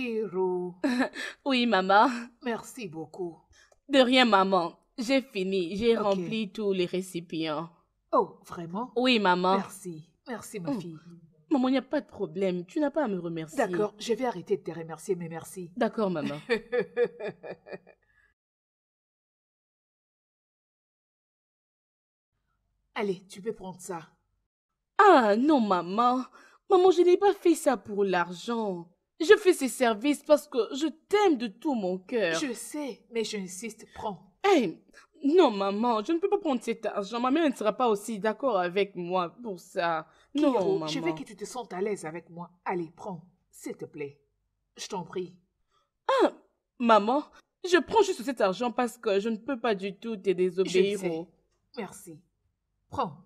oui, maman. Merci beaucoup. De rien, maman. J'ai fini. J'ai rempli tous les récipients. Oh, vraiment Oui, maman. Merci. Merci, ma oh. fille. Maman, il n'y a pas de problème. Tu n'as pas à me remercier. D'accord, je vais arrêter de te remercier, mais merci. D'accord, maman. Allez, tu peux prendre ça. Ah non, maman. Maman, je n'ai pas fait ça pour l'argent. Je fais ces services parce que je t'aime de tout mon cœur. Je sais, mais j'insiste, prends. Hey, non, maman, je ne peux pas prendre cet argent. Ma mère ne sera pas aussi d'accord avec moi pour ça. non, maman. Je veux que tu te sentes à l'aise avec moi. Allez, prends, s'il te plaît. Je t'en prie. Ah, maman, je prends juste cet argent parce que je ne peux pas du tout te désobéir. Merci. Prends.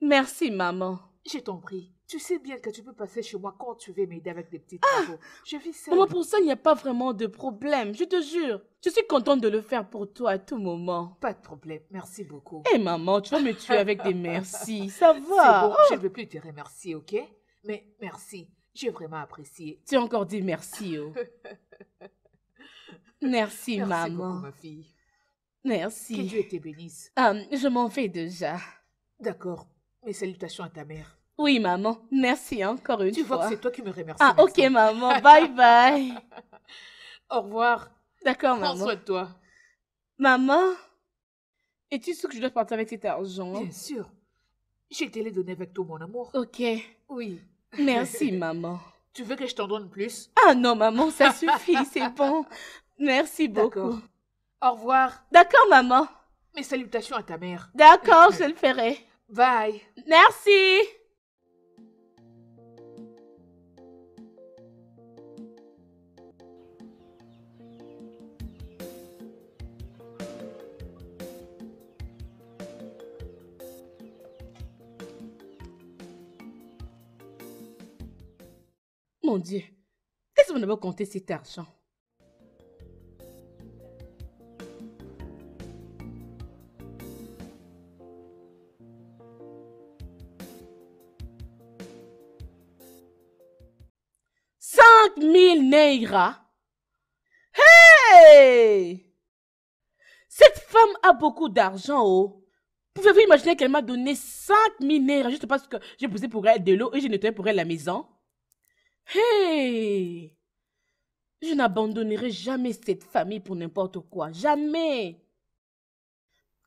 Merci, maman. Je t'en prie. Tu sais bien que tu peux passer chez moi quand tu veux m'aider avec des petits ah! travaux. je vis seule. Maman, pour ça, il n'y a pas vraiment de problème, je te jure. Je suis contente de le faire pour toi à tout moment. Pas de problème, merci beaucoup. Hé eh, maman, tu vas me tuer avec des merci, ça va. C'est bon, je oh! ne veux plus te remercier, ok Mais merci, j'ai vraiment apprécié. Tu as encore dit merci, oh. merci, merci, maman. Beaucoup, ma fille. Merci. Que Dieu te bénisse. Euh, je m'en vais déjà. D'accord, mes salutations à ta mère. Oui, maman. Merci encore une fois. Tu vois que c'est toi qui me remercies. Ah, ok, maman. Bye bye. Au revoir. D'accord, maman. Prends soin de toi. Maman, es-tu sûre que je dois partir avec cet argent? Bien sûr. J'ai te l'ai donné avec tout mon amour. Ok. Oui. Merci, maman. Tu veux que je t'en donne plus? Ah non, maman, ça suffit, c'est bon. Merci beaucoup. Au revoir. D'accord, maman. Mes salutations à ta mère. D'accord, je le ferai. Bye. Merci. mon Dieu, quest ce que vous avez compté cet argent 5000 mille Hey Cette femme a beaucoup d'argent, oh Pouvez-vous imaginer qu'elle m'a donné 5 000 juste parce que j'ai posé pour elle de l'eau et j'ai nettoyé pour elle la maison Hey! Je n'abandonnerai jamais cette famille pour n'importe quoi. Jamais!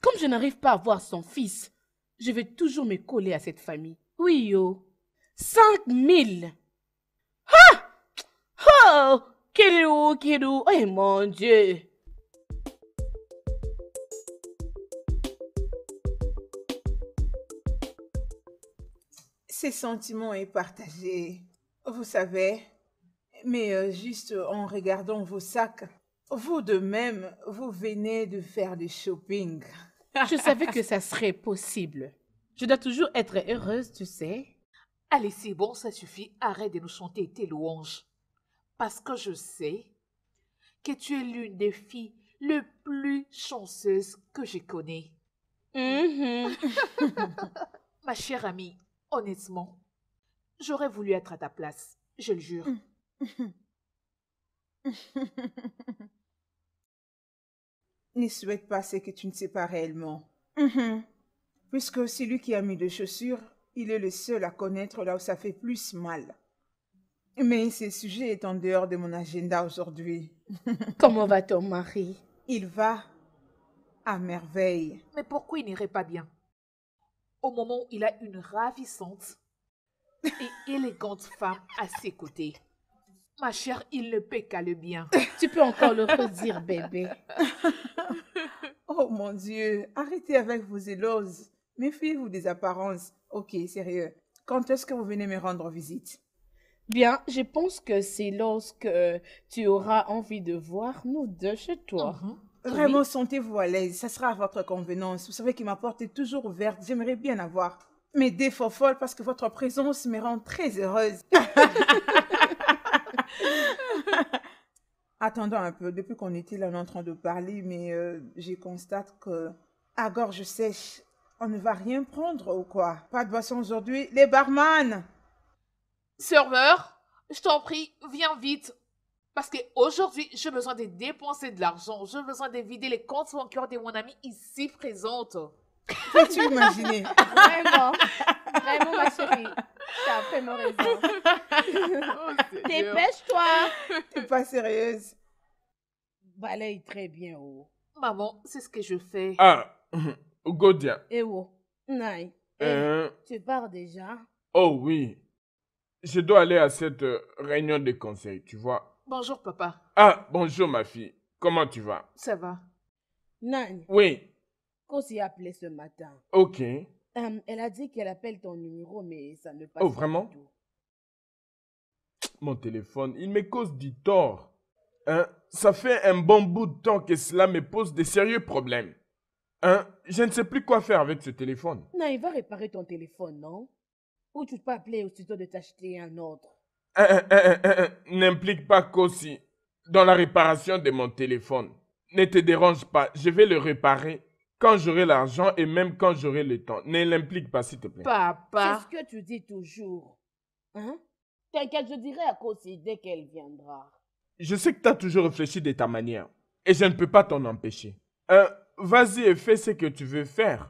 Comme je n'arrive pas à voir son fils, je vais toujours me coller à cette famille. Oui, yo. Cinq mille! Ha, Oh! Kidou, kidou! Oh mon Dieu! Ces sentiments est partagé vous savez, mais euh, juste en regardant vos sacs, vous de même, vous venez de faire du shopping. Je savais que ça serait possible. Je dois toujours être heureuse, tu sais. Allez, c'est bon, ça suffit. Arrête de nous chanter tes louanges. Parce que je sais que tu es l'une des filles les plus chanceuses que je connais. Mm-hmm. Ma chère amie, honnêtement, J'aurais voulu être à ta place, je le jure. ne souhaite pas ce que tu ne sais pas réellement. Puisque c'est lui qui a mis les chaussures, il est le seul à connaître là où ça fait plus mal. Mais ce sujet est en dehors de mon agenda aujourd'hui. Comment va ton mari Il va à merveille. Mais pourquoi il n'irait pas bien Au moment où il a une ravissante et élégante femme à ses côtés. Ma chère, il ne paie qu'à le bien. Tu peux encore le redire, bébé. oh mon Dieu, arrêtez avec vos éloses. Méfiez-vous des apparences. Ok, sérieux. Quand est-ce que vous venez me rendre visite Bien, je pense que c'est lorsque euh, tu auras envie de voir nous deux chez toi. Mhm. Vraiment, sentez-vous à l'aise. Ça sera à votre convenance. Vous savez qu'il ma porte toujours ouverte. J'aimerais bien avoir défauts folles parce que votre présence me rend très heureuse. Attendons un peu, depuis qu'on était là, en train de parler, mais euh, je constate que à gorge sèche, on ne va rien prendre ou quoi Pas de boisson aujourd'hui Les barman Serveur, je t'en prie, viens vite. Parce qu'aujourd'hui, j'ai besoin de dépenser de l'argent. J'ai besoin de vider les comptes bancaires de mon ami ici présente. Peux-tu imaginer? Vraiment. Vraiment, ma chérie. T'as vraiment raison. Oh, Dépêche-toi. T'es pas sérieuse. Balaye très bien oh. Bah Maman, c'est ce que je fais. Ah, Godia. Eh oh, Naï. Euh. Tu pars déjà? Oh oui. Je dois aller à cette euh, réunion de conseil, tu vois. Bonjour, papa. Ah, bonjour, ma fille. Comment tu vas? Ça va. Oui, qu'on a appelé ce matin. Ok. elle a dit qu'elle appelle ton numéro, mais ça ne passe oh, pas. Oh, vraiment Mon téléphone, il me cause du tort. Hein. Ça fait un bon bout de temps que cela me pose des sérieux problèmes. Hein? Je ne sais plus quoi faire avec ce téléphone. Non, il va réparer ton téléphone, non Ou tu peux appeler aussitôt de t'acheter un autre hein, hein, N'implique pas qu'aussi dans la réparation de mon téléphone. Ne te dérange pas, je vais le réparer quand j'aurai l'argent et même quand j'aurai le temps. Ne l'implique pas, s'il te plaît. Papa. quest ce que tu dis toujours. Hein? T'inquiète, je dirai à Kosi dès qu'elle viendra. Je sais que tu as toujours réfléchi de ta manière et je ne peux pas t'en empêcher. Euh, vas-y et fais ce que tu veux faire.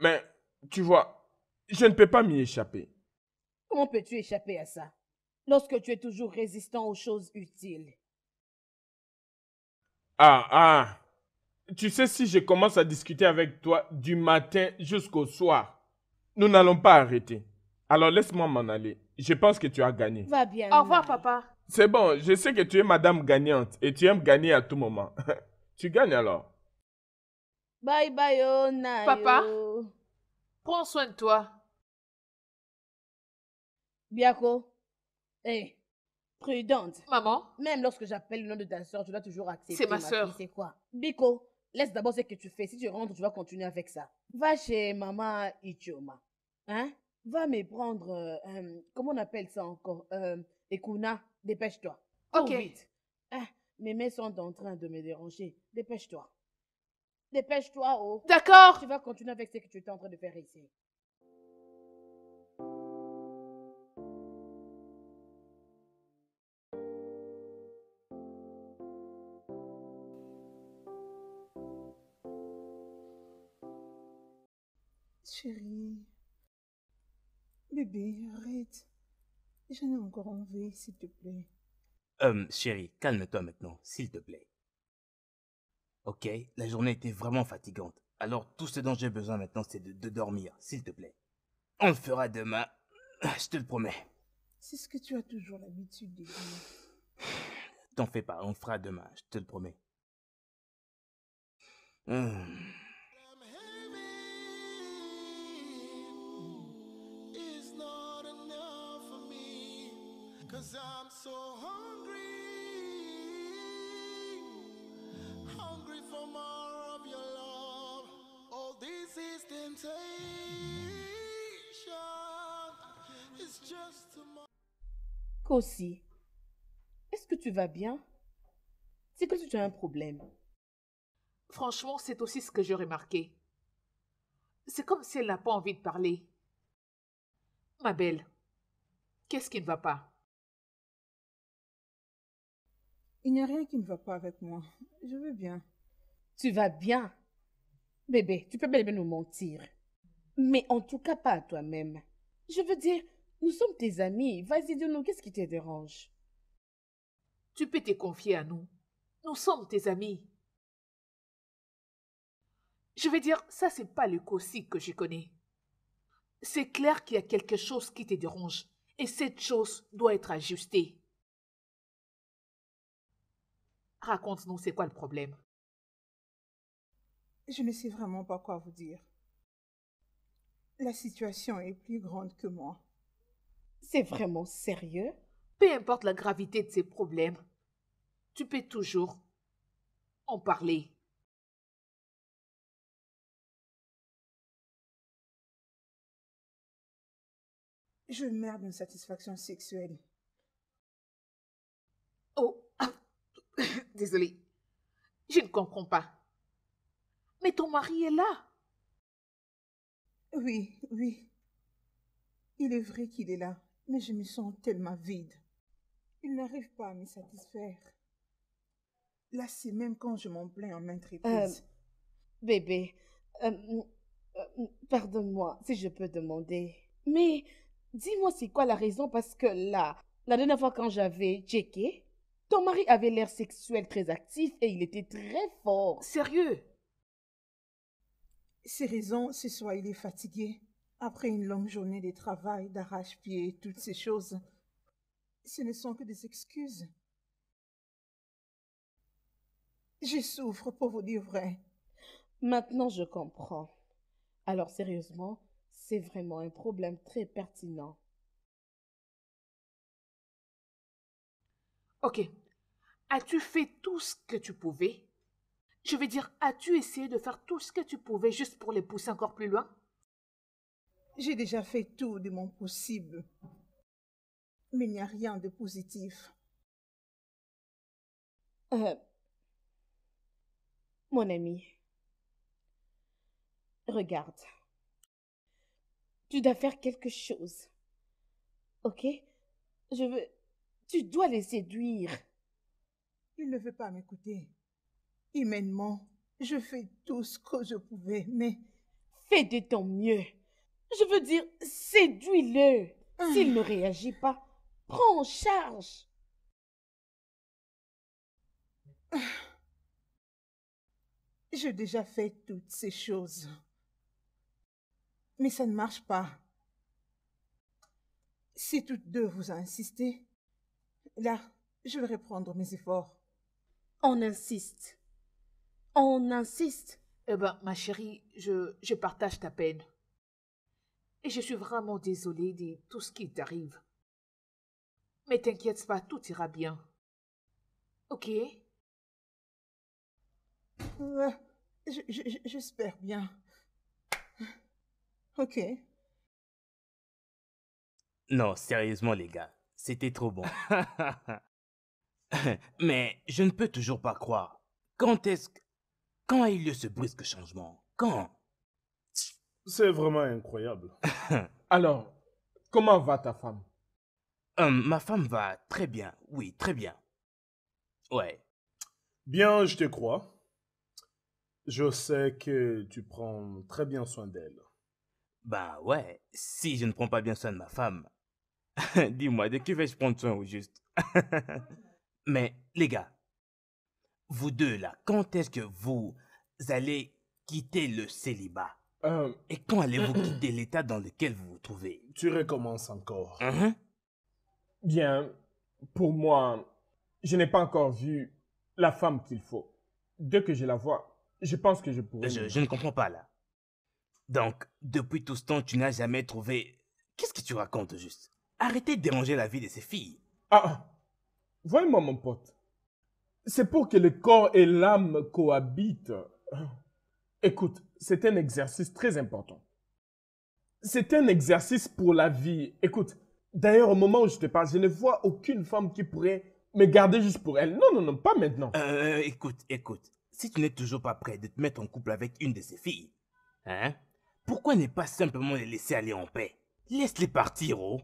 Mais tu vois, je ne peux pas m'y échapper. Comment peux-tu échapper à ça lorsque tu es toujours résistant aux choses utiles Ah, ah, tu sais, si je commence à discuter avec toi du matin jusqu'au soir, nous n'allons pas arrêter. Alors laisse-moi m'en aller. Je pense que tu as gagné. Va bien. Au revoir, papa. C'est bon, je sais que tu es madame gagnante et tu aimes gagner à tout moment. tu gagnes alors. Bye bye, Ona. Oh, papa, prends soin de toi. Biako, eh, prudente. Maman. Même lorsque j'appelle le nom de ta soeur, tu dois toujours accepter. C'est ma, ma soeur. C'est quoi? Biko, laisse d'abord ce que tu fais. Si tu rentres, tu vas continuer avec ça. Va chez maman Ichoma. Hein? Va me prendre, euh, euh, comment on appelle ça encore? Euh, Ekuna, dépêche-toi. Ok. Hein? Mes mains sont en train de me déranger. Dépêche-toi. Dépêche-toi, oh. D'accord. Tu vas continuer avec ce que tu étais en train de faire ici. Chérie, bébé, arrête. J'en ai encore envie, s'il te plaît. Hum, chérie, calme-toi maintenant, s'il te plaît. Ok, la journée était vraiment fatigante. Alors tout ce dont j'ai besoin maintenant, c'est de, dormir, s'il te plaît. On le fera demain, je te le promets. C'est ce que tu as toujours l'habitude de dire. T'en fais pas, on le fera demain, je te le promets. Hum. Cause I'm so hungry, est-ce que tu vas bien? C'est que tu as un problème. Franchement, c'est aussi ce que j'ai remarqué. C'est comme si elle n'a pas envie de parler. Ma belle, qu'est-ce qui ne va pas Il n'y a rien qui ne va pas avec moi. Je vais bien. Tu vas bien Bébé, tu peux même nous mentir. Mais en tout cas pas à toi-même. Je veux dire, nous sommes tes amis. Vas-y, dis-nous, qu'est-ce qui te dérange Tu peux te confier à nous. Nous sommes tes amis. Je veux dire, ça, c'est pas le Cosy que je connais. C'est clair qu'il y a quelque chose qui te dérange et cette chose doit être ajustée. Raconte-nous, c'est quoi le problème Je ne sais vraiment pas quoi vous dire. La situation est plus grande que moi. C'est vraiment sérieux Peu importe la gravité de ces problèmes, tu peux toujours en parler. Je meurs d'une satisfaction sexuelle. Oh, Désolée, je ne comprends pas. Mais ton mari est là. Oui, oui. Il est vrai qu'il est là, mais je me sens tellement vide. Il n'arrive pas à me satisfaire. Là, c'est même quand je m'en plains en maintes euh, bébé, euh, euh, pardonne-moi si je peux demander. Mais dis-moi c'est quoi la raison parce que là, la dernière fois quand j'avais checké, ton mari avait l'air sexuel très actif et il était très fort. Sérieux Ses raisons, ce soit il est fatigué. Après une longue journée de travail, d'arrache-pied toutes ces choses, ce ne sont que des excuses. Je souffre pour vous dire vrai. Maintenant, je comprends. Alors, sérieusement, c'est vraiment un problème très pertinent. Ok, As-tu fait tout ce que tu pouvais Je veux dire, as-tu essayé de faire tout ce que tu pouvais juste pour les pousser encore plus loin J'ai déjà fait tout de mon possible. Mais il n'y a rien de positif. Euh, mon ami, regarde. Tu dois faire quelque chose. Ok Je veux... Tu dois les séduire. Il ne veut pas m'écouter. Humainement, je fais tout ce que je pouvais, mais... Fais de ton mieux. Je veux dire, séduis-le. Ah. S'il ne réagit pas, prends en charge. Ah. J'ai déjà fait toutes ces choses. Mais ça ne marche pas. Si toutes deux vous insistez, insisté, là, je vais reprendre mes efforts on insiste. On insiste. Eh ben, ma chérie, je, partage ta peine. Et je suis vraiment désolée de tout ce qui t'arrive. Mais t'inquiète pas, tout ira bien. Ok J'espère bien. Ok. Non, sérieusement les gars, c'était trop bon. Mais je ne peux toujours pas croire. Quand est-ce que... Quand a eu lieu ce brusque changement Quand C'est vraiment incroyable. Alors, comment va ta femme euh, Ma femme va très bien, oui, très bien. Ouais. Bien, je te crois. Je sais que tu prends très bien soin d'elle. Bah ouais, si je ne prends pas bien soin de ma femme. Dis-moi, de qui vais-je prendre soin au juste mais les gars, vous deux là, quand est-ce que vous allez quitter le célibat euh, Et quand allez-vous quitter l'état dans lequel vous vous trouvez Tu recommences encore. Uh-huh. Bien, pour moi, je n'ai pas encore vu la femme qu'il faut. Dès que je la vois, je pense que je pourrais... Je, ne comprends pas là. Donc, depuis tout ce temps, tu n'as jamais trouvé... Qu'est-ce que tu racontes juste Arrêtez de déranger la vie de ces filles. Ah, ah. Voyez-moi, mon pote, c'est pour que le corps et l'âme cohabitent. Écoute, c'est un exercice très important. C'est un exercice pour la vie. Écoute, d'ailleurs, au moment où je te parle, je ne vois aucune femme qui pourrait me garder juste pour elle. Non, non, non, pas maintenant. Euh, euh, écoute, écoute, si tu n'es toujours pas prêt de te mettre en couple avec une de ces filles, hein, pourquoi ne pas simplement les laisser aller en paix Laisse-les partir, oh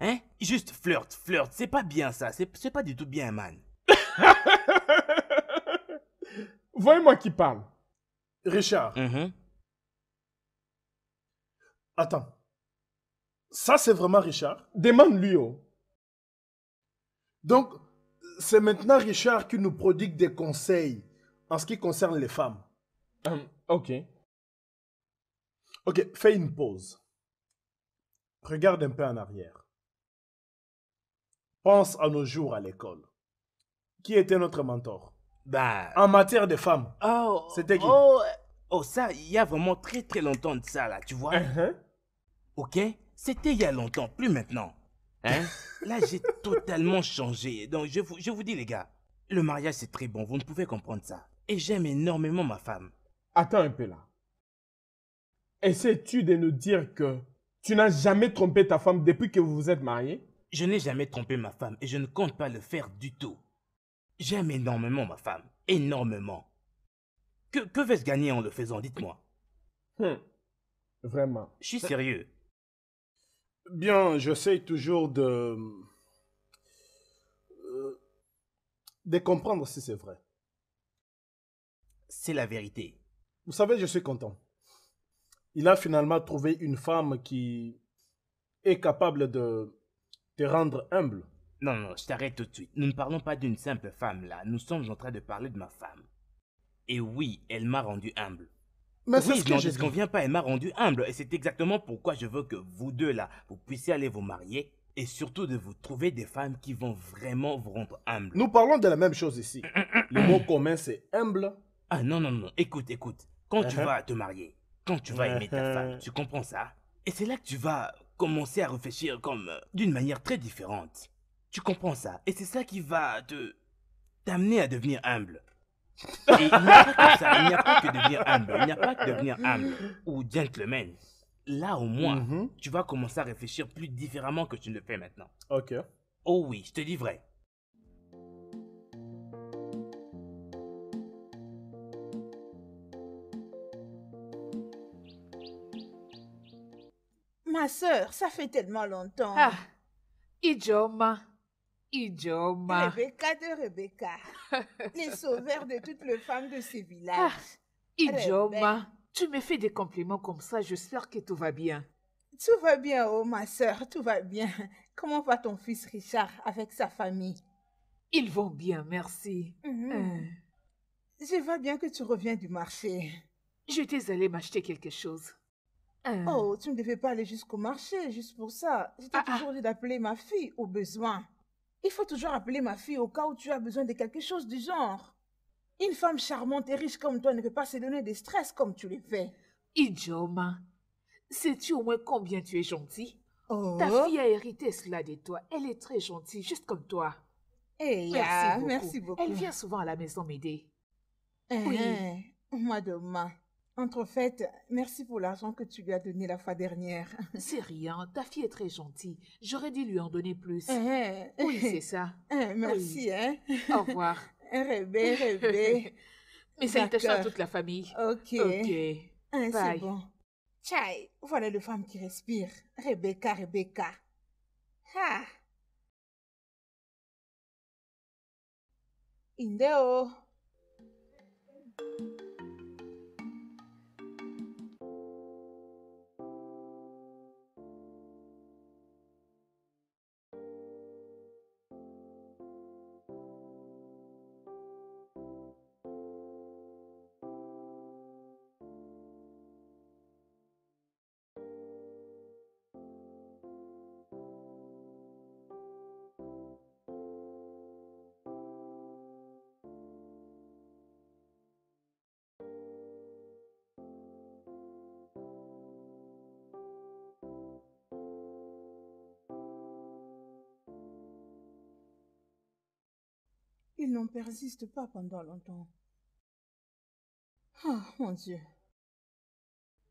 Hein Juste flirt, flirt, C'est pas bien ça. C'est pas du tout bien, man. Voyez-moi qui parle. Richard. Mm-hmm. Attends. Ça, c'est vraiment Richard Demande-lui, oh. Donc, c'est maintenant Richard qui nous prodigue des conseils en ce qui concerne les femmes. Hum, ok. Ok, fais une pause. Regarde un peu en arrière. Pense à nos jours à l'école. Qui était notre mentor bah, En matière de femmes. Oh, C'était qui oh, oh ça, il y a vraiment très très longtemps de ça, là, tu vois. Uh-huh. Ok C'était il y a longtemps, plus maintenant. Hein Là, j'ai totalement changé. Donc, je vous, je vous dis, les gars, le mariage, c'est très bon. Vous ne pouvez comprendre ça. Et j'aime énormément ma femme. Attends un peu là. Essaies-tu de nous dire que tu n'as jamais trompé ta femme depuis que vous vous êtes mariés je n'ai jamais trompé ma femme et je ne compte pas le faire du tout. J'aime énormément ma femme, énormément. Que, que vais-je gagner en le faisant, dites-moi hmm. Vraiment. Je suis sérieux. Bien, j'essaie toujours de... Euh, de comprendre si c'est vrai. C'est la vérité. Vous savez, je suis content. Il a finalement trouvé une femme qui est capable de te rendre humble. Non, non, je t'arrête tout de suite. Nous ne parlons pas d'une simple femme là. Nous sommes en train de parler de ma femme. Et oui, elle m'a rendu humble. Mais oui, ce non, je ne conviens pas, elle m'a rendu humble. Et c'est exactement pourquoi je veux que vous deux là, vous puissiez aller vous marier et surtout de vous trouver des femmes qui vont vraiment vous rendre humble. Nous parlons de la même chose ici. Le mot commun, c'est humble. Ah non, non, non, écoute, écoute. Quand tu uh-huh. vas te marier, quand tu vas aimer ta uh-huh. femme, tu comprends ça Et c'est là que tu vas commencer à réfléchir comme euh, d'une manière très différente. Tu comprends ça Et c'est ça qui va te t'amener à devenir humble. Et il n'y a pas que ça, il n'y a pas que devenir humble, il n'y a pas que devenir humble ou gentleman. Là au moins, mm-hmm. tu vas commencer à réfléchir plus différemment que tu ne le fais maintenant. Ok. Oh oui, je te dis vrai. Ma sœur, ça fait tellement longtemps. Ah, Ijoma, Rebecca de Rebecca, les sauveurs de toutes les femmes de ce village. Ah, tu me fais des compliments comme ça, j'espère que tout va bien. Tout va bien, oh ma soeur tout va bien. Comment va ton fils Richard avec sa famille Ils vont bien, merci. Mm-hmm. Euh. Je vois bien que tu reviens du marché. Je t'ai allé m'acheter quelque chose. Euh. Oh, tu ne devais pas aller jusqu'au marché juste pour ça. J'étais ah, toujours dit ah. d'appeler ma fille au besoin. Il faut toujours appeler ma fille au cas où tu as besoin de quelque chose du genre. Une femme charmante et riche comme toi ne peut pas se donner des stress comme tu le fais. Idioma, sais-tu au moins combien tu es gentil oh. Ta fille a hérité cela de toi. Elle est très gentille, juste comme toi. merci, eh, merci beaucoup. Elle vient souvent à la maison m'aider. Eh, oui. oui. demain. Entre fait, merci pour l'argent que tu lui as donné la fois dernière. C'est rien, ta fille est très gentille. J'aurais dû lui en donner plus. Eh, eh. oui, c'est ça. Eh, merci, hein. Au revoir. Rebecca Rebecca. Mais ça à toute la famille. Ok. Ok. Hein, bon. Chai, voilà le femme qui respire. Rebecca, Rebecca. Ha! Indeo! il n'en persiste pas pendant longtemps. Ah, mon Dieu.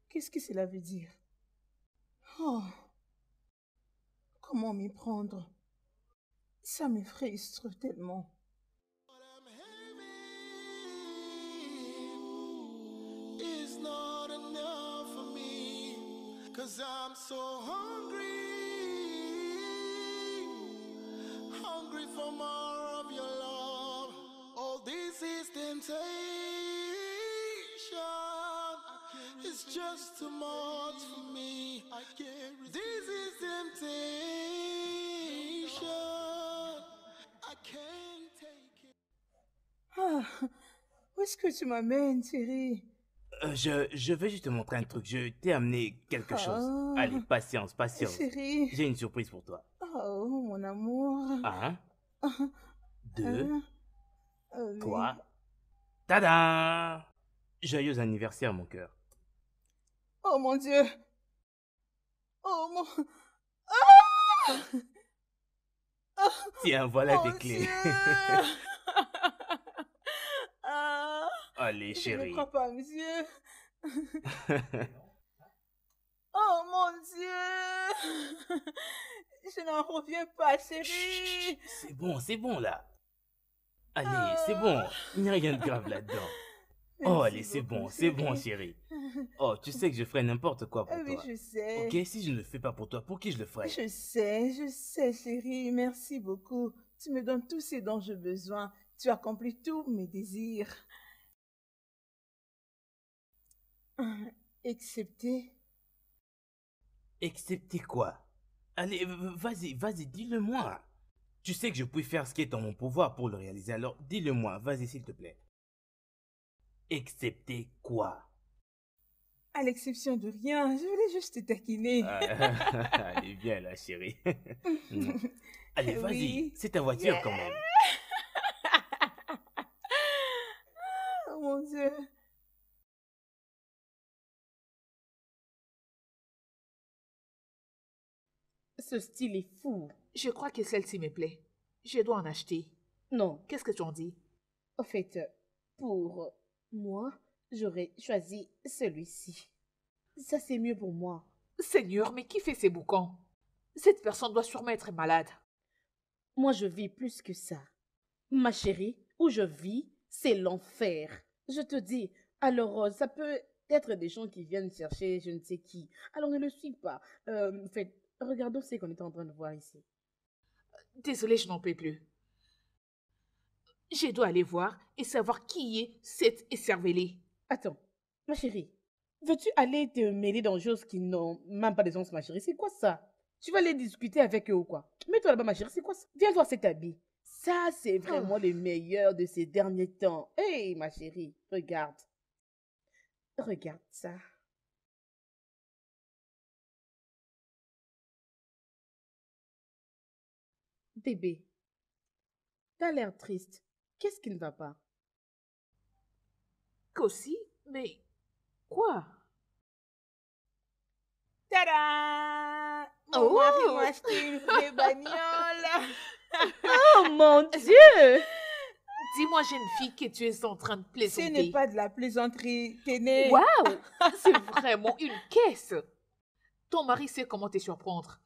Qu'est-ce que cela veut dire Oh Comment m'y prendre Ça m'effraie tellement. just for me. I can't this is temptation. I can't take it. Ah, où est-ce que tu m'amènes, Thierry euh, je, je vais juste te montrer un truc. Je t'ai amené quelque ah. chose. Allez, patience, patience. Chérie, J'ai une surprise pour toi. Oh, mon amour. Un, ah. deux, ah. Euh, trois. Tada Joyeux anniversaire, mon cœur. Oh mon Dieu Oh mon... Ah Tiens, voilà des clés. Ah. Allez, chérie. Je ne crois pas, monsieur. oh mon Dieu Je n'en reviens pas, chérie. C'est bon, c'est bon là. Allez, c'est ah. bon. Il n'y a rien de grave là-dedans. Oh, allez, c'est bon, c'est bon, chérie. Oh, tu sais que je ferai n'importe quoi pour ah toi. Oui, je sais. Ok, si je ne le fais pas pour toi, pour qui je le ferai Je sais, je sais, chérie. Merci beaucoup. Tu me donnes tout ce dont j'ai besoin. Tu accomplis tous mes désirs. Excepté. Excepté quoi Allez, vas-y, vas-y, dis-le-moi. Tu sais que je puis faire ce qui est en mon pouvoir pour le réaliser, alors dis-le-moi, vas-y, s'il te plaît. Excepté quoi À l'exception de rien, je voulais juste te taquiner. Allez, ah, eh viens là, chérie. Allez, vas-y, c'est ta voiture quand même. oh mon Dieu. Ce style est fou. Je crois que celle-ci me plaît. Je dois en acheter. Non. Qu'est-ce que tu en dis? Au fait, pour moi, j'aurais choisi celui-ci. Ça, c'est mieux pour moi. Seigneur, mais qui fait ces boucans Cette personne doit sûrement être malade. Moi, je vis plus que ça. Ma chérie, où je vis, c'est l'enfer. Je te dis, alors euh, ça peut être des gens qui viennent chercher je ne sais qui. Alors ne le suis pas. Euh, en fait, regardons ce qu'on est en train de voir ici. Désolée, je n'en peux plus. Je dois aller voir et savoir qui est cette écervelée. Attends, ma chérie, veux-tu aller te mêler dans choses qui n'ont même pas de sens, ma chérie C'est quoi ça Tu vas aller discuter avec eux ou quoi Mets-toi là-bas, ma chérie, c'est quoi ça Viens voir cet habit. Ça, c'est ah. vraiment le meilleur de ces derniers temps. Hé, ma chérie, regarde. Regarde ça. Bébé, t'as l'air triste. Qu'est-ce qui ne va pas Qu'aussi Mais quoi Tada Mon oh mari m'a acheté une bagnole Oh mon Dieu Dis-moi, jeune fille, que tu es en train de plaisanter. Ce n'est pas de la plaisanterie, tenez! Waouh C'est vraiment une caisse Ton mari sait comment te surprendre.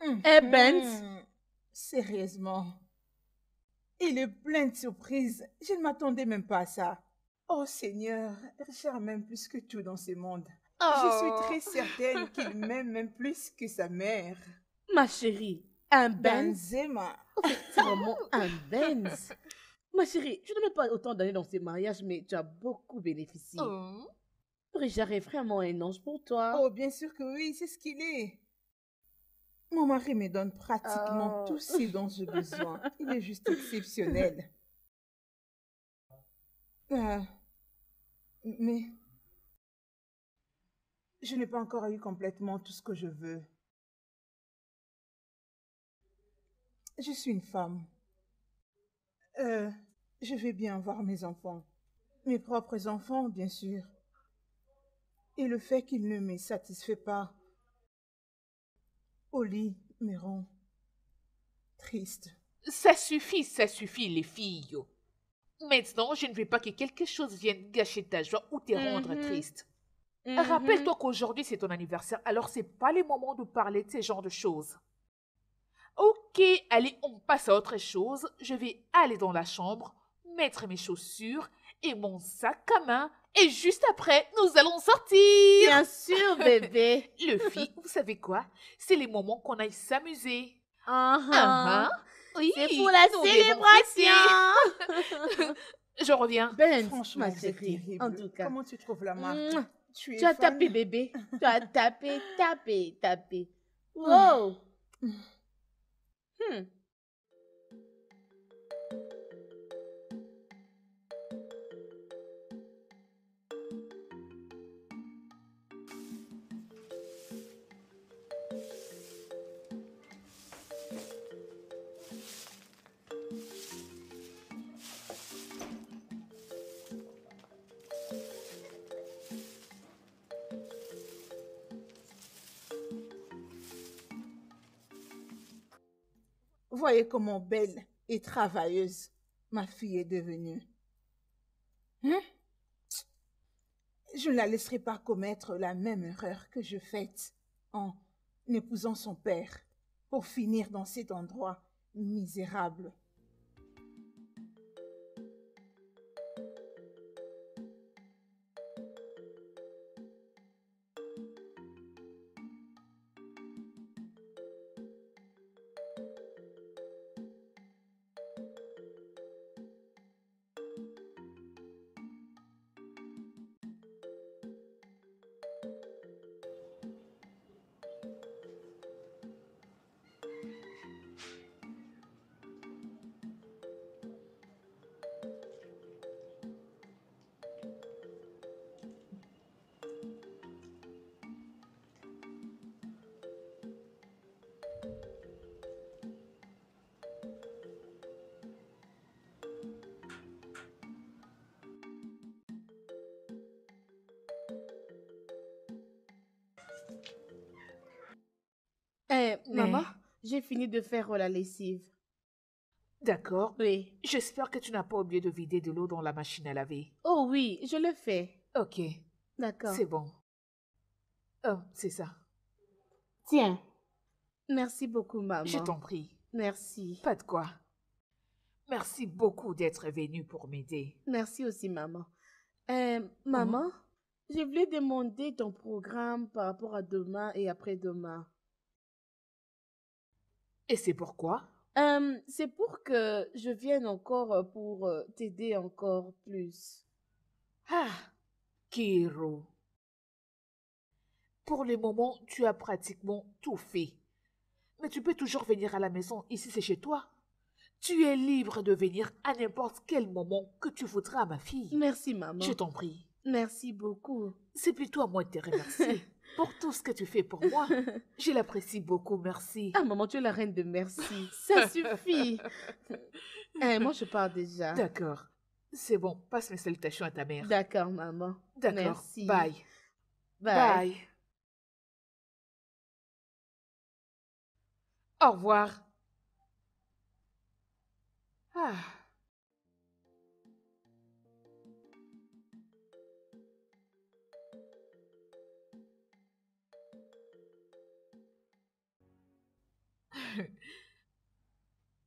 Hum, eh ben hum. Sérieusement il est plein de surprises. Je ne m'attendais même pas à ça. Oh Seigneur, Richard m'aime plus que tout dans ce monde. Je suis oh. très certaine qu'il m'aime même plus que sa mère. Ma chérie, un Benzema. C'est vraiment un Benz. Ma chérie, je ne mets pas autant d'années dans ces mariages, mais tu as beaucoup bénéficié. Oh. Richard est vraiment un ange pour toi. Oh, bien sûr que oui, c'est ce qu'il est. Mon mari me donne pratiquement oh. tout ce dont j'ai besoin. Il est juste exceptionnel. Euh, mais je n'ai pas encore eu complètement tout ce que je veux. Je suis une femme. Euh, je vais bien voir mes enfants. Mes propres enfants, bien sûr. Et le fait qu'il ne me satisfait pas au lit, rend... Triste. Ça suffit, ça suffit, les filles. Maintenant, je ne veux pas que quelque chose vienne gâcher ta joie ou te rendre mhm. triste. Mhm. Rappelle-toi qu'aujourd'hui c'est ton anniversaire, alors c'est pas le moment de parler de ce genre de choses. Ok, allez, on passe à autre chose. Je vais aller dans la chambre, mettre mes chaussures et mon sac à main et juste après, nous allons sortir. Bien sûr, bébé. Luffy, vous savez quoi C'est les moments qu'on aille s'amuser. Uh -huh. uh uh-huh. oui, c'est pour la célébration. Je reviens. Ben, franchement, c'est terrible. En tout cas. Comment tu trouves la marque Tu, as tapé, bébé. tu as tapé, tapé, tapé. Wow. Hmm. Voyez comment belle et travailleuse ma fille est devenue. Hein? Je ne la laisserai pas commettre la même erreur que je faite en épousant son père pour finir dans cet endroit misérable. Eh, maman, j'ai fini de faire euh, la lessive. D'accord. Oui. J'espère que tu n'as pas oublié de vider de l'eau dans la machine à laver. Oh oui, je le fais. Ok. D'accord. C'est bon. Oh, c'est ça. Tiens. Merci beaucoup, maman. Je t'en prie. Merci. Pas de quoi. Merci beaucoup d'être venue pour m'aider. Merci aussi, maman. Euh, maman? Mmh. Je voulais demander ton programme par rapport à demain et après-demain. Et c'est pourquoi euh, C'est pour que je vienne encore euh, pour euh, t'aider encore plus. Ah, Kiro. Pour le moment, tu as pratiquement tout fait. Mais tu peux toujours venir à la maison, ici c'est chez toi. Tu es libre de venir à n'importe quel moment que tu voudras, ma fille. Merci, maman. Je t'en prie. Merci beaucoup. C'est plutôt à moi de te remercier pour tout ce que tu fais pour moi. Je l'apprécie beaucoup, merci. Ah, maman, tu es la reine de merci. Ça suffit. eh, moi, je pars déjà. D'accord. C'est bon, passe mes salutations à ta mère. D'accord, maman. D'accord. Bye. Bye. Bye. Au revoir. Ah.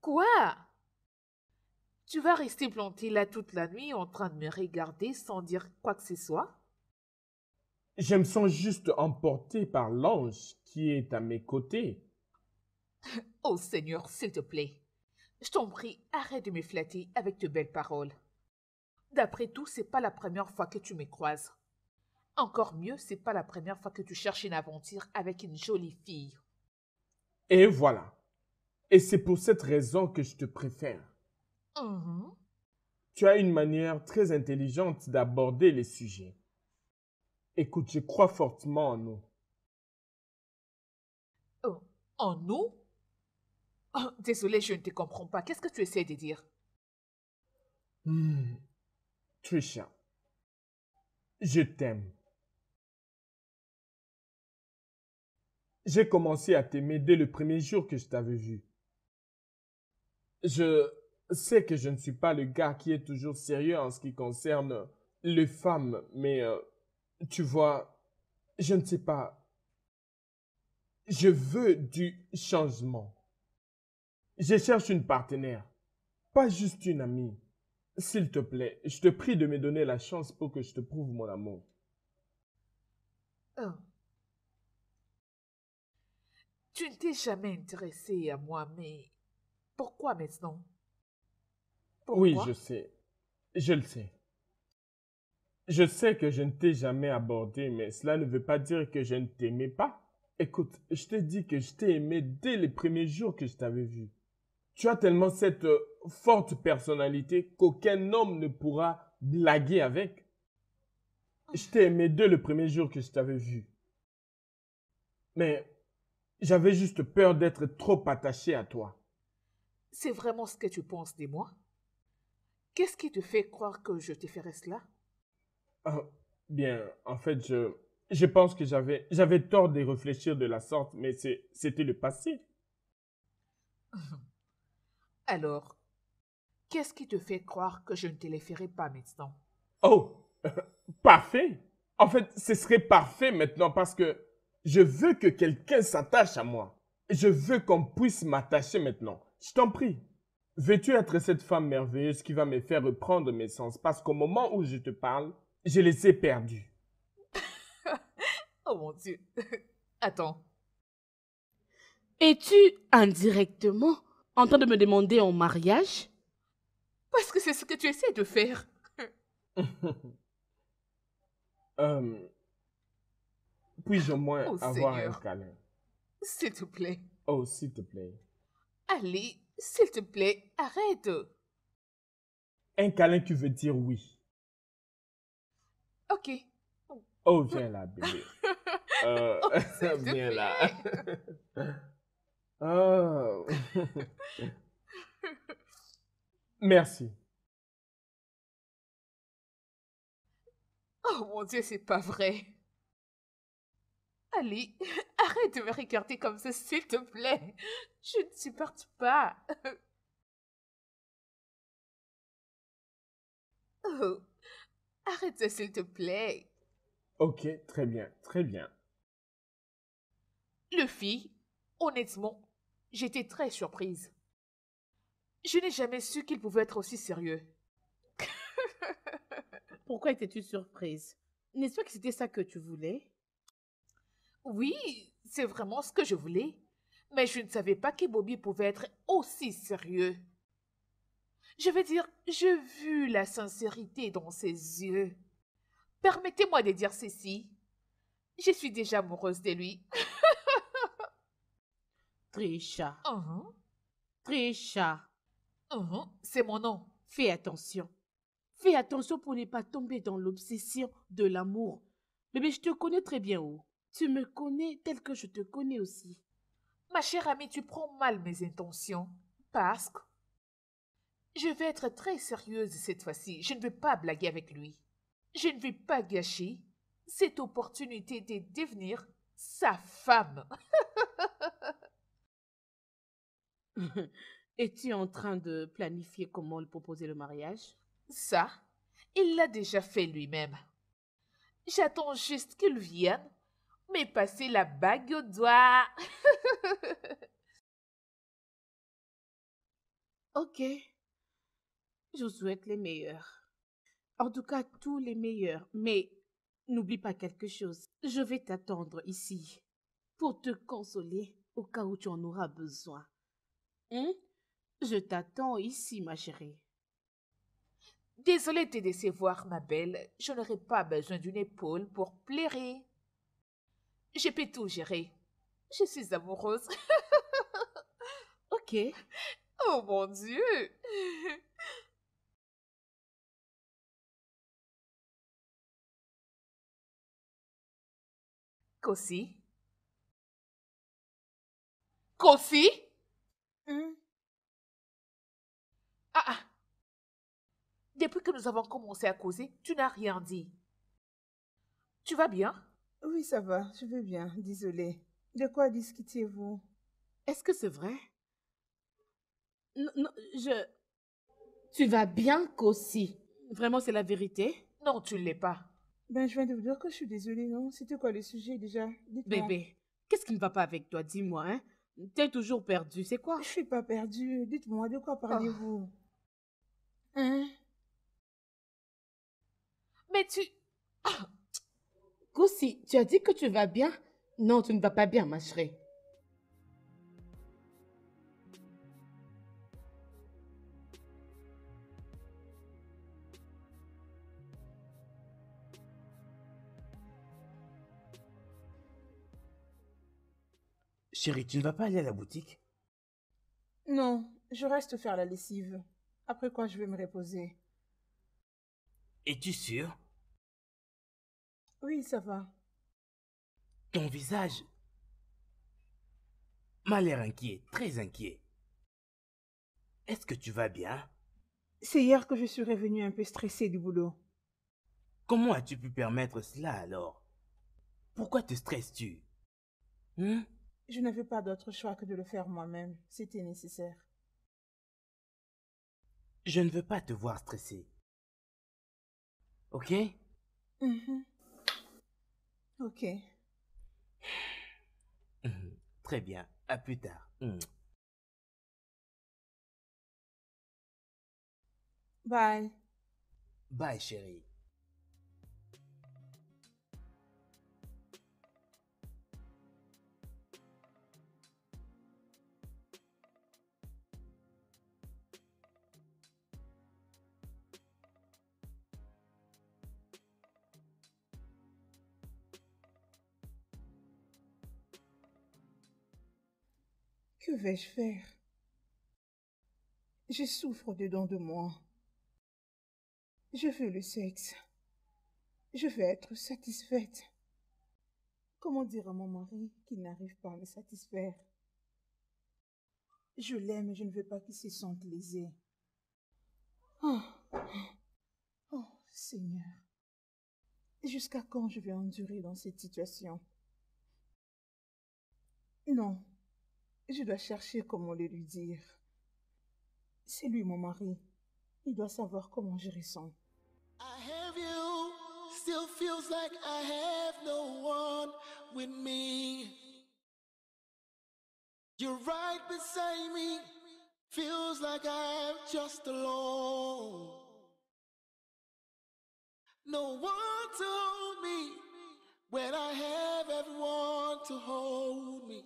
Quoi Tu vas rester planté là toute la nuit en train de me regarder sans dire quoi que ce soit Je me sens juste emporté par l'ange qui est à mes côtés. oh Seigneur, s'il te plaît, je t'en prie, arrête de me flatter avec de belles paroles. D'après tout, c'est pas la première fois que tu me croises. Encore mieux, c'est pas la première fois que tu cherches une aventure avec une jolie fille. Et voilà. Et c'est pour cette raison que je te préfère. Mm-hmm. Tu as une manière très intelligente d'aborder les sujets. Écoute, je crois fortement en nous. Oh, en nous oh, Désolée, je ne te comprends pas. Qu'est-ce que tu essaies de dire hmm, Trisha, je t'aime. J'ai commencé à t'aimer dès le premier jour que je t'avais vu. Je sais que je ne suis pas le gars qui est toujours sérieux en ce qui concerne les femmes, mais euh, tu vois, je ne sais pas. Je veux du changement. Je cherche une partenaire, pas juste une amie. S'il te plaît, je te prie de me donner la chance pour que je te prouve mon amour. Oh. Tu ne t'es jamais intéressé à moi, mais pourquoi maintenant pourquoi? Oui, je sais. Je le sais. Je sais que je ne t'ai jamais abordé, mais cela ne veut pas dire que je ne t'aimais pas. Écoute, je t'ai dit que je t'ai aimé dès les premiers jours que je t'avais vu. Tu as tellement cette euh, forte personnalité qu'aucun homme ne pourra blaguer avec. Je t'ai aimé dès le premier jour que je t'avais vu. Mais j'avais juste peur d'être trop attaché à toi. C'est vraiment ce que tu penses de moi Qu'est-ce qui te fait croire que je te ferais cela Oh, Bien, en fait, je, je pense que j'avais, j'avais tort de réfléchir de la sorte, mais c'était le passé. Alors, qu'est-ce qui te fait croire que je ne te les ferais pas maintenant Oh, parfait. En fait, ce serait parfait maintenant parce que je veux que quelqu'un s'attache à moi. Je veux qu'on puisse m'attacher maintenant. Je t'en prie. Veux-tu être cette femme merveilleuse qui va me faire reprendre mes sens Parce qu'au moment où je te parle, je les ai perdus. oh mon Dieu. Attends. Es-tu indirectement en train de me demander en mariage Parce que c'est ce que tu essaies de faire. Euh, puis-je au moins oh, avoir un câlin S'il te plaît. Oh, s'il te plaît. Allez, s'il te plaît, arrête. Un câlin, tu veux dire oui. Ok. Oh, viens là, bébé. Euh, oh, viens là. oh. Merci. Oh mon Dieu, c'est pas vrai. Allez, arrête de me regarder comme ça, s'il te plaît. Je ne supporte pas. Oh, arrête ça, s'il te plaît. Ok, très bien, très bien. Luffy, honnêtement, j'étais très surprise. Je n'ai jamais su qu'il pouvait être aussi sérieux. Pourquoi étais-tu surprise N'est-ce pas que c'était ça que tu voulais oui, c'est vraiment ce que je voulais. Mais je ne savais pas que Bobby pouvait être aussi sérieux. Je veux dire, j'ai vu la sincérité dans ses yeux. Permettez-moi de dire ceci. Je suis déjà amoureuse de lui. Trisha. Uh-huh. Trisha. Uh-huh, c'est mon nom. Fais attention. Fais attention pour ne pas tomber dans l'obsession de l'amour. Mais je te connais très bien. Oh. Tu me connais tel que je te connais aussi. Ma chère amie, tu prends mal mes intentions, parce que... Je vais être très sérieuse cette fois-ci. Je ne vais pas blaguer avec lui. Je ne vais pas gâcher cette opportunité de devenir sa femme. Es-tu en train de planifier comment lui proposer le mariage Ça, il l'a déjà fait lui-même. J'attends juste qu'il vienne mais passer la bague au doigt. ok. Je vous souhaite les meilleurs. En tout cas, tous les meilleurs. Mais n'oublie pas quelque chose. Je vais t'attendre ici pour te consoler au cas où tu en auras besoin. Hein? Je t'attends ici, ma chérie. Désolée de te décevoir, ma belle. Je n'aurai pas besoin d'une épaule pour pleurer. Je peux tout gérer. Je suis amoureuse. ok. Oh mon Dieu. Kossi? Kossi? Hmm. Ah ah. Depuis que nous avons commencé à causer, tu n'as rien dit. Tu vas bien? Oui, ça va, je vais bien, désolée. De quoi discutiez-vous Est-ce que c'est vrai non, je... Tu vas bien, qu'aussi Vraiment, c'est la vérité Non, tu ne l'es pas. Ben, je viens de vous dire que je suis désolée, non C'était quoi le sujet déjà Bébé, qu'est-ce qui ne va pas avec toi Dis-moi, hein T'es toujours perdue, c'est quoi Je suis pas perdue. Dites-moi, de quoi parlez-vous ah. Hein Mais tu... Ah, Koussi, tu as dit que tu vas bien Non, tu ne vas pas bien, ma chérie. Chérie, tu ne vas pas aller à la boutique Non, je reste faire la lessive. Après quoi, je vais me reposer. Es-tu sûre oui, ça va. Ton visage m'a l'air inquiet, très inquiet. Est-ce que tu vas bien C'est hier que je suis revenue un peu stressée du boulot. Comment as-tu pu permettre cela alors Pourquoi te stresses-tu hein? Je n'avais pas d'autre choix que de le faire moi-même. C'était nécessaire. Je ne veux pas te voir stressée. Ok mm-hmm. Ok. Très bien. À plus tard. Hmm. Bye. Bye, chérie. Que vais-je faire Je souffre dedans de moi. Je veux le sexe. Je veux être satisfaite. Comment dire à mon mari qu'il n'arrive pas à me satisfaire Je l'aime et je ne veux pas qu'il se sente lésé. Oh, oh, oh Seigneur, jusqu'à quand je vais endurer dans cette situation Non, je dois chercher comment le lui dire. C'est lui mon mari. Il doit savoir comment je son. I have you. Still feels like I have no one with me. You're right beside me. Feels like I'm just alone. No one to me when I have everyone to hold me.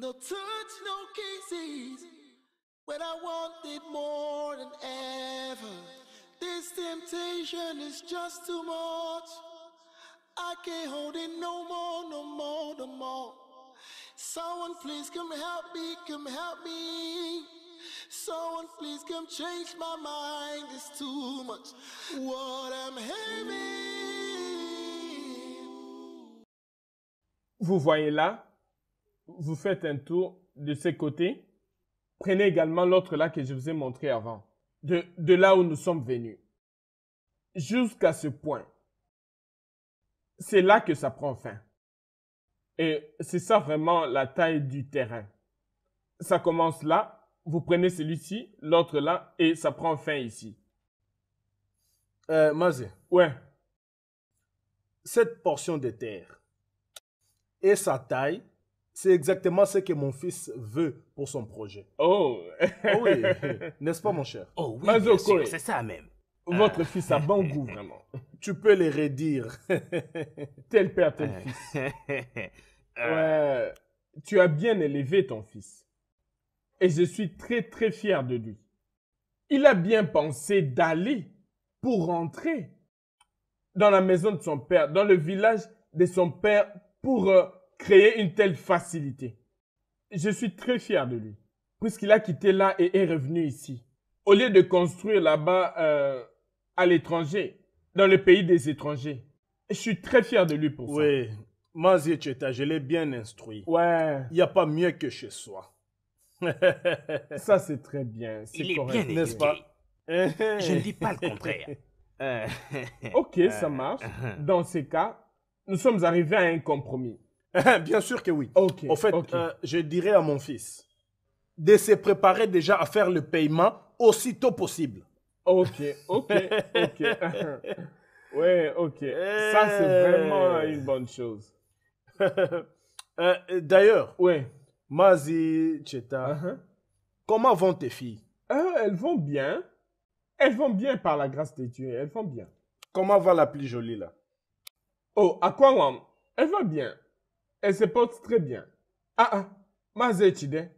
No touch, no kisses. When I want it more than ever, this temptation is just too much. I can't hold it no more, no more, no more. Someone please come help me, come help me. Someone please come change my mind. It's too much. What I'm having. Vous voyez là vous faites un tour de ce côtés. Prenez également l'autre là que je vous ai montré avant, de, de là où nous sommes venus. Jusqu'à ce point. C'est là que ça prend fin. Et c'est ça vraiment la taille du terrain. Ça commence là, vous prenez celui-ci, l'autre là, et ça prend fin ici. Euh, Mazé. Ouais. Cette portion de terre et sa taille c'est exactement ce que mon fils veut pour son projet. Oh, oh oui, n'est-ce pas mon cher Oh oui, c'est ça même. Votre fils a bon euh, goût, vraiment. Tu peux le redire. tel père, tel euh, fils. Euh, ouais, tu as bien élevé ton fils. Et je suis très très fier de lui. Il a bien pensé d'aller pour rentrer dans la maison de son père, dans le village de son père, pour créer une telle facilité. Je suis très fier de lui, puisqu'il a quitté là et est revenu ici. Au lieu de construire là-bas euh, à l'étranger, dans le pays des étrangers, je suis très fier de lui pour ça. Oui, Mazie Cheta, je l'ai bien instruit. Ouais. Il n'y a pas mieux que chez soi. ça, c'est très bien. C'est correct, n'est-ce pas Je ne dis pas le contraire. ok, ça marche. Dans ces cas, nous sommes arrivés à un compromis. Bien sûr que oui. en fait, euh, je dirais à mon fils de se préparer déjà à faire le paiement aussitôt possible. Ok, ok, ok. ouais, ok. Ça, c'est euh. vraiment une bonne chose. Euh, d'ailleurs, ouais. Mazi, Cheta, uh-huh. comment vont tes filles ah, Elles vont bien. Elles vont bien par la grâce de Dieu. Elles vont bien. Comment va la plus jolie là Oh, à quoi Elle va bien. Elle se porte très bien. Ah ah, Mazechide.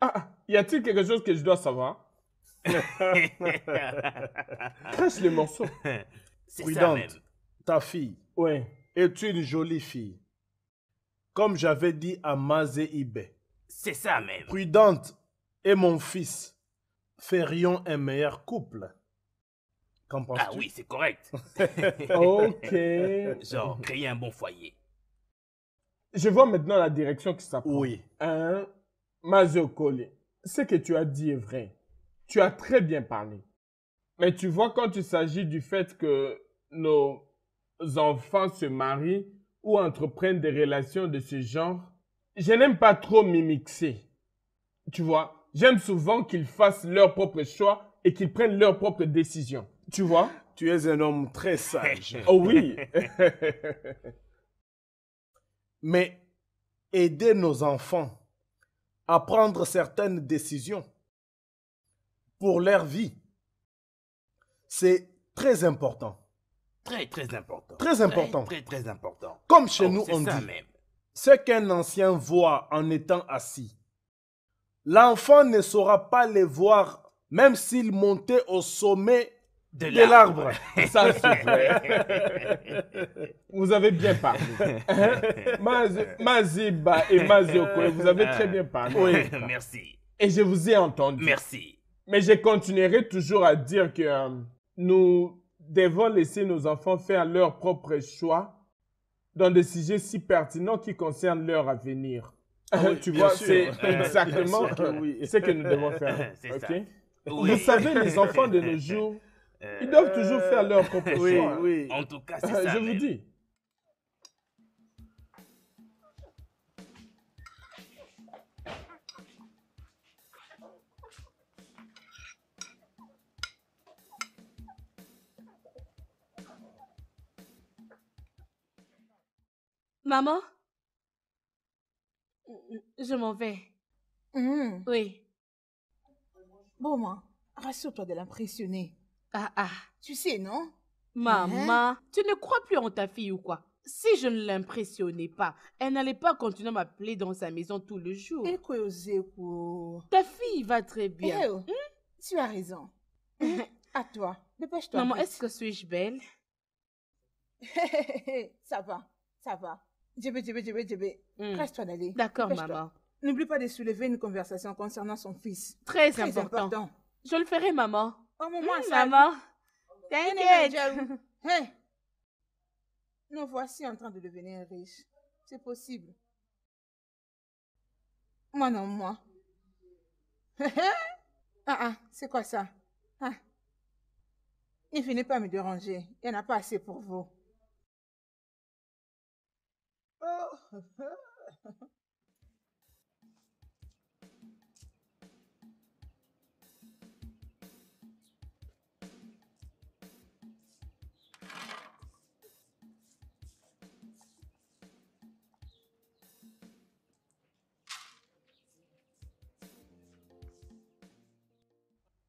Ah ah, y a-t-il quelque chose que je dois savoir Cache les morceaux. C'est ça Ta fille. Ouais. es une jolie fille Comme j'avais dit à Mazé Ibé. C'est ça même. Prudente et mon fils ferions un meilleur couple. Qu'en Ah oui, c'est correct. ok. Genre, créer un bon foyer. Je vois maintenant la direction qui s'approche. Oui. Hein, Mazokole, ce que tu as dit est vrai. Tu as très bien parlé. Mais tu vois, quand il s'agit du fait que nos enfants se marient ou entreprennent des relations de ce genre, je n'aime pas trop mixer. Tu vois, j'aime souvent qu'ils fassent leur propre choix et qu'ils prennent leurs propres décisions. Tu vois Tu es un homme très sage. oh oui mais aider nos enfants à prendre certaines décisions pour leur vie, c'est très important. Très, très important. Très important. Très, très, important. Comme chez oh, nous, on dit, même. ce qu'un ancien voit en étant assis, l'enfant ne saura pas les voir même s'il montait au sommet de, l'arbre. Ça Vous avez bien parlé. Maziba et vous avez très bien parlé. Oui, merci. Et je vous ai entendu. Merci. Mais je continuerai toujours à dire que euh, nous devons laisser nos enfants faire leurs propres choix dans des sujets si pertinents qui concernent leur avenir. Ah tu vois, c'est ah, exactement ce que nous devons faire. Vous savez, les enfants de nos jours ils euh, doivent toujours faire leur propre oui, hein. Oui, En tout cas, c'est euh, ça. Je vous dis. Maman, je m'en vais. Hum. Oui. Bon, moi, rassure-toi de l'impressionner. Ah ah, tu sais, non Maman, hein? tu ne crois plus en ta fille ou quoi Si je ne l'impressionnais pas, elle n'allait pas continuer à m'appeler dans sa maison tout le jour. Ta fille va très bien. Eh, oh, tu as raison. Hein? Hein? à toi, dépêche-toi. Maman, est-ce que suis-je belle Ça va, ça va. vais, je vais, je vais. Reste-toi d'aller. D'accord, maman. N'oublie pas de soulever une conversation concernant son fils. Très, important. Je le ferai, maman sa. Maman. Hmm, hey. Nous voici en train de devenir riches. C'est possible. Moi non, moi. ah ah, c'est quoi ça? Ah. Ne venez pas me déranger. Il n'y en a pas assez pour vous. Oh.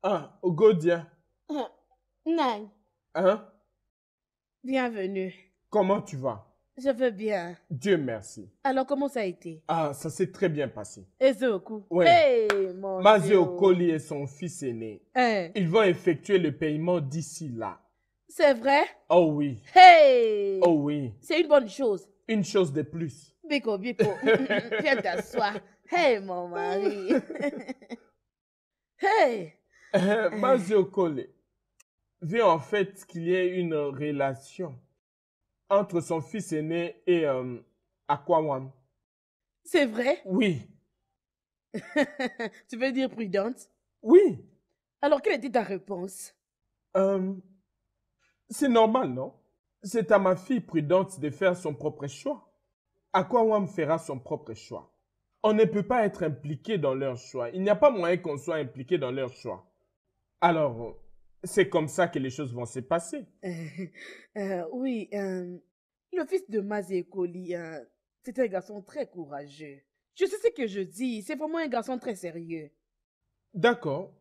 Ah, Ogodia. Hum, Nan. Hein? Bienvenue. Comment tu vas? Je vais bien. Dieu merci. Alors, comment ça a été? Ah, ça s'est très bien passé. Et Ezoku. Oui. Hey, mon Mazio Koli et son fils aîné. Hein. Ils vont effectuer le paiement d'ici là. C'est vrai? Oh oui. Hey! Oh oui. C'est une bonne chose. Une chose de plus. Biko, Biko, viens t'asseoir. Hey, mon mari. hey! Euh, euh. Mazio Kole veut en fait qu'il y ait une relation entre son fils aîné et euh, C'est vrai Oui. tu veux dire prudente Oui. Alors, quelle était ta réponse euh, C'est normal, non C'est à ma fille prudente de faire son propre choix. Aquawam fera son propre choix. On ne peut pas être impliqué dans leur choix. Il n'y a pas moyen qu'on soit impliqué dans leur choix. Alors, euh, c'est comme ça que les choses vont se passer. Euh, oui, euh, le fils de Mazekoli, c'est un garçon très courageux. Je sais ce que je dis, c'est vraiment un garçon très sérieux. D'accord.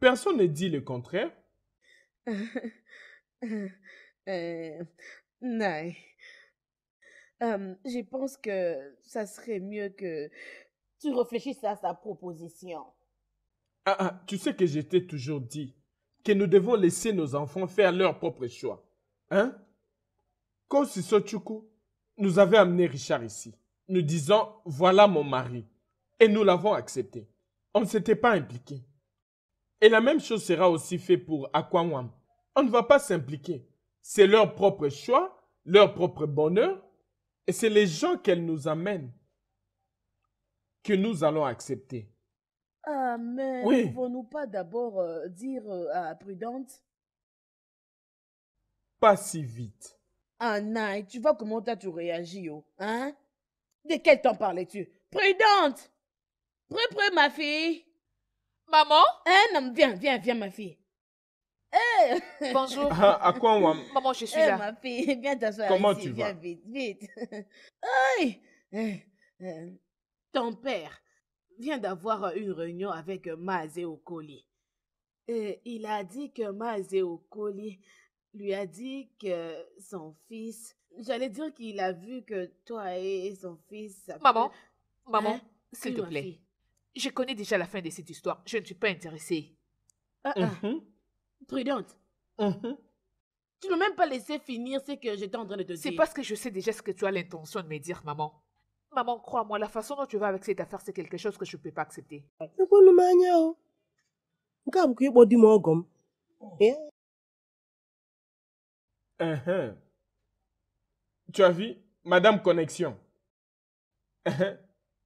Personne ne dit le contraire. non. je pense que ça serait mieux que tu réfléchisses à sa proposition. Ah, ah, tu sais que j'étais toujours dit que nous devons laisser nos enfants faire leur propre choix. Hein? Quand Chuku nous avait amené Richard ici, nous disant Voilà mon mari. Et nous l'avons accepté. On ne s'était pas impliqué. Et la même chose sera aussi faite pour Akwangwam. On ne va pas s'impliquer. C'est leur propre choix, leur propre bonheur, et c'est les gens qu'elle nous amène. que nous allons accepter. Ah, mais pouvons-nous pas d'abord euh, dire euh, à Prudente Pas si vite. Ah, Nai, tu vois comment t'as tu réagi, oh, hein De quel temps parlais-tu Prudente Pré, ma fille Maman, Hein, non, viens, viens, viens, ma fille. eh! bonjour. Ah, à quoi Maman, je suis eh, là. ma fille, viens t'asseoir Comment ici, tu viens vite, vite. Aïe eh, eh. Ton père, vient d'avoir euh, une réunion avec euh, Maze Okoli. il a dit que Maze Okoli lui a dit que son fils, j'allais dire qu'il a vu que toi et son fils. Maman, maman, hein, s'il te plaît. Je connais déjà la fin de cette histoire. Je ne suis pas intéressée. Ah, ah. Mm-hmm. Prudente. Mm-hmm. Tu ne m'as même pas laissé finir ce que j'étais en train de te dire. C'est parce que je sais déjà ce que tu as l'intention de me dire, maman. Maman, crois-moi, la façon dont tu vas avec cette affaire, c'est quelque chose que je ne peux pas accepter. Eh? Tu as vu, Madame Connexion.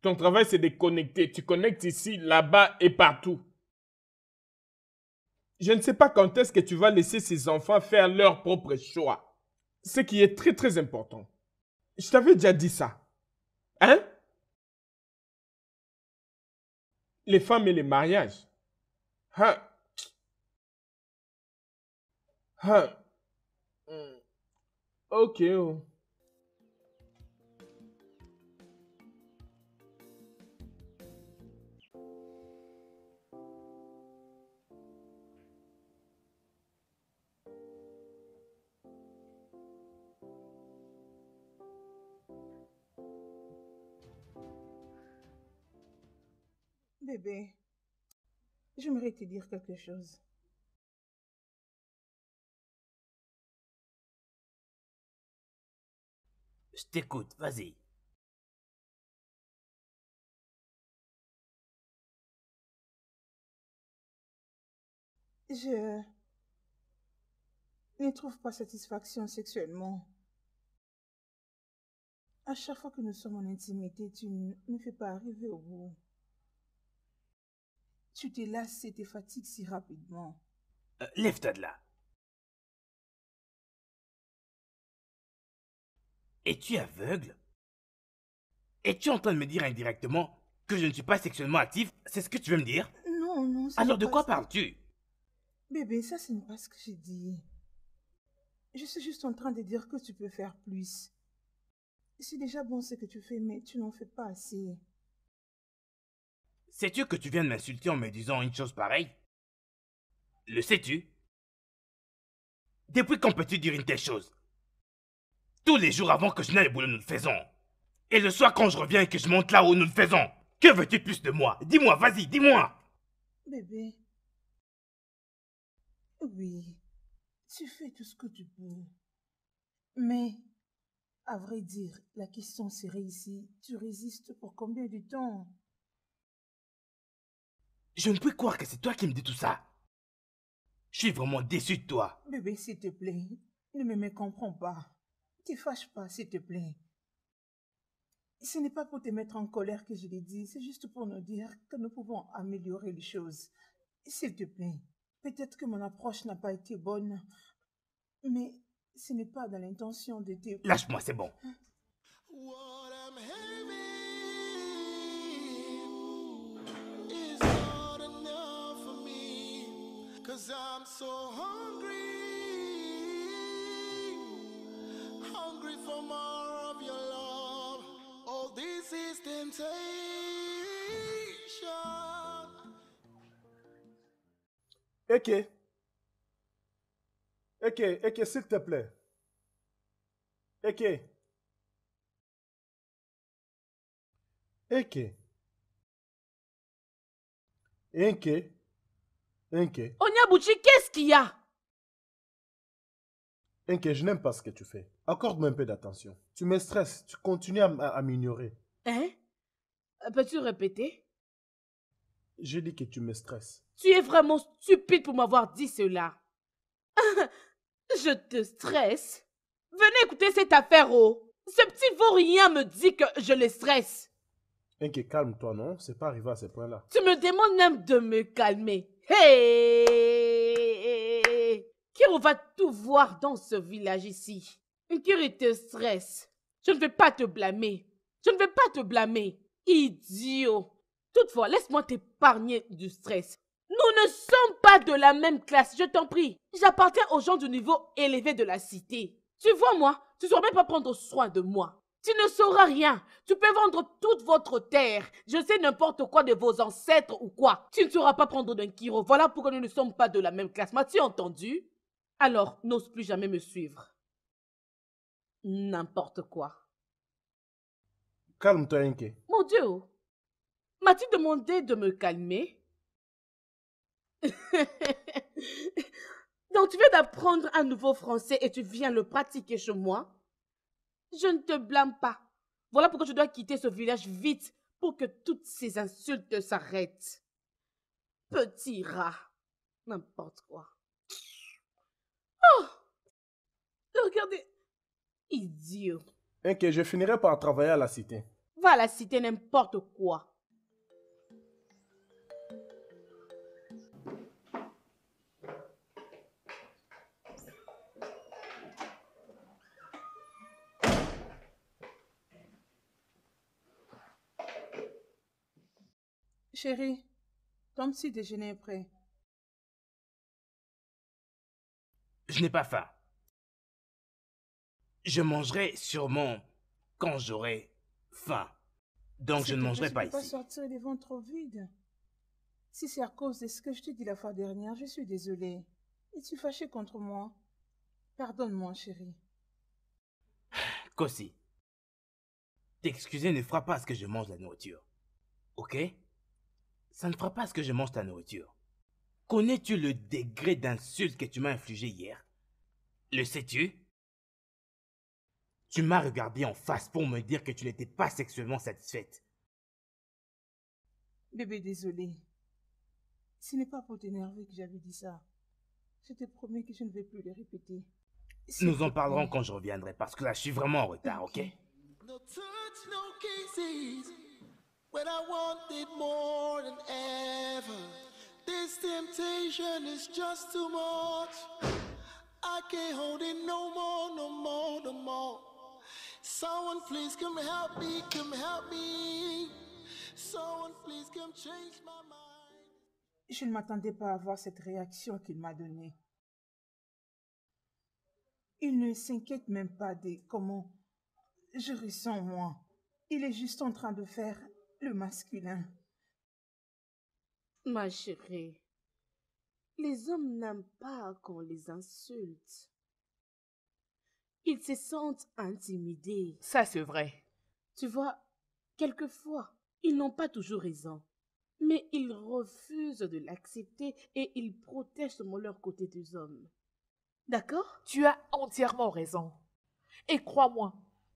Ton travail, c'est de connecter. Tu connectes ici, là-bas et partout. Je ne sais pas quand est-ce que tu vas laisser ces enfants faire leur propre choix. Ce qui est très très important. Je t'avais déjà dit ça. Hein? Le femme et le mariage. Ha! Ha! Hmm. Ok ou... Oh. Bébé, j'aimerais te dire quelque chose. Je t'écoute, vas-y. Je ne trouve pas satisfaction sexuellement. À chaque fois que nous sommes en intimité, tu ne me fais pas arriver au bout. Tu t'es lassé, tes fatigues si rapidement. Euh, Lève-toi de là. Es-tu aveugle Es-tu en train de me dire indirectement que je ne suis pas sexuellement actif C'est ce que tu veux me dire Non, non. Ça Alors de quoi parles-tu Bébé, ça, ce n'est pas ce que j'ai dit. Je suis juste en train de dire que tu peux faire plus. C'est déjà bon ce que tu fais, mais tu n'en fais pas assez. Sais-tu que tu viens de m'insulter en me disant une chose pareille Le sais-tu Depuis quand peux-tu dire une telle chose Tous les jours avant que je n'aille au boulot, nous le faisons. Et le soir quand je reviens et que je monte là où nous le faisons. Que veux-tu plus de moi Dis-moi, vas-y, dis-moi Bébé. Oui, tu fais tout ce que tu peux. Mais, à vrai dire, la question serait ici, tu résistes pour combien de temps je ne peux croire que c'est toi qui me dis tout ça. Je suis vraiment déçu de toi. Bébé, s'il te plaît, ne me mécomprends pas. Ne te fâche pas, s'il te plaît. Ce n'est pas pour te mettre en colère que je l'ai dit, c'est juste pour nous dire que nous pouvons améliorer les choses. S'il te plaît, peut-être que mon approche n'a pas été bonne, mais ce n'est pas dans l'intention de te... Lâche-moi, c'est bon. Hein? Cause I'm so hungry, hungry for more of your love. Oh, this is temptation. Eke, Eke, Eke, s'il te plaît. Eke. Eke. Eke. Onya Onyabuchi, qu'est-ce qu'il y a Inke, je n'aime pas ce que tu fais. Accorde-moi un peu d'attention. Tu me stresses, tu continues à, m'ignorer. Hein euh, Peux-tu répéter Je dis que tu me stresses. Tu es vraiment stupide pour m'avoir dit cela. je te stresse Venez écouter cette affaire, oh Ce petit vaurien me dit que je le stresse. Enke, calme-toi, non C'est pas arrivé à ce point-là. Tu me demandes même de me calmer. Hey! Kiro va tout voir dans ce village ici. Une te stress Je ne vais pas te blâmer. Je ne vais pas te blâmer. Idiot. Toutefois, laisse-moi t'épargner du stress. Nous ne sommes pas de la même classe, je t'en prie. J'appartiens aux gens du niveau élevé de la cité. Tu vois, moi, tu ne saurais même pas prendre soin de moi. Tu ne sauras rien. Tu peux vendre toute votre terre. Je sais n'importe quoi de vos ancêtres ou quoi. Tu ne sauras pas prendre d'un kilo. Voilà pourquoi nous ne sommes pas de la même classe. M'as-tu entendu Alors, n'ose plus jamais me suivre. N'importe quoi. Calme-toi, Inke. Mon Dieu. M'as-tu demandé de me calmer Donc tu viens d'apprendre un nouveau français et tu viens le pratiquer chez moi je ne te blâme pas. Voilà pourquoi je dois quitter ce village vite pour que toutes ces insultes s'arrêtent. Petit rat. N'importe quoi. Oh Regardez. Idiot. Ok, je finirai par travailler à la cité. Va à la cité, n'importe quoi. Chérie, ton petit déjeuner est prêt. Je n'ai pas faim. Je mangerai sûrement quand j'aurai faim. Donc je ne mangerai pas, ici. Je ne peux pas sortir des ventres vides. Si c'est à cause de ce que je t'ai dit la fois dernière, je suis désolée. Et tu fâché contre moi. Pardonne-moi, chérie. Cossi, t'excuser ne fera pas ce que je mange la nourriture. Ok ça ne fera pas ce que je mange ta nourriture. Connais-tu le degré d'insulte que tu m'as infligé hier Le sais-tu Tu m'as regardé en face pour me dire que tu n'étais pas sexuellement satisfaite. Bébé, désolé. Ce n'est pas pour t'énerver que j'avais dit ça. Je te promets que je ne vais plus le répéter. Nous en parlerons quand je reviendrai parce que là, je suis vraiment en retard, ok, When I want it more than ever, this temptation is just too much. I can't hold it no more, no more, no more. Someone please come help me, come help me. Someone please come change my mind. Je ne m'attendais pas à voir cette réaction qu'il m'a donnée. Il ne s'inquiète même pas de comment je ressens moi. Il est juste en train de faire le masculin. Ma chérie, les hommes n'aiment pas qu'on les insulte. Ils se sentent intimidés. Ça, c'est vrai. Tu vois, quelquefois, ils n'ont pas toujours raison. Mais ils refusent de l'accepter et ils protègent leur côté des hommes. D'accord Tu as entièrement raison. Et crois-moi,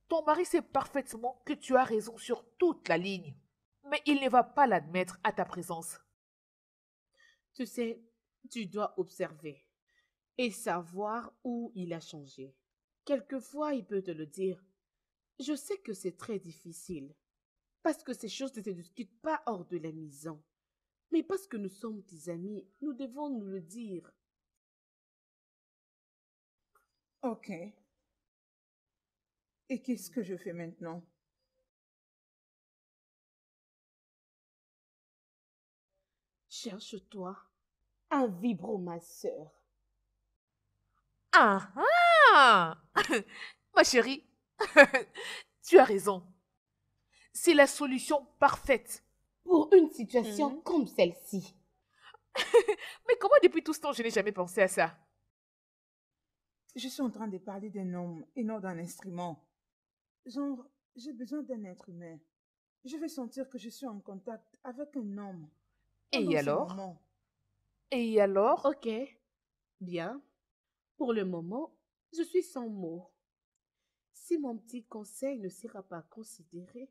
ton mari sait parfaitement que tu as raison sur toute la ligne mais il ne va pas l'admettre à ta présence. Tu sais, tu dois observer et savoir où il a changé. Quelquefois, il peut te le dire. Je sais que c'est très difficile, parce que ces choses ne se discutent pas hors de la maison. Mais parce que nous sommes tes amis, nous devons nous le dire. Ok. Et qu'est-ce que je fais maintenant Cherche-toi un vibromasseur. Ah ah Ma chérie, tu as raison. C'est la solution parfaite. Pour une situation mhm. comme celle-ci. Mais comment depuis tout ce temps je n'ai jamais pensé à ça Je suis en train de parler d'un homme et non d'un instrument. Genre, j'ai besoin d'un être humain. Je veux sentir que je suis en contact avec un homme. Ah Et alors Et alors Ok. Bien. Pour le moment, je suis sans mots. Si mon petit conseil ne sera pas considéré,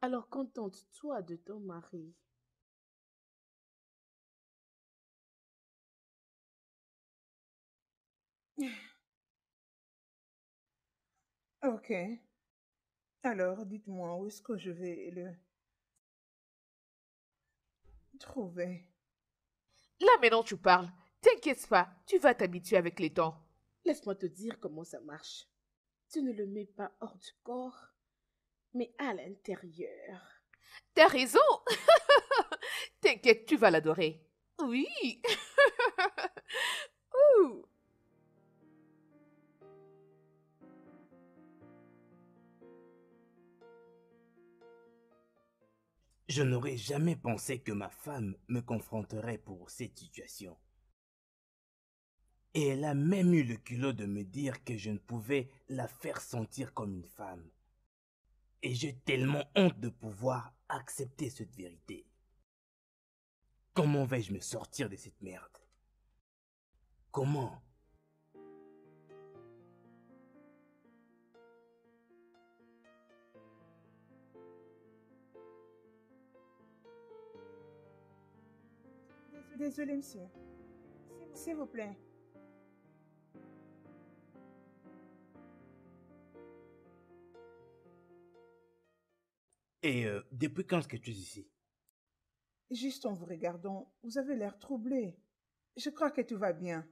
alors contente-toi de ton mari. Ok. Alors, dites-moi où est-ce que je vais le trouver. Là maintenant tu parles. T'inquiète pas, tu vas t'habituer avec les temps. Laisse-moi te dire comment ça marche. Tu ne le mets pas hors du corps, mais à l'intérieur. T'as raison. T'inquiète, tu vas l'adorer. Oui. Je n'aurais jamais pensé que ma femme me confronterait pour cette situation. Et elle a même eu le culot de me dire que je ne pouvais la faire sentir comme une femme. Et j'ai tellement honte de pouvoir accepter cette vérité. Comment vais-je me sortir de cette merde Comment Désolé, monsieur. S'il vous plaît. Et euh, depuis quand est-ce que tu es ici Juste en vous regardant, vous avez l'air troublé. Je crois que tout va bien.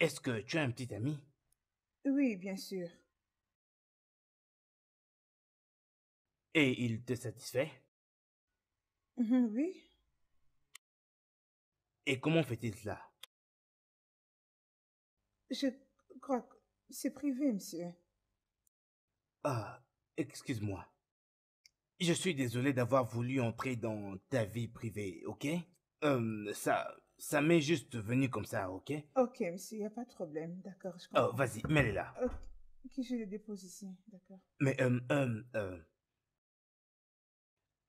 Est-ce que tu as un petit ami Oui, bien sûr. Et il te satisfait mhm, Oui. Et comment fait-il cela Je crois que c'est privé, monsieur. Ah, excuse-moi. Je suis désolé d'avoir voulu entrer dans ta vie privée, ok hum, ça, ça m'est juste venu comme ça, ok Ok, monsieur, il n'y a pas de problème, d'accord, Oh, vas-y, mets-les là. Ok, je les dépose ici, d'accord. Mais, euh, euh, euh...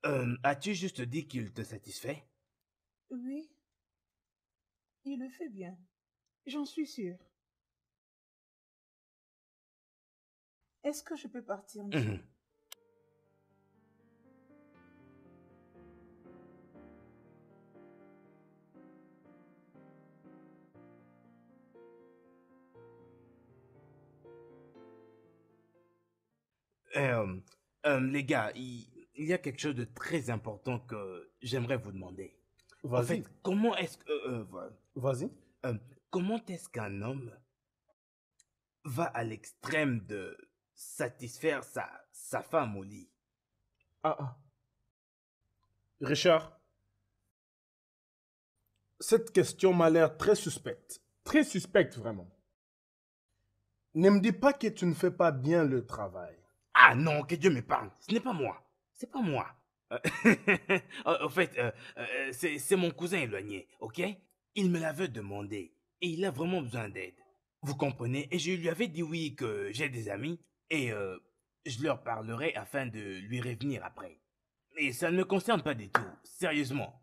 euh As-tu juste dit qu'il te satisfait Oui. Il le fait bien. J'en suis sûr. Est-ce que je peux partir hum, hum. Euh, euh, les gars, il y a quelque chose de très important que j'aimerais vous demander comment est-ce euh, euh, Vas-y. Euh, comment est-ce qu'un homme va à l'extrême de satisfaire sa, sa femme au lit Ah ah. Richard, cette question m'a l'air très suspecte. Très suspecte vraiment. Ne me dis pas que tu ne fais pas bien le travail. Ah non, que Dieu me parle. Ce n'est pas moi. C'est pas moi. Euh, en fait, euh, euh, c'est mon cousin éloigné, ok Il me l'avait demandé et il a vraiment besoin d'aide. Vous comprenez Et je lui avais dit oui que j'ai des amis et je leur parlerai afin de lui revenir après. Mais ça ne me concerne pas du tout, sérieusement.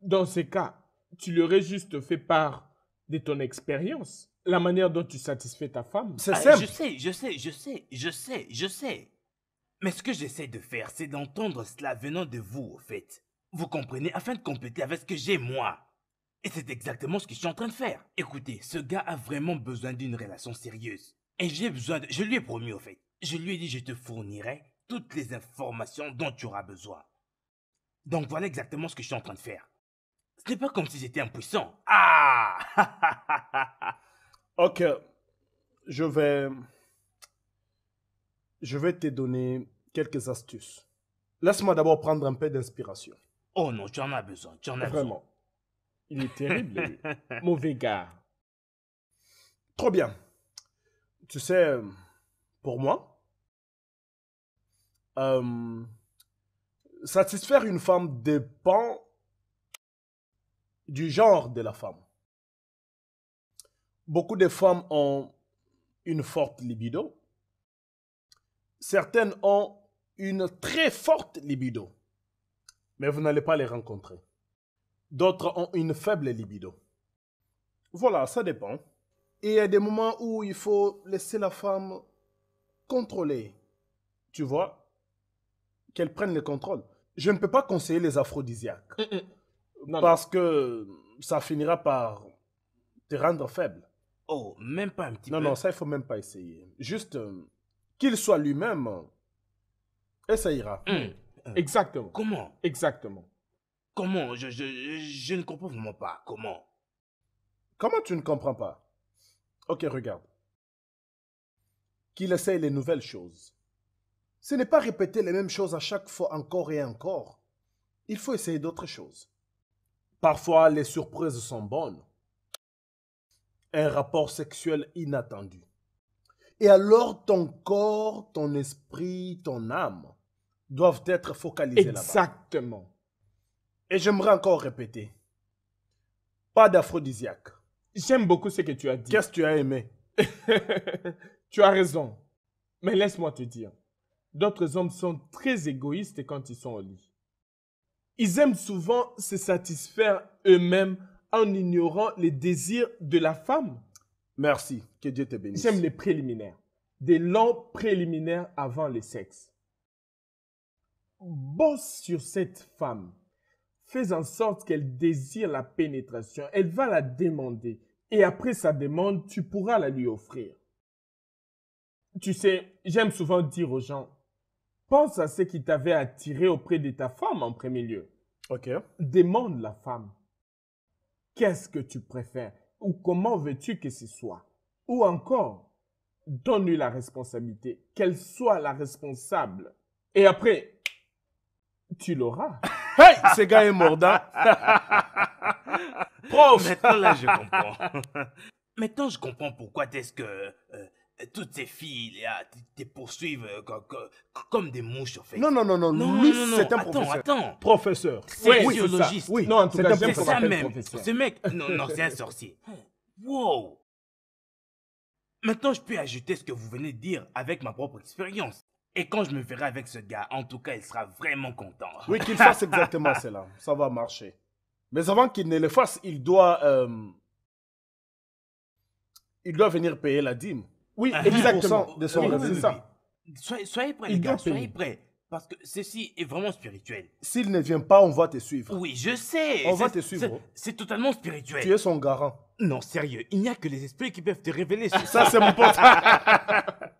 Dans ce cas, tu leur aurais juste fait part de ton expérience, la manière dont tu satisfais ta femme. C'est ah, Je sais, je sais, je sais, je sais, je sais. Mais ce que j'essaie de faire, c'est d'entendre cela venant de vous, au fait. Vous comprenez, afin de compléter avec ce que j'ai moi. Et c'est exactement ce que je suis en train de faire. Écoutez, ce gars a vraiment besoin d'une relation sérieuse. Et j'ai besoin de... Je lui ai promis, au fait. Je lui ai dit, je te fournirai toutes les informations dont tu auras besoin. Donc voilà exactement ce que je suis en train de faire. Ce n'est pas comme si j'étais impuissant. Ah Ok. Je vais je vais te donner quelques astuces. Laisse-moi d'abord prendre un peu d'inspiration. Oh non, tu en as besoin, tu Vraiment. Il est terrible, mauvais gars. Trop bien. Tu sais, pour moi, euh, satisfaire une femme dépend du genre de la femme. Beaucoup de femmes ont une forte libido, certaines ont une très forte libido, mais vous n'allez pas les rencontrer. D'autres ont une faible libido. Voilà, ça dépend. Et il y a des moments où il faut laisser la femme contrôler. Tu vois Qu'elle prenne le contrôle. Je ne peux pas conseiller les aphrodisiaques. Mm, mm. parce que ça finira par te rendre faible. Oh, même pas un petit non, peu. Non, non, ça, il faut même pas essayer. Juste, euh, qu'il soit lui-même, et hein. Hmm. Hein. Exactement. Comment Exactement. Comment je, je ne comprends vraiment pas. Comment Comment tu ne comprends pas Ok, regarde. Qu'il essaye les nouvelles choses. Ce n'est pas répéter les mêmes choses à chaque fois encore et encore. Il faut essayer d'autres choses. Parfois, les surprises sont bonnes. Un rapport sexuel inattendu. Et alors ton corps, ton esprit, ton âme doivent être focalisés là-bas. Exactement. Et j'aimerais encore répéter. Pas d'aphrodisiaque. J'aime beaucoup ce que tu as dit. Qu'est-ce que tu as aimé Tu as raison. Mais laisse-moi te dire. D'autres hommes sont très égoïstes quand ils sont au lit. Ils aiment souvent se satisfaire eux-mêmes en ignorant les désirs de la femme Merci. Que Dieu te bénisse. J'aime les préliminaires. Des longs préliminaires avant le sexe. Bosse sur cette femme. Fais en sorte qu'elle désire la pénétration. Elle va la demander. Et après sa demande, tu pourras la lui offrir. Tu sais, j'aime souvent dire aux gens, pense à ce qui t'avait attiré auprès de ta femme en premier lieu. Ok. Demande la femme. Qu'est-ce que tu préfères ou comment veux-tu que ce soit Ou encore, donne-lui la responsabilité, qu'elle soit la responsable. Et après, tu l'auras. hey, ce gars est mordant. Prof Maintenant, je comprends. Maintenant, je comprends pourquoi est-ce que euh, toutes ces filles là te poursuivent euh, comme des mouches en fait. Non, non, non, non, Non, lui, c'est un professeur. attends. Professeur. C'est biologiste. non, en tout cas, C'est ça même. Ce mec, non, non, c'est un sorcier. Wow. Maintenant, je peux ajouter ce que vous venez de dire avec ma propre expérience. Et quand je me verrai avec ce gars, en tout cas, il sera vraiment content. Oui, qu'il fasse exactement cela. Ça va marcher. Mais avant qu'il ne le fasse, il doit. euh, il doit venir payer la dîme. Oui, ah, exactement. Soyez, prêts, les gars, soyez prêts. Parce que ceci est vraiment spirituel. S'il ne vient pas, on va te suivre. Oui, je sais. On va te suivre. C'est totalement spirituel. Tu es son garant. Non, sérieux, il n'y a que les esprits qui peuvent te révéler. Ça, c'est mon pote.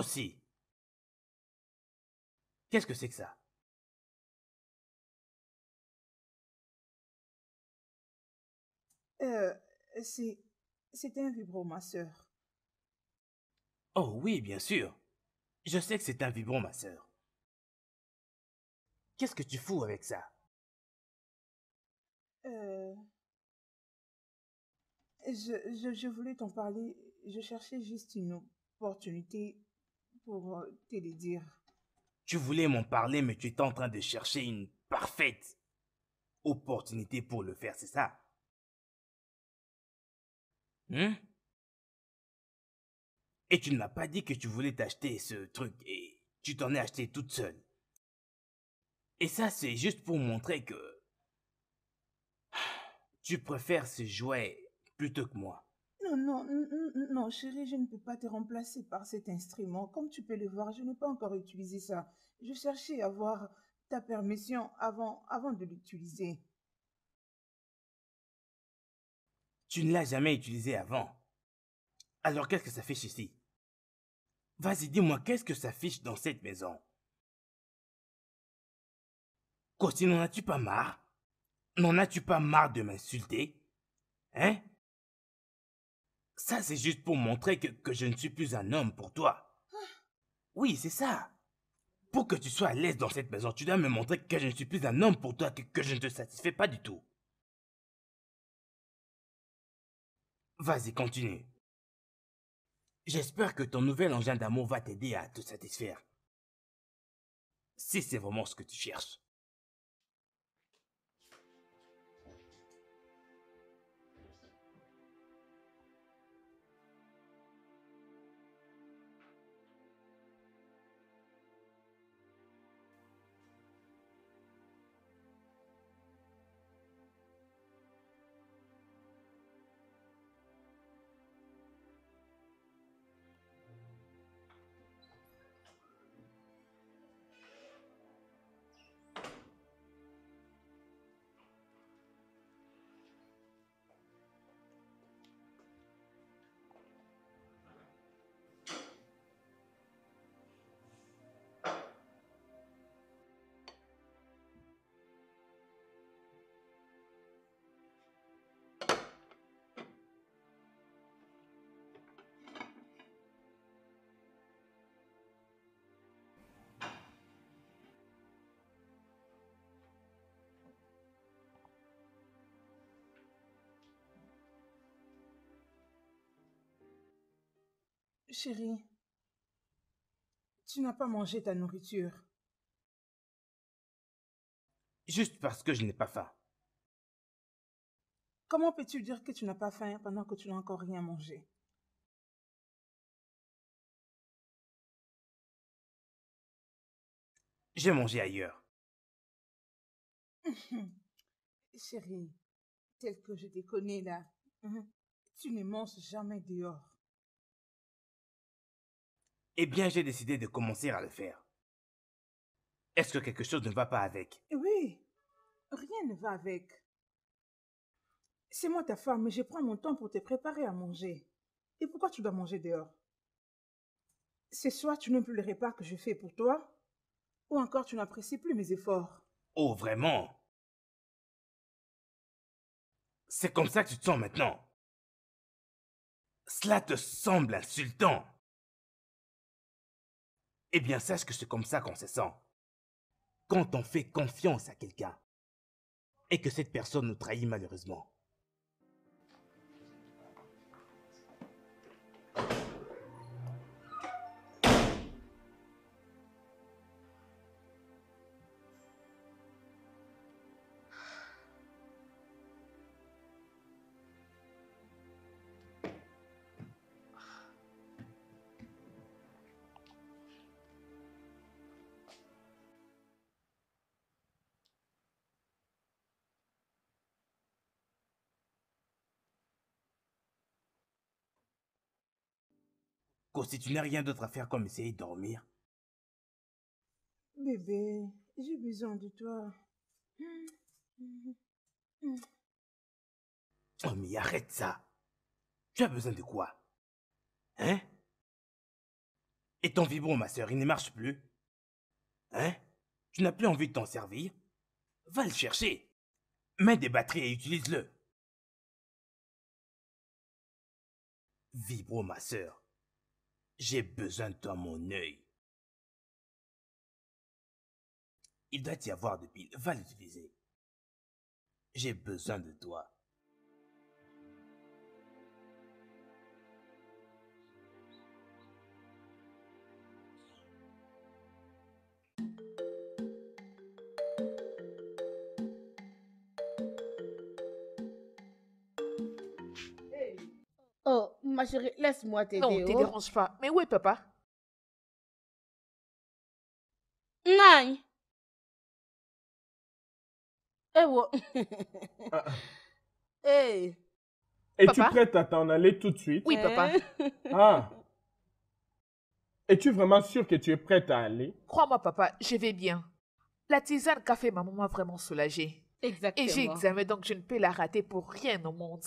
aussi. Qu'est-ce que c'est que ça Euh, c'est... C'est un vibromasseur. Oh oui, bien sûr. Je sais que c'est un vibromasseur. Qu'est-ce que tu fous avec ça Euh... Je, je, je voulais t'en parler. Je cherchais juste une opportunité pour euh, te dire. Tu voulais m'en parler, mais tu étais en train de chercher une parfaite opportunité pour le faire, c'est ça Hein? Et tu ne m'as pas dit que tu voulais t'acheter ce truc et tu t'en es acheté toute seule. Et ça, c'est juste pour montrer que tu préfères ce jouet plutôt que moi. Non, non, non, chérie, je ne peux pas te remplacer par cet instrument. Comme tu peux le voir, je n'ai pas encore utilisé ça. Je cherchais à avoir ta permission avant, avant de l'utiliser. Tu ne l'as jamais utilisé avant. Alors qu'est-ce que ça fiche ici Vas-y, dis-moi, qu'est-ce que ça fiche dans cette maison Costi, n'en as-tu pas marre N'en as-tu pas marre de m'insulter Hein ça, c'est juste pour montrer que, je ne suis plus un homme pour toi. Oui, c'est ça. Pour que tu sois à l'aise dans cette maison, tu dois me montrer que je ne suis plus un homme pour toi, et que je ne te satisfais pas du tout. Vas-y, continue. J'espère que ton nouvel engin d'amour va t'aider à te satisfaire. Si c'est vraiment ce que tu cherches. Chérie, tu n'as pas mangé ta nourriture. Juste parce que je n'ai pas faim. Comment peux-tu dire que tu n'as pas faim pendant que tu n'as encore rien mangé J'ai mangé ailleurs. Chérie, tel que je te connais là, hein, tu ne manges jamais dehors. Eh bien, j'ai décidé de commencer à le faire. Est-ce que quelque chose ne va pas avec eh Oui, rien ne va avec. C'est moi ta femme, mais je prends mon temps pour te préparer à manger. Et pourquoi tu dois manger dehors C'est soit tu n'aimes plus les repas que je fais pour toi, ou encore tu n'apprécies plus mes efforts. Oh, vraiment C'est comme ça que tu te sens maintenant Cela te semble insultant eh bien sache que c'est comme ça qu'on se sent. Quand on fait confiance à quelqu'un et que cette personne nous trahit malheureusement. si tu n'as rien d'autre à faire comme essayer de dormir. Bébé, j'ai besoin de toi. Oh, mais arrête ça. Tu as besoin de quoi Hein Et ton vibro, ma soeur, il ne marche plus Hein Tu n'as plus envie de t'en servir Va le chercher. Mets des batteries et utilise-le. Vibro, ma soeur. J'ai besoin de toi, mon œil. Il doit y avoir de piles. Va l'utiliser. J'ai besoin de toi. laisse-moi t'aider. Non, ne te oh. dérange pas. Mais où est papa Non. Eh ouais. ah. Es-tu prête à t'en aller tout de suite? Oui, eh. papa. ah. Es-tu vraiment sûre que tu es prête à aller? Crois-moi, papa, je vais bien. La tisane café fait ma maman m'a vraiment soulagée. Exactement. Et j'ai examiné, donc je ne peux la rater pour rien au monde.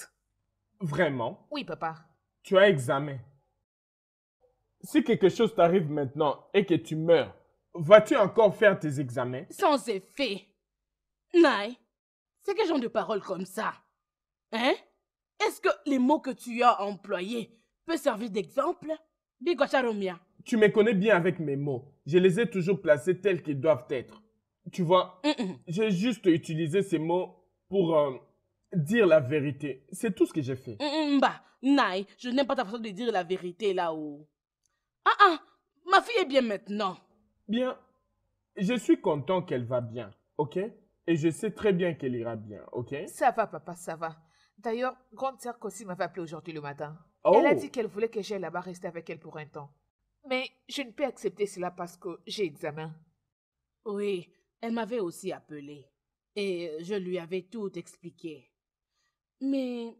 Vraiment? Oui, papa tu as examen. Si quelque chose t'arrive maintenant et que tu meurs, vas-tu encore faire tes examens Sans effet. Nai, c'est quel genre de parole comme ça Hein Est-ce que les mots que tu as employés peuvent servir d'exemple Bigocharomia. Tu me connais bien avec mes mots. Je les ai toujours placés tels qu'ils doivent être. Tu vois, j'ai juste utilisé ces mots pour euh, dire la vérité. C'est tout ce que j'ai fait. Mm, mm, mba, naï, je n'aime pas ta façon de dire la vérité là-haut. Oh. Ah ah, ma fille est bien maintenant. Bien, je suis content qu'elle va bien, ok Et je sais très bien qu'elle ira bien, ok Ça va, papa, ça va. D'ailleurs, grande sœur Kossi m'avait appelé aujourd'hui le matin. Oh! Elle a dit qu'elle voulait que j'aille là-bas rester avec elle pour un temps. Mais je ne peux accepter cela parce que j'ai examen. Oui, elle m'avait aussi appelé. Et je lui avais tout expliqué. Mais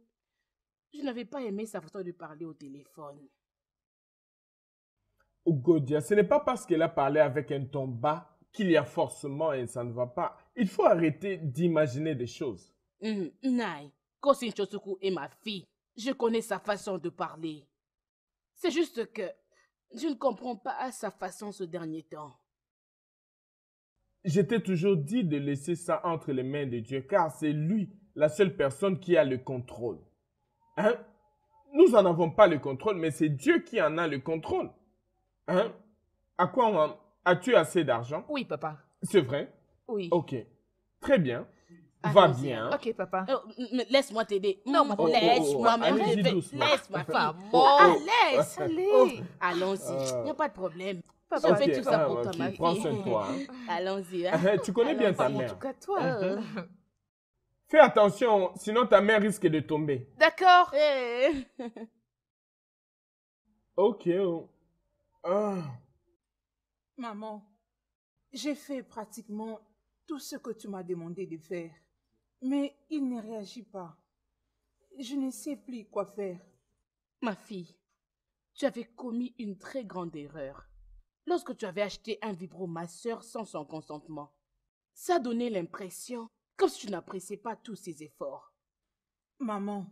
je n'avais pas aimé sa façon de parler au téléphone. Oh, Godia, ce n'est pas parce qu'elle a parlé avec un ton bas qu'il y a forcément et ça ne va pas. Il faut arrêter d'imaginer des choses. Mmh, Nai, Kosin Chosuku est ma fille. Je connais sa façon de parler. C'est juste que je ne comprends pas à sa façon ce dernier temps. J'étais toujours dit de laisser ça entre les mains de Dieu, car c'est lui la seule personne qui a le contrôle. Hein? Nous n'en avons pas le contrôle, mais c'est Dieu qui en a le contrôle. Hein? À quoi on as-tu assez d'argent Oui, papa. C'est vrai Oui. Ok. Très bien. Va bien. Ok, papa. Euh, laisse-moi t'aider. Non, laisse-moi. Oh, oh, oh, même. Laisse-moi, femme. Laisse. Allez. Allons-y. Il euh. n'y a pas de problème. Papa, fais tout ça pour ah, ta mari. Prends soin de toi. Hein. Allons-y. Hein. Eh, tu connais bien ta mère. En tout cas, toi. Mm-hmm. Euh, Fais attention, sinon ta mère risque de tomber. D'accord. Eh. ok. Oh. Ah. Maman, j'ai fait pratiquement tout ce que tu m'as demandé de faire, mais il ne réagit pas. Je ne sais plus quoi faire. Ma fille, tu avais commis une très grande erreur lorsque tu avais acheté un vibro soeur sans son consentement. Ça donnait l'impression comme si tu n'appréciais pas tous ses efforts. Maman,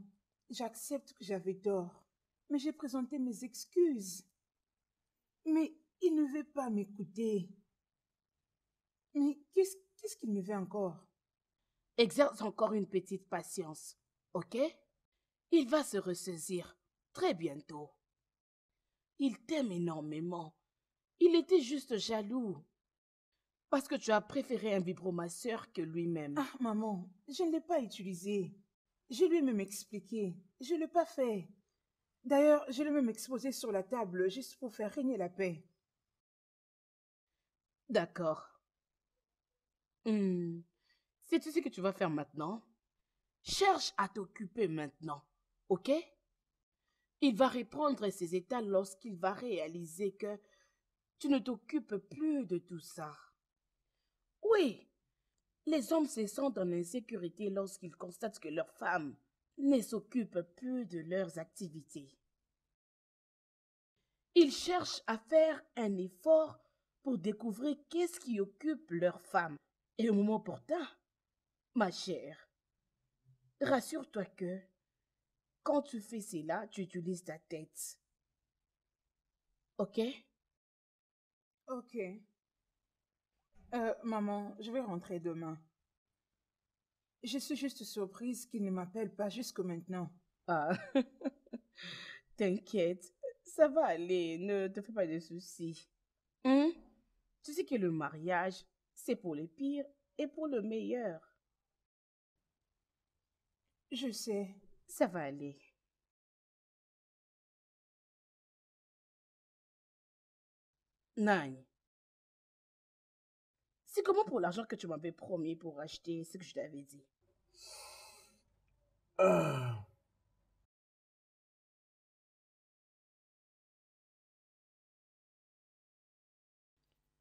j'accepte que j'avais tort, mais j'ai présenté mes excuses. Mais il ne veut pas m'écouter. Mais qu'est-ce qu'il me veut encore Exerce encore une petite patience, ok Il va se ressaisir très bientôt. Il t'aime énormément. Il était juste jaloux. Parce que tu as préféré un vibromasseur que lui-même. Ah, maman, je ne l'ai pas utilisé. Je lui ai même expliqué. Je ne l'ai pas fait. D'ailleurs, je l'ai même exposé sur la table juste pour faire régner la paix. D'accord. Hmm. C'est ce que tu vas faire maintenant Cherche à t'occuper maintenant, ok Il va reprendre ses états lorsqu'il va réaliser que tu ne t'occupes plus de tout ça. Oui, les hommes se sentent en insécurité lorsqu'ils constatent que leurs femmes ne s'occupent plus de leurs activités. Ils cherchent à faire un effort pour découvrir qu'est-ce qui occupe leurs femmes. Et au moment opportun, ma chère, rassure-toi que quand tu fais cela, tu utilises ta tête. Ok? Ok. Euh, maman, je vais rentrer demain. Je suis juste surprise qu'il ne m'appelle pas jusque maintenant. Ah, t'inquiète, ça va aller, ne te fais pas de soucis. Hein? Tu sais que le mariage, c'est pour le pire et pour le meilleur. Je sais, ça va aller. Nine. C'est comment pour l'argent que tu m'avais promis pour acheter ce que je t'avais dit ah.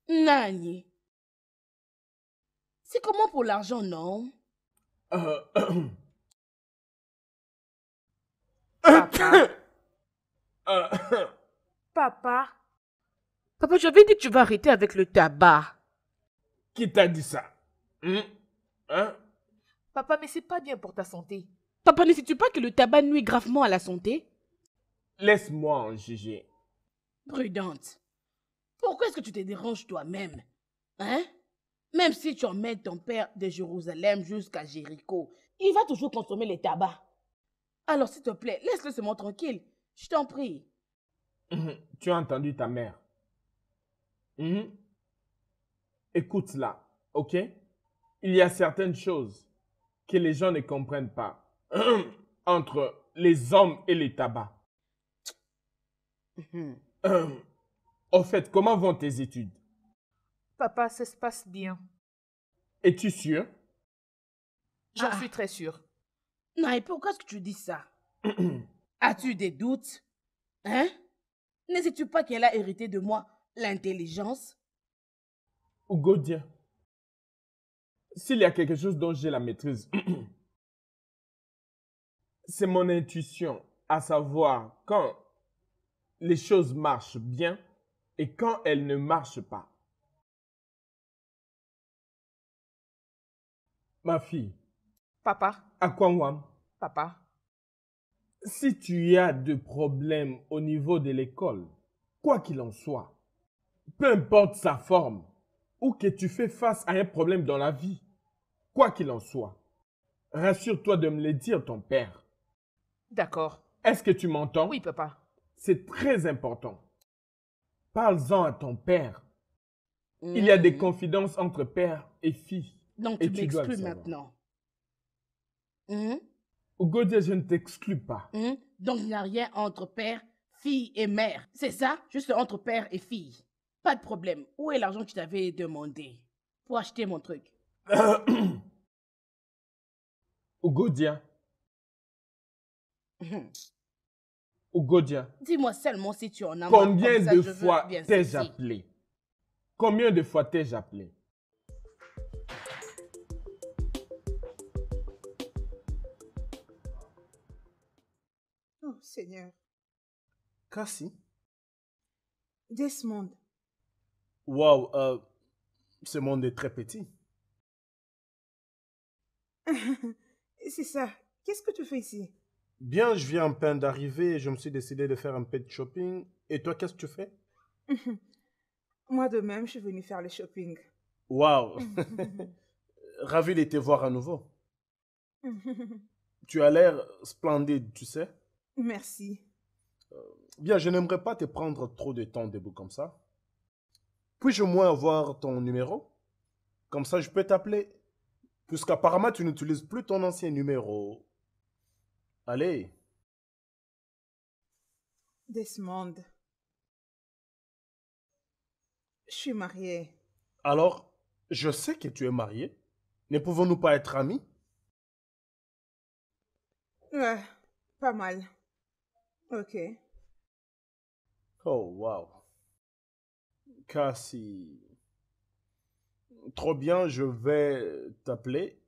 Nani. C'est comment pour l'argent, non Papa. Papa. Papa, j'avais dit que tu vas arrêter avec le tabac t'as dit ça hum? hein? Papa, mais c'est pas bien pour ta santé. Papa, ne sais-tu pas que le tabac nuit gravement à la santé Laisse-moi en juger. Prudente. Pourquoi est-ce que tu te déranges toi-même Hein Même si tu emmènes ton père de Jérusalem jusqu'à Jéricho, il va toujours consommer les tabac. Alors s'il te plaît, laisse-le seulement tranquille. Je t'en prie. Hum, tu as entendu ta mère. Hum? écoute-la, ok Il y a certaines choses que les gens ne comprennent pas entre les hommes et les tabacs. Mhm. Au fait, comment vont tes études Papa, ça se passe bien. Es-tu sûr J'en ah. suis très sûr. Non, et pourquoi est-ce que tu dis ça As-tu des doutes Hein sais tu pas qu'elle a hérité de moi l'intelligence, ou gaudien. S'il y a quelque chose dont j'ai la maîtrise, c'est mon intuition, à savoir quand les choses marchent bien et quand elles ne marchent pas. Ma fille. Papa. À Akwangwam. Papa. Si tu as des problèmes au niveau de l'école, quoi qu'il en soit, peu importe sa forme, ou que tu fais face à un problème dans la vie, quoi qu'il en soit, rassure-toi de me le dire, ton père. D'accord. Est-ce que tu m'entends Oui, papa. C'est très important. Parle-en à ton père. Hmm. Il y a des confidences entre père et fille. Donc et tu, m'exclus maintenant. Mmh. je ne t'exclus pas. Hmm? Donc il n'y a rien entre père, fille et mère. C'est ça Juste entre père et fille. Pas de problème. Où est l'argent que tu t'avais demandé pour acheter mon truc Ougodia. Ougodia. Dis-moi seulement si tu en as Combien de fois t'ai-je appelé Combien de fois t'ai-je appelé Oh Seigneur. Cassie Desmond, Wow, euh, ce monde est très petit. C'est ça. Qu'est-ce que tu fais ici Bien, je viens en peine d'arriver et je me suis décidé de faire un peu de shopping. Et toi, qu'est-ce que tu fais Moi de même, je suis venue faire le shopping. Wow, Ravi de te voir à nouveau. tu as l'air splendide, tu sais. Merci. Euh, bien, je n'aimerais pas te prendre trop de temps debout comme ça. Puis-je au moins avoir ton numéro Comme ça, je peux t'appeler. Puisqu'apparemment, tu n'utilises plus ton ancien numéro. Allez. Desmond. Je suis mariée. Alors, je sais que tu es mariée. Ne pouvons-nous pas être amis Ouais, pas mal. Ok. Oh, wow. Si Trop bien, je vais t'appeler.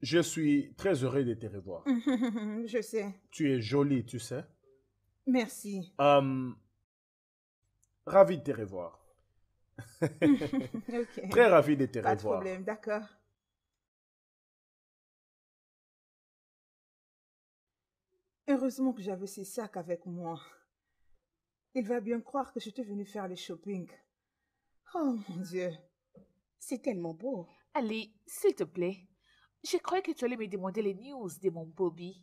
Je suis très heureux de te revoir. je sais. Tu es jolie, tu sais. Merci. Um, ravi de te revoir. Très ravi de te revoir. Pas de problème, d'accord. Heureusement que j'avais ces sacs avec moi. Il va bien croire que je suis venue faire le shopping. Oh mon Dieu. C'est tellement beau. Allez, s'il te plaît. Je croyais que tu allais me demander les news de mon Bobby.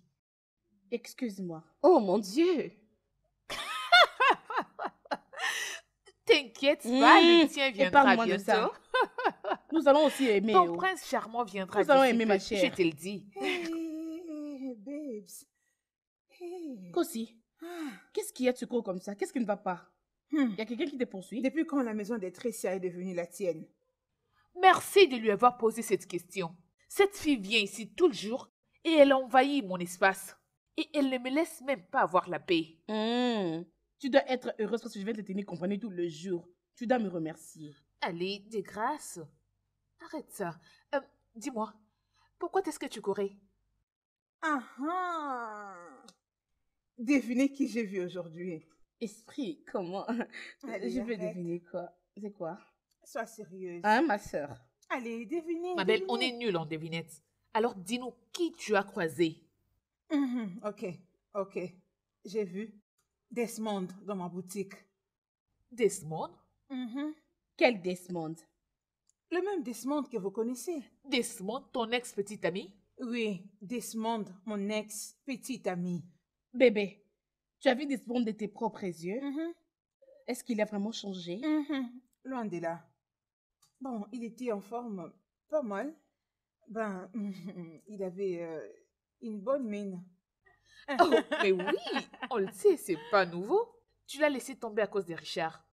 Excuse-moi. Oh mon Dieu. T'inquiète pas, hmm, le tien viendra bientôt. De ça. Nous allons aussi aimer. Ton oh. prince charmant viendra. Nous allons aimer ma chère. Je te le dis. Hey, babes. Hey. Ah. Qu'est-ce qu'il y a, tu cours comme ça Qu'est-ce qui ne va pas hmm. Il y a quelqu'un qui te poursuit Depuis quand la maison des est devenue la tienne Merci de lui avoir posé cette question. Cette fille vient ici tout le jour et elle envahit mon espace. Et elle ne me laisse même pas avoir la paix. Hmm. Tu dois être heureuse parce que je vais te tenir compagnie tout le jour. Tu dois me remercier. Allez, des grâces. Arrête ça. Euh, dis-moi, pourquoi est-ce que tu courais ah, ah devinez qui j'ai vu aujourd'hui. Esprit, comment Je veux deviner quoi C'est quoi Sois sérieuse. Hein, ma sœur Allez, devinez. Ma belle, on est nul en devinette. Alors dis-nous qui tu as croisé. Mhm, ok, ok. J'ai vu Desmond dans ma boutique. Desmond mhm. Quel Desmond Le même Desmond que vous connaissez. Desmond, ton ex-petit ami Oui, Desmond, mon ex-petit ami. Bébé, tu as vu des Lisbonne de tes propres yeux. Mm-hmm. Est-ce qu'il a vraiment changé mm-hmm. Loin de là. Bon, il était en forme pas mal. Ben, il avait euh, une bonne mine. oh, mais oui, on le sait, c'est pas nouveau. Tu l'as laissé tomber à cause de Richard.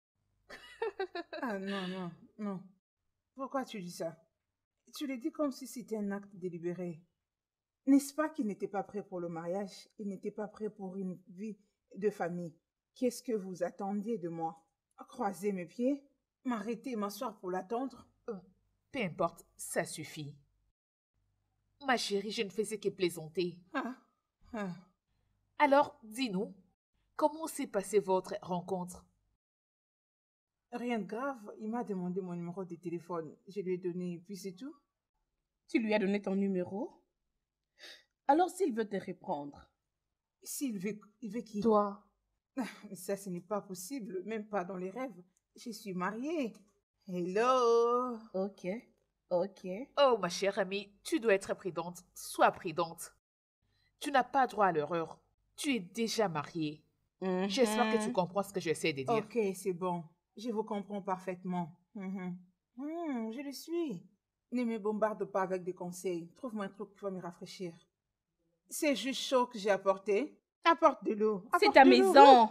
ah non, non, non. Pourquoi tu dis ça Tu le dis comme si c'était un acte délibéré. N'est-ce pas qu'il n'était pas prêt pour le mariage Il n'était pas prêt pour une vie de famille. Qu'est-ce que vous attendiez de moi Croiser mes pieds M'arrêter, m'asseoir pour l'attendre euh, Peu importe, ça suffit. Ma chérie, je ne faisais que plaisanter. Ah, ah. Alors, dis-nous, comment s'est passée votre rencontre Rien de grave, il m'a demandé mon numéro de téléphone. Je lui ai donné, puis c'est tout. Tu lui as donné ton numéro alors s'il veut te reprendre S'il veut, il veut qui Toi. ça, ce n'est pas possible, même pas dans les rêves. Je suis mariée. Hello. Ok, ok. Oh, ma chère amie, tu dois être prudente. Sois prudente. Tu n'as pas droit à l'erreur. Tu es déjà mariée. Mhm. J'espère que tu comprends ce que j'essaie de dire. Ok, c'est bon. Je vous comprends parfaitement. Mhm. Mhm, je le suis. Ne me bombarde pas avec des conseils. Trouve-moi un truc qui va me rafraîchir. C'est juste chaud que j'ai apporté. Apporte de l'eau. C'est ta maison.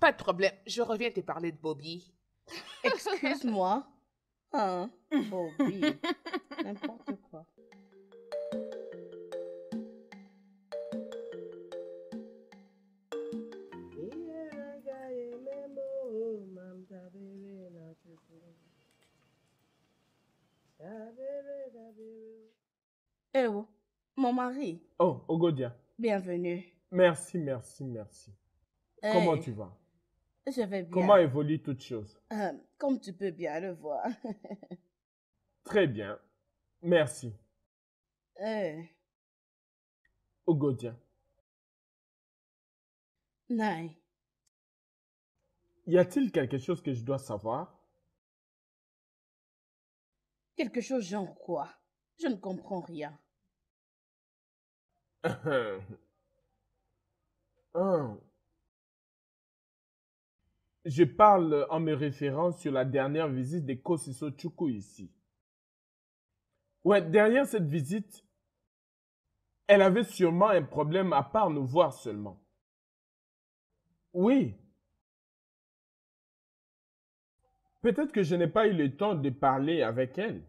Pas de problème. Je reviens te parler de Bobby. Excuse-moi. Hein, Bobby. N'importe quoi. Eh oh mon mari. Oh, Ogodia. Bienvenue. Merci, merci, merci. Euh, Comment tu vas Je vais bien. Comment évolue toute chose? Euh, comme tu peux bien le voir. Très bien. Merci. Euh. Ogodia. Non. Y a-t-il quelque chose que je dois savoir Quelque chose genre quoi Je ne comprends rien. Je parle en me référant sur la dernière visite de Kosiso ici. Ouais, derrière cette visite, elle avait sûrement un problème à part nous voir seulement. Oui. Peut-être que je n'ai pas eu le temps de parler avec elle,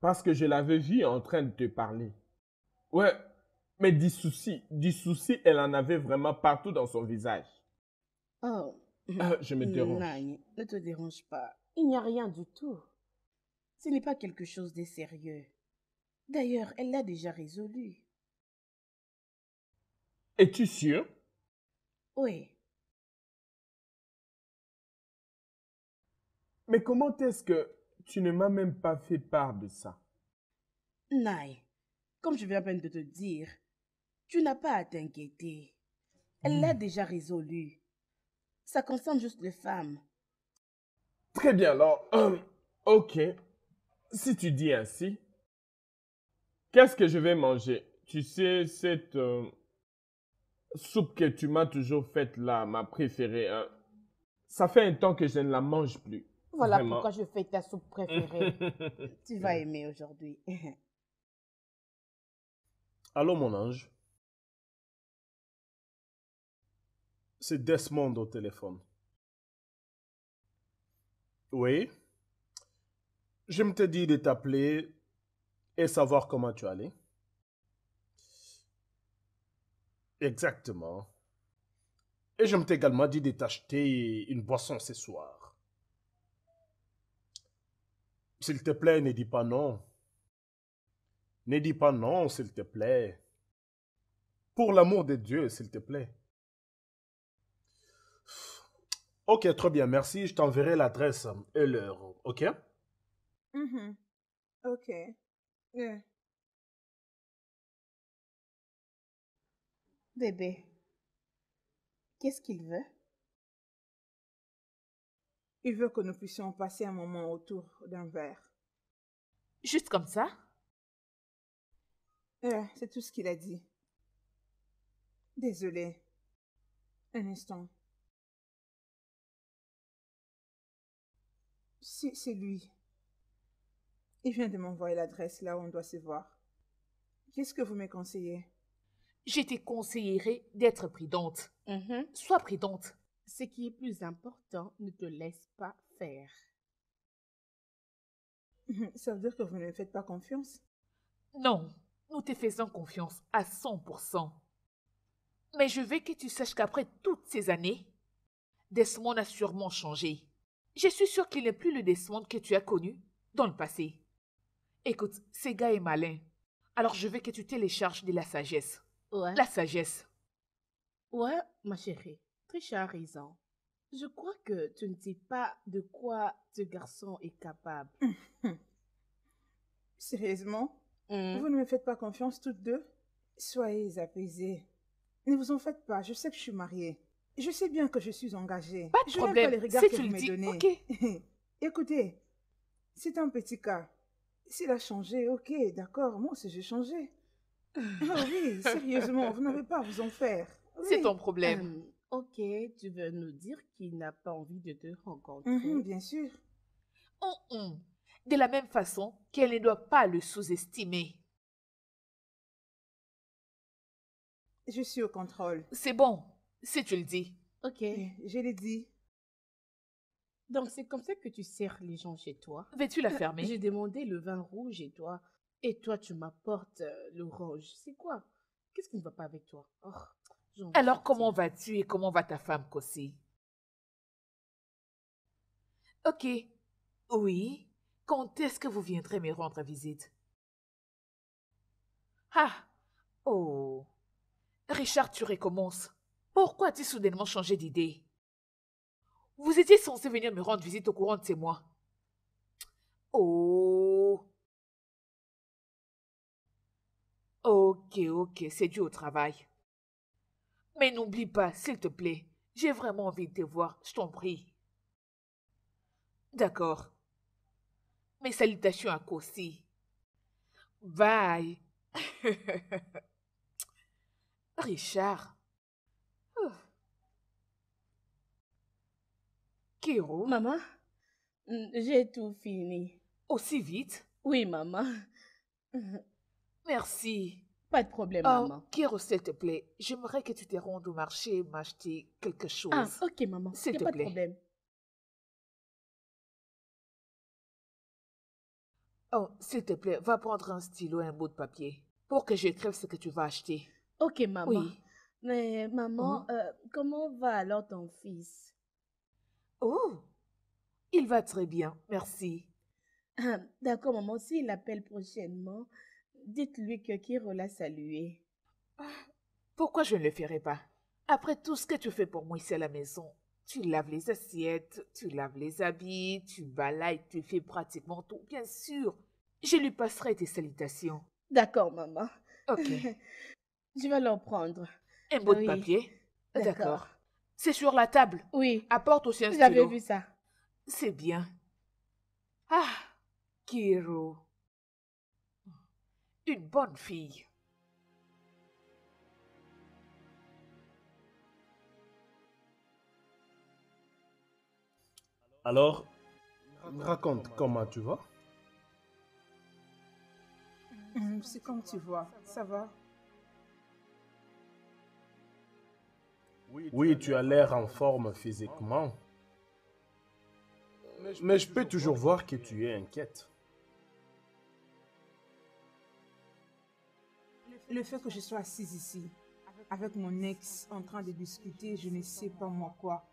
parce que je l'avais vue en train de te parler. Ouais, mais du souci, du souci, elle en avait vraiment partout dans son visage. Oh. Ah, je me dérange. ne te dérange pas. Il n'y a rien du tout. Ce n'est pas quelque chose de sérieux. D'ailleurs, elle l'a déjà résolu. Es-tu sûr Oui. Mais comment est-ce que tu ne m'as même pas fait part de ça Nai, comme je viens à peine de te dire, tu n'as pas à t'inquiéter. Elle l'a hmm. déjà résolu. Ça concerne juste les femmes. Très bien, alors. Hum, ok. Si tu dis ainsi, qu'est-ce que je vais manger Tu sais, cette euh, soupe que tu m'as toujours faite là, ma préférée, hein, ça fait un temps que je ne la mange plus. Voilà pourquoi je fais ta soupe préférée. tu vas aimer aujourd'hui. Allô, mon ange. c'est Desmond au téléphone. Oui. Je me t'ai dit de t'appeler et savoir comment tu allais. Exactement. Et je me t'ai également dit de t'acheter une boisson ce soir. S'il te plaît, ne dis pas non. Ne dis pas non, s'il te plaît. Pour l'amour de Dieu, s'il te plaît. Ok, très bien, merci. Je t'enverrai l'adresse et l'heure, ok? Mhm. Ok. Bébé, qu'est-ce qu'il veut? Il veut que nous puissions passer un moment autour d'un verre. Juste comme ça Euh, c'est tout ce qu'il a dit. Désolé. Un instant. c'est lui. Il vient de m'envoyer l'adresse là où on doit se voir. Qu'est-ce que vous me conseillez Je te conseillerais d'être prudente. Mm-hmm. Sois prudente. Ce qui est plus important, ne te laisse pas faire. Ça veut dire que vous ne me faites pas confiance Non, nous te faisons confiance à 100%. Mais je veux que tu saches qu'après toutes ces années, Desmond a sûrement changé. Je suis sûre qu'il n'est plus le Desmond que tu as connu dans le passé. Écoute, ce gars est malin. Alors je veux que tu télécharges de la sagesse. Ouais. La sagesse. Ouais, ma chérie. très a raison. Je crois que tu ne sais pas de quoi ce garçon est capable. Sérieusement hmm. Vous ne me faites pas confiance toutes deux Soyez apaisés. Ne vous en faites pas, je sais que je suis mariée. Je sais bien que je suis engagée. Pas de problème. Pas les regards tu dis, ok. Écoutez, c'est un petit cas. S'il a changé, ok, d'accord, moi si j'ai changé. ah oui, sérieusement, vous n'avez pas à vous en faire. C'est ton problème. Euh, ok, tu veux nous dire qu'il n'a pas envie de te rencontrer mhm, Bien sûr. Oh, oh. De la même façon qu'elle ne doit pas le sous-estimer. Je suis au contrôle. C'est bon, si tu le dis. Ok, eh, je l'ai dit. Donc c'est comme ça que tu sers les gens chez toi. vais tu la fermer J'ai demandé le vin rouge et toi, et toi tu m'apportes euh, le rouge. C'est quoi Qu'est-ce qui ne va pas avec toi oh, Alors comment vas-tu et comment va ta femme Kossi Ok. Oui. Quand est-ce que vous viendrez me rendre visite Ah Oh Richard, tu recommences. Pourquoi as-tu soudainement changé d'idée Vous étiez censé venir me rendre visite au courant de ces mois. Oh Ok, ok, c'est dû au travail. Mais n'oublie pas, s'il te plaît, j'ai vraiment envie de te voir, je t'en prie. D'accord. Mes salutations à Kossi. Bye. Richard, Kiro, Maman, j'ai tout fini. Aussi vite Oui, maman. Merci. Pas de problème, oh, maman. Kiro, s'il te plaît, j'aimerais que tu te rendes au marché et m'acheter quelque chose. Ah, ok, maman. S'il te pas plaît. De problème. Oh, s'il te plaît, va prendre un stylo et un bout de papier pour que j'écrive ce que tu vas acheter. Ok, maman. Oui. Mais maman, mhm. euh, comment va alors ton fils Oh, il va très bien, merci. Ah, d'accord, maman, s'il appelle prochainement, dites-lui que Kiro l'a salué. Ah, pourquoi je ne le ferai pas Après tout ce que tu fais pour moi ici à la maison, tu laves les assiettes, tu laves les habits, tu balayes, tu fais pratiquement tout. Bien sûr, je lui passerai tes salutations. D'accord, maman. Ok. je vais l'en prendre. Un bout de papier D'accord. C'est sur la table. Oui. Apporte aussi un J'avais vu ça. C'est bien. Ah, Kiro. Une bonne fille. Alors, raconte comment tu vas. Mm, c'est comme tu vois, ça va. Oui, tu as l'air en forme physiquement, mais je peux toujours voir que tu es inquiète. Le fait que je sois assise ici, avec mon ex en train de discuter, je ne sais pas moi quoi,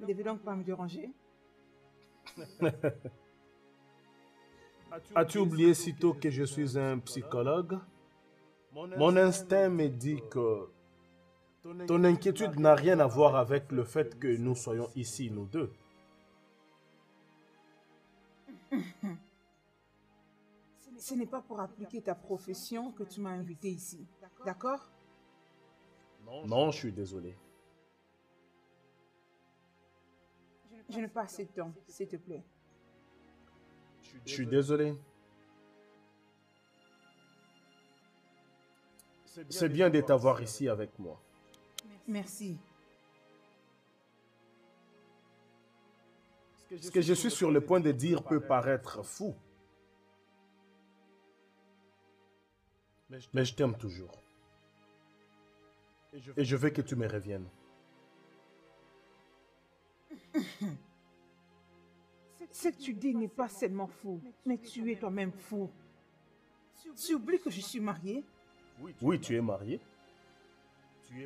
ne devez donc pas me déranger. As-tu oublié sitôt que je suis un psychologue Mon instinct me dit que ton inquiétude n'a rien à voir avec le fait que nous soyons ici, nous deux. Ce n'est pas pour appliquer ta profession que tu m'as invité ici, d'accord Non, je suis désolé. Je n'ai pas assez de temps, s'il te plaît. Je suis désolé. C'est bien de t'avoir ici avec moi. Merci. Ce que je suis sur le point de dire peut paraître fou, mais je t'aime toujours. Et je veux que tu me reviennes. Ce que tu dis n'est pas seulement fou, mais tu es toi-même fou. Tu oublies que je suis mariée Oui, tu es mariée.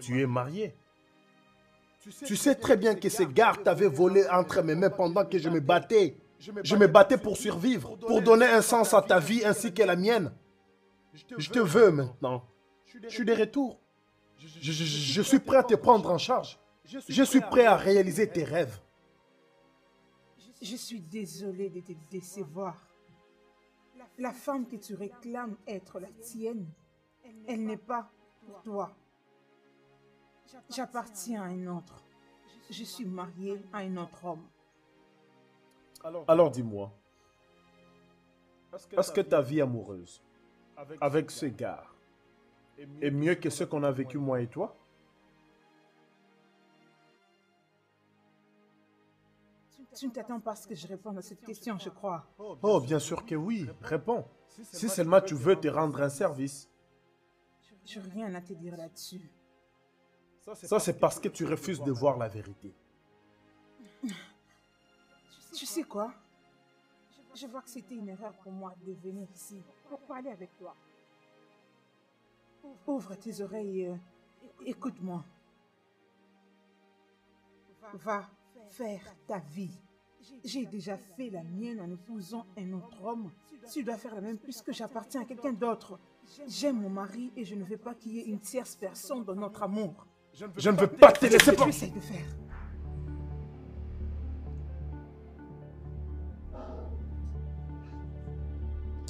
Tu es marié. Tu sais très bien que ces gardes t'avaient volé entre mes mains pendant que je me battais. Je me battais pour survivre, pour donner un sens à ta vie ainsi qu'à la mienne. Je te veux maintenant. Je suis de retour. Je, suis prêt à te prendre en charge. Je suis prêt à réaliser tes rêves. Je suis désolé de te décevoir. La femme que tu réclames être la tienne, elle n'est pas pour toi. J'appartiens à un autre. Je suis mariée à un autre homme. Alors dis-moi, est-ce que ta vie amoureuse avec ce gars est mieux que ce qu'on a vécu moi et toi Tu ne t'attends pas à ce que je réponde à cette question, je crois. Oh, bien sûr que oui. Réponds. Si seulement tu veux te rendre un service. Je n'ai rien à te dire là-dessus. Ça, c'est parce que tu refuses de voir la vérité. Tu sais quoi Je vois que c'était une erreur pour moi de venir ici pour parler avec toi. Ouvre tes oreilles euh, écoute-moi. Va faire ta vie. J'ai déjà fait la mienne en épousant un autre homme. Tu dois faire la même puisque j'appartiens à quelqu'un d'autre. J'aime mon mari et je ne veux pas qu'il y ait une tierce personne dans notre amour. Je ne veux, je pas, ne veux te pas te laisser pas. de faire.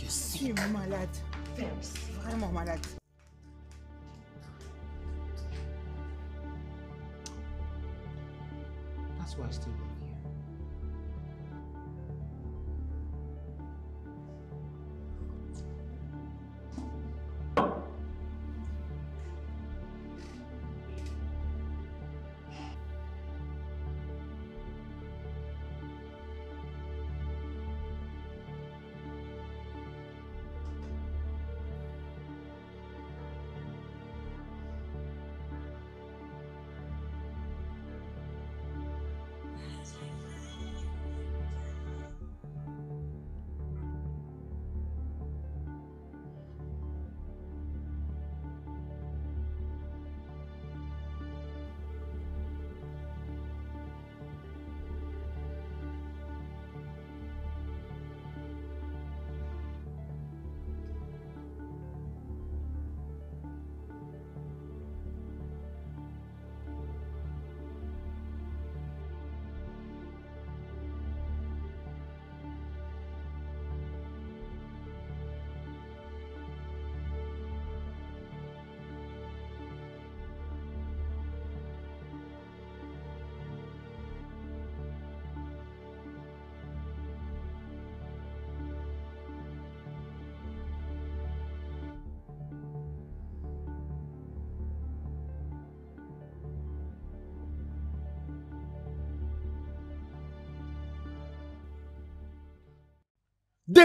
Je suis malade. Vraiment malade. That's why I still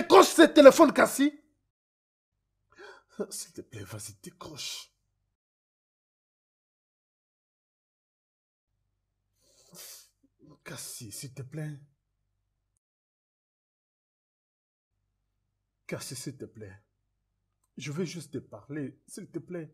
décroche ce téléphone, Cassie. S'il te plaît, vas-y, décroche. Cassie, s'il te plaît. Cassie, s'il te plaît. Je veux juste te parler, s'il te plaît.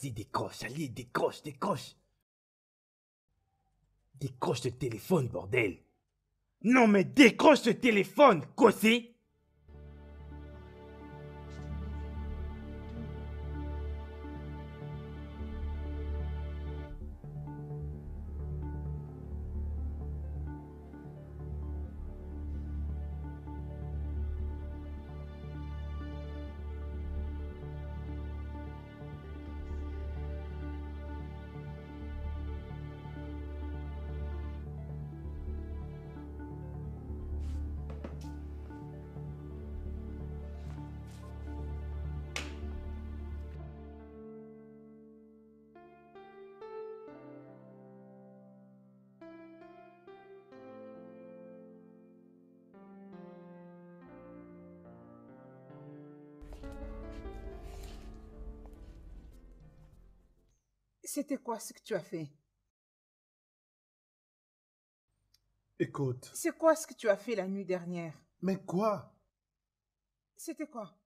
Vas-y, décroche, allez, décroche, décroche. Décroche ce téléphone, bordel. Non, mais décroche ce téléphone, cossé. c'était quoi ce que tu as fait Écoute. C'est quoi ce que tu as fait la nuit dernière Mais quoi C'était quoi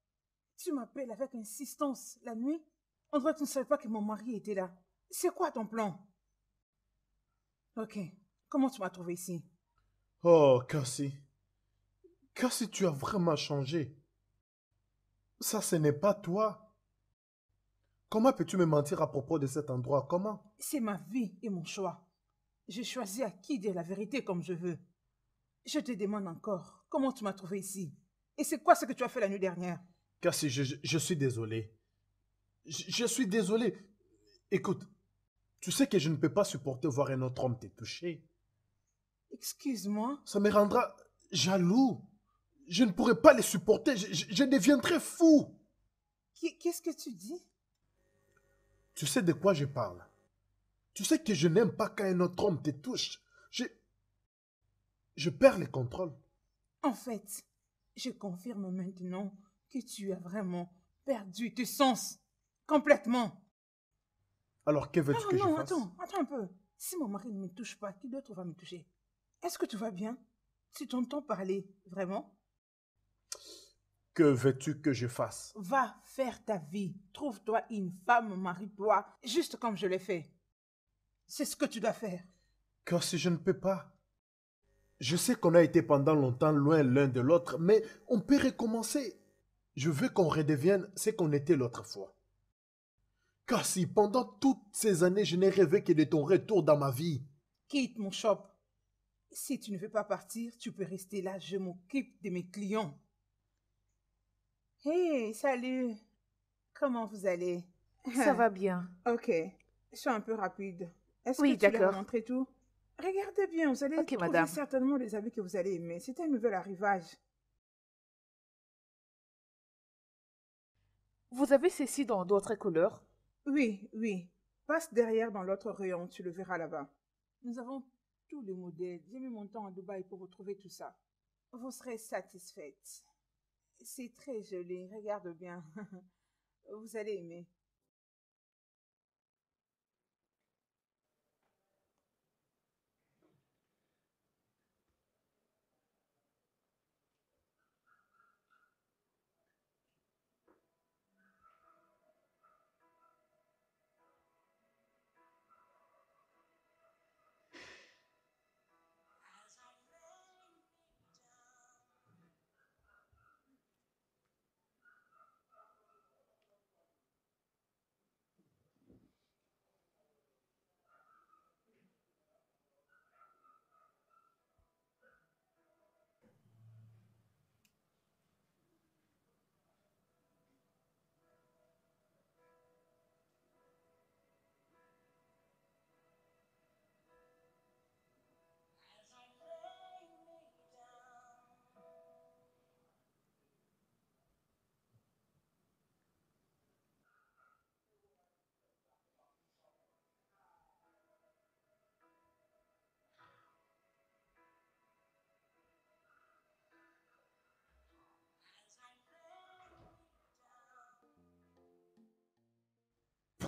Tu m'appelles avec insistance la nuit On dirait que tu ne savais pas que mon mari était là. C'est quoi ton plan Ok. Comment tu m'as trouvé ici Oh, Cassie. Cassie, tu as vraiment changé. Ça, ce n'est pas toi. Comment peux-tu me mentir à propos de cet endroit Comment C'est ma vie et mon choix. Je choisis à qui dire la vérité comme je veux. Je te demande encore, comment tu m'as trouvé ici Et c'est quoi ce que tu as fait la nuit dernière Cassie, je, je, suis désolé. Je, suis désolé. Écoute, tu sais que je ne peux pas supporter voir un autre homme te toucher. Excuse-moi. Ça me rendra jaloux. Je ne pourrai pas les supporter. Je, deviendrai fou. Qu'est-ce que tu dis tu sais de quoi je parle. Tu sais que je n'aime pas quand un autre homme te touche. Je... Je perds le contrôle. En fait, je confirme maintenant que tu as vraiment perdu tes sens. Complètement. Alors, que veux-tu que non, je Attends, attends un peu. Si mon mari ne me touche pas, qui d'autre va me toucher Est-ce que tu vas bien Tu t'entends parler, vraiment que veux-tu que je fasse Va faire ta vie. Trouve-toi une femme, marie-toi, juste comme je l'ai fait. C'est ce que tu dois faire. Car si je ne peux pas. Je sais qu'on a été pendant longtemps loin l'un de l'autre, mais on peut recommencer. Je veux qu'on redevienne ce qu'on était l'autre fois. Car si pendant toutes ces années je n'ai rêvé que de ton retour dans ma vie. Quitte mon shop. Si tu ne veux pas partir, tu peux rester là. Je m'occupe de mes clients. Hey, salut. Comment vous allez? Ça va bien. Ok. Je suis un peu rapide. Est-ce que tu vais vous montrer tout? Regardez bien, vous allez trouver certainement les habits que vous allez aimer. C'est un nouvel arrivage. Vous avez ceci dans d'autres couleurs Oui, oui. Passe derrière dans l'autre rayon, tu le verras là-bas. Nous avons tous les modèles. J'ai mis mon temps à Dubaï pour retrouver tout ça. Vous serez satisfaite. C'est très joli, regarde bien. Vous allez aimer.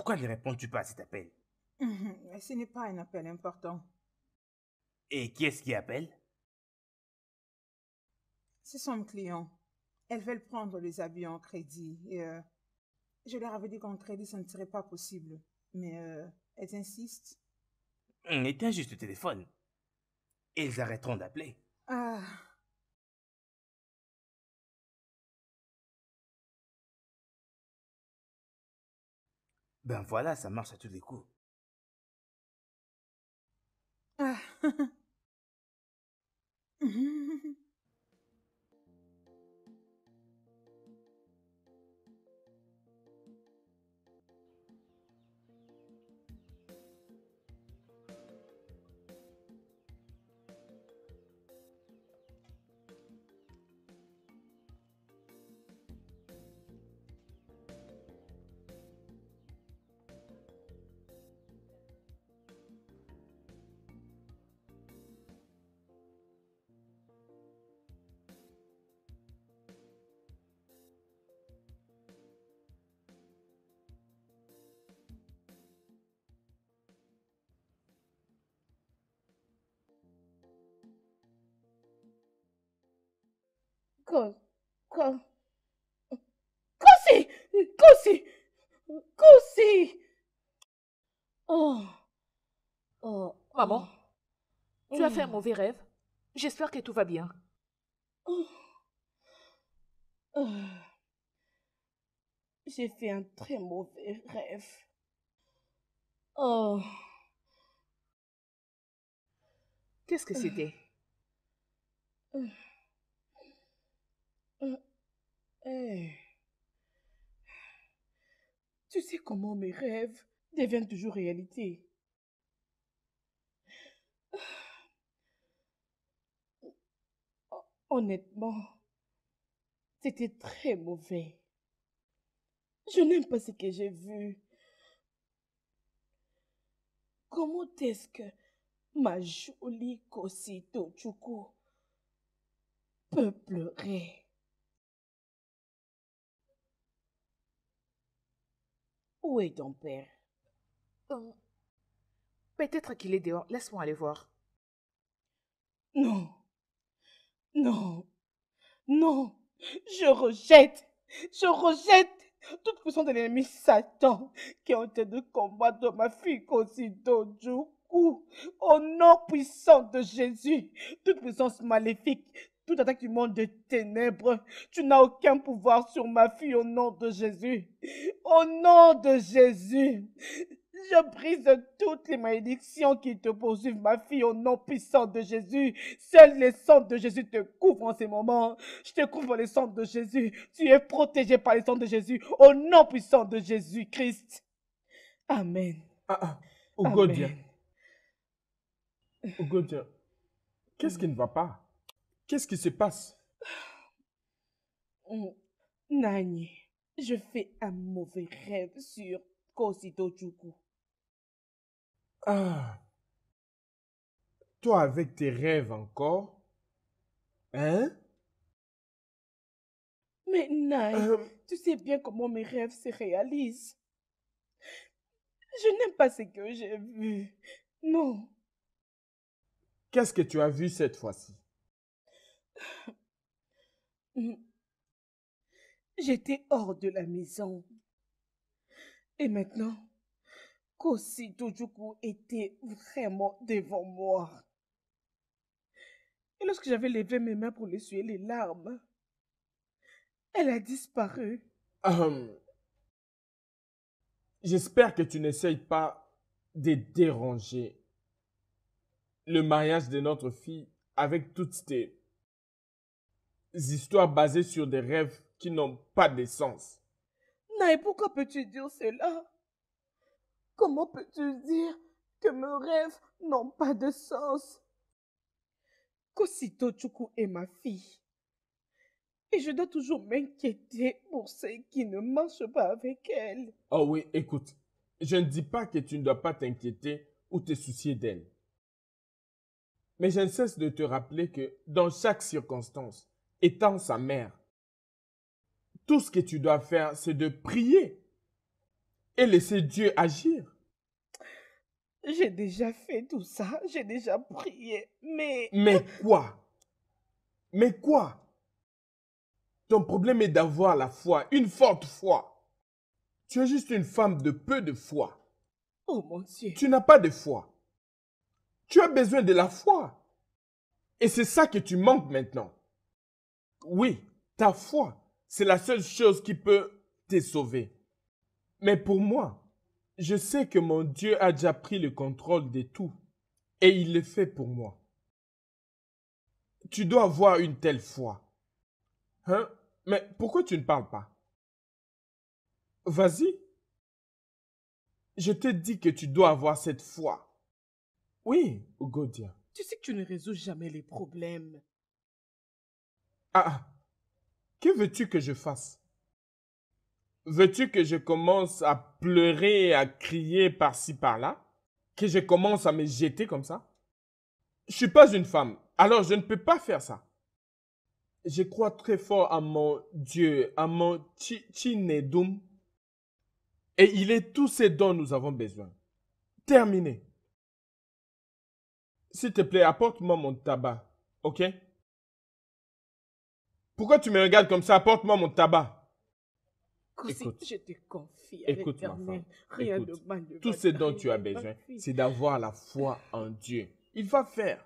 Pourquoi ne réponds-tu pas à cet appel mmh Ce n'est pas un appel important. Et qui est-ce qui appelle C'est son client. Elles veulent prendre les habits en crédit. Euh, je leur avais dit qu'en crédit, ça ne serait pas possible. Mais euh, elles insistent. Mmh, éteins juste le téléphone. Ils arrêteront d'appeler. Ah. Ben voilà, ça marche à tous les coups. Ah. Quoi? cosi cosi Oh Oh Maman, tu as fait un mm. mauvais rêve. J'espère que tout va bien. Oh. oh. J'ai fait un très mauvais rêve. Oh. Qu'est-ce que c'était? Oh. Euh, euh. Tu sais comment mes rêves deviennent toujours réalité. Honnêtement, c'était très mauvais. Je n'aime pas ce que j'ai vu. Comment est-ce que ma jolie Kosito Tochuku peut pleurer? Où est ton père Peut-être qu'il est dehors. Laisse-moi aller voir. Non. Non. Non. Je rejette. Je rejette toute puissance de l'ennemi Satan qui est en train de combattre ma fille Cosido, du Au nom puissant de Jésus, toute puissance maléfique, tout attaque du monde des ténèbres, tu n'as aucun pouvoir sur ma fille au nom de Jésus. Au nom de Jésus, je brise toutes les malédictions qui te poursuivent, ma fille, au nom puissant de Jésus. Seuls les sangs de Jésus te couvrent en ces moments. Je te couvre les sang de Jésus. Tu es protégé par les sang de Jésus, au nom puissant de Jésus-Christ. Amen. Ah, ah. Oh, Amen. Oh, Qu'est-ce qui ne va pas? Qu'est-ce qui se passe oh, Nani, je fais un mauvais rêve sur Kosito Chuku. Ah Toi avec tes rêves encore Hein Mais Nani, euh, tu sais bien comment mes rêves se réalisent. Je n'aime pas ce que j'ai vu. Non. Qu'est-ce que tu as vu cette fois-ci J'étais hors de la maison. Et maintenant, Kosi Tojuku était vraiment devant moi. Et lorsque j'avais levé mes mains pour essuyer les larmes, elle a disparu. J'espère que tu n'essayes pas de déranger le mariage de notre fille avec toutes tes histoires basées sur des rêves qui n'ont pas de sens. Naï, pourquoi peux-tu dire cela Comment peux-tu dire que mes rêves n'ont pas de sens Qu'aussitôt Chuku est ma fille. Et je dois toujours m'inquiéter pour ceux qui ne marchent pas avec elle. Oh oui, écoute, je ne dis pas que tu ne dois pas t'inquiéter ou te soucier d'elle. Mais je ne cesse de te rappeler que dans chaque circonstance, étant sa mère, tout ce que tu dois faire, c'est de prier et laisser Dieu agir. J'ai déjà fait tout ça, j'ai déjà prié, mais... Mais quoi Mais quoi Ton problème est d'avoir la foi, une forte foi. Tu es juste une femme de peu de foi. Oh mon Dieu. Tu n'as pas de foi. Tu as besoin de la foi. Et c'est ça que tu manques maintenant. Oui, ta foi, c'est la seule chose qui peut te sauver. Mais pour moi, je sais que mon Dieu a déjà pris le contrôle de tout et il le fait pour moi. Tu dois avoir une telle foi. Hein? Mais pourquoi tu ne parles pas? Vas-y. Je te dis que tu dois avoir cette foi. Oui, Godia. Tu sais que tu ne résous jamais les problèmes. Ah, ah, que veux-tu que je fasse Veux-tu que je commence à pleurer, à crier par-ci par-là Que je commence à me jeter comme ça Je suis pas une femme, alors je ne peux pas faire ça. Je crois très fort à mon Dieu, à mon Chinedum. Et il est tout ce dont nous avons besoin. Terminé. S'il te plaît, apporte-moi mon tabac, ok pourquoi tu me regardes comme ça Apporte-moi mon tabac. Écoute, je te confie écoute, ma femme, écoute, Tout ce dont tu as besoin, c'est d'avoir la foi en Dieu. Il va faire.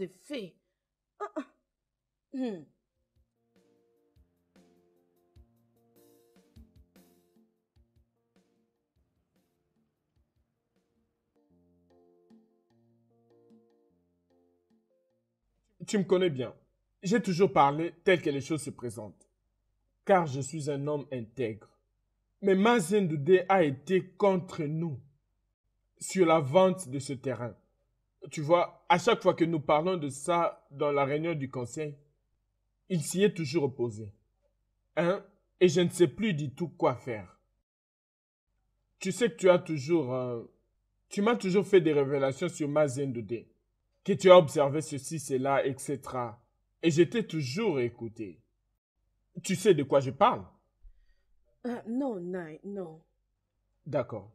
effets uh-uh. hmm. Tu me connais bien. J'ai toujours parlé tel que les choses se présentent. Car je suis un homme intègre. Mais de Doudé a été contre nous sur la vente de ce terrain tu vois, à chaque fois que nous parlons de ça dans la réunion du conseil, il s'y est toujours opposé. Hein? Et je ne sais plus du tout quoi faire. Tu sais que tu as toujours... Euh, tu m'as toujours fait des révélations sur ma Zendoudé. que tu as observé ceci, cela, etc. Et j'étais toujours écouté. Tu sais de quoi je parle euh, Non, non, non. D'accord.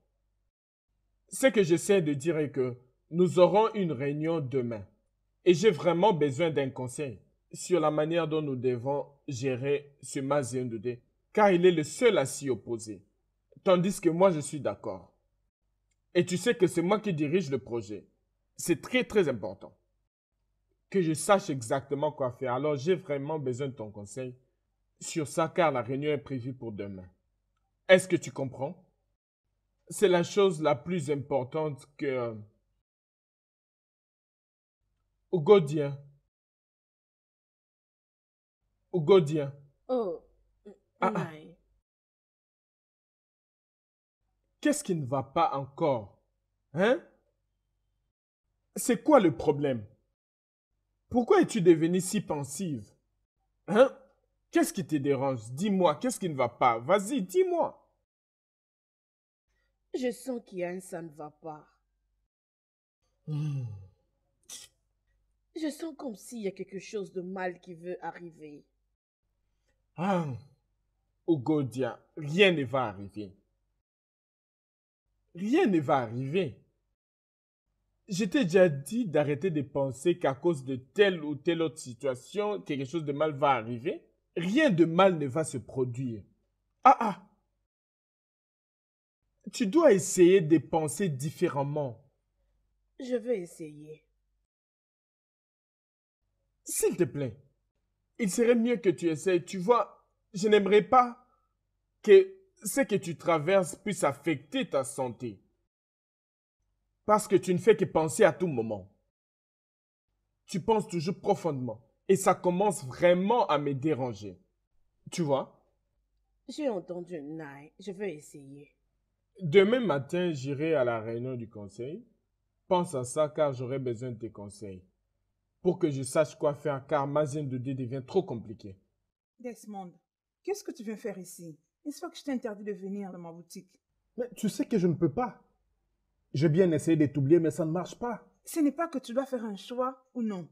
Ce que j'essaie de dire est que nous aurons une réunion demain et j'ai vraiment besoin d'un conseil sur la manière dont nous devons gérer ce Mazien de d car il est le seul à s'y opposer, tandis que moi je suis d'accord. Et tu sais que c'est moi qui dirige le projet. C'est très très important que je sache exactement quoi faire. Alors j'ai vraiment besoin de ton conseil sur ça, car la réunion est prévue pour demain. Est-ce que tu comprends C'est la chose la plus importante que Ugodien. Ugodien. Oh. Ah, ah. Qu'est-ce qui ne va pas encore Hein C'est quoi le problème Pourquoi es-tu devenue si pensive Hein Qu'est-ce qui te dérange Dis-moi, qu'est-ce qui ne va pas Vas-y, dis-moi. Je sens qu'il y a un ça ne va pas. Hmm. Je sens comme s'il y a quelque chose de mal qui veut arriver. Ah, Ogodia, oh rien ne va arriver. Rien ne va arriver. Je t'ai déjà dit d'arrêter de penser qu'à cause de telle ou telle autre situation, quelque chose de mal va arriver. Rien de mal ne va se produire. Ah ah. Tu dois essayer de penser différemment. Je veux essayer. S'il te plaît, il serait mieux que tu essayes. Tu vois, je n'aimerais pas que ce que tu traverses puisse affecter ta santé. Parce que tu ne fais que penser à tout moment. Tu penses toujours profondément. Et ça commence vraiment à me déranger. Tu vois J'ai entendu Nai. Je veux essayer. Demain matin, j'irai à la réunion du conseil. Pense à ça car j'aurai besoin de tes conseils pour que je sache quoi faire car ma zine de Dieu devient trop compliquée. Desmond, qu'est-ce que tu viens faire ici N'est-ce que je t'ai de venir dans ma boutique Mais tu sais que je ne peux pas. J'ai bien essayé de t'oublier, mais ça ne marche pas. Ce n'est pas que tu dois faire un choix ou non.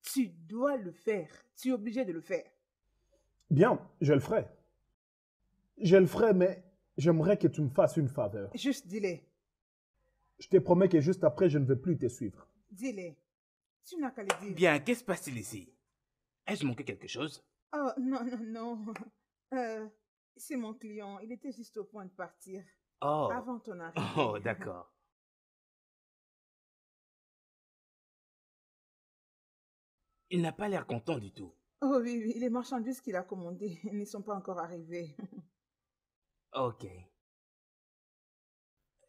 Tu dois le faire. Tu es obligé de le faire. Bien, je le ferai. Je le ferai, mais j'aimerais que tu me fasses une faveur. Juste dis-le. Je te promets que juste après, je ne vais plus te suivre. Dis-le. Tu n'as qu'à dire. Bien, qu'est-ce qui se passe ici Ai-je manqué quelque chose Oh, non, non, non. Euh, c'est mon client. Il était juste au point de partir. Oh. Avant ton oh, arrivée. Oh, d'accord. Il n'a pas l'air content du tout. Oh oui, oui, les marchandises qu'il a commandées ne sont pas encore arrivées. ok.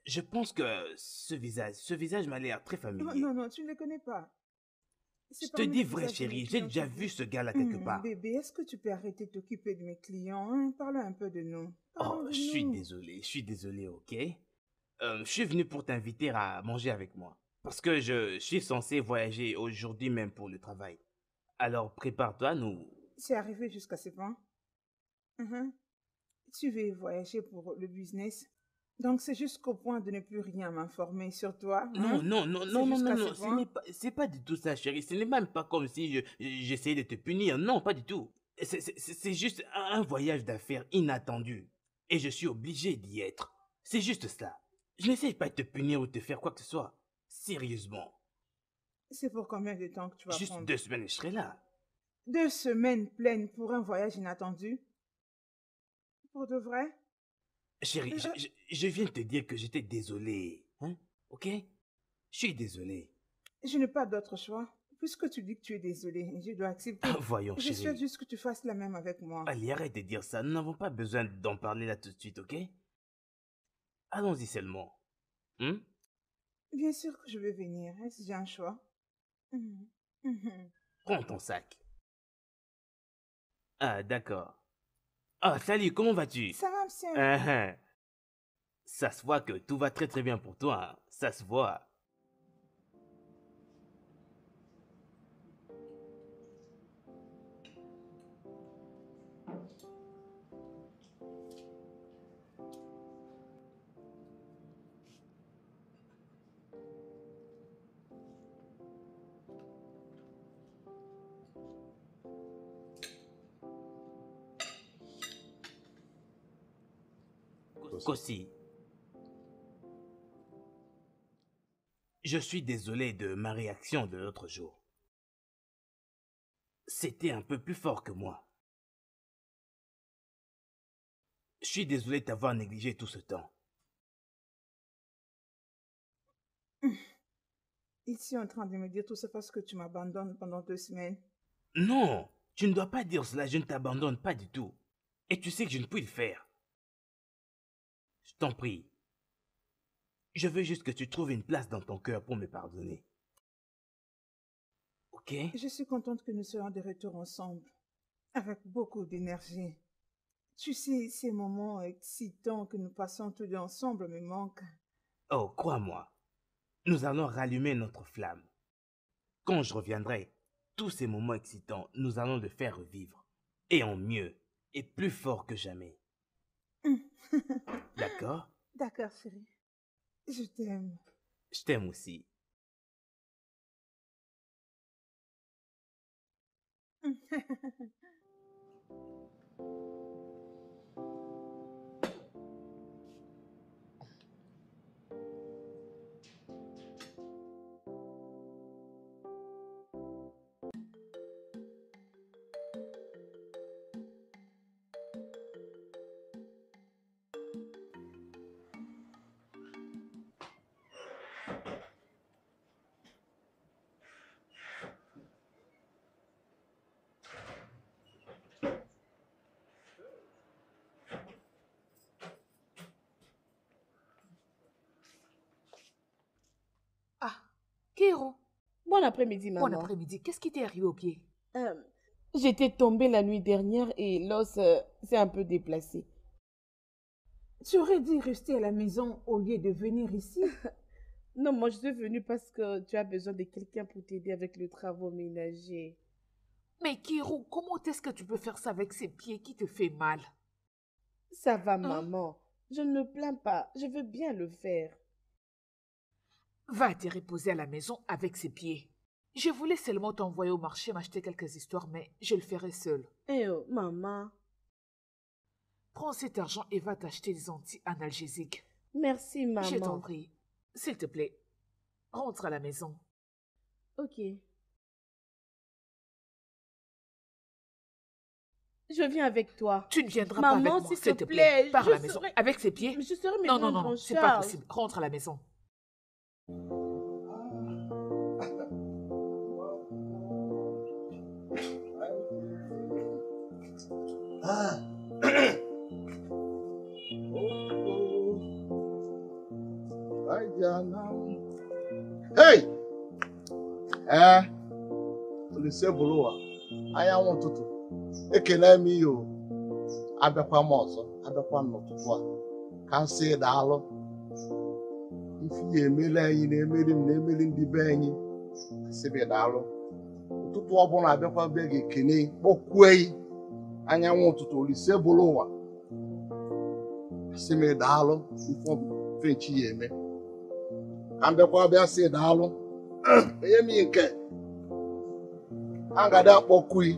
Je pense que ce visage, ce visage m'a l'air très familier. non, non, tu ne le connais pas. Je te dis vrai, chérie, j'ai déjà vu ce gars-là quelque hum, part. Bébé, est-ce que tu peux arrêter de t'occuper de mes clients hein? Parle un peu de nous. oh, je suis désolé, je suis désolé, ok euh, Je suis venu pour t'inviter à manger avec moi. Parce que je, suis censé voyager aujourd'hui même pour le travail. Alors prépare-toi, nous... C'est arrivé jusqu'à ce point. Hum, hum. Tu veux voyager pour le business donc c'est jusqu'au point de ne plus rien m'informer sur toi. Non, non, non, non, non, non, non, pas, c'est pas du tout ça, chérie. Ce n'est même pas comme si je, j'essayais de te punir. Non, pas du tout. C'est, c'est, c'est juste un voyage d'affaires inattendu. Et je suis obligé d'y être. C'est juste ça. Je n'essaye pas de te punir ou de te faire quoi que ce soit. Sérieusement. C'est pour combien de temps que tu vas Juste deux semaines je serai là. Deux semaines pleines pour un voyage inattendu Pour de vrai Chérie, je, viens te dire que j'étais désolé. Hein, ok Je suis désolé. Je n'ai pas d'autre choix. Puisque tu dis que tu es désolé, je dois accepter. Ah, voyons, chérie. Je souhaite juste que tu fasses la même avec moi. Allez, arrête de dire ça. Nous n'avons pas besoin d'en parler là tout de suite, ok Allons-y seulement. Hein? Bien sûr que je vais venir. Hein, si j'ai un choix mhm. Mhm. Prends ton sac. Ah, d'accord. Ah, salut, comment vas-tu Ça va, monsieur. Ah, ah. Ça se voit que tout va très très bien pour toi. Hein. Ça se voit. Kossi, Je suis désolé de ma réaction de l'autre jour. C'était un peu plus fort que moi. Je suis désolé d'avoir négligé tout ce temps. Ici, en train de me dire tout ça parce que tu m'abandonnes pendant deux semaines. Non, tu ne dois pas dire cela, je ne t'abandonne pas du tout. Et tu sais que je ne puis le faire. Je t'en prie. Je veux juste que tu trouves une place dans ton cœur pour me pardonner. Ok Je suis contente que nous soyons de retour ensemble, avec beaucoup d'énergie. Tu sais, ces moments excitants que nous passons tous ensemble me manquent. Oh, crois-moi, nous allons rallumer notre flamme. Quand je reviendrai, tous ces moments excitants, nous allons les faire revivre, et en mieux, et plus fort que jamais. D'accord D'accord, chérie. Je t'aime. Je t'aime aussi. Bon après-midi, maman. Bon après-midi. Qu'est-ce qui t'est arrivé au pied euh, J'étais tombée la nuit dernière et l'os euh, s'est un peu déplacé. Tu aurais dû rester à la maison au lieu de venir ici. non, moi je suis venue parce que tu as besoin de quelqu'un pour t'aider avec le travaux ménager. Mais Kiro, comment est-ce que tu peux faire ça avec ces pieds qui te fait mal Ça va, hein? maman. Je ne me plains pas. Je veux bien le faire. Va te reposer à la maison avec ses pieds. Je voulais seulement t'envoyer au marché m'acheter quelques histoires, mais je le ferai seul. Eh oh, maman. Prends cet argent et va t'acheter des anti-analgésiques. Merci, maman. Je t'en prie. S'il te plaît, rentre à la maison. Ok. Je viens avec toi. Tu ne viendras pas avec moi, s'il te plaît. par la maison. Avec ses pieds. non, non, non, c'est pas possible. Rentre à la maison. Ah. Hey! Eh, olise bụlụwa, anyanwụ ụtụtụ, ekele m ihe o, abịakwa m ọzọ, abịakwa n'ụtụtụ a, ka m ifu ya emeli anyị na emeri m na emeri ndị be anyị sibidalụ ụtụtụ ọbụla abịakwa be ga-ekene kpọkue anyanwụ ụtụtụ olise bụrụ ụwa sị m daalụ ifefenchi ya eme ka m bịakwa bịa sị daalụ enye m nke agada akpọkui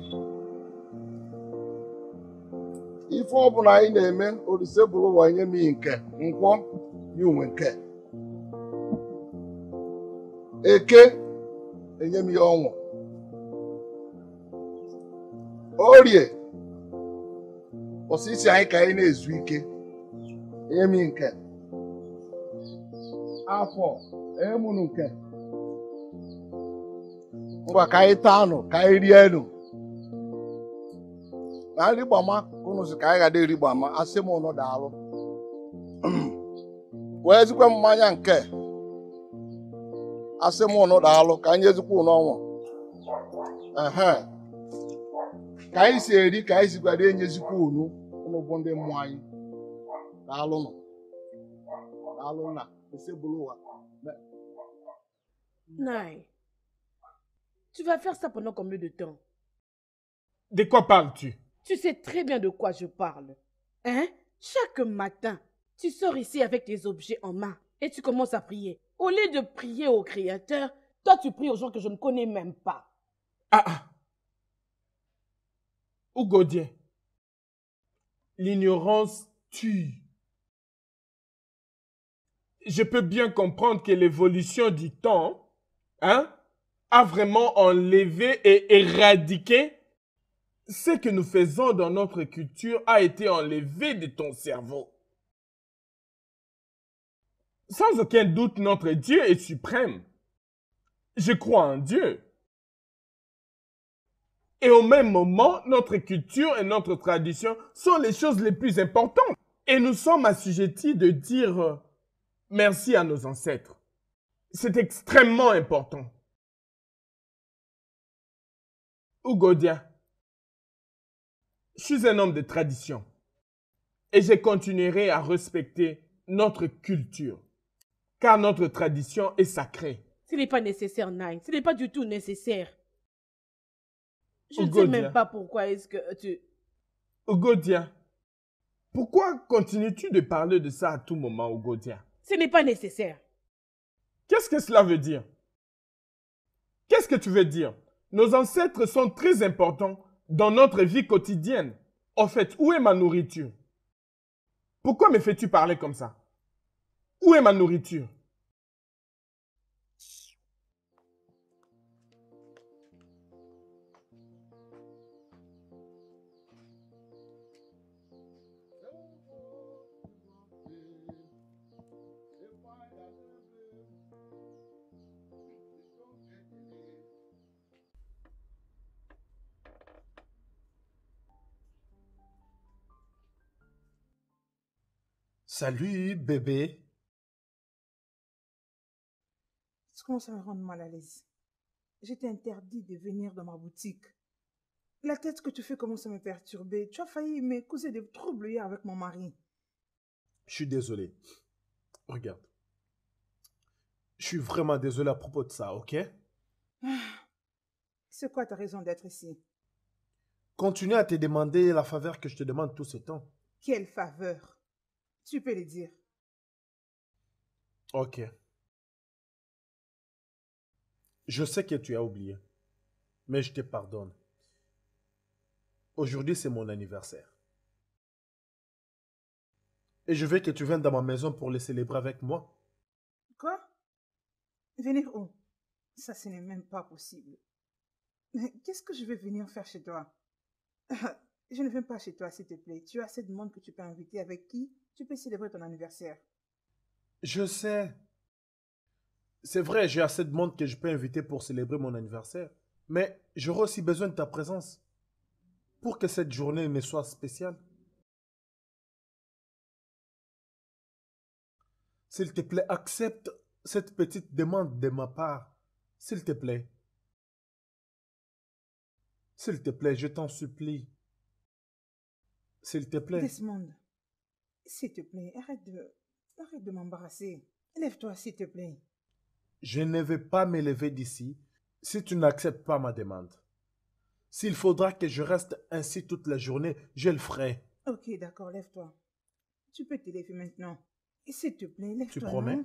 ife ọbụla anyị na-eme olise bụrụ ụwa enye m nke nkwọ ya onwe nke eke enye m ihe ọnwụ orie ọsịsị anyị ka anyị na-ezu ike enye m nke afọ enye m nke ngwa ka anyị taa nụ ka anyị rie nụ na nri gbama kụnụzi ka anyị ga na-eri gbama asị m ụnụ daalụ wee ezikwe mmanya nke asị m ụnụ daalụ ka anyị ezikwa ụnụ ọnwụ ka anyị si eri ka anyị sikwara enyezikwa ụnụ ụnụ bụ ndị mmụọ anyị daalụnụ daalụ na ese bụrụ ụwa Non. tu vas faire ça pendant combien de temps? De quoi parles-tu? Tu sais très bien de quoi je parle. Hein? Chaque matin, tu sors ici avec tes objets en main et tu commences à prier. Au lieu de prier au Créateur, toi tu pries aux gens que je ne connais même pas. Ah ah. Ougodien, L'ignorance tue. Je peux bien comprendre que l'évolution du temps hein, a vraiment enlevé et éradiqué ce que nous faisons dans notre culture a été enlevé de ton cerveau. Sans aucun doute, notre Dieu est suprême. Je crois en Dieu. Et au même moment, notre culture et notre tradition sont les choses les plus importantes. Et nous sommes assujettis de dire euh, merci à nos ancêtres. C'est extrêmement important. Ougodia, je suis un homme de tradition et je continuerai à respecter notre culture car notre tradition est sacrée. Ce n'est pas nécessaire, Nine. Ce n'est pas du tout nécessaire. Je ne sais même pas pourquoi est-ce que tu... Ogodia, pourquoi continues-tu de parler de ça à tout moment, Ogodia Ce n'est pas nécessaire. Qu'est-ce que cela veut dire Qu'est-ce que tu veux dire Nos ancêtres sont très importants dans notre vie quotidienne. En fait, où est ma nourriture Pourquoi me fais-tu parler comme ça où est ma nourriture Salut bébé. Ça me rendre mal à l'aise. J'étais interdit de venir dans ma boutique. La tête que tu fais commence à me perturber. Tu as failli me causer des troubles hier avec mon mari. Je suis désolé. Regarde. Je suis vraiment désolé à propos de ça, ok ah. C'est quoi ta raison d'être ici Continue à te demander la faveur que je te demande tout ce temps. Quelle faveur Tu peux le dire. Ok. Je sais que tu as oublié, mais je te pardonne. Aujourd'hui, c'est mon anniversaire. Et je veux que tu viennes dans ma maison pour le célébrer avec moi. Quoi Venir où Ça, ce n'est même pas possible. Mais qu'est-ce que je vais venir faire chez toi Je ne viens pas chez toi, s'il te plaît. Tu as assez de monde que tu peux inviter avec qui tu peux célébrer ton anniversaire. Je sais, c'est vrai, j'ai assez de monde que je peux inviter pour célébrer mon anniversaire, mais j'aurai aussi besoin de ta présence pour que cette journée me soit spéciale. S'il te plaît, accepte cette petite demande de ma part. S'il te plaît. S'il te plaît, je t'en supplie. S'il te plaît. Desmond, s'il te plaît, arrête de, arrête de m'embarrasser. Lève-toi, s'il te plaît je ne vais pas me lever d'ici si tu n'acceptes pas ma demande. S'il faudra que je reste ainsi toute la journée, je le ferai. Ok, d'accord, lève-toi. Tu peux te lever maintenant. Et s'il te plaît, lève-toi. Tu promets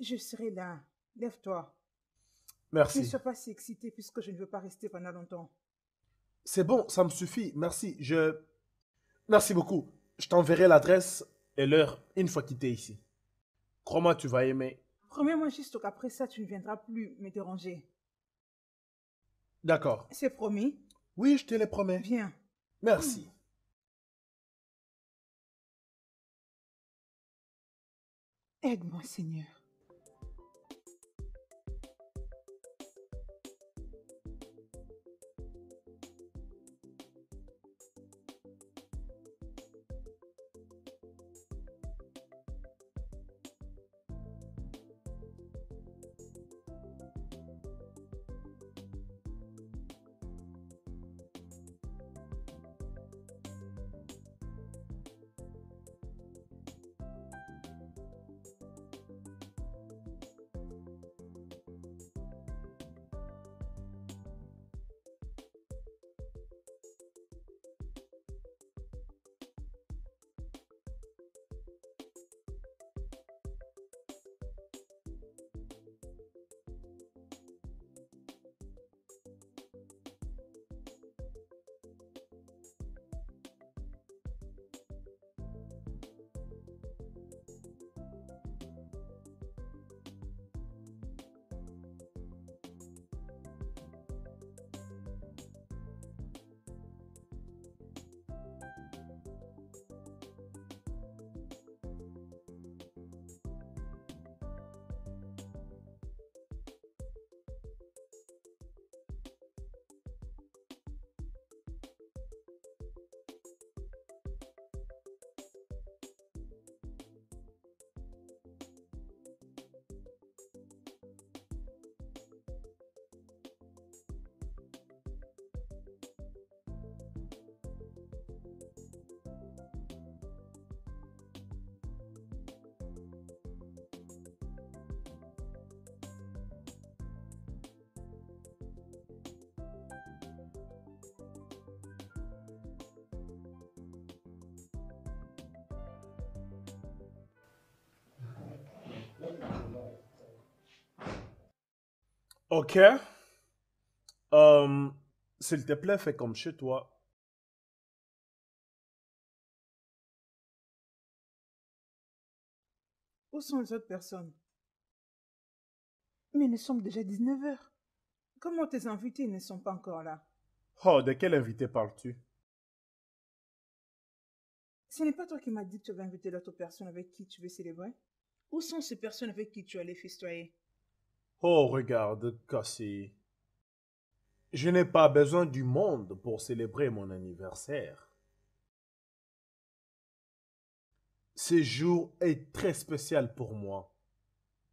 Je serai là. Lève-toi. Merci. Ne sois pas si excité puisque je ne veux pas rester pendant longtemps. C'est bon, ça me suffit. Merci. Je. Merci beaucoup. Je t'enverrai l'adresse et l'heure une fois quitté ici. Crois-moi, tu vas aimer Promets-moi juste qu'après ça, tu ne viendras plus me déranger. D'accord. C'est promis. Oui, je te le promets. Viens. Merci. Aide-moi, Seigneur. OK. Hum, s'il te plaît, fais comme chez toi. Où sont les autres personnes Mais nous sommes déjà 19 h Comment tes invités ne sont pas encore là Oh, de quel invité parles-tu Ce n'est pas toi qui m'as dit que tu avais invité l'autre personne avec qui tu veux célébrer Où sont ces personnes avec qui tu allais festoyer Oh, regarde Cassie. Je n'ai pas besoin du monde pour célébrer mon anniversaire. Ce jour est très spécial pour moi.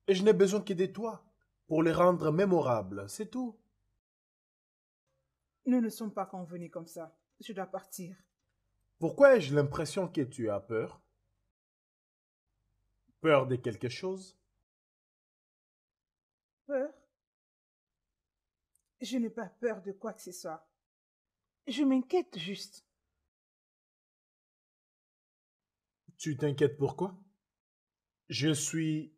Et je n'ai besoin que de toi pour le rendre mémorable, c'est tout. Nous ne sommes pas convenus comme ça. Je dois partir. Pourquoi ai-je l'impression que tu as peur Peur de quelque chose Peur Je n'ai pas peur de quoi que ce soit. Je m'inquiète juste. Tu t'inquiètes pourquoi Je suis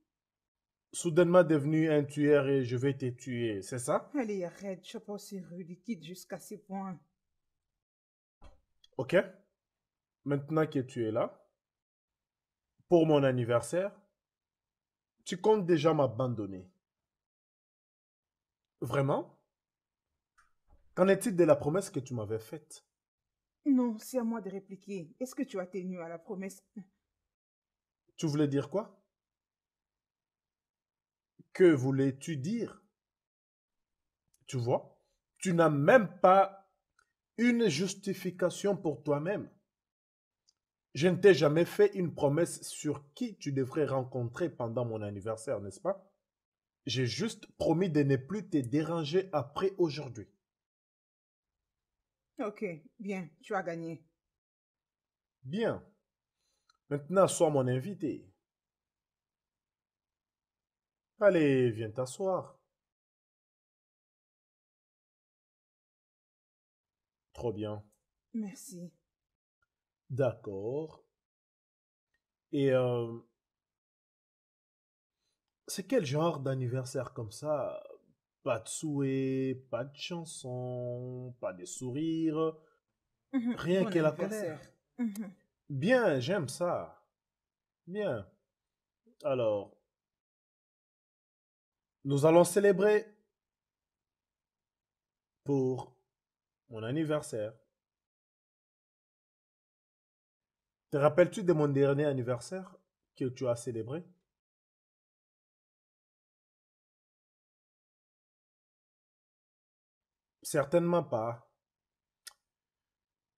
soudainement devenu un tueur et je vais te tuer, c'est ça Allez, arrête, je pense ridicule jusqu'à ce point. Ok. Maintenant que tu es là, pour mon anniversaire, tu comptes déjà m'abandonner. Vraiment Qu'en est-il de la promesse que tu m'avais faite Non, c'est à moi de répliquer. Est-ce que tu as tenu à la promesse Tu voulais dire quoi Que voulais-tu dire Tu vois, tu n'as même pas une justification pour toi-même. Je ne t'ai jamais fait une promesse sur qui tu devrais rencontrer pendant mon anniversaire, n'est-ce pas j'ai juste promis de ne plus te déranger après aujourd'hui. Ok, bien, tu as gagné. Bien. Maintenant, sois mon invité. Allez, viens t'asseoir. Trop bien. Merci. D'accord. Et euh, c'est quel genre d'anniversaire comme ça Pas de souhait, pas de chanson, pas de sourires, mmh rien qu'elle que la colère. Bien, j'aime ça. Bien. Alors, nous allons célébrer pour mon anniversaire. Te rappelles-tu de mon dernier anniversaire que tu as célébré Certainement pas.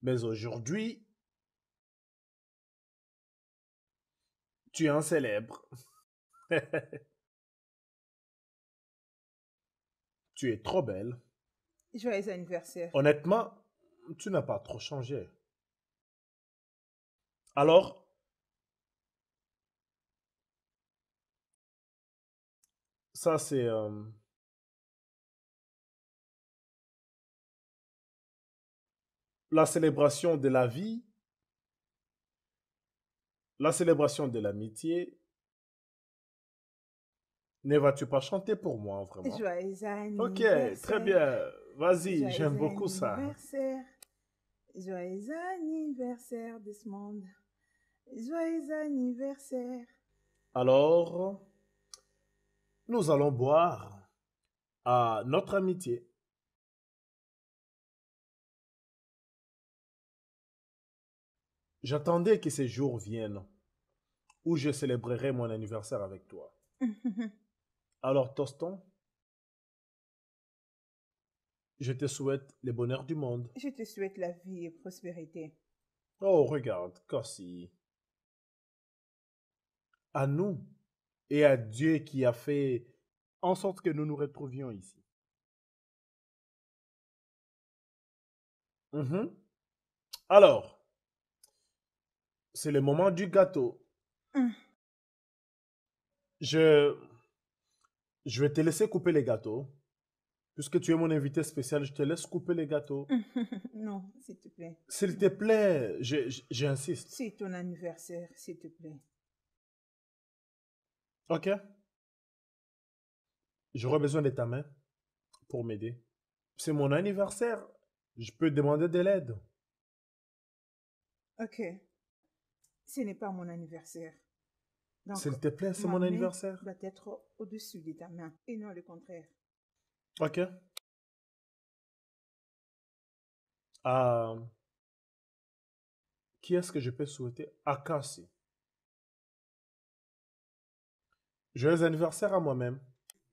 Mais aujourd'hui, tu es un célèbre. tu es trop belle. Joyeux anniversaire. Honnêtement, tu n'as pas trop changé. Alors, ça c'est... Euh, la célébration de la vie, la célébration de l'amitié. Ne vas-tu pas chanter pour moi, vraiment? Joyeux anniversaire. Ok, très bien. Vas-y, j'aime beaucoup ça. Joyeux anniversaire, Desmond. Joyeux anniversaire. Alors, nous allons boire à notre amitié. J'attendais que ces jours viennent où je célébrerai mon anniversaire avec toi. Alors, Toston, je te souhaite le bonheur du monde. Je te souhaite la vie et prospérité. Oh, regarde, Cassie. À nous et à Dieu qui a fait en sorte que nous nous retrouvions ici. Mhm. Alors, c'est le moment du gâteau. Mm. Je, je vais te laisser couper les gâteaux. Puisque tu es mon invité spécial, je te laisse couper les gâteaux. non, s'il te plaît. S'il te plaît, j'insiste. C'est ton anniversaire, s'il te plaît. Ok. J'aurais besoin de ta main pour m'aider. C'est mon anniversaire. Je peux demander de l'aide. Ok ce n'est pas mon anniversaire. S'il te plaît, c'est mon anniversaire. doit être au-dessus de ta main et non le contraire. Ok. Euh, qui est-ce que je peux souhaiter à veux un anniversaire à moi-même.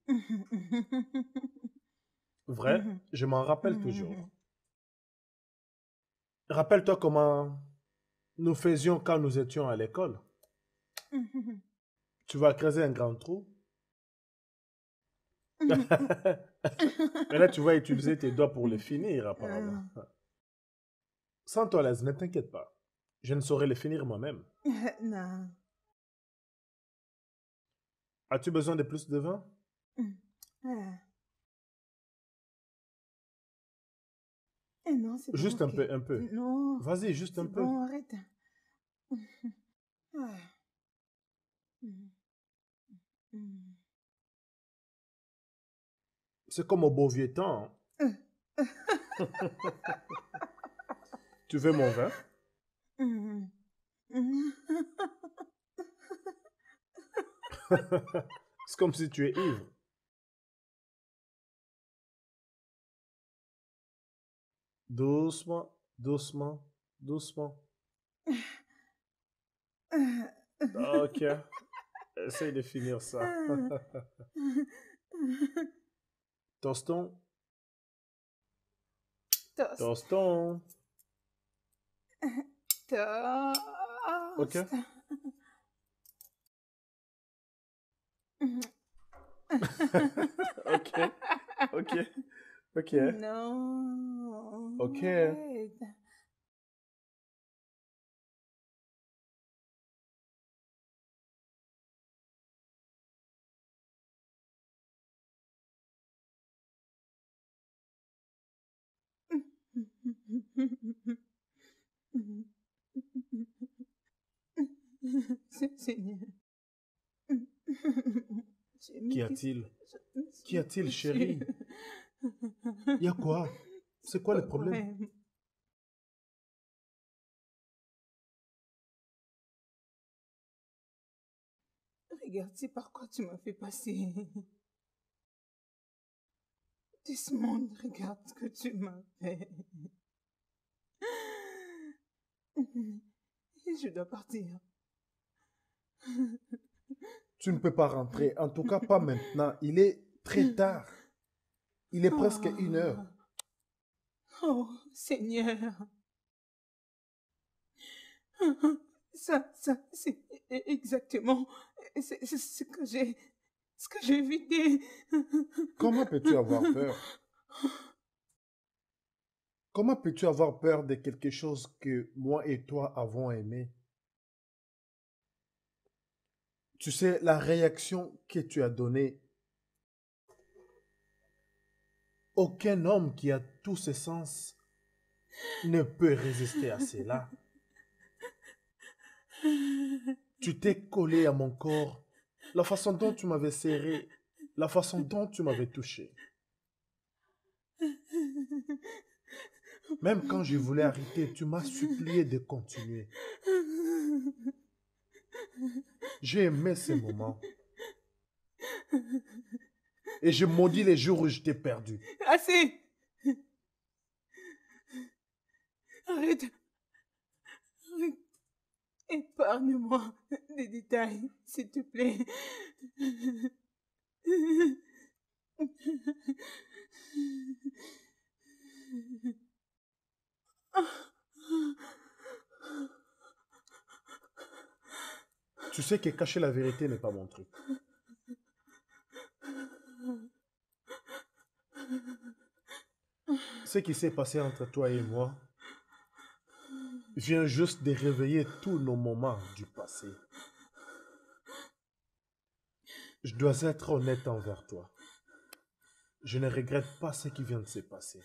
Vrai, je m'en rappelle toujours. Rappelle-toi comment nous faisions quand nous étions à l'école. Tu vas creuser un grand trou. Et là, tu vas utiliser tes doigts pour le finir, apparemment. Ah Sans toi, ne t'inquiète pas. Je ne saurais le finir moi-même. non. As-tu besoin de plus de vin? Hum. Ah. Eh juste un peu, un peu. Vas-y, juste un peu. Non, arrête. Ah. C'est comme au beau vieux temps. Hein. tu veux mon vin C'est comme si tu es ivre. Doucement, doucement, doucement. Ok. Essaye de finir ça. Toston. Toston. Ok. ok. Ok. Ok. Non. Ok. Wait. Seigneur. Qu'y a-t-il Qu'y a-t-il, chérie il y a quoi C'est quoi le problème Regarde, c'est par quoi tu m'as fait passer. Tout ce monde, regarde ce que tu m'as fait. Je dois partir. Tu ne peux pas rentrer, en tout cas pas maintenant. Il est très tard. Il est oh. presque une heure. Oh, Seigneur. Ça, ça, c'est exactement ce que j'ai, ce que j'ai Comment peux-tu avoir peur Comment peux-tu avoir peur de quelque chose que moi et toi avons aimé Tu sais, la réaction que tu as donnée Aucun homme qui a tous ses sens ne peut résister à cela. Tu t'es collé à mon corps, la façon dont tu m'avais serré, la façon dont tu m'avais touché. Même quand je voulais arrêter, tu m'as supplié de continuer. J'ai aimé ces moments. Et je maudis les jours où je t'ai perdu. Assez Arrête. Arrête. Épargne-moi des détails, s'il te plaît. Tu sais que cacher la vérité n'est pas mon truc. Ce qui s'est passé entre toi et moi vient juste de réveiller tous nos moments du passé. Je dois être honnête envers toi. Je ne regrette pas ce qui vient de se passer.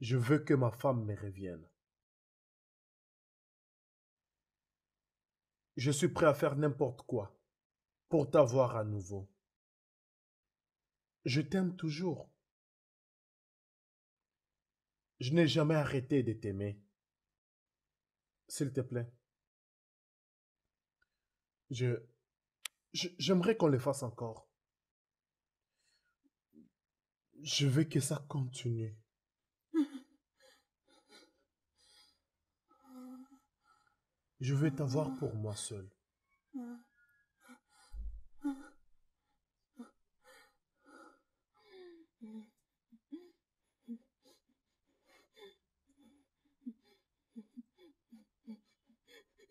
Je veux que ma femme me revienne. je suis prêt à faire n'importe quoi pour t'avoir à nouveau. Je t'aime toujours. Je n'ai jamais arrêté de t'aimer. S'il te plaît. Je, j'aimerais qu'on le fasse encore. Je veux que ça continue. Je veux t'avoir pour moi seul.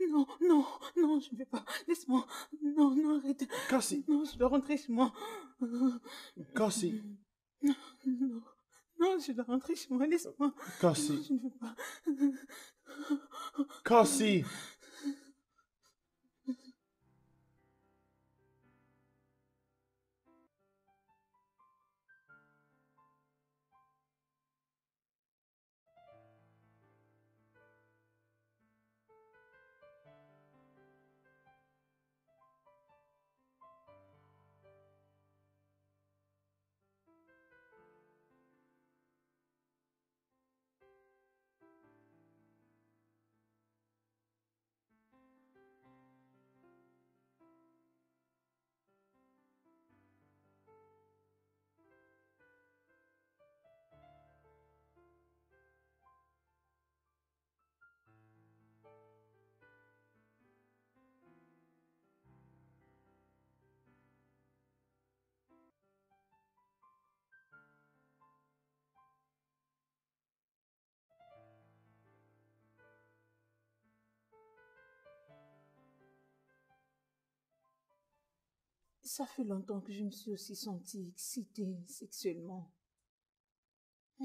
Non, non, non, je ne vais pas. Laisse-moi. Non, non, arrête. Cassie. Non, je dois rentrer chez moi. Cassie. Non, non. je dois rentrer chez moi. Laisse-moi. Cassie. je ne veux pas. Cassie. ça fait longtemps que je me suis aussi sentie excitée sexuellement.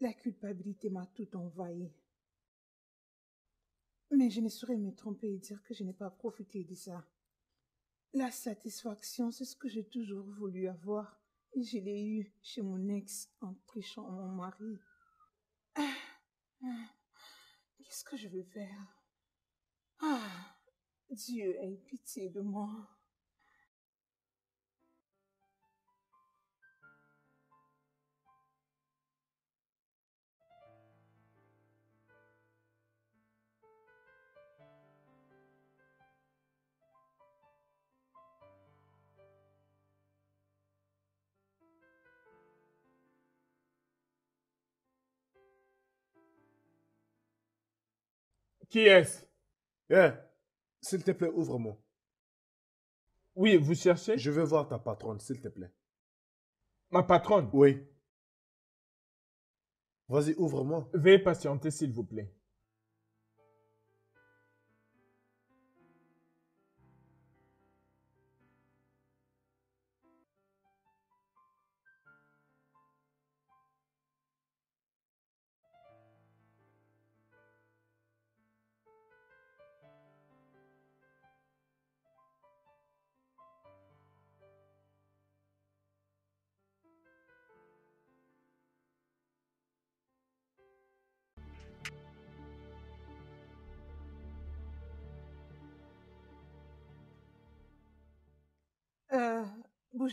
La culpabilité m'a tout envahi. Mais je ne saurais me tromper et dire que je n'ai pas profité de ça. La satisfaction, c'est ce que j'ai toujours voulu avoir et je l'ai eu chez mon ex en trichant mon mari. Qu'est-ce que je veux faire Ah, Dieu ait pitié de moi. Qui est-ce Eh, s'il te plaît, ouvre-moi. Oui, vous cherchez Je veux voir ta patronne, s'il te plaît. Ma patronne Oui. Vas-y, ouvre-moi. Veuillez patienter, s'il vous plaît.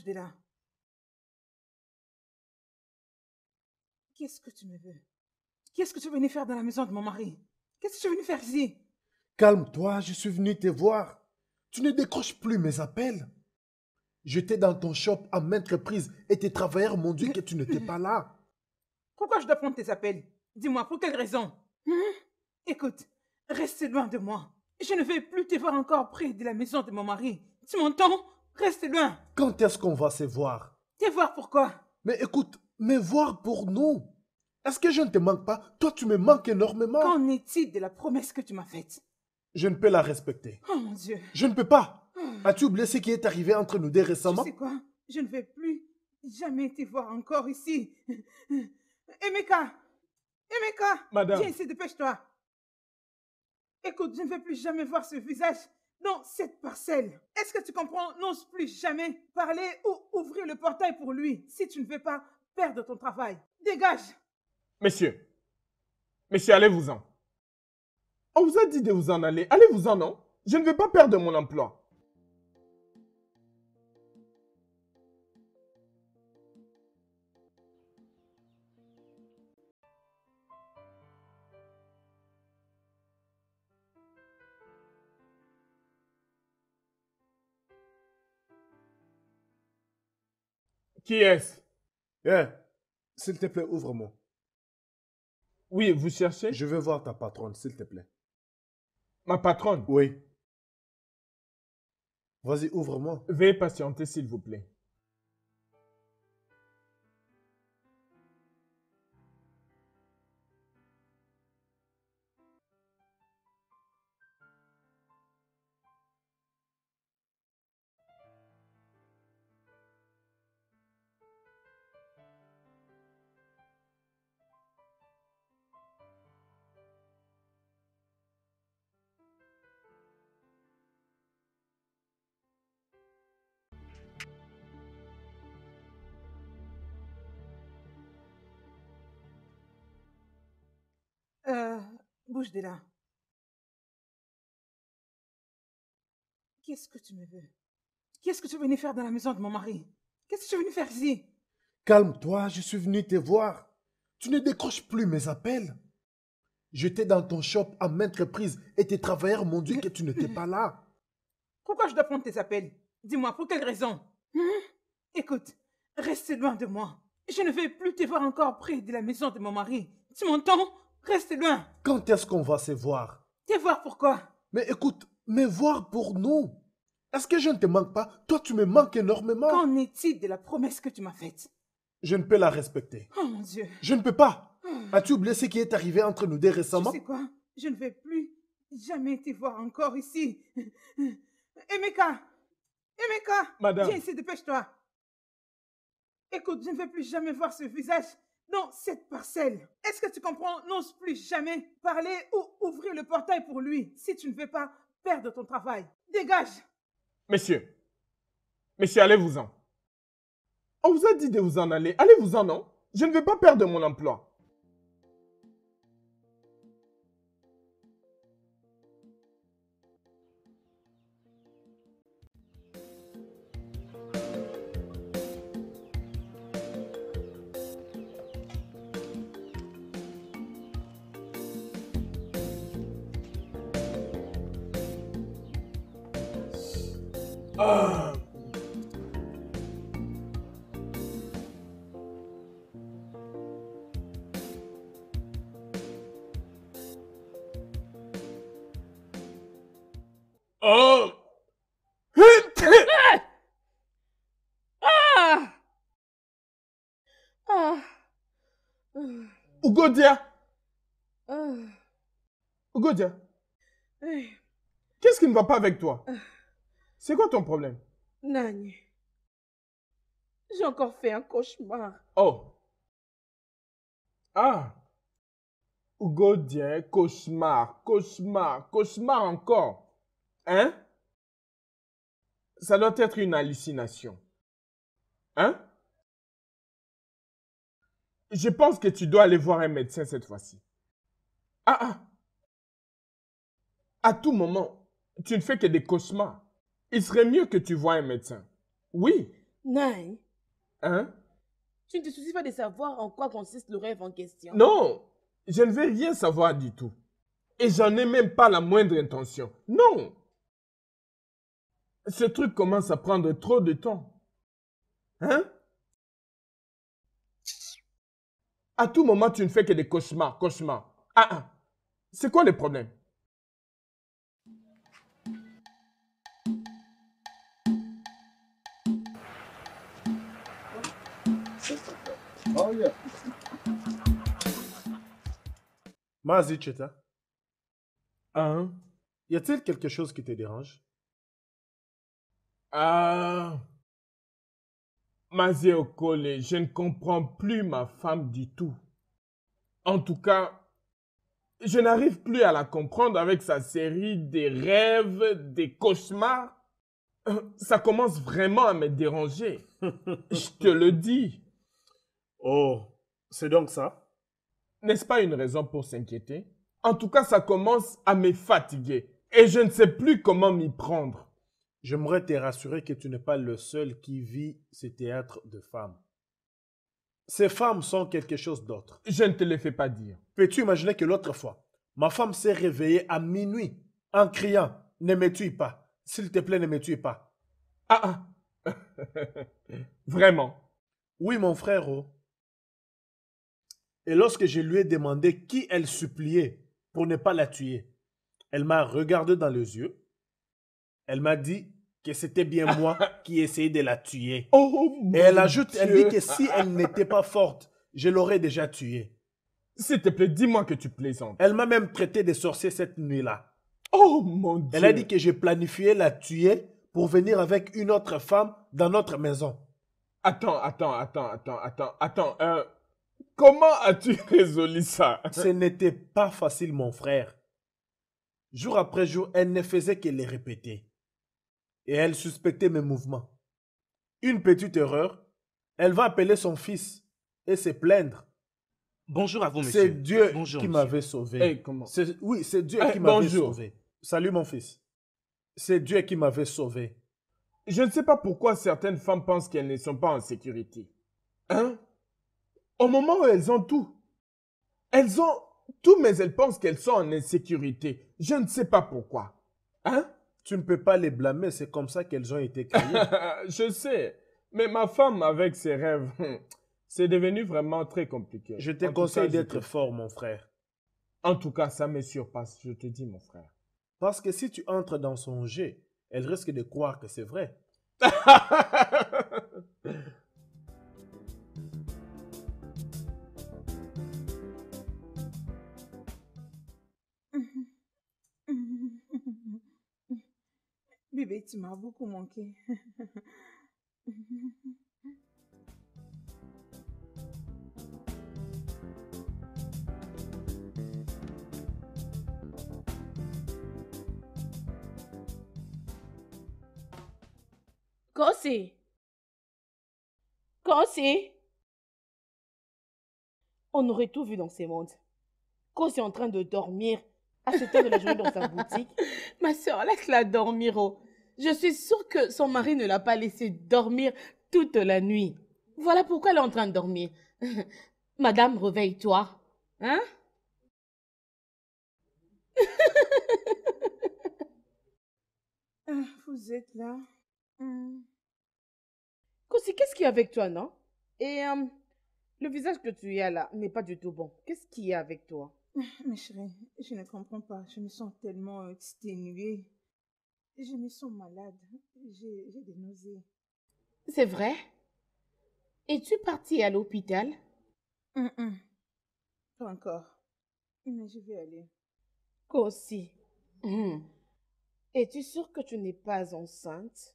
de là. Qu'est-ce que tu me veux Qu'est-ce que tu es venu faire dans la maison de mon mari Qu'est-ce que tu es venu faire ici Calme-toi, je suis venu te voir. Tu ne décroches plus mes appels. J'étais dans ton shop à maintes reprises et tes travailleurs m'ont dit que tu n'étais pas là. Pourquoi je dois prendre tes appels Dis-moi, pour quelle raison hein? Écoute, reste loin de moi. Je ne vais plus te voir encore près de la maison de mon mari. Tu m'entends Reste loin. Quand est-ce qu'on va se voir Te voir pourquoi Mais écoute, me voir pour nous. Est-ce que je ne te manque pas Toi, tu me manques énormément. Qu'en est-il de la promesse que tu m'as faite Je ne peux la respecter. Oh mon Dieu. Je ne peux pas. Oh. As-tu oublié ce qui est arrivé entre nous deux récemment Tu sais quoi Je ne vais plus jamais te voir encore ici. Emeka Emeka Madame Viens ici, dépêche-toi. Écoute, je ne vais plus jamais voir ce visage dans cette parcelle. Est-ce que tu comprends N'ose plus jamais parler ou ouvrir le portail pour lui si tu ne veux pas perdre ton travail. Dégage Messieurs, messieurs, allez-vous-en. On vous a dit de vous en aller. Allez-vous-en, non Je ne veux pas perdre mon emploi. Qui est-ce eh, S'il te plaît, ouvre-moi. Oui, vous cherchez Je veux voir ta patronne, s'il te plaît. Ma patronne Oui. Vas-y, ouvre-moi. Veuillez patienter, s'il vous plaît. de là. Qu'est-ce que tu me veux Qu'est-ce que tu es venu faire dans la maison de mon mari Qu'est-ce que tu es venu faire ici Calme-toi, je suis venu te voir. Tu ne décroches plus mes appels. J'étais dans ton shop à maintes reprises et tes travailleurs m'ont dit que tu n'étais pas là. Pourquoi je dois prendre tes appels Dis-moi, pour quelle raison hein? Écoute, reste loin de moi. Je ne veux plus te voir encore près de la maison de mon mari. Tu m'entends Reste loin. Quand est-ce qu'on va se voir Te voir pourquoi Mais écoute, me voir pour nous. Est-ce que je ne te manque pas Toi, tu me manques énormément. Qu'en est-il de la promesse que tu m'as faite Je ne peux la respecter. Oh mon Dieu. Je ne peux pas. Oh. As-tu oublié ce qui est arrivé entre nous deux récemment Tu sais quoi Je ne vais plus jamais te voir encore ici. Emeka Emeka Madame Viens ici, dépêche-toi. Écoute, je ne vais plus jamais voir ce visage dans cette parcelle. Est-ce que tu comprends N'ose plus jamais parler ou ouvrir le portail pour lui si tu ne veux pas perdre ton travail. Dégage Monsieur, Monsieur allez-vous-en. On vous a dit de vous en aller. Allez-vous-en, non Je ne veux pas perdre mon emploi. Ah. Oh. ah. Ah. ah. ah. Eh. Qu'est-ce qui ne va pas avec toi ah. C'est quoi ton problème Nani, J'ai encore fait un cauchemar. Oh. Ah. Hugo cauchemar, cauchemar, cauchemar encore. Hein Ça doit être une hallucination. Hein Je pense que tu dois aller voir un médecin cette fois-ci. Ah ah. À tout moment, tu ne fais que des cauchemars. Il serait mieux que tu vois un médecin. Oui. Nai. Hein? Tu ne te soucies pas de savoir en quoi consiste le rêve en question. Non, je ne veux rien savoir du tout. Et j'en ai même pas la moindre intention. Non. Ce truc commence à prendre trop de temps. Hein? À tout moment, tu ne fais que des cauchemars, cauchemars. Ah ah. C'est quoi le problème? Oh, Mazi Cheta. Hein? Y a-t-il quelque chose qui te dérange? Ah. Mazi Okole, je ne comprends plus ma femme du tout. En tout cas, je n'arrive plus à la comprendre avec sa série des rêves, des cauchemars. Euh, ça commence vraiment à me déranger. je te le dis. Oh, c'est donc ça N'est-ce pas une raison pour s'inquiéter En tout cas, ça commence à me fatiguer et je ne sais plus comment m'y prendre. J'aimerais te rassurer que tu n'es pas le seul qui vit ce théâtre de femmes. Ces femmes sont quelque chose d'autre. Je ne te le fais pas dire. Peux-tu imaginer que l'autre fois, ma femme s'est réveillée à minuit en criant Ne me tue pas, s'il te plaît, ne me tue pas. Ah ah Vraiment Oui, mon frère, oh. Et lorsque je lui ai demandé qui elle suppliait pour ne pas la tuer, elle m'a regardé dans les yeux. Elle m'a dit que c'était bien moi qui essayais de la tuer. Oh, Et elle ajoute, elle dit que si elle n'était pas forte, je l'aurais déjà tuée. S'il te plaît, dis-moi que tu plaisantes. Elle m'a même traité de sorcier cette nuit-là. Oh mon Dieu. Elle a dit que j'ai planifié la tuer pour venir avec une autre femme dans notre maison. Attends, attends, attends, attends, attends, attends. Euh, Comment as-tu résolu ça Ce n'était pas facile, mon frère. Jour après jour, elle ne faisait que les répéter. Et elle suspectait mes mouvements. Une petite erreur, elle va appeler son fils et se plaindre. Bonjour à vous, monsieur. C'est Dieu qui m'avait sauvé. comment? Oui, c'est Dieu eh, qui m'avait sauvé. Salut, mon fils. C'est Dieu qui m'avait sauvé. Je ne sais pas pourquoi certaines femmes pensent qu'elles ne sont pas en sécurité. Hein au moment où elles ont tout, elles ont tout, mais elles pensent qu'elles sont en insécurité. Je ne sais pas pourquoi. Hein? Tu ne peux pas les blâmer, c'est comme ça qu'elles ont été créées. je sais, mais ma femme, avec ses rêves, c'est devenu vraiment très compliqué. Je te conseille d'être fort, mon frère. En tout cas, ça me surpasse, je te dis, mon frère. Parce que si tu entres dans son jeu, elle risque de croire que c'est vrai. Bébé, tu m'as beaucoup manqué. Cosi. Kosi. On aurait tout vu dans ces mondes. Kosi est en train de dormir à cette heure de la journée dans sa boutique. Ma soeur, laisse-la dormir. Oh. Je suis sûre que son mari ne l'a pas laissé dormir toute la nuit. Voilà pourquoi elle est en train de dormir. Madame, réveille-toi. Hein ah, Vous êtes là. Hmm. Kosi, qu'est-ce qu'il y a avec toi, non Et euh, le visage que tu as là n'est pas du tout bon. Qu'est-ce qu'il y a avec toi Mais chérie, je ne comprends pas. Je me sens tellement euh, exténuée. Je me sens malade. J'ai des nausées. C'est vrai Es-tu partie à l'hôpital Pas encore. Mais je vais aller. Aussi. Hmm. Es-tu sûre que tu n'es pas enceinte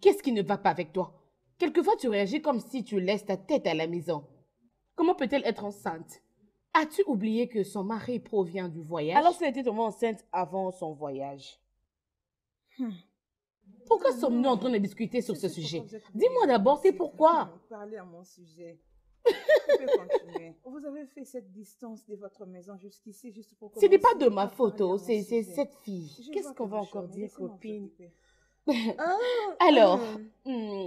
Qu'est-ce qui ne va pas avec toi Quelquefois, tu réagis comme si tu laisses ta tête à la maison. Comment peut-elle être enceinte As-tu oublié que son mari provient du voyage Alors, c'était elle était enceinte avant son voyage Hmm. Pourquoi hmm. sommes-nous en train de discuter sur ce sujet Dis-moi d'abord, c'est pourquoi à mon sujet. Vous avez fait cette distance de votre maison jusqu'ici juste pour Ce n'est pas de ma photo, oh, c'est cette fille. Qu'est-ce qu'on va encore dire, copine ah, Alors, hmm.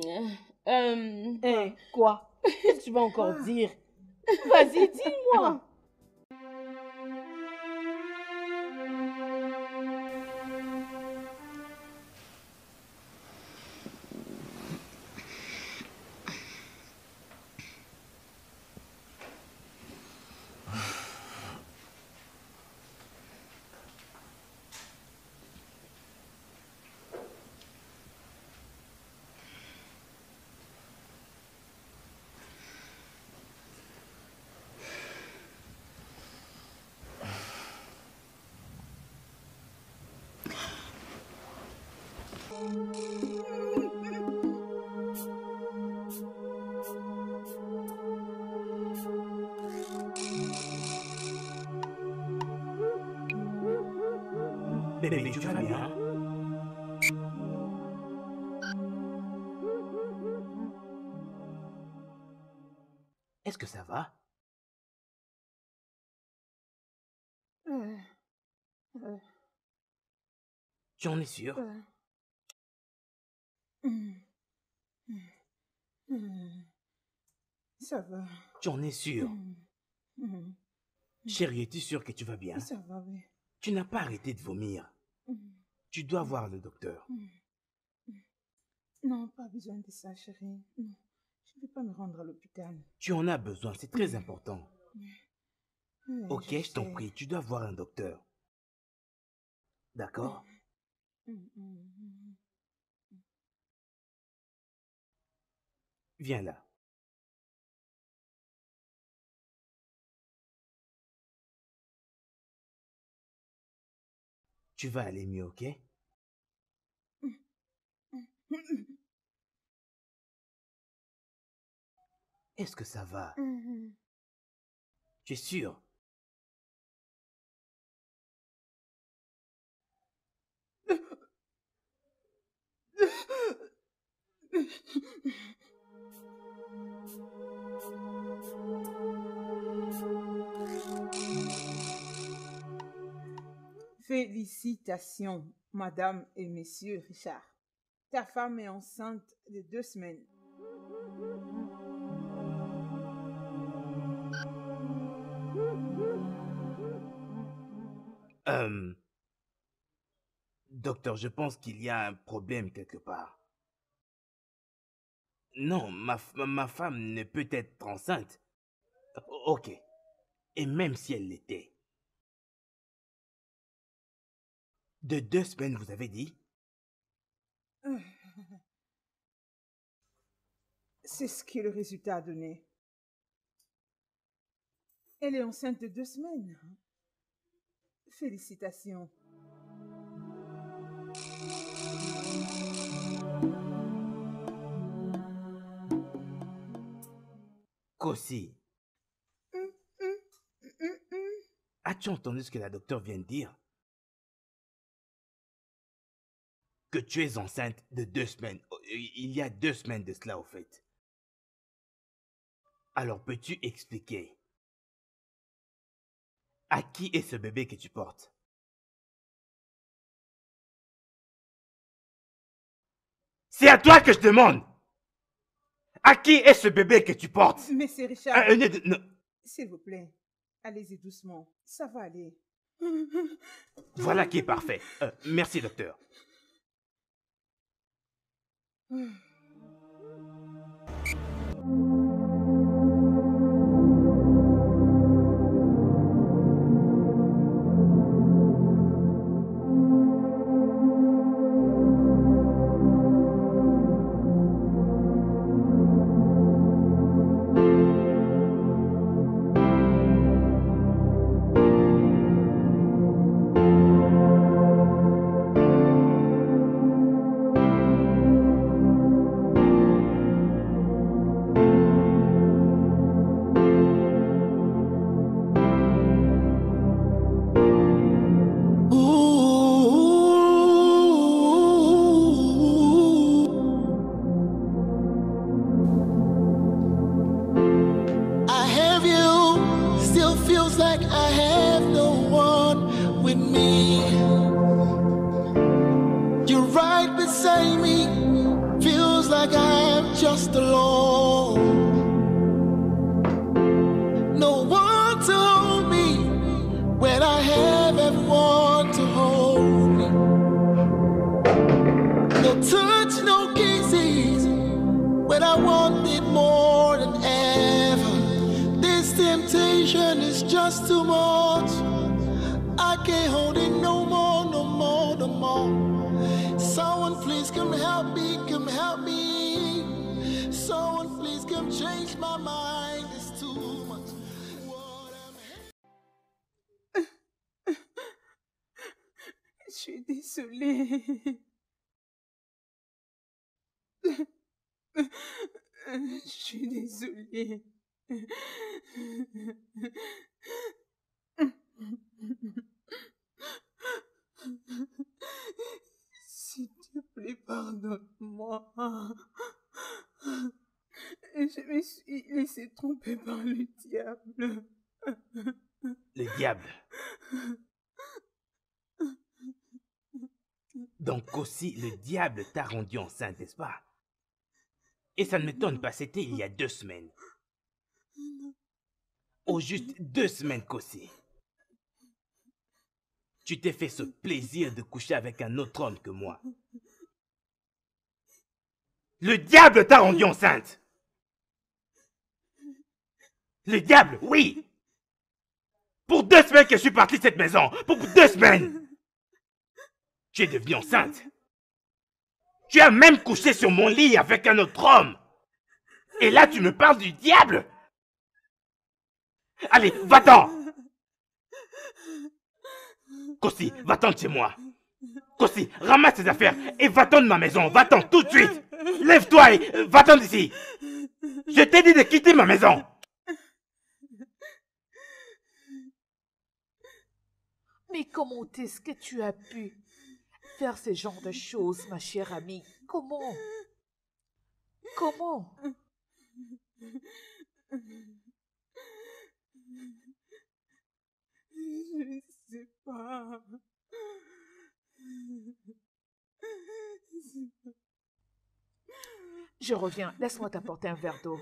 Euh, eh. quoi Qu'est-ce que tu vas encore ah. dire Vas-y, dis-moi. Ah. Est-ce que ça va Tu en es sûr euh. mmh. Mmh. Mmh. Ça va. Tu en es sûr Chérie, es-tu sûre que tu vas bien Ça va, oui. Tu n'as pas arrêté de vomir. Tu dois voir le docteur. Non, pas besoin de ça, chérie. Non. Je ne vais pas me rendre à l'hôpital. Tu en as besoin, c'est très important. ok, je, t'en prie, tu dois voir un docteur. D'accord hum, hum, hum, Viens là. Tu vas aller mieux, ok Est-ce que ça va mmh Tu es sûr Félicitations, madame et monsieur Richard. Ta femme est enceinte de deux semaines. docteur, je pense qu'il y a un problème quelque part. Non, ma, ma femme ne peut être enceinte. Ok. Et même si elle l'était. De deux semaines, vous avez dit C'est ce que le résultat a donné. Elle est enceinte de deux semaines. Hein. Félicitations. Cossi. Hum, hum, hum, As-tu entendu ce que la docteur vient de dire Que tu es enceinte de deux semaines. Oh, il y a deux semaines de cela, au fait. Alors peux-tu expliquer à qui est ce bébé que tu portes C'est à toi que je demande À qui est ce bébé que tu portes Monsieur Richard, s'il vous plaît, allez-y doucement, ça va aller. Voilà qui est parfait. Euh, merci, docteur. S'il te plaît, pardonne-moi. Je me suis laissé tromper par le diable. Le diable. Donc aussi, le diable t'a rendu enceinte, n'est-ce pas Et ça ne m'étonne pas, c'était il y a deux semaines au juste deux semaines qu'aussi. Tu t'es fait ce plaisir de coucher avec un autre homme que moi. Le diable t'a rendu enceinte. Le diable, oui. Pour deux semaines que je suis parti de cette maison. Pour deux semaines. Tu es devenue enceinte. Tu as même couché sur mon lit avec un autre homme. Et là, tu me parles du diable. Allez, va-t'en Kossi, va-t'en chez moi Kossi, ramasse tes affaires et va-t'en de ma maison Va-t'en tout de suite Lève-toi et va-t'en d'ici Je t'ai dit de quitter ma maison Mais comment est-ce que tu as pu faire ce genre de choses, ma chère amie Comment Comment Je ne sais pas. Je reviens, laisse-moi t'apporter un verre d'eau.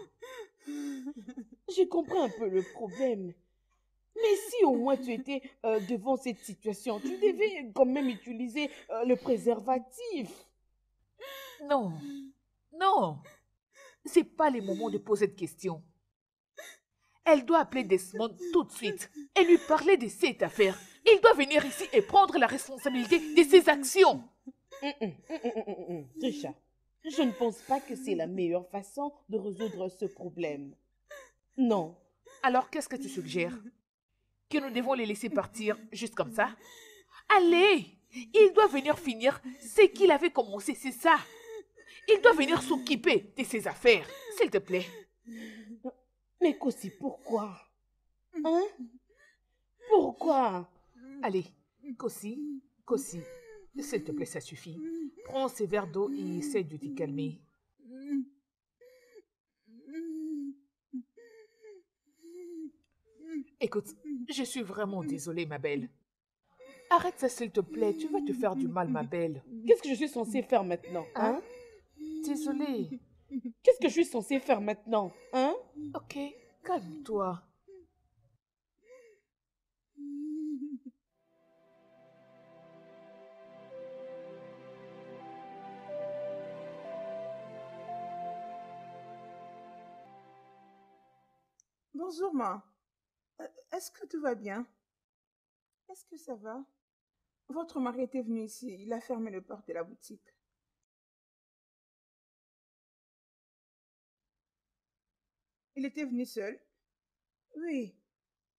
J'ai compris un peu le problème. Mais si au moins tu étais euh, devant cette situation, tu devais quand même utiliser euh, le préservatif. Non, non, c'est pas le moment de poser de questions. Elle doit appeler Desmond tout de suite et lui parler de cette affaire. Il doit venir ici et prendre la responsabilité de ses actions. Hum, hum, hum, je ne pense pas que c'est la meilleure façon de résoudre ce problème. Non. Alors qu'est-ce que tu suggères Que nous devons les laisser partir juste comme ça Allez Il doit venir finir ce qu'il avait commencé, c'est ça. Il doit venir s'occuper de ses affaires, s'il te plaît. Mais Kossi, pourquoi mm. Hein Pourquoi mm. Allez, Kossi, Kossi, mm. s'il te plaît, ça suffit. Prends ces verres d'eau et essaie de t'y calmer. Écoute, je suis vraiment désolée, ma belle. Arrête ça, s'il te plaît. Tu vas te faire du mal, ma belle. Qu'est-ce que je suis censée faire maintenant Hein Désolée. Qu'est-ce que je suis censée faire maintenant hein Ok, calme-toi. Bonjour, ma. Euh, est-ce que tout va bien Est-ce que ça va Votre mari était venu ici. Il a fermé le port de la boutique. Il était venu seul Oui.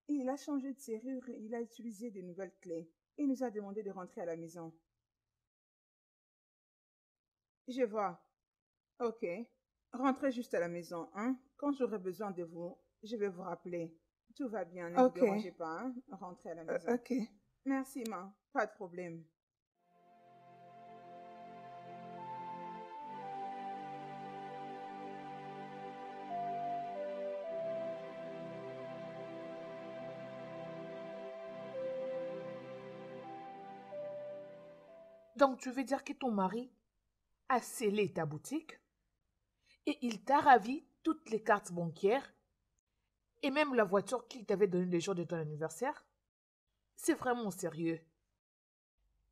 Il a changé de serrure et il a utilisé de nouvelles clés. Il nous a demandé de rentrer à la maison. Je vois. Ok. Rentrez juste à la maison, hein. Quand j'aurai besoin de vous, je vais vous rappeler. Tout va bien, ne vous dérangez pas, hein. Rentrez à la euh, maison. ok. Merci, ma. Pas de problème. tu veux dire que ton mari a scellé ta boutique et il t'a ravi toutes les cartes bancaires et même la voiture qu'il t'avait donnée le jour de ton anniversaire C'est vraiment sérieux.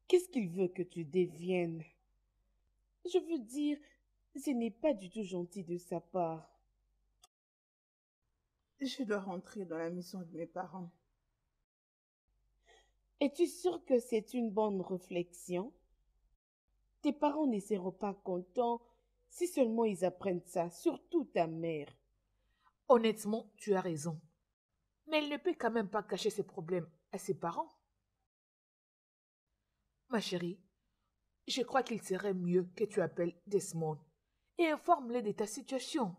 Qu'est-ce qu'il veut que tu deviennes Je veux dire, ce n'est pas du tout gentil de sa part. Je dois rentrer dans la maison de mes parents. Es-tu sûr que c'est une bonne réflexion tes parents ne seront pas contents si seulement ils apprennent ça, surtout ta mère. Honnêtement, tu as raison. Mais elle ne peut quand même pas cacher ses problèmes à ses parents. Ma chérie, je crois qu'il serait mieux que tu appelles Desmond et informe-les de ta situation.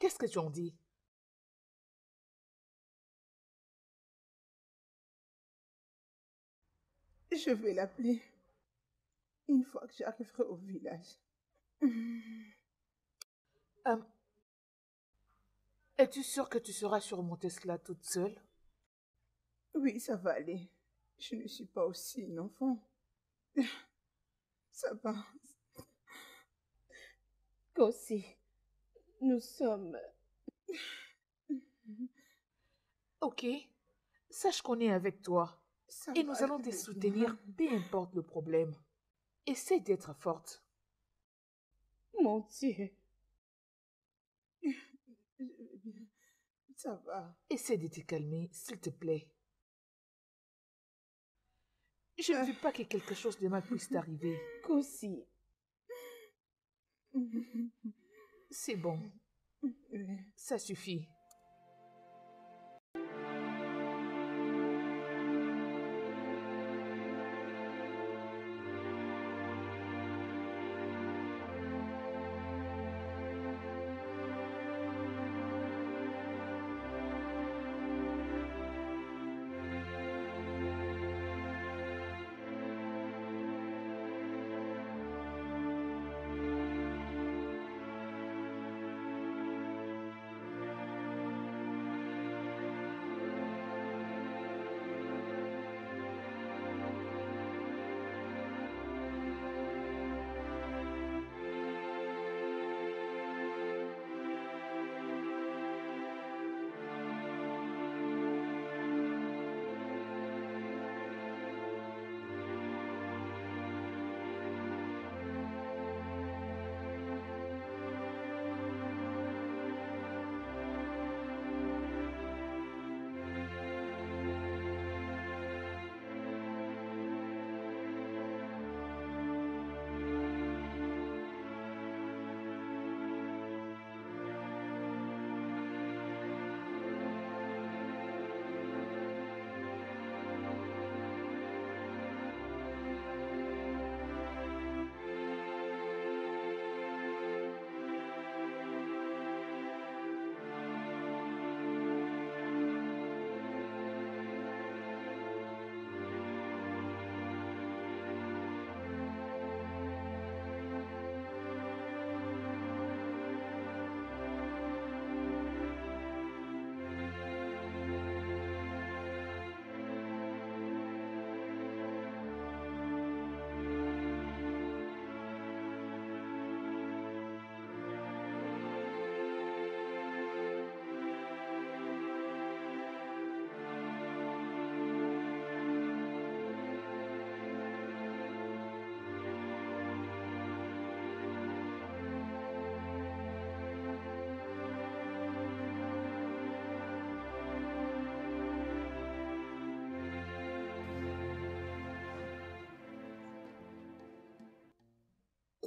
Qu'est-ce que tu en dis Je vais l'appeler une fois que j'arriverai au village. Hmm. Es-tu sûre que tu seras surmontée cela toute seule Oui, ça va aller. Je ne suis pas aussi une enfant. Ça va. Aussi, nous sommes... Ok, sache qu'on est avec toi et nous allons te soutenir, peu importe le problème. Essaie d'être forte. Mon Dieu. Ça va. Essaie de te calmer, s'il te plaît. Je ne veux pas que quelque chose de mal puisse t'arriver. Qu'aussi. C'est bon. Ça suffit.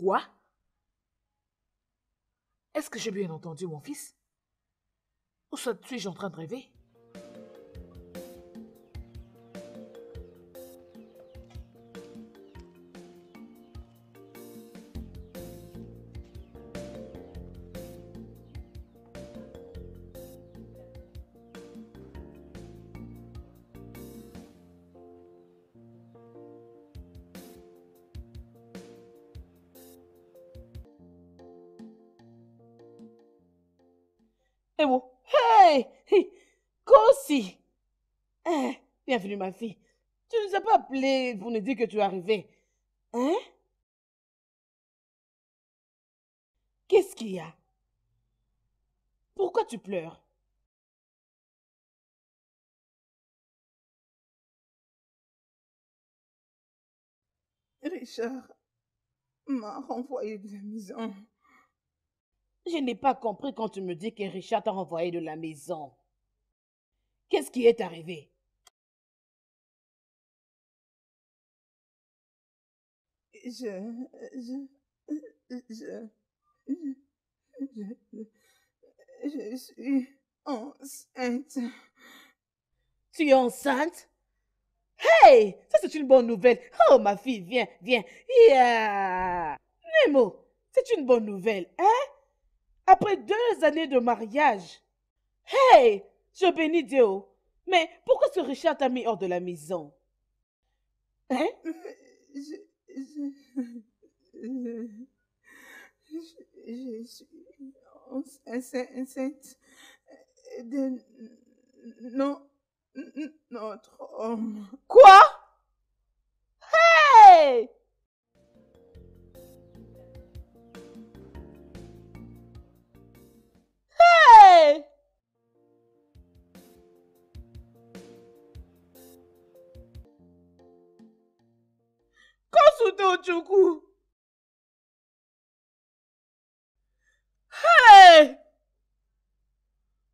Quoi Est-ce que j'ai bien entendu mon fils Ou suis-je en train de rêver Bienvenue, ma fille. Tu ne nous as pas appelé pour nous dire que tu es arrivée. Hein? Qu'est-ce qu'il y a? Pourquoi tu pleures? Richard m'a renvoyé de la maison. Je n'ai pas compris quand tu me dis que Richard t'a renvoyé de la maison. Qu'est-ce qui est arrivé je, je, je, je, je, suis enceinte. Tu es enceinte? Hey, ça c'est une bonne nouvelle. Oh ma fille, viens, viens. Yeah. Nemo, c'est une bonne nouvelle, hein? Après deux années de mariage. Hey, je bénis Dieu. Mais pourquoi ce Richard t'a mis hors de la maison? Hein? Je, je, je, je, suis enceinte de non, notre homme. Quoi Hey Hey Hey!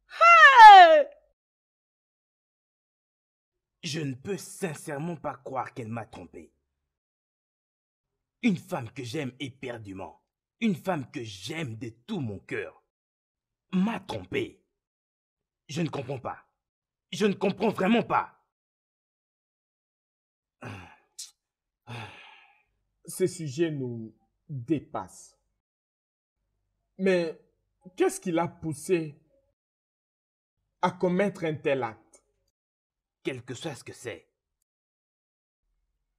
Hey! Je ne peux sincèrement pas croire qu'elle m'a trompé. Une femme que j'aime éperdument, une femme que j'aime de tout mon cœur, m'a trompé. Je ne comprends pas. Je ne comprends vraiment pas. Ah. Ah. Ce sujet nous dépassent. Mais qu'est-ce qui l'a poussé à commettre un tel acte Quel que soit ce que c'est.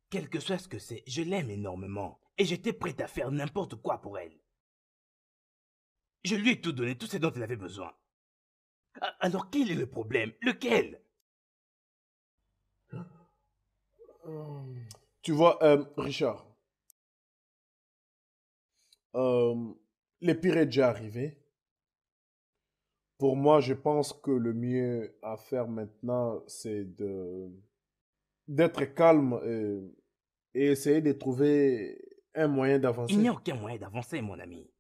Quel que soit ce que c'est, je l'aime énormément et j'étais prête à faire n'importe quoi pour elle. Je lui ai tout donné, tout ce dont elle avait besoin. Ah, alors quel est le problème Lequel Tu vois, euh, Richard, euh, le pire est déjà arrivé. Pour moi, je pense que le mieux à faire maintenant, c'est de d'être calme et, et essayer de trouver un moyen d'avancer. Il n'y a aucun moyen d'avancer, mon ami.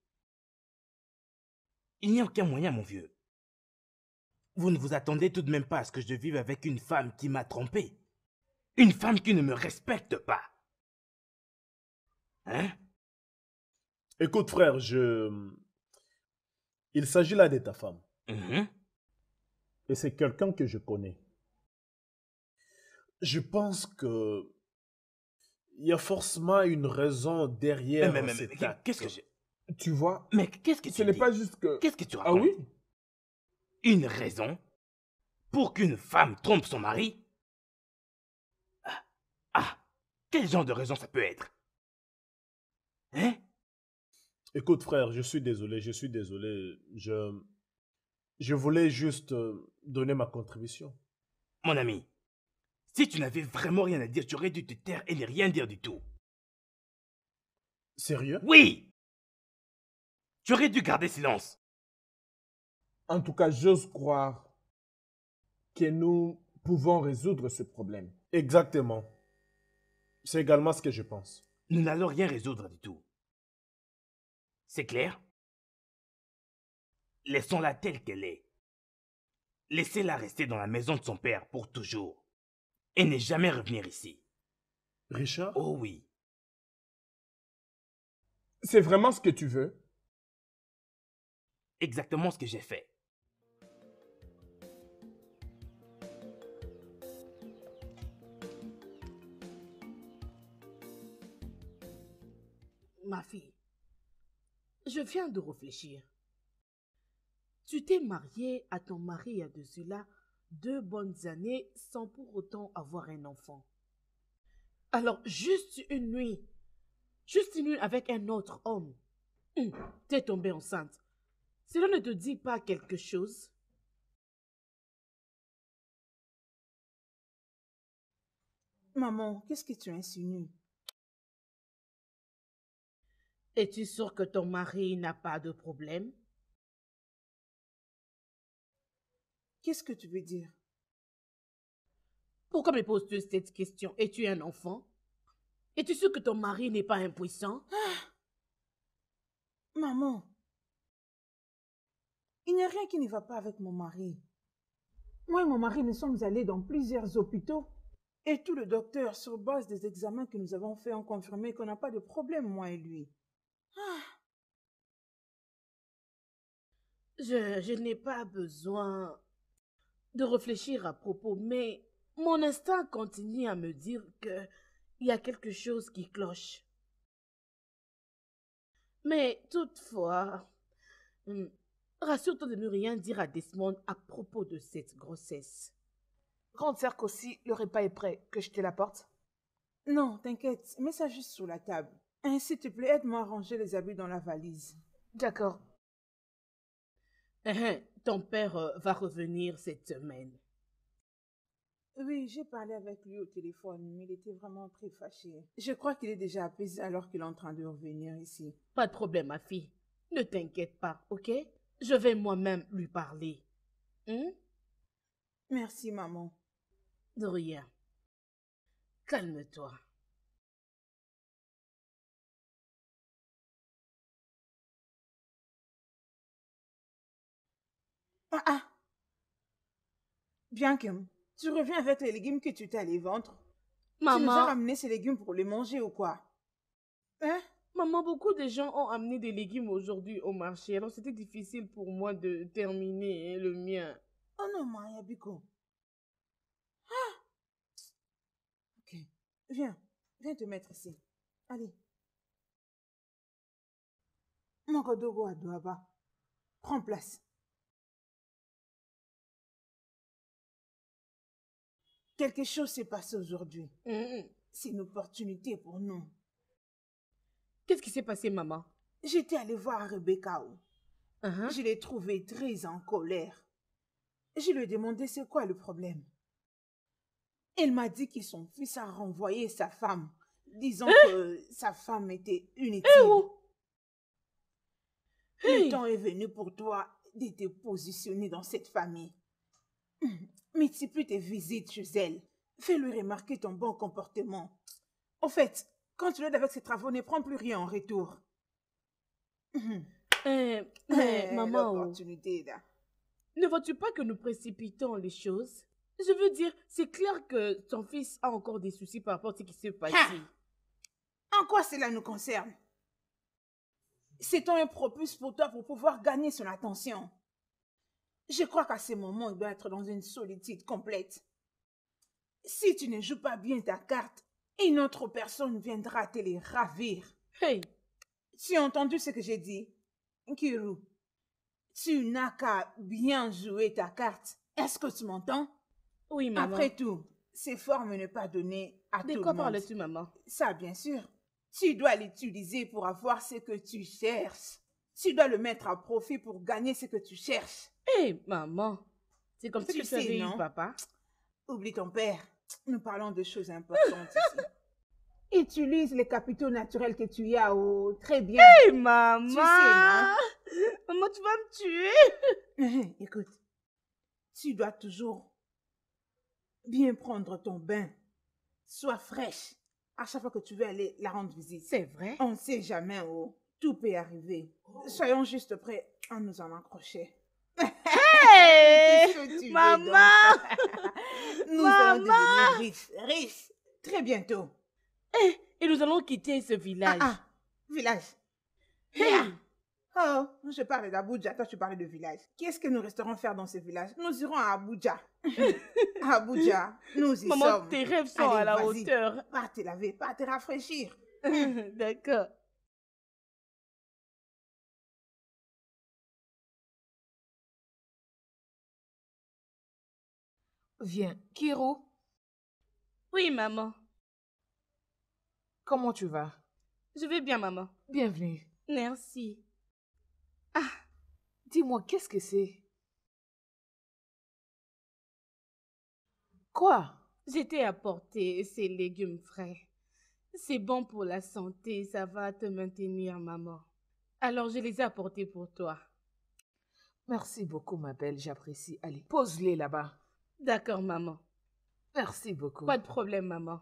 Il n'y a aucun moyen, mon vieux. Vous ne vous attendez tout de même pas à ce que je vive avec une femme qui m'a trompé. Une femme qui ne me respecte pas. Hein Écoute, frère, je... il s'agit là de ta femme. Mhm. Et c'est quelqu'un que je connais. Je pense que il y a forcément une raison derrière mais, Qu'est-ce que je... Tu vois Mais qu'est-ce que tu Ce n'est pas juste que... Qu'est-ce que tu racontes Ah oui Une raison pour qu'une femme trompe son mari ah, ah Quel genre de raison ça peut être Hein Écoute, frère, je suis désolé, je suis désolé. Je, je voulais juste euh, donner ma contribution. Mon ami, si tu n'avais vraiment rien à dire, tu aurais dû te taire et ne rien dire du tout. Sérieux Oui Tu aurais dû garder silence. En tout cas, j'ose croire que nous pouvons résoudre ce problème. Exactement. C'est également ce que je pense. Nous n'allons rien résoudre du tout. C'est clair Laissons-la telle qu'elle est. Laissez-la rester dans la maison de son père pour toujours. Et ne jamais revenir ici. Richard Oh oui. C'est vraiment ce que tu veux Exactement ce que j'ai fait. Ma fille, je viens de réfléchir. Tu t'es mariée à ton mari à y deux bonnes années sans pour autant avoir un enfant. Alors juste une nuit, juste une nuit avec un autre homme, hum, t'es tombée enceinte. Cela ne te dit pas quelque chose Maman, qu'est-ce que tu insinues es-tu sûr que ton mari n'a pas de problème Qu'est-ce que tu veux dire Pourquoi me poses-tu cette question Es-tu un enfant Es-tu sûr que ton mari n'est pas impuissant ah! Maman, il n'y a rien qui ne va pas avec mon mari. Moi et mon mari, nous sommes allés dans plusieurs hôpitaux et tout le docteur, sur base des examens que nous avons faits, ont confirmé qu'on n'a pas de problème, moi et lui. Ah. Je, n'ai pas besoin de réfléchir à propos, mais mon instinct continue à me dire qu'il y a quelque chose qui cloche. Mais toutefois, hum, rassure-toi de ne rien dire à Desmond à propos de cette grossesse. quand cercle aussi, le repas est prêt, que je te l'apporte. Non, t'inquiète, mets ça juste sous la table. Ainsi S'il te plaît, aide-moi à ranger les habits dans la valise. D'accord. Eh, eh, ton père euh, va revenir cette semaine. Oui, j'ai parlé avec lui au téléphone, il était vraiment très fâché. Je crois qu'il est déjà apaisé alors qu'il est en train de revenir ici. Pas de problème, ma fille. Ne t'inquiète pas, ok Je vais moi-même lui parler. Hein? Merci, maman. De rien. Calme-toi. Ah, ah Bien que tu reviens avec les légumes que tu t'es allé vendre. Maman. Tu nous as ramené ces légumes pour les manger ou quoi Hein Maman, beaucoup de gens ont amené des légumes aujourd'hui au marché, alors c'était difficile pour moi de terminer hein, le mien. Oh non, a Biko. Ah Ok, viens, viens te mettre ici. Allez. Mon dogo bas prends place. Quelque chose s'est passé aujourd'hui. C'est une opportunité pour nous. Qu'est-ce qui s'est passé, maman J'étais allée voir Rebecca. Uh-huh. Je l'ai trouvée très en colère. Je lui ai demandé c'est quoi le problème. Elle m'a dit que son fils a renvoyé sa femme, disant hein? que sa femme était eh, inutile. Oh! Le temps est venu pour toi de te positionner dans cette famille plus tes visites chez elle. Fais-lui remarquer ton bon comportement. Au fait, quand tu l'aides avec ses travaux, ne prends plus rien en retour. Euh, maman, oh. ne vois-tu pas que nous précipitons les choses Je veux dire, c'est clair que ton fils a encore des soucis par rapport à ce qui se passe. En quoi cela nous concerne C'est un propus pour toi pour pouvoir gagner son attention. Je crois qu'à ce moment, il doit être dans une solitude complète. Si tu ne joues pas bien ta carte, une autre personne viendra te les ravir. Hey! Tu as entendu ce que j'ai dit? Kiru, tu n'as qu'à bien jouer ta carte. Est-ce que tu m'entends? Oui, maman. Après tout, ces formes ne pas données à tout le monde. De quoi parles-tu, maman? Ça, bien sûr. Tu dois l'utiliser pour avoir ce que tu cherches. Tu dois le mettre à profit pour gagner ce que tu cherches. Hé, eh, maman, c'est comme si tu savais, non? papa. Oublie ton père. Nous parlons de choses importantes ici. Utilise les capitaux naturels que tu as. Oh, très bien. Hé, eh, maman. Tu sais, Maman, tu vas me tuer. Eh, écoute, tu dois toujours bien prendre ton bain. Sois fraîche à chaque fois que tu veux aller la rendre visite. C'est vrai. On ne sait jamais, oh. Tout peut arriver. Soyons juste prêts à nous en accrocher. Hey! Maman! nous Maman! allons devenir riches, riches, très bientôt. Eh, et nous allons quitter ce village. Ah, ah village. Hey! Oh, je parle d'Abuja, toi tu parles de village. Qu'est-ce que nous resterons faire dans ce village Nous irons à Abuja. Abuja, nous y Maman, tes rêves sont à la hauteur. Va te laver, va te rafraîchir. D'accord. Viens, Kiro. Oui, maman. Comment tu vas Je vais bien, maman. Bienvenue. Merci. Ah, dis-moi, qu'est-ce que c'est Quoi J'étais apporté ces légumes frais. C'est bon pour la santé, ça va te maintenir, maman. Alors je les ai apportés pour toi. Merci beaucoup, ma belle, j'apprécie. Allez, pose-les là-bas. D'accord, maman. Merci beaucoup. Pas de problème, maman.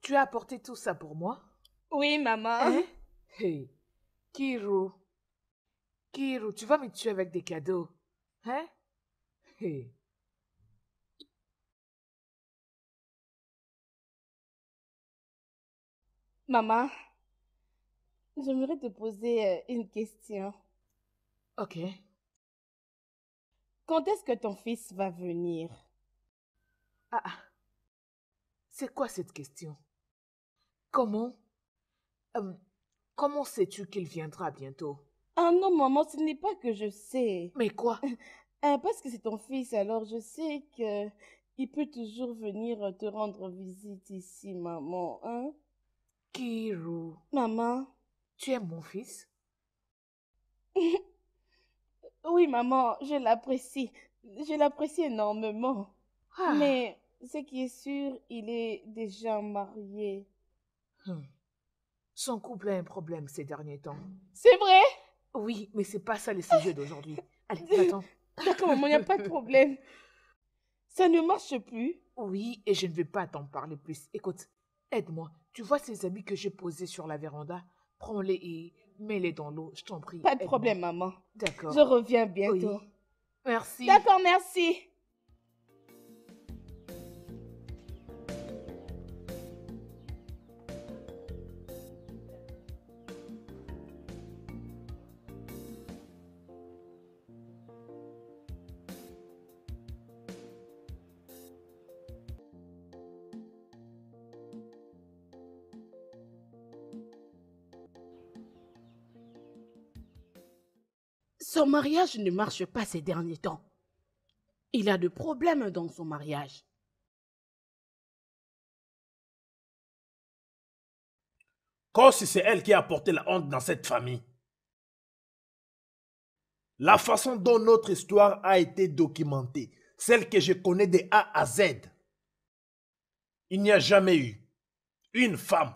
Tu as apporté tout ça pour moi? Oui, maman. Hein? Hey, Kirou, Kirou, tu vas me tuer avec des cadeaux. Hein? Maman, j'aimerais te poser euh, une question. Ok. Quand est-ce que ton fils va venir Ah, ah. c'est quoi cette question Comment euh, Comment sais-tu qu'il viendra bientôt Ah non, maman, ce n'est pas que je sais. Mais quoi euh, Parce que c'est ton fils, alors je sais que peut toujours venir te rendre visite ici, maman, hein Kirou. Maman. Tu es mon fils Oui, maman, je l'apprécie. Je l'apprécie énormément. Ah. Mais ce qui est sûr, il est déjà marié. Hum. Son couple a un problème ces derniers temps. C'est vrai Oui, mais c'est pas ça le sujet d'aujourd'hui. Allez, attends. D'accord, maman, il n'y a pas de problème. Ça ne marche plus. Oui, et je ne vais pas t'en parler plus. Écoute, aide-moi. Tu vois ces habits que j'ai posés sur la véranda Prends-les et mets-les dans l'eau, je t'en prie. Pas de problème, maman. D'accord. Je reviens bientôt. Merci. D'accord, merci. Son mariage ne marche pas ces derniers temps. Il a des problèmes dans son mariage. Quand si c'est elle qui a apporté la honte dans cette famille. La façon dont notre histoire a été documentée, celle que je connais de A à Z, il n'y a jamais eu une femme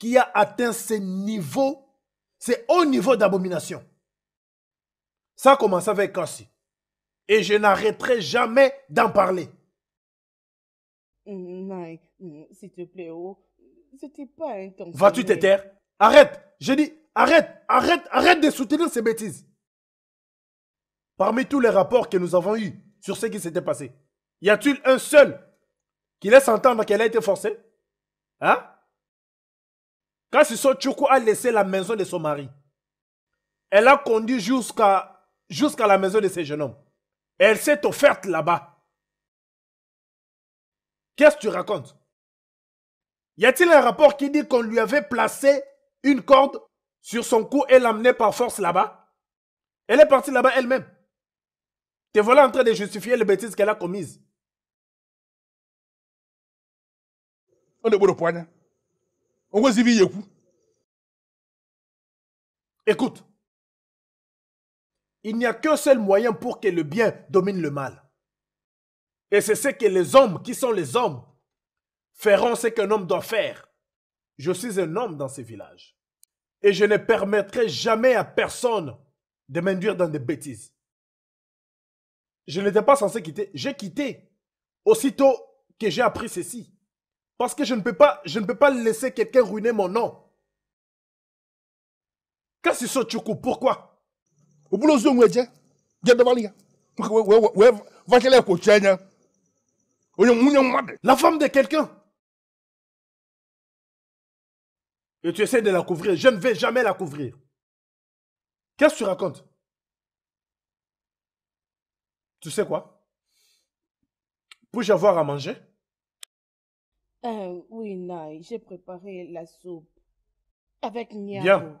qui a atteint ce niveau, ce haut niveau d'abomination. Ça a commencé avec Cassie. Et je n'arrêterai jamais d'en parler. Mike, mm, mm, s'il te plaît, oh, c'était pas temps. Vas-tu te taire Arrête Je dis, arrête, arrête, arrête de soutenir ces bêtises. Parmi tous les rapports que nous avons eus sur ce qui s'était passé, y a-t-il un seul qui laisse entendre qu'elle a été forcée Hein Quand Sochouko a laissé la maison de son mari, elle a conduit jusqu'à jusqu'à la maison de ces jeunes hommes. Elle s'est offerte là-bas. Qu'est-ce que tu racontes Y a-t-il un rapport qui dit qu'on lui avait placé une corde sur son cou et l'amenait par force là-bas Elle est partie là-bas elle-même. Te voilà en train de justifier les bêtises qu'elle a commises. Écoute, il n'y a qu'un seul moyen pour que le bien domine le mal. Et c'est ce que les hommes, qui sont les hommes, feront ce qu'un homme doit faire. Je suis un homme dans ce village. Et je ne permettrai jamais à personne de m'induire dans des bêtises. Je n'étais pas censé quitter. J'ai quitté aussitôt que j'ai appris ceci. Parce que je ne peux pas, je ne peux pas laisser quelqu'un ruiner mon nom. Qu'est-ce que pourquoi la femme de quelqu'un et tu essaies de la couvrir je ne vais jamais la couvrir qu'est-ce que tu racontes tu sais quoi puis-je avoir à manger euh, oui, Nai, j'ai préparé la soupe avec Nia. Bien.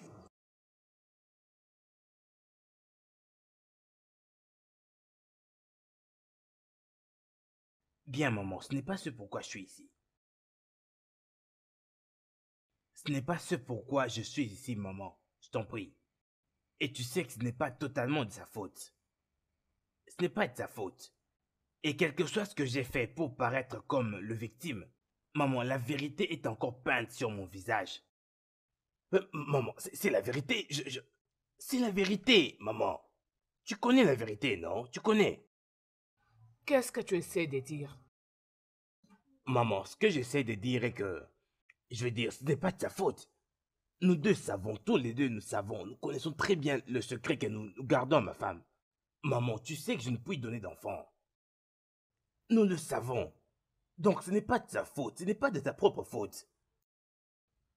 Bien, maman, ce n'est pas ce pourquoi je suis ici. Ce n'est pas ce pourquoi je suis ici, maman, je t'en prie. Et tu sais que ce n'est pas totalement de sa faute. Ce n'est pas de sa faute. Et quel que soit ce que j'ai fait pour paraître comme le victime, maman, la vérité est encore peinte sur mon visage. Euh, maman, c'est la vérité, C'est la vérité, maman. Tu connais la vérité, non Tu connais. Qu'est-ce que tu essaies de dire Maman, ce que j'essaie de dire est que, je veux dire, ce n'est pas de sa faute. Nous deux savons, tous les deux nous savons, nous connaissons très bien le secret que nous, gardons, ma femme. Maman, tu sais que je ne puis donner d'enfant. Nous le savons. Donc ce n'est pas de sa faute, ce n'est pas de ta propre faute.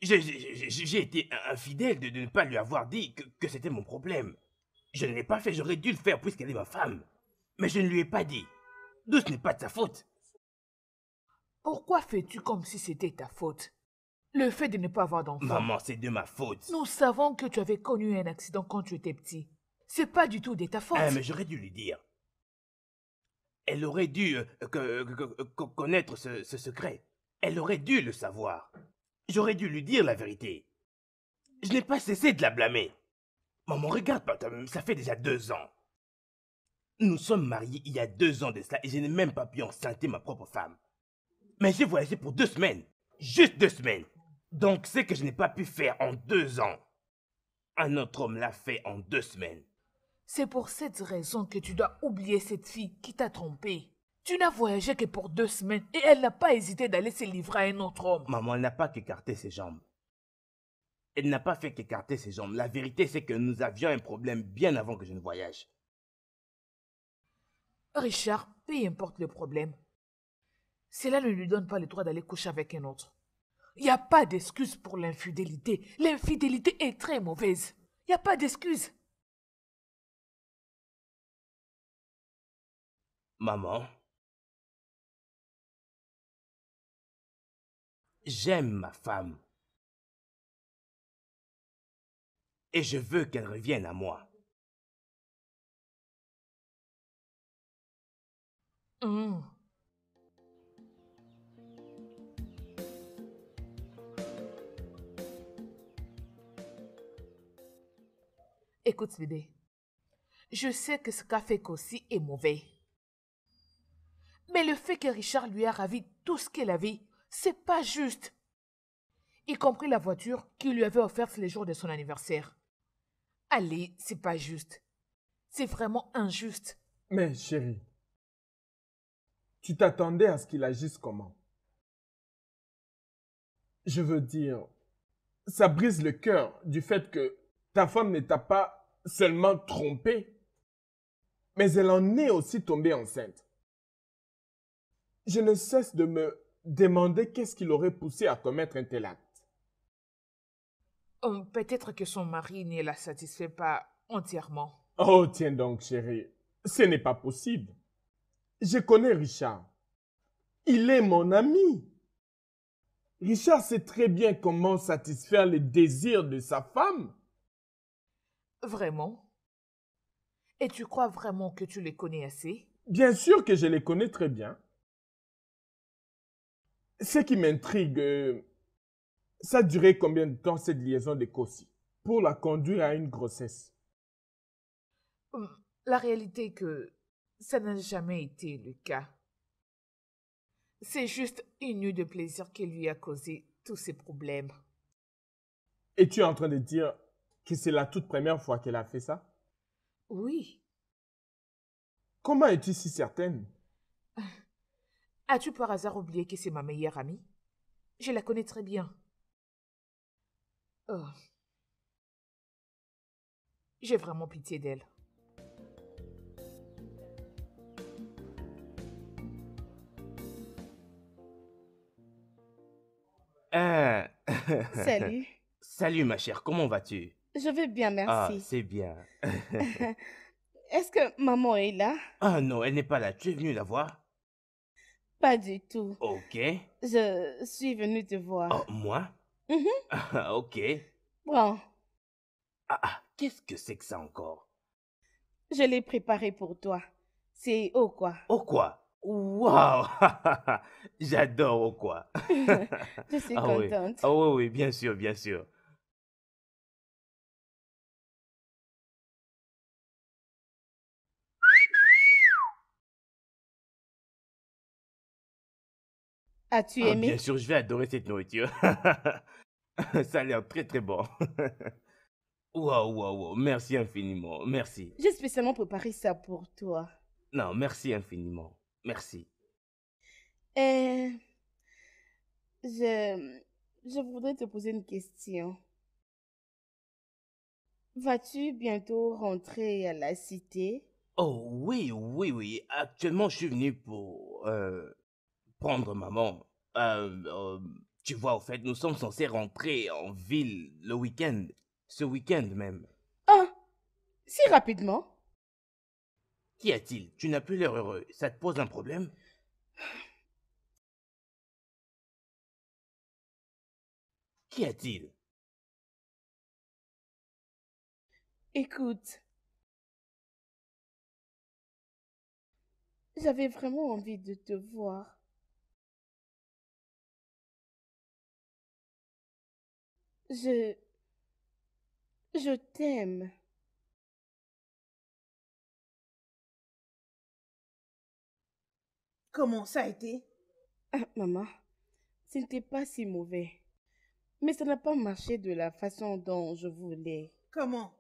J'ai été infidèle de, ne pas lui avoir dit que, que c'était mon problème. Je ne l'ai pas fait, j'aurais dû le faire puisqu'elle est ma femme. Mais je ne lui ai pas dit. Donc ce n'est pas de sa faute. Pourquoi fais-tu comme si c'était ta faute Le fait de ne pas avoir d'enfant. Maman, c'est de ma faute. Nous savons que tu avais connu un accident quand tu étais petit. C'est pas du tout de ta faute. Eh, mais j'aurais dû lui dire. Elle aurait dû euh, connaître ce, secret. Elle aurait dû le savoir. J'aurais dû lui dire la vérité. Je n'ai pas cessé de la blâmer. Maman, regarde pas ça fait déjà deux ans. Nous sommes mariés il y a deux ans de cela et je n'ai même pas pu enceinter ma propre femme. Mais j'ai voyagé pour deux semaines. Juste deux semaines. Donc ce que je n'ai pas pu faire en deux ans, un autre homme l'a fait en deux semaines. C'est pour cette raison que tu dois oublier cette fille qui t'a trompé. Tu n'as voyagé que pour deux semaines et elle n'a pas hésité d'aller se livrer à un autre homme. Maman elle n'a pas qu'écarté ses jambes. Elle n'a pas fait qu'écarter ses jambes. La vérité, c'est que nous avions un problème bien avant que je ne voyage. Richard, peu importe le problème, cela ne lui donne pas le droit d'aller coucher avec un autre. Il n'y a pas d'excuse pour l'infidélité. L'infidélité est très mauvaise. Il n'y a pas d'excuse. Maman, j'aime ma femme. Et je veux qu'elle revienne à moi. Mmh. Écoute, bébé, je sais que ce café fait est mauvais. Mais le fait que Richard lui a ravi tout ce qu'elle avait, c'est pas juste. Y compris la voiture qu'il lui avait offerte le jour de son anniversaire. Allez, c'est pas juste. C'est vraiment injuste. Mais chérie, tu t'attendais à ce qu'il agisse comment Je veux dire, ça brise le cœur du fait que ta femme ne t'a pas seulement trompée, mais elle en est aussi tombée enceinte. Je ne cesse de me demander qu'est-ce qui l'aurait poussée à commettre un tel acte. Oh, peut-être que son mari ne la satisfait pas entièrement. Oh, tiens donc, chérie, ce n'est pas possible. Je connais Richard. Il est mon ami. Richard sait très bien comment satisfaire les désirs de sa femme. Vraiment Et tu crois vraiment que tu les connais assez Bien sûr que je les connais très bien. Ce qui m'intrigue, euh, ça a duré combien de temps cette liaison de Kossi pour la conduire à une grossesse hum, La réalité est que ça n'a jamais été le cas. C'est juste une nuit de plaisir qui lui a causé tous ces problèmes. Et tu es en train de dire que c'est la toute première fois qu'elle a fait ça Oui. Comment es-tu si certaine As-tu par hasard oublié que c'est ma meilleure amie Je la connais très bien. Oh. J'ai vraiment pitié d'elle. Euh. Salut. Salut ma chère, comment vas-tu je vais bien, ah, merci Ah, c'est bien. Est-ce que maman est là? Ah non, elle n'est pas là. Tu es venu la voir? Pas du tout. Ok. Je suis venue te voir. Oh, moi? Mhm. ok. Bon, ah, ah, qu'est-ce que c'est que ça encore? je l'ai préparé pour toi. C'est au quoi. Au quoi? Wow, J'adore au quoi. Je suis ah contente. Ah oui, bien sûr, bien sûr. tu ah, aimé Bien sûr, je vais adorer cette nourriture. Ça a l'air très très bon. Waouh, waouh, merci infiniment, merci. J'ai spécialement préparé ça pour toi. Non, merci infiniment, merci. Euh, je, je voudrais te poser une question. Vas-tu bientôt rentrer à la cité Oh oui, oui, oui. Actuellement, je suis venu pour... Euh, maman. Euh, euh, tu vois, au fait, nous sommes censés rentrer en ville le week-end. Ce week-end même. Ah Si rapidement Qu'y a-t-il Tu n'as plus l'air heureux. Ça te pose un problème Qu'y a-t-il Écoute. J'avais vraiment envie de te voir. Je... Je t'aime. Comment ça a été ah, Maman, ce n'était pas si mauvais. Mais ça n'a pas marché de la façon dont je voulais. Comment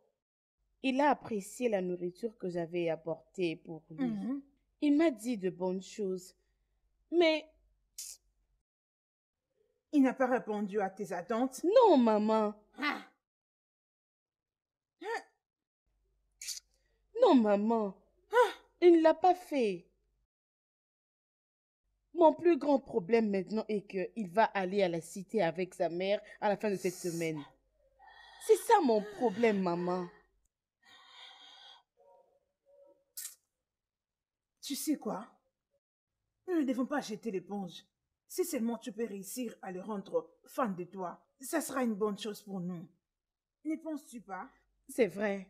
Il a apprécié la nourriture que j'avais apportée pour lui. Mmh Il m'a dit de bonnes choses. Mais il n'a pas répondu à tes attentes Non, maman. Ah. Ah. Non, maman. Ah. Il ne l'a pas fait. Mon plus grand problème maintenant est qu'il va aller à la cité avec sa mère à la fin de cette semaine. C'est ça mon problème, maman. Tu sais quoi Nous ne devons pas acheter l'éponge. Si seulement tu peux réussir à le rendre fan de toi, ça sera une bonne chose pour nous. Ne penses-tu pas C'est vrai.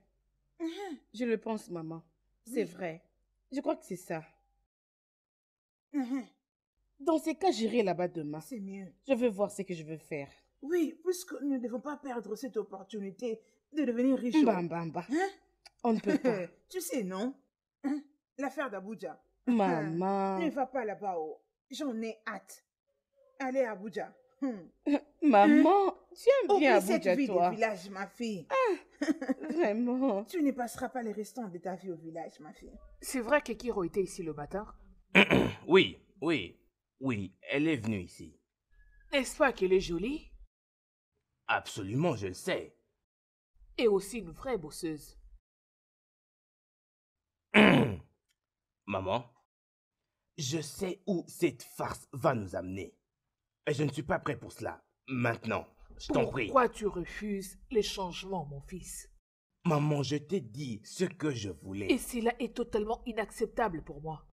Uh-huh. Je le pense, maman. C'est vrai. Je crois que c'est ça. Uh-huh. Dans ces cas, j'irai là-bas demain. C'est mieux. Je veux voir ce que je veux faire. Oui, puisque nous ne devons pas perdre cette opportunité de devenir riches. Bam, bam, bam. Hein? On ne peut pas. tu sais, non hein? L'affaire d'Abuja. Maman. ne va pas là-bas. Oh. J'en ai hâte aller à Abuja. Hmm. Maman, hmm. tu aimes bien Abuja, cette vie De village, ma fille. Ah, vraiment. tu ne passeras pas le restant de ta vie au village, ma fille. C'est vrai que Kiro était ici le bâtard Oui, oui, oui, elle est venue ici. N'est-ce pas qu'elle est jolie Absolument, je le sais. Et aussi une vraie bosseuse. Maman, je sais où cette farce va nous amener. Je ne suis pas prêt pour cela. Maintenant, je t'en prie. Pourquoi tu refuses les changements, mon fils Maman, je t'ai dit ce que je voulais. Et cela est totalement inacceptable pour moi.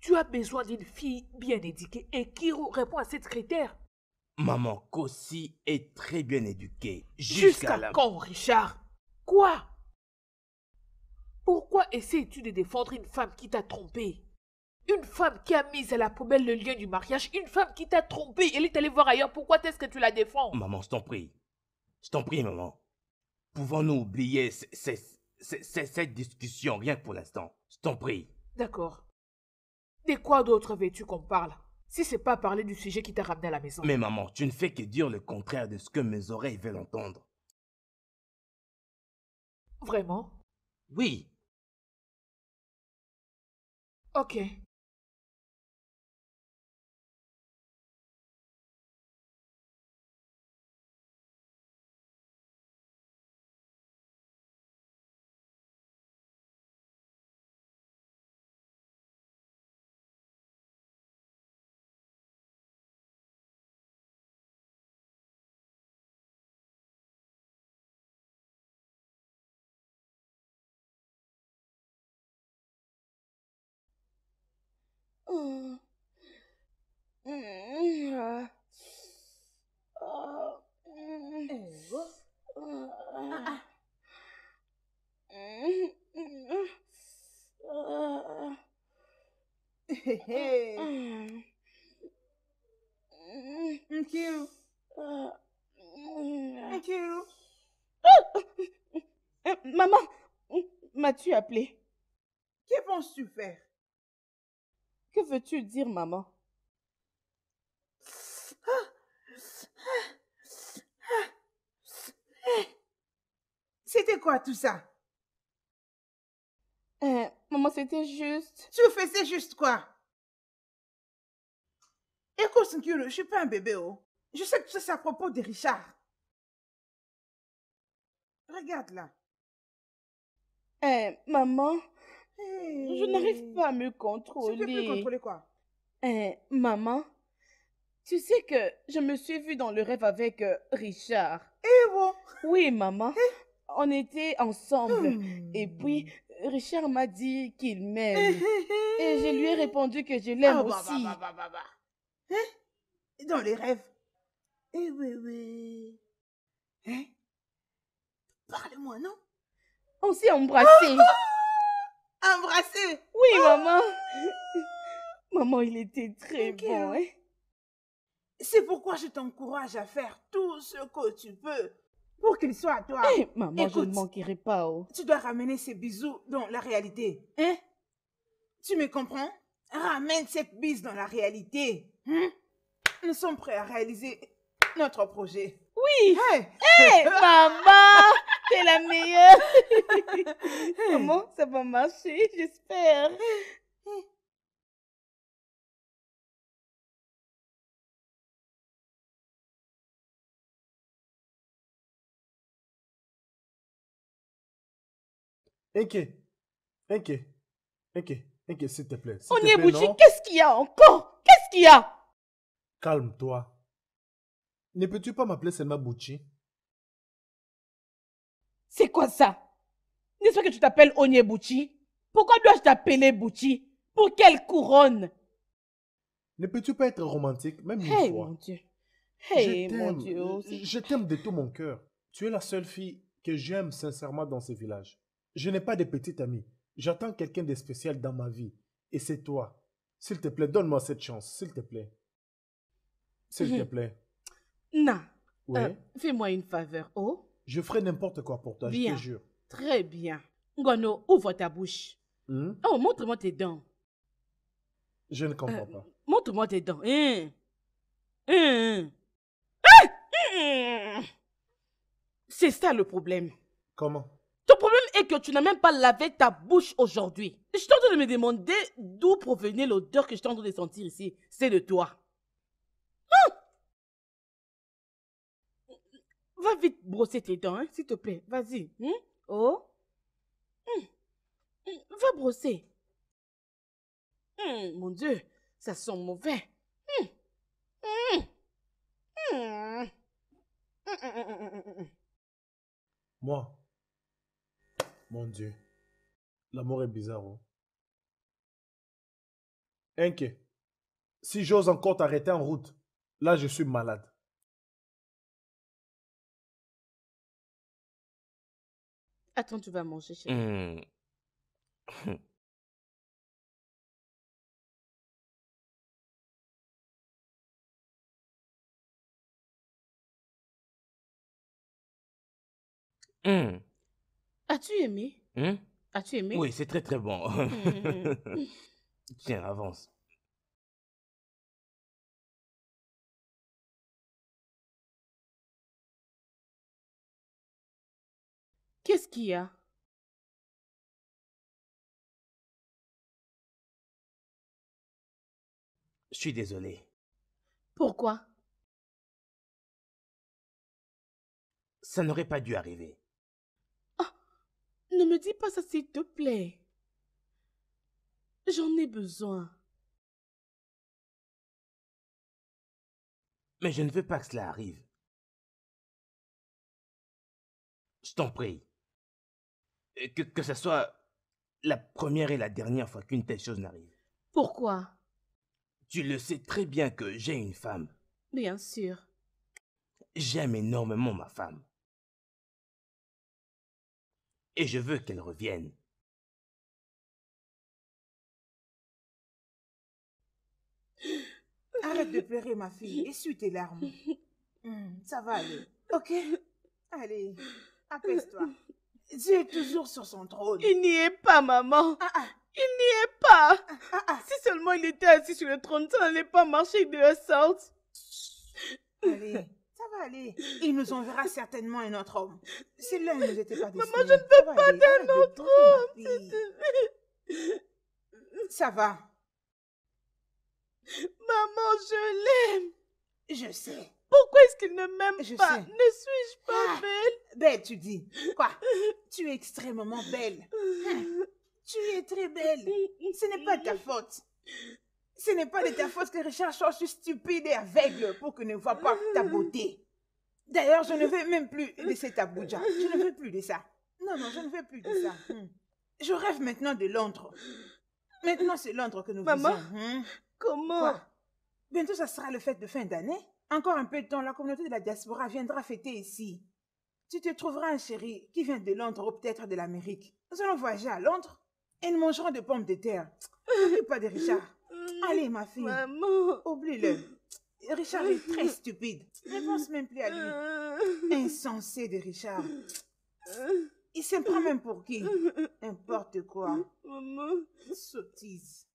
Tu as besoin d'une fille bien éduquée et qui répond à ces critères. Maman, Kossi est très bien éduquée. Jusqu'à quand, Richard Quoi Pourquoi essaies-tu de défendre une femme qui t'a trompé une femme qui a mis à la poubelle le lien du mariage, une femme qui t'a trompé, elle est allée voir ailleurs, pourquoi est-ce que tu la défends Maman, je t'en prie. Je t'en prie, maman. Pouvons-nous oublier cette discussion rien que pour l'instant Je t'en prie. D'accord. De quoi d'autre veux-tu qu'on parle Si c'est pas parler du sujet qui t'a ramené à la maison. Mais maman, tu ne fais que dire le contraire de ce que mes oreilles veulent entendre. Vraiment Oui. Ok. Maman, m'as-tu appelé Que penses-tu faire que veux-tu dire, maman C'était quoi tout ça euh, Maman, c'était juste... Tu faisais juste quoi Écoute, je je suis pas un bébé, oh. Je sais que c'est à propos de Richard. Regarde là. Euh, maman, je n'arrive pas à me contrôler. Tu peux plus contrôler quoi eh, Maman, tu sais que je me suis vue dans le rêve avec euh, Richard. Et eh, bon oh! Oui, maman. On était ensemble. Hmm. Et puis, Richard m'a dit qu'il m'aime. Eh, Et je lui ai répondu que je l'aime oh, bah, aussi. Bah, bah, bah hein? Dans les rêves. Eh oui, oui. Hein? Parle-moi, non? On s'est embrassés. Ah, ah! Embrasser Oui, oh. maman. maman, il était très bon. Hein? C'est pourquoi je t'encourage à faire tout ce que tu peux pour qu'il soit à toi. Hey, maman, je ne manquerai pas. Oh. Tu dois ramener ces bisous dans la réalité. Hein? Tu me comprends Ramène cette bise dans la réalité. Hein? Nous sommes prêts à réaliser notre projet. Oui. maman c'est la meilleure. Comment ça va marcher, j'espère. Ok. Ok. Ok. Ok, s'il te plaît. On est Bouchi, qu'est-ce qu'il y a encore Qu'est-ce qu'il y a Calme-toi. Ne peux-tu pas m'appeler seulement Bouchi c'est quoi ça N'est-ce pas que tu t'appelles Bouti? Pourquoi dois-je t'appeler Bouchi Pour quelle couronne Ne peux-tu pas être romantique, même une fois mon Dieu. Hey, mon Dieu. Je t'aime de tout mon cœur. Tu es la seule fille que j'aime sincèrement dans ce village. Je n'ai pas de petite amie. J'attends quelqu'un de spécial dans ma vie. Et c'est toi. S'il te plaît, donne-moi cette chance, s'il te plaît. S'il te mhm. plaît. Non. Euh, fais-moi une faveur, oh. Je ferai n'importe quoi pour toi, je te jure. Très bien. Ngono, ouvre ta bouche. Hmm? Oh, montre-moi tes dents. Je ne comprends euh, pas. Montre-moi tes dents. Hein? Hein? C'est ça le problème. Comment Ton problème est que tu n'as même pas lavé ta bouche aujourd'hui. Je t'entends de me demander d'où provenait l'odeur que je t'entends de sentir ici. C'est de toi. Va vite brosser tes dents, hein, s'il te plaît. Vas-y. Hmm? Oh. Hmm. Hmm. Va brosser. Mon Dieu, ça sent mauvais. Moi. Mon Dieu. L'amour est bizarre. Hein? Si j'ose encore t'arrêter en route, là je suis malade. Attends, tu vas manger, chérie. Mmh. mmh. As-tu aimé? Mmh. As-tu aimé? Oui, c'est très très bon. Mmh, Tiens, avance. Qu'est-ce qu'il y a Je suis désolé. Pourquoi Ça n'aurait pas dû arriver. Ah, ne me dis pas ça, s'il te plaît. J'en ai besoin. Mais je ne veux pas que cela arrive. Je t'en prie que, ce soit la première et la dernière fois qu'une telle chose n'arrive. Pourquoi Tu le sais très bien que j'ai une femme. Bien sûr. J'aime énormément ma femme. Et je veux qu'elle revienne. Arrête de pleurer, ma fille, essuie tes larmes. ça va aller. Ok Allez, apaise-toi. Dieu est toujours sur son trône. Il n'y est pas, maman. Ah, ah. Il n'y est pas. Ah, si seulement il était assis sur le trône, ça n'allait pas marcher de la sorte. Allez, ça va aller. Il nous enverra certainement un autre homme. C'est là où nous n'était pas Maman, je ne veux pas d'un autre homme. Ça va. Maman, je l'aime. Je sais. Pourquoi est-ce qu'il ne m'aime pas Ne suis-je pas ah. belle Belle, tu dis. Quoi Tu es extrêmement belle. Hein? Tu es très belle. Ce n'est pas ta faute. Ce n'est pas de ta faute que Richard suis stupide et aveugle pour que ne voit pas ta beauté. D'ailleurs, je ne veux même plus de cet Abuja. Je ne veux plus de ça. Non, non, je ne veux plus de ça. Hmm. Je rêve maintenant de Londres. Maintenant, c'est Londres que nous visons. Maman, hmm. comment Quoi Bientôt, ça sera le fête de fin d'année. Encore un peu de temps, la communauté de la diaspora viendra fêter ici. Tu te trouveras un chéri qui vient de Londres ou peut-être de l'Amérique. Nous allons voyager à Londres et nous mangerons de pommes de terre. et pas de Richard. Allez, ma fille. Maman. Oublie-le. Richard est très stupide. Ne pense même plus à lui. Insensé de Richard. Il s'en prend même pour qui N'importe quoi. Maman. Sottise.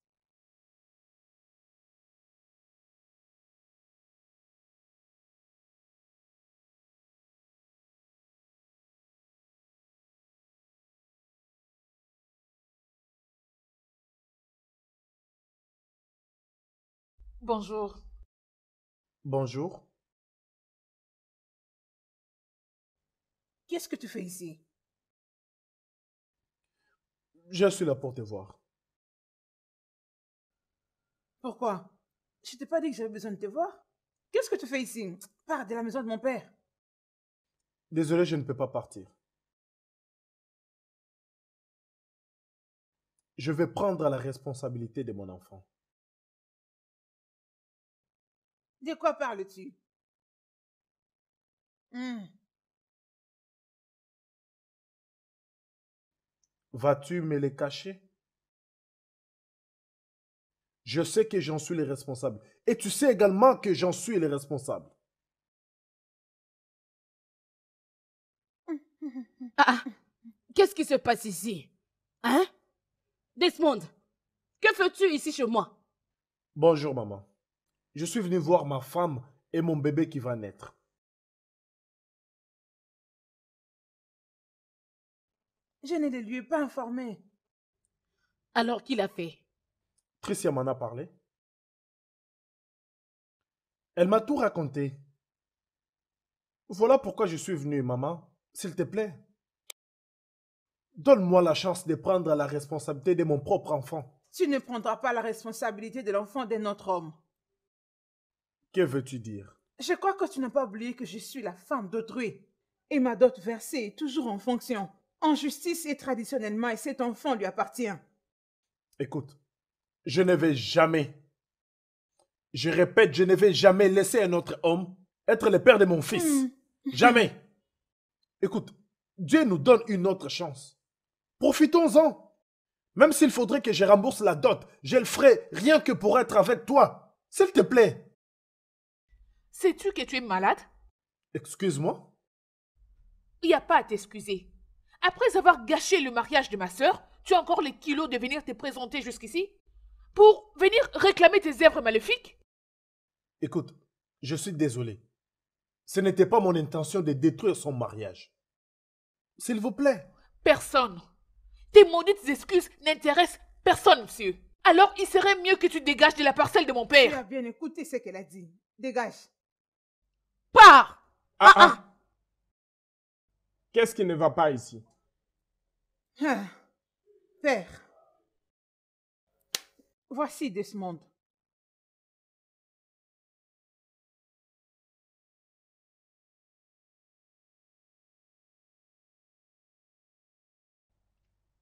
Bonjour. Bonjour. Qu'est-ce que tu fais ici Je suis là pour te voir. Pourquoi Je t'ai pas dit que j'avais besoin de te voir Qu'est-ce que tu fais ici Pars de la maison de mon père. Désolé, je ne peux pas partir. Je vais prendre la responsabilité de mon enfant. De quoi parles-tu mmh. Vas-tu me les cacher Je sais que j'en suis le responsable. Et tu sais également que j'en suis le responsable. Ah, ah. qu'est-ce qui se passe ici Hein Desmond, que fais-tu ici chez moi Bonjour, maman. Je suis venu voir ma femme et mon bébé qui va naître. Je ne lui ai pas informé. Alors qui l'a fait Tricia m'en a parlé. Elle m'a tout raconté. Voilà pourquoi je suis venu, maman. S'il te plaît, donne-moi la chance de prendre la responsabilité de mon propre enfant. Tu ne prendras pas la responsabilité de l'enfant d'un autre homme. Que veux-tu dire Je crois que tu n'as pas oublié que je suis la femme d'autrui. Et ma dot versée est toujours en fonction, en justice et traditionnellement, et cet enfant lui appartient. Écoute, je ne vais jamais, je répète, je ne vais jamais laisser un autre homme être le père de mon fils. Hmm. Jamais. Écoute, Dieu nous donne une autre chance. Profitons-en. Même s'il faudrait que je rembourse la dot, je le ferai rien que pour être avec toi. S'il te plaît. Sais-tu que tu es malade Excuse-moi Il n'y a pas à t'excuser. Après avoir gâché le mariage de ma sœur, tu as encore les kilos de venir te présenter jusqu'ici Pour venir réclamer tes œuvres maléfiques Écoute, je suis désolé. Ce n'était pas mon intention de détruire son mariage. S'il vous plaît. Personne. Tes maudites excuses n'intéressent personne, monsieur. Alors il serait mieux que tu dégages de la parcelle de mon père. Tu as bien écouté ce qu'elle a dit. Dégage. Ah, ah, ah. Qu'est-ce qui ne va pas ici hein. Père, voici Desmond.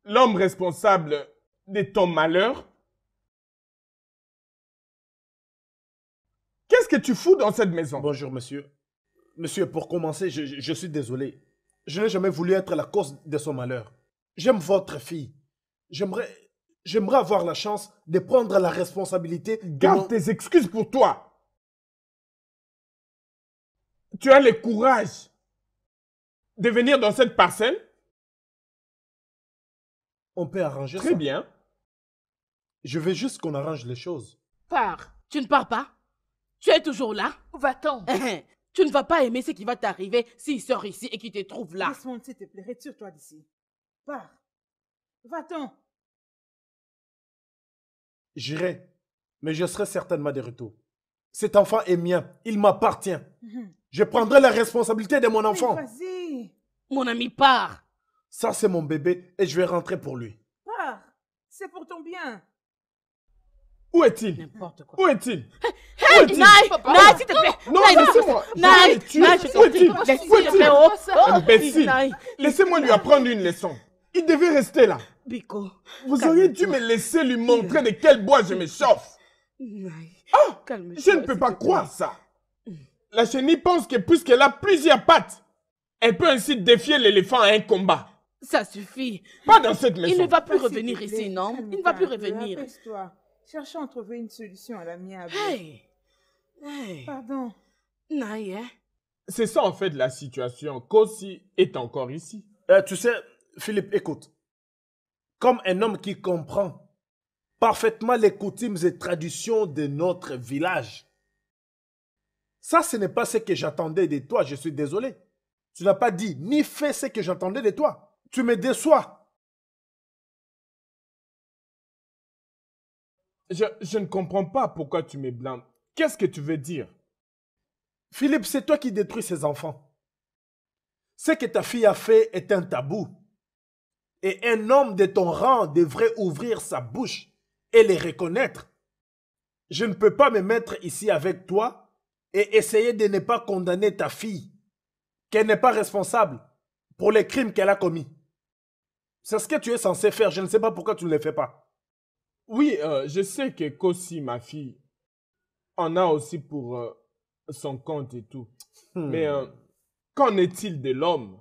L'homme responsable de ton malheur Qu'est-ce que tu fous dans cette maison Bonjour, monsieur. Monsieur, pour commencer, je, suis désolé. Je n'ai jamais voulu être la cause de son malheur. J'aime votre fille. J'aimerais, j'aimerais avoir la chance de prendre la responsabilité. Garde tes excuses pour toi. Tu as le courage de venir dans cette parcelle On peut arranger ça. Très bien. Je veux juste qu'on arrange les choses. Pars. Tu ne pars pas. Tu es toujours là. Va-t'en. Eh, eh. Tu ne vas pas aimer ce qui va t'arriver s'il sort ici et qu'il te trouve là. Laisse-moi, s'il te plaît, retire-toi d'ici. Pars. Va-t'en. J'irai, mais je serai certainement de retour. Cet enfant est mien, il m'appartient. Mhm. Je prendrai la responsabilité de mon enfant. Vas-y. Mon ami, pars. Ça, c'est mon bébé et je vais rentrer pour lui. Pars. C'est pour ton bien. Où est-il Où est-il Hey, Naï Naï, s'il te plaît Non, laissez-moi je Où est Où est-il Laissez-moi lui apprendre une leçon. Il devait rester là. Biko. Vous auriez dû me laisser lui montrer de quel bois je me chauffe. Ah Je ne peux pas croire ça. La chenille pense que puisqu'elle a plusieurs pattes, elle peut ainsi défier l'éléphant à un combat. Ça suffit. Pas dans cette maison. Il ne va plus revenir ici, non Il ne va plus revenir cherchant à trouver une solution à la Hey! Pardon. Naïe. Hein? C'est ça en fait la situation. Kossi est encore ici. Euh, tu sais, Philippe, écoute. Comme un homme qui comprend parfaitement les coutumes et traditions de notre village. Ça, ce n'est pas ce que j'attendais de toi, je suis désolé. Tu n'as pas dit ni fait ce que j'attendais de toi. Tu me déçois. Je, ne comprends pas pourquoi tu me blâmes. Qu'est-ce que tu veux dire Philippe, c'est toi qui détruis ses enfants. Ce que ta fille a fait est un tabou. Et un homme de ton rang devrait ouvrir sa bouche et les reconnaître. Je ne peux pas me mettre ici avec toi et essayer de ne pas condamner ta fille, qu'elle n'est pas responsable pour les crimes qu'elle a commis. C'est ce que tu es censé faire. Je ne sais pas pourquoi tu ne le fais pas. Oui, euh, je sais que Kossi, ma fille, en a aussi pour euh, son compte et tout. Hmm. Mais euh, qu'en est-il de l'homme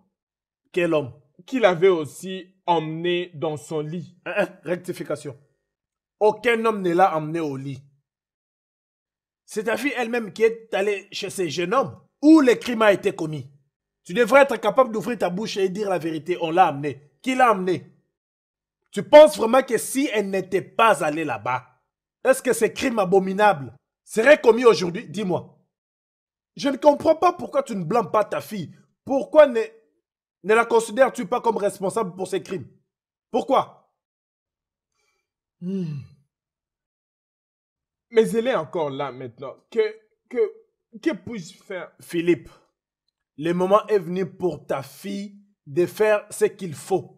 Quel homme Qui avait aussi emmené dans son lit. Hein, hein, rectification. Aucun homme ne l'a emmené au lit. C'est ta fille elle-même qui est allée chez ce jeune homme. où le crime a été commis. Tu devrais être capable d'ouvrir ta bouche et dire la vérité. On l'a amené. Qui l'a amené tu penses vraiment que si elle n'était pas allée là-bas, est-ce que ces crimes abominables seraient commis aujourd'hui Dis-moi. Je ne comprends pas pourquoi tu ne blâmes pas ta fille. Pourquoi ne, la considères-tu pas comme responsable pour ces crimes Pourquoi hmm. Mais elle est encore là maintenant. Que, que, que puis-je faire Philippe, le moment est venu pour ta fille de faire ce qu'il faut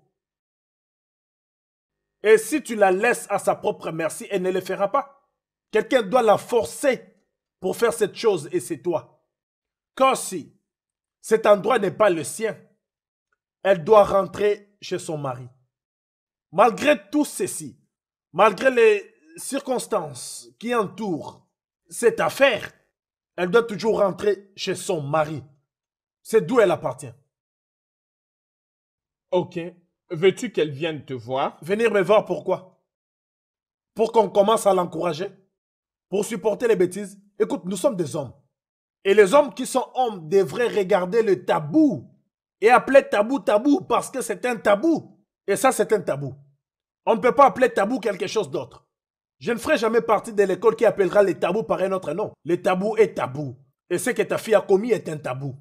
et si tu la laisses à sa propre merci, elle ne le fera pas. Quelqu'un doit la forcer pour faire cette chose et c'est toi. Car si cet endroit n'est pas le sien, elle doit rentrer chez son mari. Malgré tout ceci, malgré les circonstances qui entourent cette affaire, elle doit toujours rentrer chez son mari. C'est d'où elle appartient. Ok, Veux-tu qu'elle vienne te voir Venir me voir pourquoi Pour qu'on commence à l'encourager Pour supporter les bêtises Écoute, nous sommes des hommes. Et les hommes qui sont hommes devraient regarder le tabou et appeler tabou tabou parce que c'est un tabou. Et ça, c'est un tabou. On ne peut pas appeler tabou quelque chose d'autre. Je ne ferai jamais partie de l'école qui appellera les tabous par un autre nom. Le tabou est tabou. Et ce que ta fille a commis est un tabou.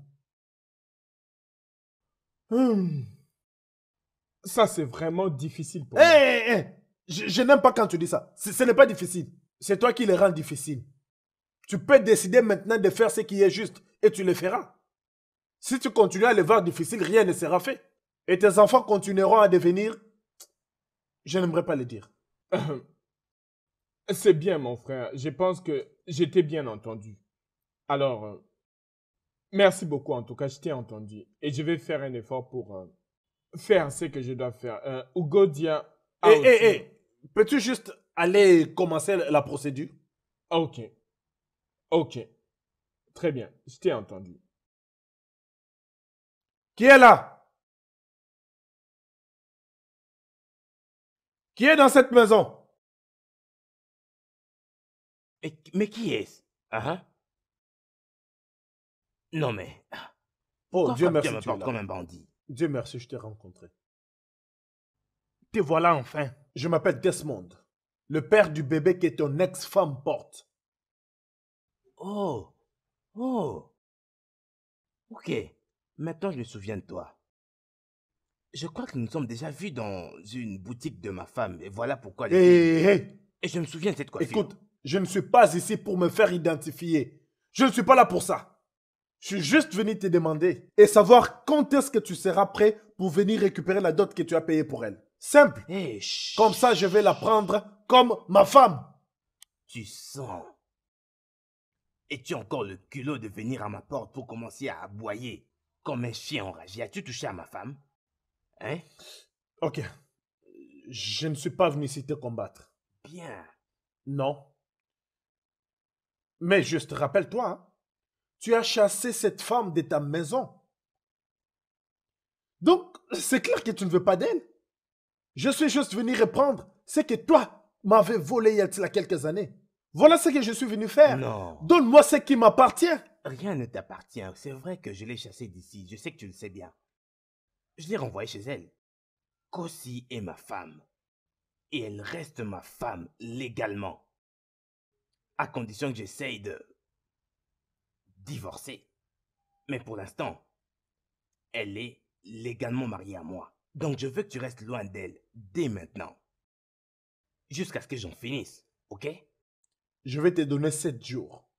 Hum. Ça, c'est vraiment difficile pour eh, moi. Hé, eh, eh, Je, je n'aime pas quand tu dis ça. Ce n'est pas difficile. C'est toi qui les rends difficiles. Tu peux décider maintenant de faire ce qui est juste et tu le feras. Si tu continues à les voir difficiles, rien ne sera fait. Et tes enfants continueront à devenir... Je n'aimerais pas le dire. C'est bien, mon frère. Je pense que j'étais bien entendu. Alors, euh, merci beaucoup en tout cas, je t'ai entendu. Et je vais faire un effort pour... Euh, faire ce que je dois faire. Euh, Hugo Dia. Hé, hé, hé. Peux-tu juste aller commencer la procédure Ok. Ok. Très bien. Je t'ai entendu. Qui est là Qui est dans cette maison mais, mais qui est-ce Ah, hein? Non mais... Ah. Oh Dieu merci, tu me comme un bandit. Dieu merci, je t'ai rencontré. Te voilà enfin. Je m'appelle Desmond, le père du bébé que ton ex-femme porte. Oh, oh. Ok, maintenant je me souviens de toi. Je crois que nous nous sommes déjà vus dans une boutique de ma femme, et voilà pourquoi... Hé, hé, hé Et je me souviens de cette coiffure. Écoute, je ne suis pas ici pour me faire identifier. Je ne suis pas là pour ça. Je suis juste venu te demander et savoir quand est-ce que tu seras prêt pour venir récupérer la dot que tu as payée pour elle. Simple. Eh, comme ça, je vais la prendre comme ma femme. Tu sens. Es-tu encore le culot de venir à ma porte pour commencer à aboyer comme un chien enragé As-tu touché à ma femme Hein Ok. Je ne suis pas venu ici te combattre. Bien. Non. Mais juste rappelle-toi, hein tu as chassé cette femme de ta maison. Donc, c'est clair que tu ne veux pas d'elle. Je suis juste venu reprendre ce que toi m'avais volé il y a quelques années. Voilà ce que je suis venu faire. Donne-moi ce qui m'appartient. Rien ne t'appartient. C'est vrai que je l'ai chassée d'ici. Je sais que tu le sais bien. Je l'ai renvoyée chez elle. Kossi est ma femme. Et elle reste ma femme légalement. À condition que j'essaye de divorcée. Mais pour l'instant, elle est légalement mariée à moi. Donc je veux que tu restes loin d'elle dès maintenant. Jusqu'à ce que j'en finisse, ok Je vais te donner sept jours.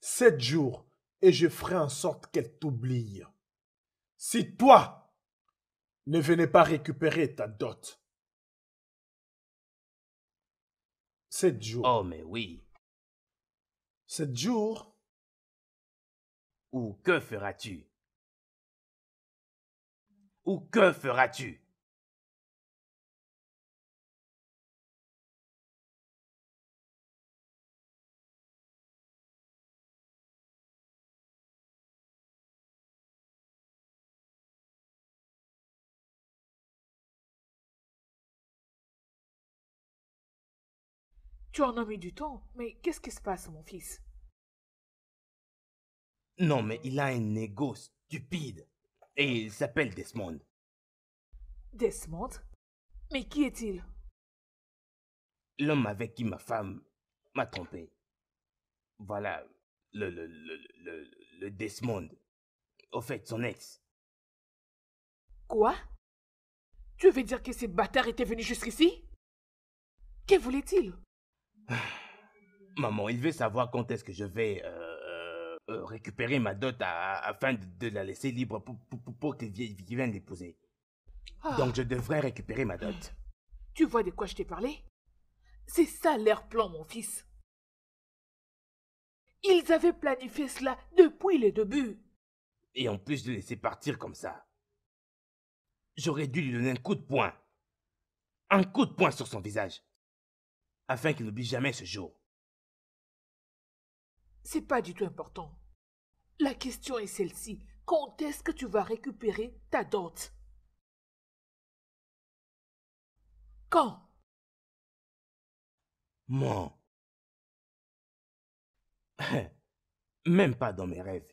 Sept jours, et je ferai en sorte qu'elle t'oublie. Si toi ne venais pas récupérer ta dot. Sept jours. Oh mais oui. Sept jours ou que feras-tu Ou que feras-tu Tu en as mis du temps, mais qu'est-ce qui se passe, mon fils non, mais il a un ego stupide. Et il s'appelle Desmond. Desmond Mais qui est-il L'homme avec qui ma femme m'a trompé. Voilà, le, le, le, le, le Desmond. Au fait, son ex. Quoi Tu veux dire que ce bâtard était venu jusqu'ici Que voulait-il Maman, il veut savoir quand est-ce que je vais... Euh, euh, récupérer ma dot afin de, la laisser libre pour, que pour qu'il vienne l'épouser. Ah. Donc je devrais récupérer ma dot. Tu vois de quoi je t'ai parlé C'est ça l'air plan, mon fils. Ils avaient planifié cela depuis les début. Et en plus de laisser partir comme ça, j'aurais dû lui donner un coup de poing. Un coup de poing sur son visage. Afin qu'il n'oublie jamais ce jour. C'est pas du tout important. La question est celle-ci. Quand est-ce que tu vas récupérer ta dot Quand Moi. Même pas dans mes rêves.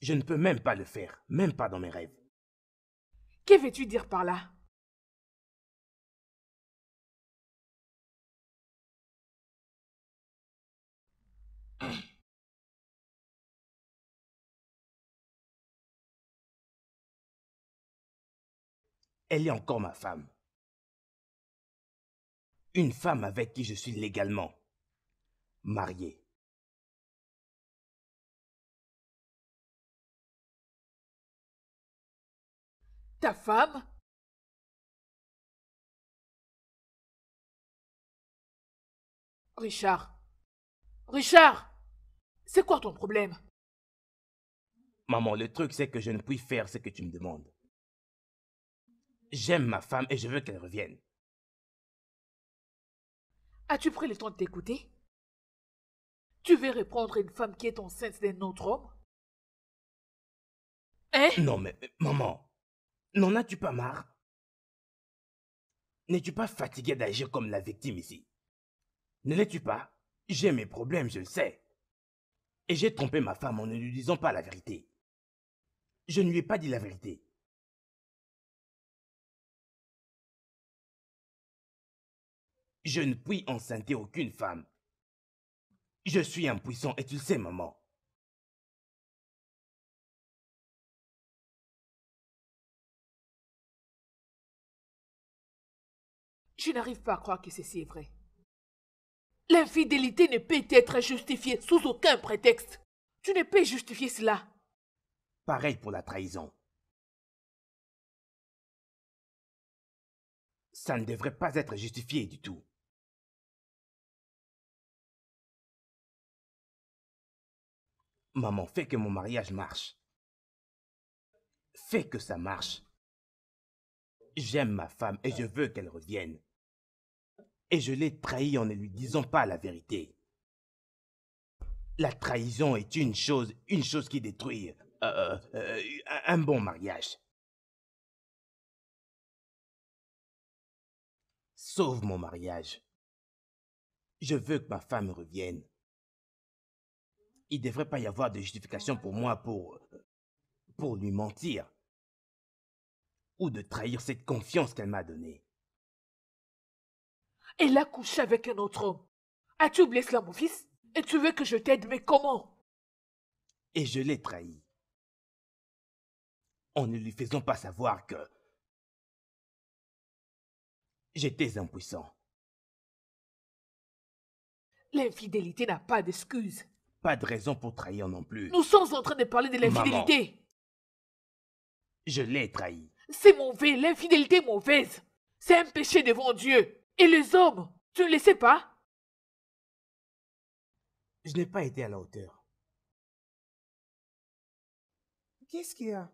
Je ne peux même pas le faire, même pas dans mes rêves. Que veux-tu dire par là Elle est encore ma femme. Une femme avec qui je suis légalement marié. Ta femme Richard, Richard, c'est quoi ton problème Maman, le truc, c'est que je ne puis faire ce que tu me demandes. J'aime ma femme et je veux qu'elle revienne. As-tu pris le temps de t'écouter Tu veux reprendre une femme qui est enceinte d'un autre homme Hein Non, mais, mais maman, n'en as-tu pas marre N'es-tu pas fatiguée d'agir comme la victime ici Ne l'es-tu pas j'ai mes problèmes, je le sais. Et j'ai trompé ma femme en ne lui disant pas la vérité. Je ne lui ai pas dit la vérité. Je ne puis enceinte aucune femme. Je suis impuissant, et tu le sais, maman. Je n'arrive pas à croire que ceci est vrai. L'infidélité ne peut être justifiée sous aucun prétexte. Tu ne peux justifier cela. Pareil pour la trahison. Ça ne devrait pas être justifié du tout. Maman, fais que mon mariage marche. Fais que ça marche. J'aime ma femme et je veux qu'elle revienne et je l'ai trahi en ne lui disant pas la vérité. La trahison est une chose, une chose qui détruit euh, euh, euh, un bon mariage. Sauve mon mariage. Je veux que ma femme revienne. Il ne devrait pas y avoir de justification pour moi pour, pour lui mentir ou de trahir cette confiance qu'elle m'a donnée. Elle a couché avec un autre homme. As-tu blessé cela, mon fils Et tu veux que je t'aide, mais comment Et je l'ai trahi. En ne lui faisant pas savoir que j'étais impuissant. L'infidélité n'a pas d'excuse. Pas de raison pour trahir non plus. Nous sommes en train de parler de l'infidélité. Je l'ai trahi. C'est mauvais, l'infidélité mauvaise. C'est un péché devant Dieu. Et les hommes, tu ne les sais pas Je n'ai pas été à la hauteur. Qu'est-ce qu'il y a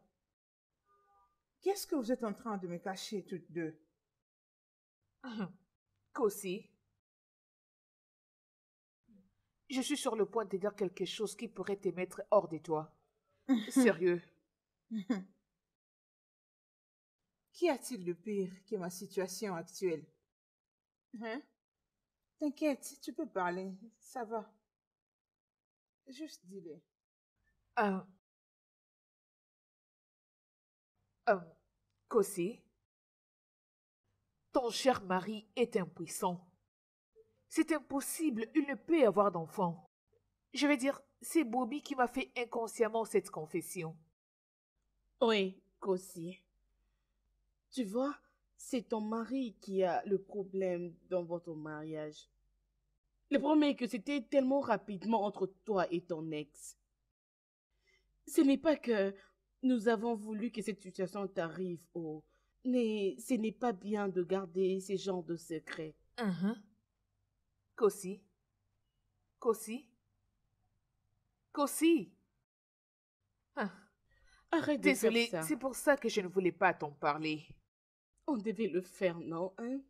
Qu'est-ce que vous êtes en train de me cacher toutes deux Qu'aussi Je suis sur le point de dire quelque chose qui pourrait te mettre hors de toi. Sérieux. Qu'y a-t-il de pire que ma situation actuelle Hein? T'inquiète, tu peux parler, ça va. Juste dis-le. Euh... Euh... ton cher mari est impuissant. C'est impossible, il ne peut avoir d'enfant. Je veux dire, c'est Bobby qui m'a fait inconsciemment cette confession. Oui, Kossi. Tu vois, c'est ton mari qui a le problème dans votre mariage. Le problème est que c'était tellement rapidement entre toi et ton ex. Ce n'est pas que nous avons voulu que cette situation t'arrive, oh. Mais ce n'est pas bien de garder ces genre de secrets. Uh -huh. Kossi. Kossi. Kossi. Ah. Arrête Désolée, c'est pour ça que je ne voulais pas t'en parler. On devait le faire, non hein?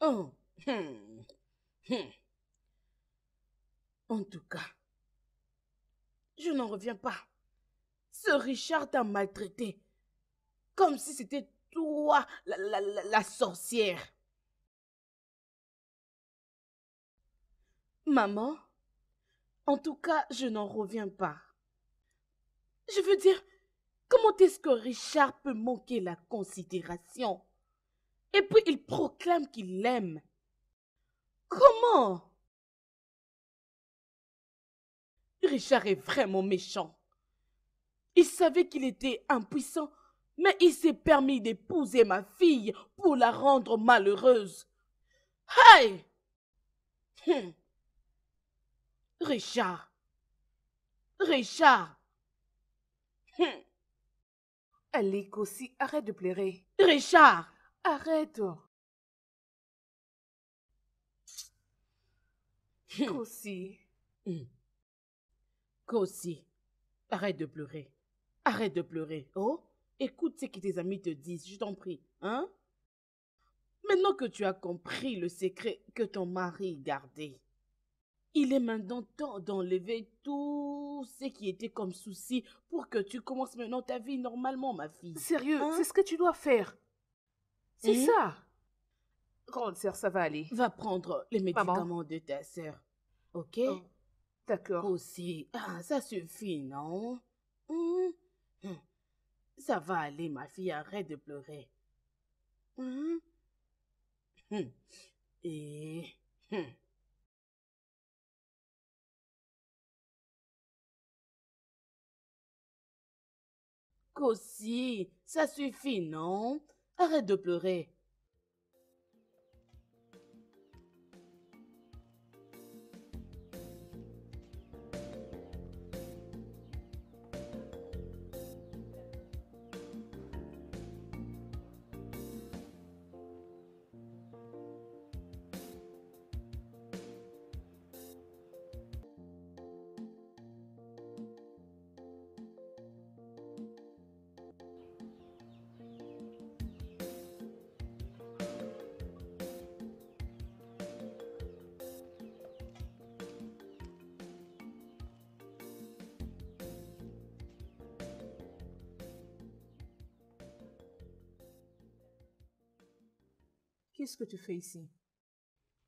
Oh, hmm, hmm. En tout cas, je n'en reviens pas. Ce Richard t'a maltraité. Comme si c'était toi, la sorcière. Maman En tout cas, je n'en reviens pas. Je veux dire, comment est-ce que Richard peut manquer la considération Et puis il proclame qu'il l'aime. Comment Richard est vraiment méchant. Il savait qu'il était impuissant, mais il s'est permis d'épouser ma fille pour la rendre malheureuse. Hey hum! Richard Richard Allez, hum. Kossi, arrête de pleurer. Richard Arrête Kossi. Hum. Hum. arrête de pleurer. Arrête de pleurer, oh Écoute ce que tes amis te disent, je t'en prie, hein Maintenant que tu as compris le secret que ton mari gardait, il est maintenant temps d'enlever tout ce qui était comme souci pour que tu commences maintenant ta vie normalement, ma fille. Sérieux, hein? c'est ce que tu dois faire. C'est ça. Grande sœur, ça va aller. Va prendre les médicaments de ta sœur. OK oh. D'accord. Aussi. Ah, ça suffit, non hum? Hum. Ça va aller, ma fille. Arrête de pleurer. Hum? Et... Aussi, ça suffit, non Arrête de pleurer. Qu'est-ce que tu fais ici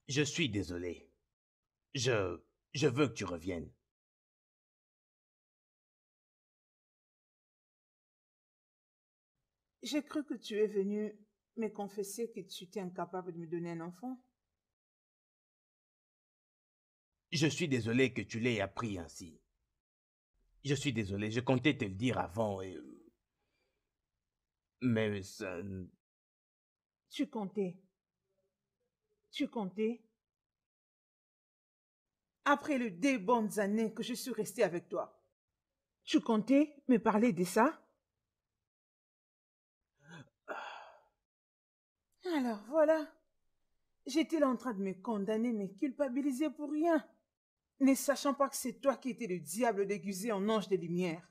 Je suis désolé. Je... je veux que tu reviennes. J'ai cru que tu es venu me confesser que tu étais incapable de me donner un enfant. Je suis désolé que tu l'aies appris ainsi. Je suis désolé, je comptais te le dire avant et... Euh, mais ça... Tu comptais tu comptais Après les deux bonnes années que je suis restée avec toi, tu comptais me parler de ça ah. Alors voilà, j'étais là en train de me condamner, me culpabiliser pour rien, ne sachant pas que c'est toi qui étais le diable déguisé en ange de lumière.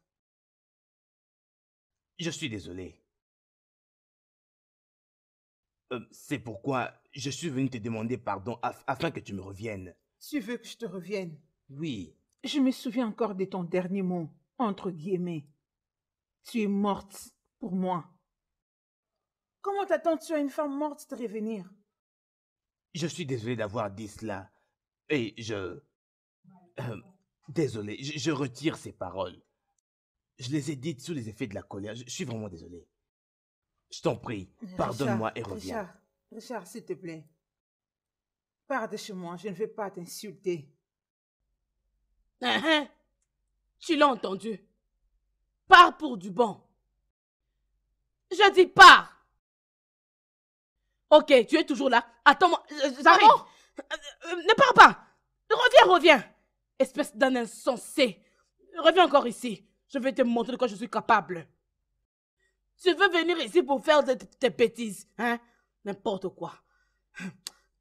Je suis désolée. Euh, c'est pourquoi je suis venu te demander pardon afin que tu me reviennes. Tu veux que je te revienne Oui. Je me souviens encore de ton dernier mot, entre guillemets. Tu es morte pour moi. Comment t'attends-tu à une femme morte de revenir Je suis désolé d'avoir dit cela. Et je... désolée. Euh, désolé, je, retire ces paroles. Je les ai dites sous les effets de la colère. Je suis vraiment désolé. Je t'en prie, euh, pardonne-moi et reviens. Richard, Richard, s'il te plaît. Pars de chez moi, je ne veux pas t'insulter. Hein, hein, Tu l'as entendu. Pars pour du bon. Je dis pars. Ok, tu es toujours là. Attends-moi, euh, j'arrive. Euh, ne pars pas. Reviens, reviens. Espèce d'un insensé. Reviens encore ici. Je vais te montrer de quoi je suis capable. Tu veux venir ici pour faire tes bêtises, hein N'importe quoi.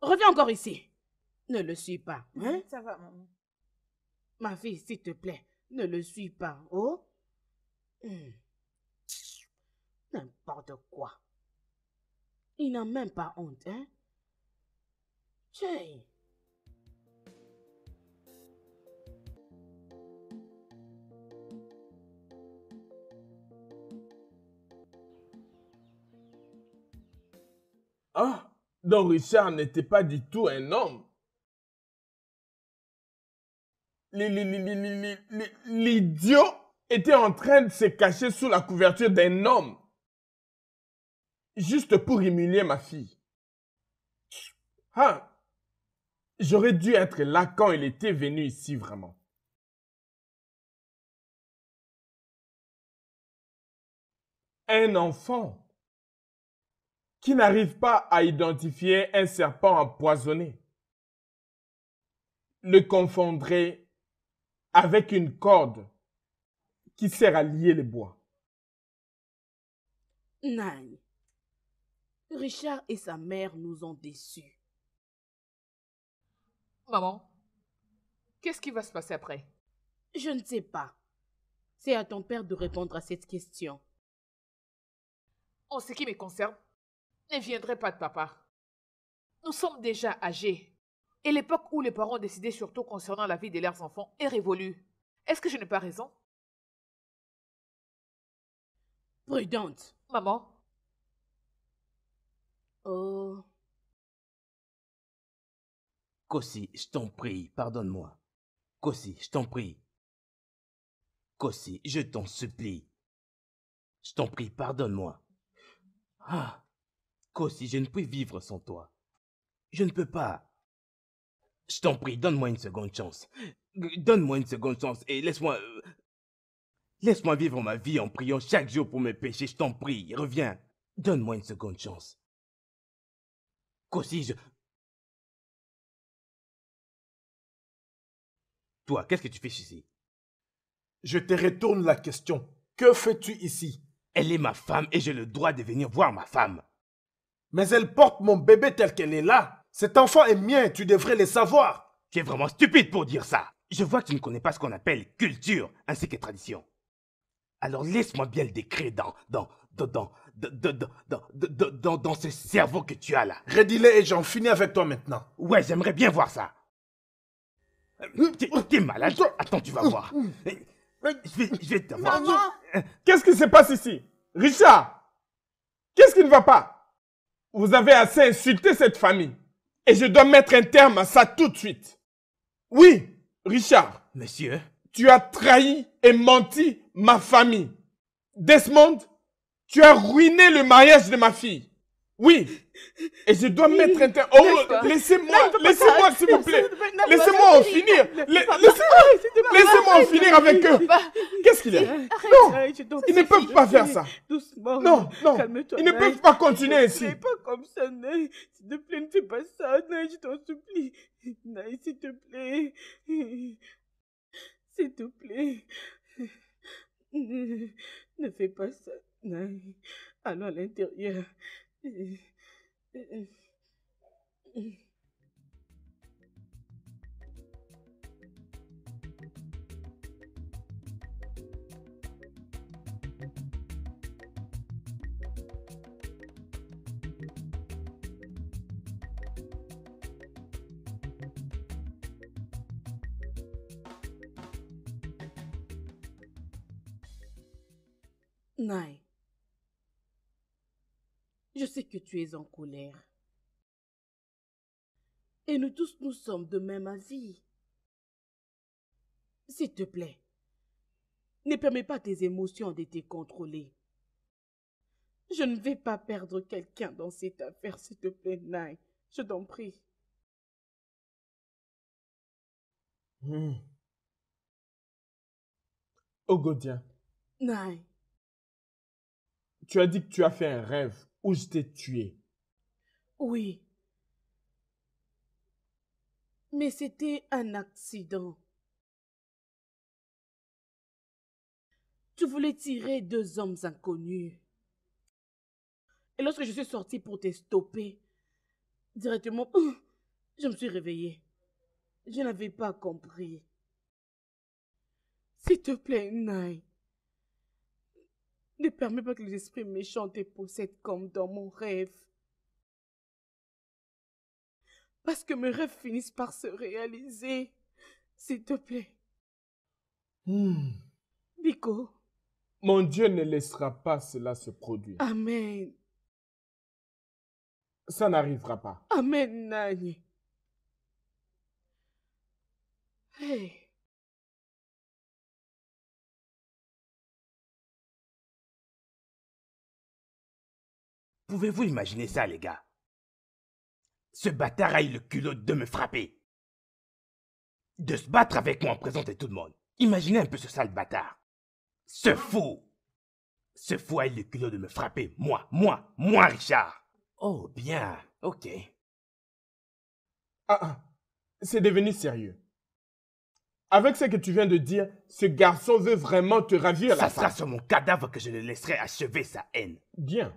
Reviens encore ici. Ne le suis pas. Mhm, hein? Ça va, maman. Ma fille, s'il te plaît, ne le suis pas, oh hmm. N'importe quoi. Il n'a même pas honte, hein Tiens. Ah, Richard n'était pas du tout un homme. L'idiot était en train de se cacher sous la couverture d'un homme. Juste pour humilier ma fille. Ah, j'aurais dû être là quand il était venu ici vraiment. Un enfant qui n'arrive pas à identifier un serpent empoisonné le confondrait avec une corde qui sert à lier les bois. Nani, Richard et sa mère nous ont déçus. Maman, qu'est-ce qui va se passer après Je ne sais pas. C'est à ton père de répondre à cette question. En ce qui me concerne, ne viendrait pas de papa. Nous sommes déjà âgés. Et l'époque où les parents décidaient surtout concernant la vie de leurs enfants est révolue. Est-ce que je n'ai pas raison Prudente. Maman. Oh. Kossi, je t'en prie, pardonne-moi. Kossi, je t'en prie. Kossi, je t'en supplie. Je t'en prie, pardonne-moi. Ah. Kossi, je ne puis vivre sans toi. Je ne peux pas. Je t'en prie, donne-moi une seconde chance. Donne-moi une seconde chance et laisse-moi... Euh, laisse-moi vivre ma vie en priant chaque jour pour mes péchés, je t'en prie, reviens. Donne-moi une seconde chance. Kossi, je... Toi, qu'est-ce que tu fais ici Je te retourne la question. Que fais-tu ici Elle est ma femme et j'ai le droit de venir voir ma femme. Mais elle porte mon bébé tel qu'elle est là. Cet enfant est mien, tu devrais le savoir. Tu es vraiment stupide pour dire ça. Je vois que tu ne connais pas ce qu'on appelle culture ainsi que tradition. Alors laisse-moi bien le décrire dans, dans, dans, dans, dans, ce cerveau que tu as là. Redis-le et j'en finis avec toi maintenant. Ouais, j'aimerais bien voir ça. T'es malade Attends, tu vas voir. Je vais, je vais te voir. Qu'est-ce qui se passe ici Richard Qu'est-ce qui ne va pas vous avez assez insulté cette famille. Et je dois mettre un terme à ça tout de suite. Oui, Richard. Monsieur. Tu as trahi et menti ma famille. Desmond, tu as ruiné le mariage de ma fille. Oui. Et je dois mettre un terme. Oh, laissez-moi, laissez-moi, s'il vous plaît. Laissez-moi en finir. Laissez-moi en finir avec eux. Qu'est-ce qu'il est Non, ils ne peuvent pas faire ça. Doucement. Non, non. Ils ne peuvent pas continuer ainsi. Ne pas comme ça, S'il te plaît, ne fais pas ça, je t'en supplie. Naï, s'il te plaît. S'il te plaît. Ne, fais pas ça, Naï. Allons à l'intérieur. Nine. je sais que tu es en colère. Et nous tous, nous sommes de même avis. S'il te plaît, ne permets pas tes émotions de te contrôler. Je ne vais pas perdre quelqu'un dans cette affaire, s'il te plaît, Nai. Je t'en prie. Oh hmm. Ogodien. Nai. Tu as dit que tu as fait un rêve où je t'ai tué. Oui. Mais c'était un accident. Tu voulais tirer deux hommes inconnus. Et lorsque je suis sortie pour te stopper, directement, je me suis réveillée. Je n'avais pas compris. S'il te plaît, Naï. Ne permets pas que les esprits méchants te possèdent comme dans mon rêve. Parce que mes rêves finissent par se réaliser. S'il te plaît. Hmm. Mon Dieu ne laissera pas cela se produire. Amen. Ça n'arrivera pas. Amen, Nani. Hey. Pouvez-vous imaginer ça, les gars Ce bâtard a eu le culot de me frapper. De se battre avec moi en présence de tout le monde. Imaginez un peu ce sale bâtard. Ce fou Ce fou a eu le culot de me frapper. Moi, moi, moi, Richard. Oh, bien, ok. Ah, ah. c'est devenu sérieux. Avec ce que tu viens de dire, ce garçon veut vraiment te ravir ça la sera sur mon cadavre que je le laisserai achever sa haine. Bien.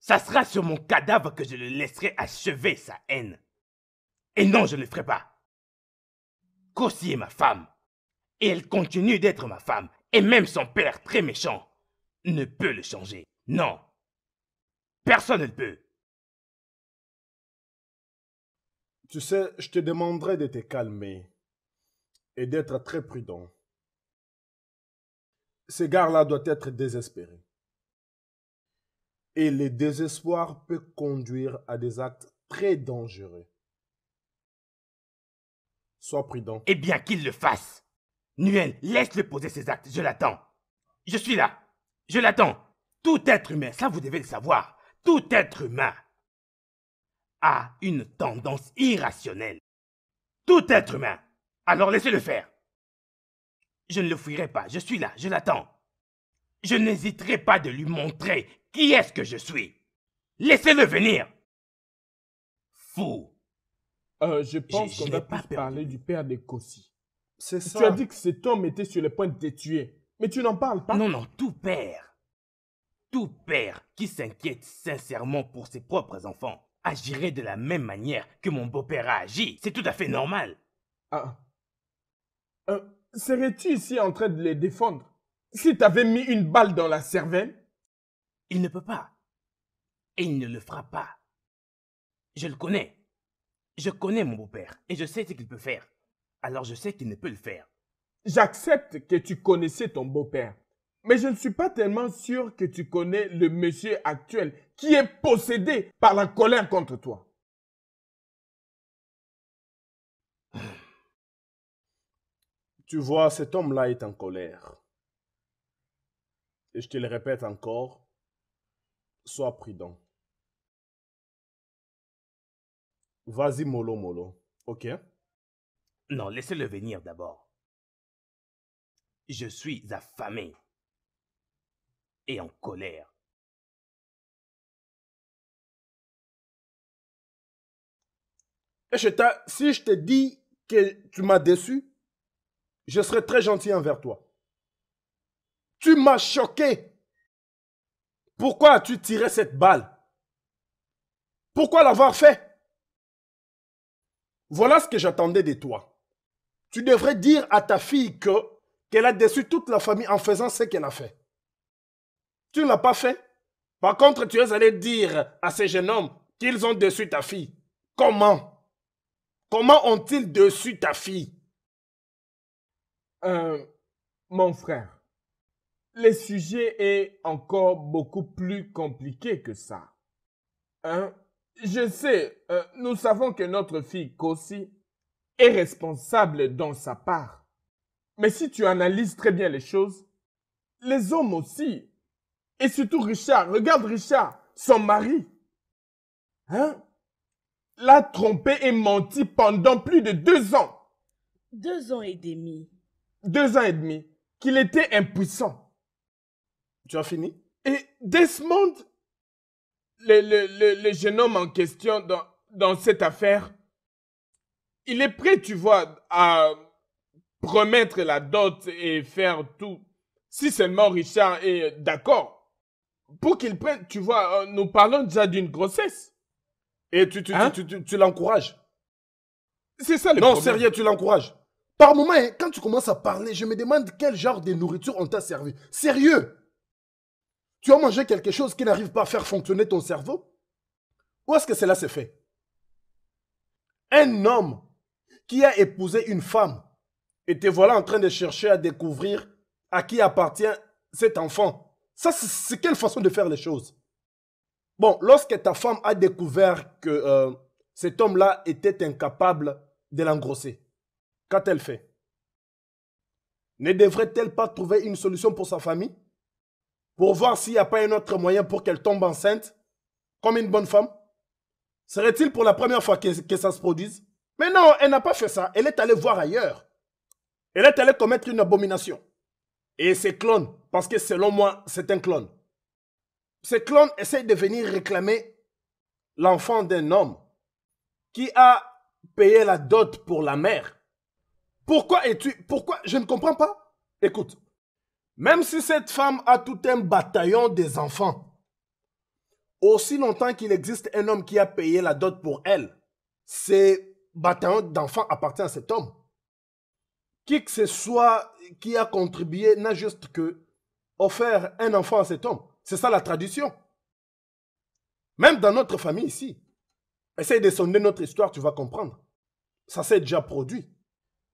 Ça sera sur mon cadavre que je le laisserai achever sa haine. Et non, je ne le ferai pas. Kossi est ma femme. Et elle continue d'être ma femme. Et même son père, très méchant, ne peut le changer. Non. Personne ne peut. Tu sais, je te demanderai de te calmer et d'être très prudent. Ce gars-là doit être désespéré et le désespoir peut conduire à des actes très dangereux. Sois prudent. Eh bien, qu'il le fasse. Nuel, laisse-le poser ses actes. Je l'attends. Je suis là. Je l'attends. Tout être humain, ça vous devez le savoir, tout être humain a une tendance irrationnelle. Tout être humain. Alors laissez-le faire. Je ne le fuirai pas. Je suis là. Je l'attends. Je n'hésiterai pas de lui montrer qui est-ce que je suis Laissez-le venir Fou euh, Je pense qu'on va pas parler du père de Kossi. C'est ça. Tu as dit que cet homme était sur le point de te tuer, mais tu n'en parles pas. Non, non, tout père. Tout père qui s'inquiète sincèrement pour ses propres enfants agirait de la même manière que mon beau-père a agi. C'est tout à fait normal. Ah. Euh, serais-tu ici en train de les défendre Si tu avais mis une balle dans la cervelle il ne peut pas. Et il ne le fera pas. Je le connais. Je connais mon beau-père et je sais ce qu'il peut faire. Alors je sais qu'il ne peut le faire. J'accepte que tu connaissais ton beau-père, mais je ne suis pas tellement sûr que tu connais le monsieur actuel qui est possédé par la colère contre toi. Tu vois, cet homme-là est en colère. Et je te le répète encore, sois prudent. Vas-y, Molo Molo. Ok Non, laissez-le venir d'abord. Je suis affamé et en colère. si je te dis que tu m'as déçu, je serai très gentil envers toi. Tu m'as choqué pourquoi as-tu tiré cette balle Pourquoi l'avoir fait Voilà ce que j'attendais de toi. Tu devrais dire à ta fille que qu'elle a déçu toute la famille en faisant ce qu'elle a fait. Tu ne l'as pas fait. Par contre, tu es allé dire à ces jeunes hommes qu'ils ont déçu ta fille. Comment Comment ont-ils déçu ta fille euh, Mon frère, le sujet est encore beaucoup plus compliqué que ça. Hein? Je sais, euh, nous savons que notre fille Kossi est responsable dans sa part. Mais si tu analyses très bien les choses, les hommes aussi, et surtout Richard, regarde Richard, son mari, hein, l'a trompé et menti pendant plus de deux ans. Deux ans et demi. Deux ans et demi, qu'il était impuissant. Tu as fini Et Desmond, le, le, le, jeune homme en question dans, dans cette affaire, il est prêt, tu vois, à promettre la dot et faire tout. Si seulement Richard est d'accord. Pour qu'il prenne, tu vois, euh, nous parlons déjà d'une grossesse. Et tu, tu, hein? tu, l'encourages. C'est ça le problème. Non, sérieux, tu l'encourages. Par moment, hein, quand tu commences à parler, je me demande quel genre de nourriture on t'a servi. Sérieux tu as mangé quelque chose qui n'arrive pas à faire fonctionner ton cerveau Où est-ce que cela s'est fait Un homme qui a épousé une femme et te voilà en train de chercher à découvrir à qui appartient cet enfant. Ça, c'est quelle façon de faire les choses Bon, lorsque ta femme a découvert que euh, cet homme-là était incapable de l'engrosser, qu'a-t-elle fait Ne devrait-elle pas trouver une solution pour sa famille pour voir s'il n'y a pas un autre moyen pour qu'elle tombe enceinte, comme une bonne femme Serait-il pour la première fois que, ça se produise Mais non, elle n'a pas fait ça. Elle est allée voir ailleurs. Elle est allée commettre une abomination. Et c'est clones, parce que selon moi, c'est un clone. Ces clones essayent de venir réclamer l'enfant d'un homme qui a payé la dot pour la mère. Pourquoi es-tu... Pourquoi Je ne comprends pas. Écoute, même si cette femme a tout un bataillon des enfants, aussi longtemps qu'il existe un homme qui a payé la dot pour elle, ce bataillon d'enfants appartient à cet homme. Qui que ce soit qui a contribué n'a juste que un enfant à cet homme. C'est ça la tradition. Même dans notre famille ici, essaye de sonner notre histoire, tu vas comprendre. Ça s'est déjà produit.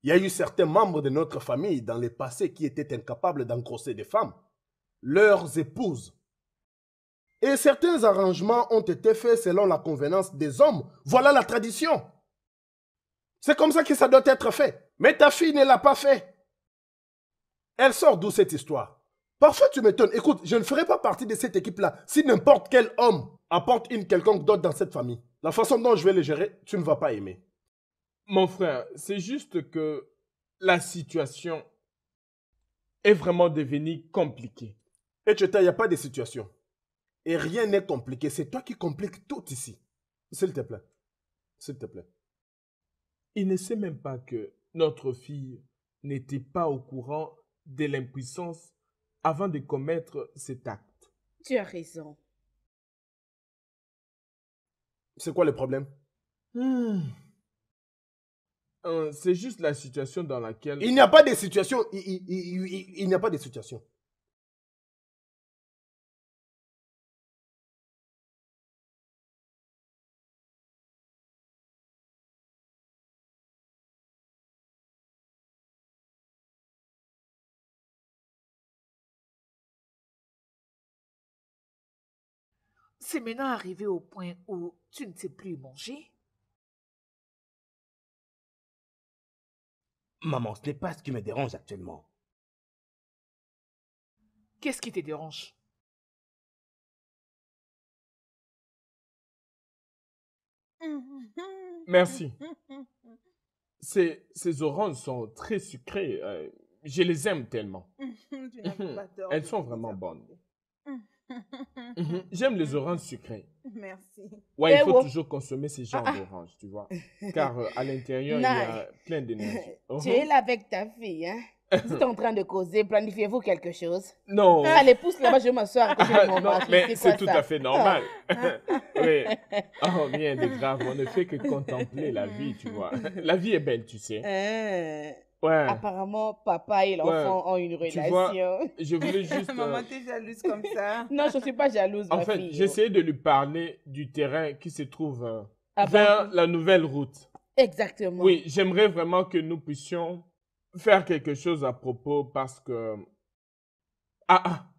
Il y a eu certains membres de notre famille dans le passé qui étaient incapables d'engrosser des femmes, leurs épouses. Et certains arrangements ont été faits selon la convenance des hommes. Voilà la tradition. C'est comme ça que ça doit être fait. Mais ta fille ne l'a pas fait. Elle sort d'où cette histoire Parfois tu m'étonnes. Écoute, je ne ferai pas partie de cette équipe-là si n'importe quel homme apporte une quelconque d'autre dans cette famille. La façon dont je vais les gérer, tu ne vas pas aimer. Mon frère, c'est juste que la situation est vraiment devenue compliquée. Et sais, il n'y a pas de situation. Et rien n'est compliqué. C'est toi qui compliques tout ici. S'il te plaît. S'il te plaît. Il ne sait même pas que notre fille n'était pas au courant de l'impuissance avant de commettre cet acte. Tu as raison. C'est quoi le problème hmm. Euh, c'est juste la situation dans laquelle... Il n'y a pas de situation. Il, n'y a pas de situation. C'est maintenant arrivé au point où tu ne sais plus manger Maman, ce n'est pas ce qui me dérange actuellement. Qu'est-ce qui te dérange Merci. Ces, oranges sont très sucrées. Euh, je les aime tellement. Elles sont vraiment bonnes. Mhm. J'aime les oranges sucrées. Merci. Ouais, il eh, faut toujours consommer ces genres ah, ah. d'orange, tu vois. Car euh, à l'intérieur, il y a plein d'énergie. Uh-huh. Tu es là avec ta fille, hein? Vous êtes en train de causer, planifiez-vous quelque chose. Non. allez, ah, pousse là-bas, je m'assois. non, mais c'est tout à fait normal. Oh, bien, de grave, on ne fait que contempler la vie, tu vois. La vie est belle, tu sais. Euh, Apparemment, papa et l'enfant ont une relation. Tu vois, je voulais juste. Maman, euh, t'es jalouse comme ça. non, je ne suis pas jalouse. En fait, j'essayais de lui parler du terrain qui se trouve euh, ah ben vers la nouvelle route. Exactement. Oui, j'aimerais vraiment que nous puissions faire quelque chose à propos parce que. Ah ah!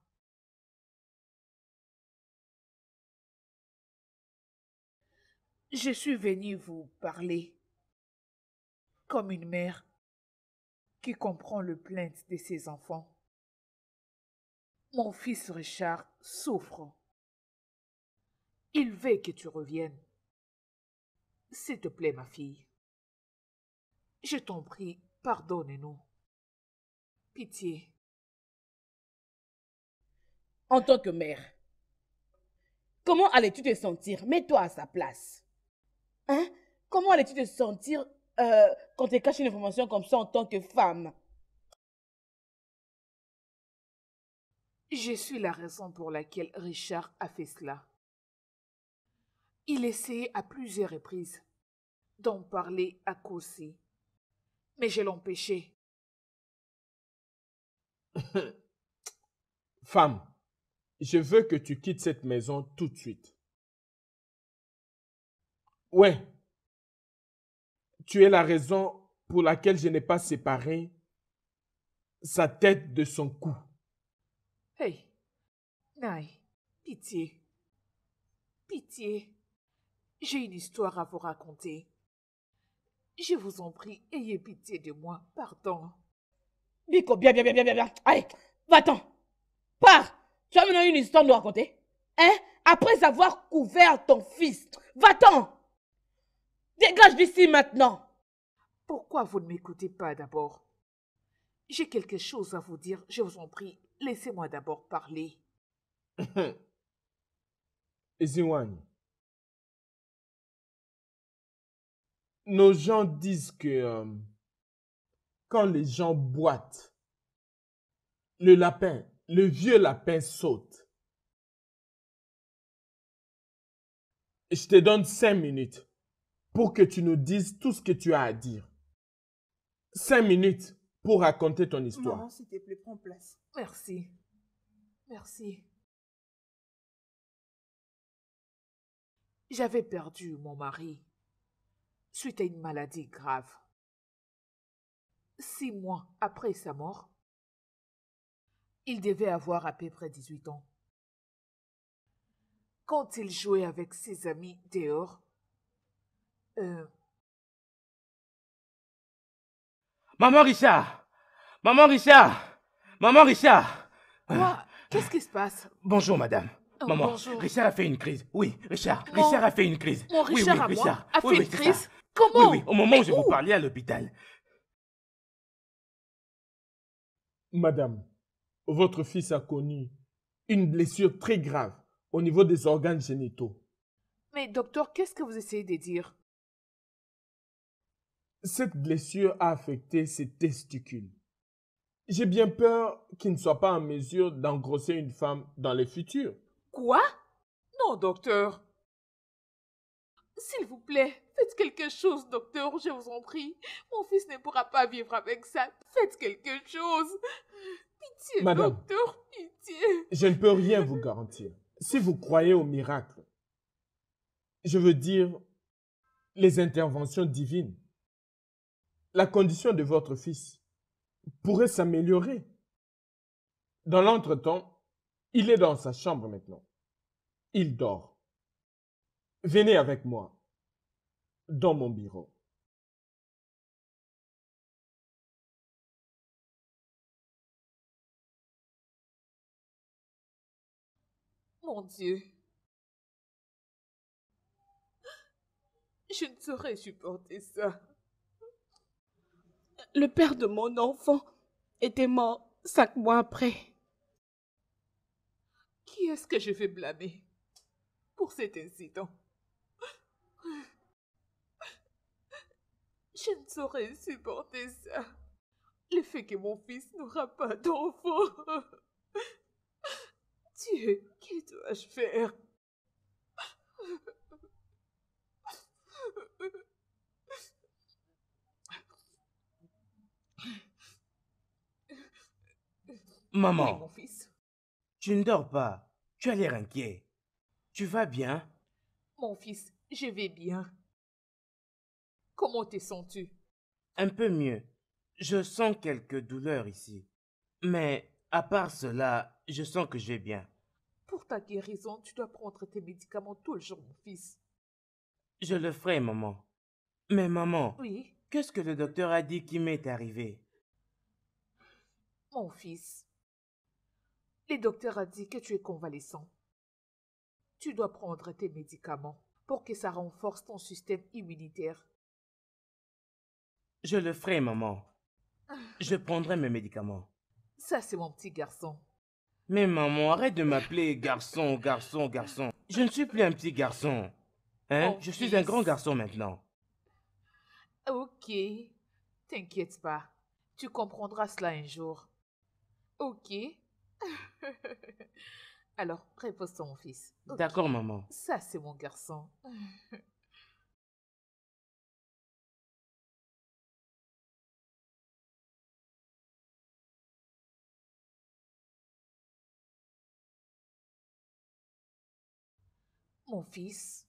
Je suis venue vous parler comme une mère qui comprend le plainte de ses enfants. Mon fils Richard souffre. Il veut que tu reviennes. S'il te plaît, ma fille. Je t'en prie, pardonne-nous. Pitié. En tant que mère, comment allais-tu te sentir Mets-toi à sa place. Hein Comment allais-tu te sentir euh, quand tu caches une information comme ça en tant que femme. Je suis la raison pour laquelle Richard a fait cela. Il essayait à plusieurs reprises d'en parler à Kossi, mais je l'empêchais. Femme, je veux que tu quittes cette maison tout de suite. Ouais, tu es la raison pour laquelle je n'ai pas séparé sa tête de son cou. Hey, Naï, pitié. Pitié. J'ai une histoire à vous raconter. Je vous en prie, ayez pitié de moi. Pardon. Biko, bien, bien, bien, bien, bien. Allez, va-t'en. Pars. Tu as maintenant une histoire à nous raconter. Hein? Après avoir couvert ton fils. Va-t'en. Dégage d'ici maintenant. Pourquoi vous ne m'écoutez pas d'abord J'ai quelque chose à vous dire, je vous en prie. Laissez-moi d'abord parler. Eziwan, nos gens disent que euh, quand les gens boitent, le lapin, le vieux lapin saute. Je te donne cinq minutes pour que tu nous dises tout ce que tu as à dire. Cinq minutes pour raconter ton histoire. Maman, s'il te plaît, prends place. Merci. Merci. J'avais perdu mon mari suite à une maladie grave. Six mois après sa mort, il devait avoir à peu près 18 ans. Quand il jouait avec ses amis dehors, euh. Maman Richard Maman Richard Maman Richard Quoi Qu'est-ce qui se passe Bonjour, madame. Oh, Maman, Richard a fait une crise. Oui, Richard, Richard a fait une crise. Mon Richard oui, Richard. a fait une crise Comment Oui, oui, au moment où je vous parlais à l'hôpital. Madame, votre fils a connu une blessure très grave au niveau des organes génitaux. Mais docteur, qu'est-ce que vous essayez de dire cette blessure a affecté ses testicules. J'ai bien peur qu'il ne soit pas en mesure d'engrosser une femme dans le futur. Quoi Non, docteur. S'il vous plaît, faites quelque chose, docteur, je vous en prie. Mon fils ne pourra pas vivre avec ça. Faites quelque chose. Pitié, docteur, pitié. Je ne peux rien vous garantir. Si vous croyez au miracle, je veux dire les interventions divines, la condition de votre fils pourrait s'améliorer. Dans l'entretemps, il est dans sa chambre maintenant. Il dort. Venez avec moi dans mon bureau. Mon Dieu. Je ne saurais supporter ça le père de mon enfant, était mort cinq mois après. Qui est-ce que je vais blâmer pour cet incident Je ne saurais supporter ça. Le fait que mon fils n'aura pas d'enfant. Dieu, que dois-je faire Maman. mon fils. Tu ne dors pas. Tu as l'air inquiet. Tu vas bien Mon fils, je vais bien. Comment te sens-tu Un peu mieux. Je sens quelques douleurs ici. Mais à part cela, je sens que je vais bien. Pour ta guérison, tu dois prendre tes médicaments tout le jour, mon fils. Je le ferai, maman. Mais maman. Oui. Qu'est-ce que le docteur a dit qui m'est arrivé Mon fils, les docteurs ont dit que tu es convalescent. Tu dois prendre tes médicaments pour que ça renforce ton système immunitaire. Je le ferai, maman. Je prendrai mes médicaments. Ça, c'est mon petit garçon. Mais maman, arrête de m'appeler garçon, garçon, garçon. Je ne suis plus un petit garçon. Hein? Oh, Je suis un grand garçon maintenant. Ok. T'inquiète pas. Tu comprendras cela un jour. Ok. Alors, réponds-toi mon fils. D'accord, maman. Ça, c'est mon garçon. Mon fils,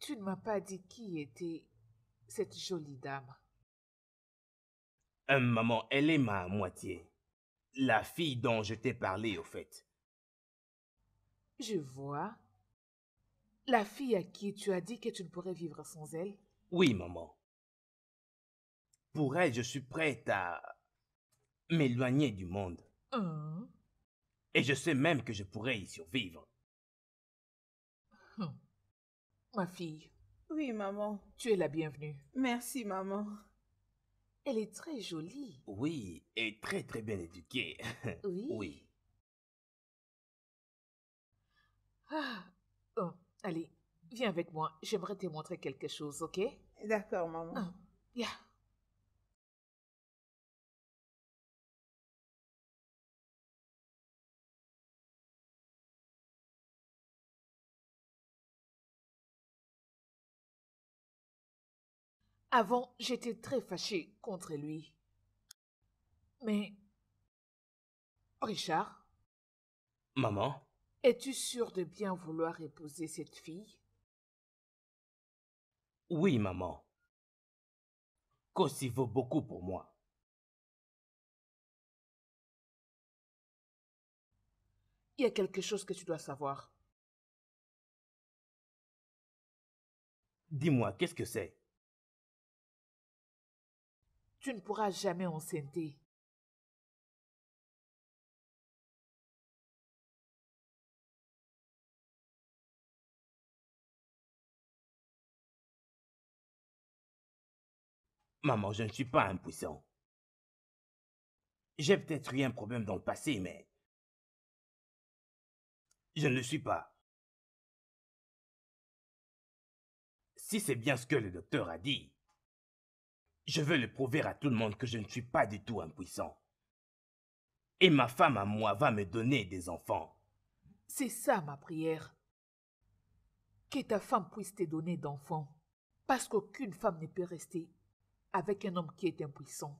tu ne m'as pas dit qui était cette jolie dame. Euh, maman, elle est ma moitié la fille dont je t'ai parlé, au fait. Je vois. La fille à qui tu as dit que tu ne pourrais vivre sans elle Oui, maman. Pour elle, je suis prête à m'éloigner du monde. Hein? Et je sais même que je pourrais y survivre. Hum. Ma fille. Oui, maman. Tu es la bienvenue. Merci, maman. Elle est très jolie. Oui, et très très bien éduquée. Oui. oui. Ah, oh, allez, viens avec moi. J'aimerais te montrer quelque chose, ok? D'accord, maman. Ah, yeah. Avant, j'étais très fâchée contre lui. Mais... Richard Maman Es-tu sûre de bien vouloir épouser cette fille Oui, maman. Kossi vaut beaucoup pour moi. Il y a quelque chose que tu dois savoir. Dis-moi, qu'est-ce que c'est tu ne pourras jamais enceinte. Maman, je ne suis pas impuissant. J'ai peut-être eu un problème dans le passé, mais... Je ne le suis pas. Si c'est bien ce que le docteur a dit, je veux le prouver à tout le monde que je ne suis pas du tout impuissant. Et ma femme à moi va me donner des enfants. C'est ça ma prière. Que ta femme puisse te donner d'enfants. Parce qu'aucune femme ne peut rester avec un homme qui est impuissant.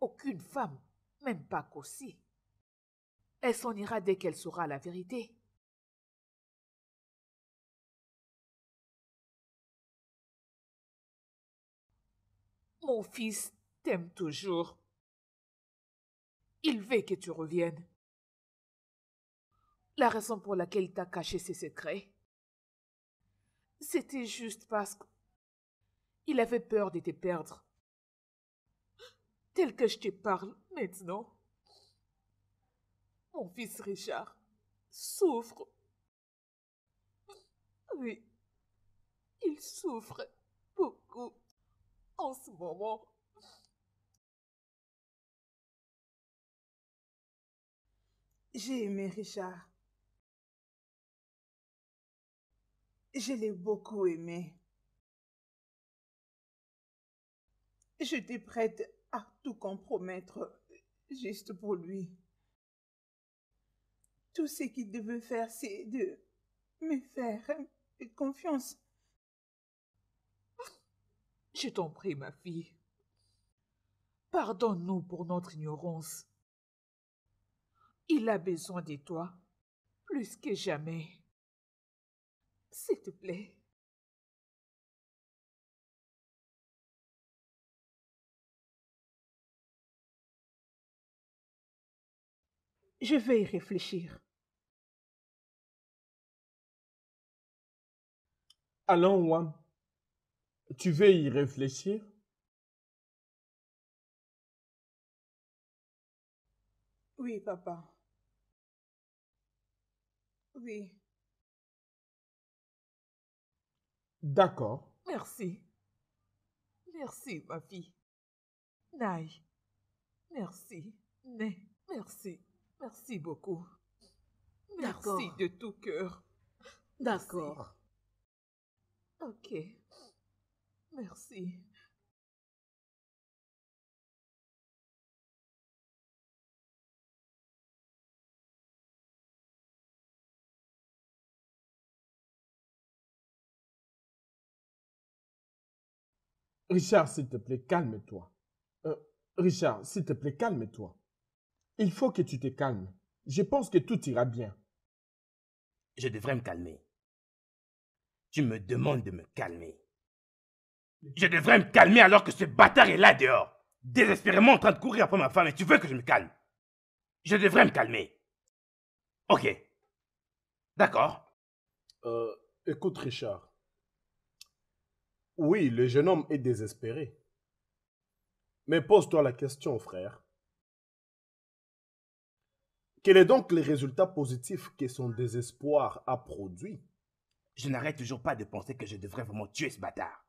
Aucune femme, même pas Kossi. Elle s'en ira dès qu'elle saura la vérité. Mon fils t'aime toujours. Il veut que tu reviennes. La raison pour laquelle il t'a caché ses secrets, c'était juste parce qu'il avait peur de te perdre. Tel que je te parle maintenant, mon fils Richard souffre. Oui, il souffre beaucoup en ce moment. J'ai aimé Richard. Je l'ai beaucoup aimé. J'étais prête à tout compromettre juste pour lui. Tout ce qu'il devait faire, c'est de me faire confiance. Je t'en prie, ma fille. Pardonne-nous pour notre ignorance. Il a besoin de toi plus que jamais. S'il te plaît. Je vais y réfléchir. Allons, Wamp. Tu veux y réfléchir Oui, papa. Oui. D'accord. Merci. Merci, ma fille. Naï. Merci. Merci. Merci beaucoup. Merci de tout cœur. D'accord. Ok. Merci. Richard, s'il te plaît, calme-toi. Euh, Richard, s'il te plaît, calme-toi. Il faut que tu te calmes. Je pense que tout ira bien. Je devrais me calmer. Tu me demandes de me calmer. Je devrais me calmer alors que ce bâtard est là dehors, désespérément en train de courir après ma femme et tu veux que je me calme. Je devrais me calmer. Ok. D'accord. Euh, écoute Richard. Oui, le jeune homme est désespéré. Mais pose-toi la question, frère. Quels est donc les résultats positifs que son désespoir a produit Je n'arrête toujours pas de penser que je devrais vraiment tuer ce bâtard.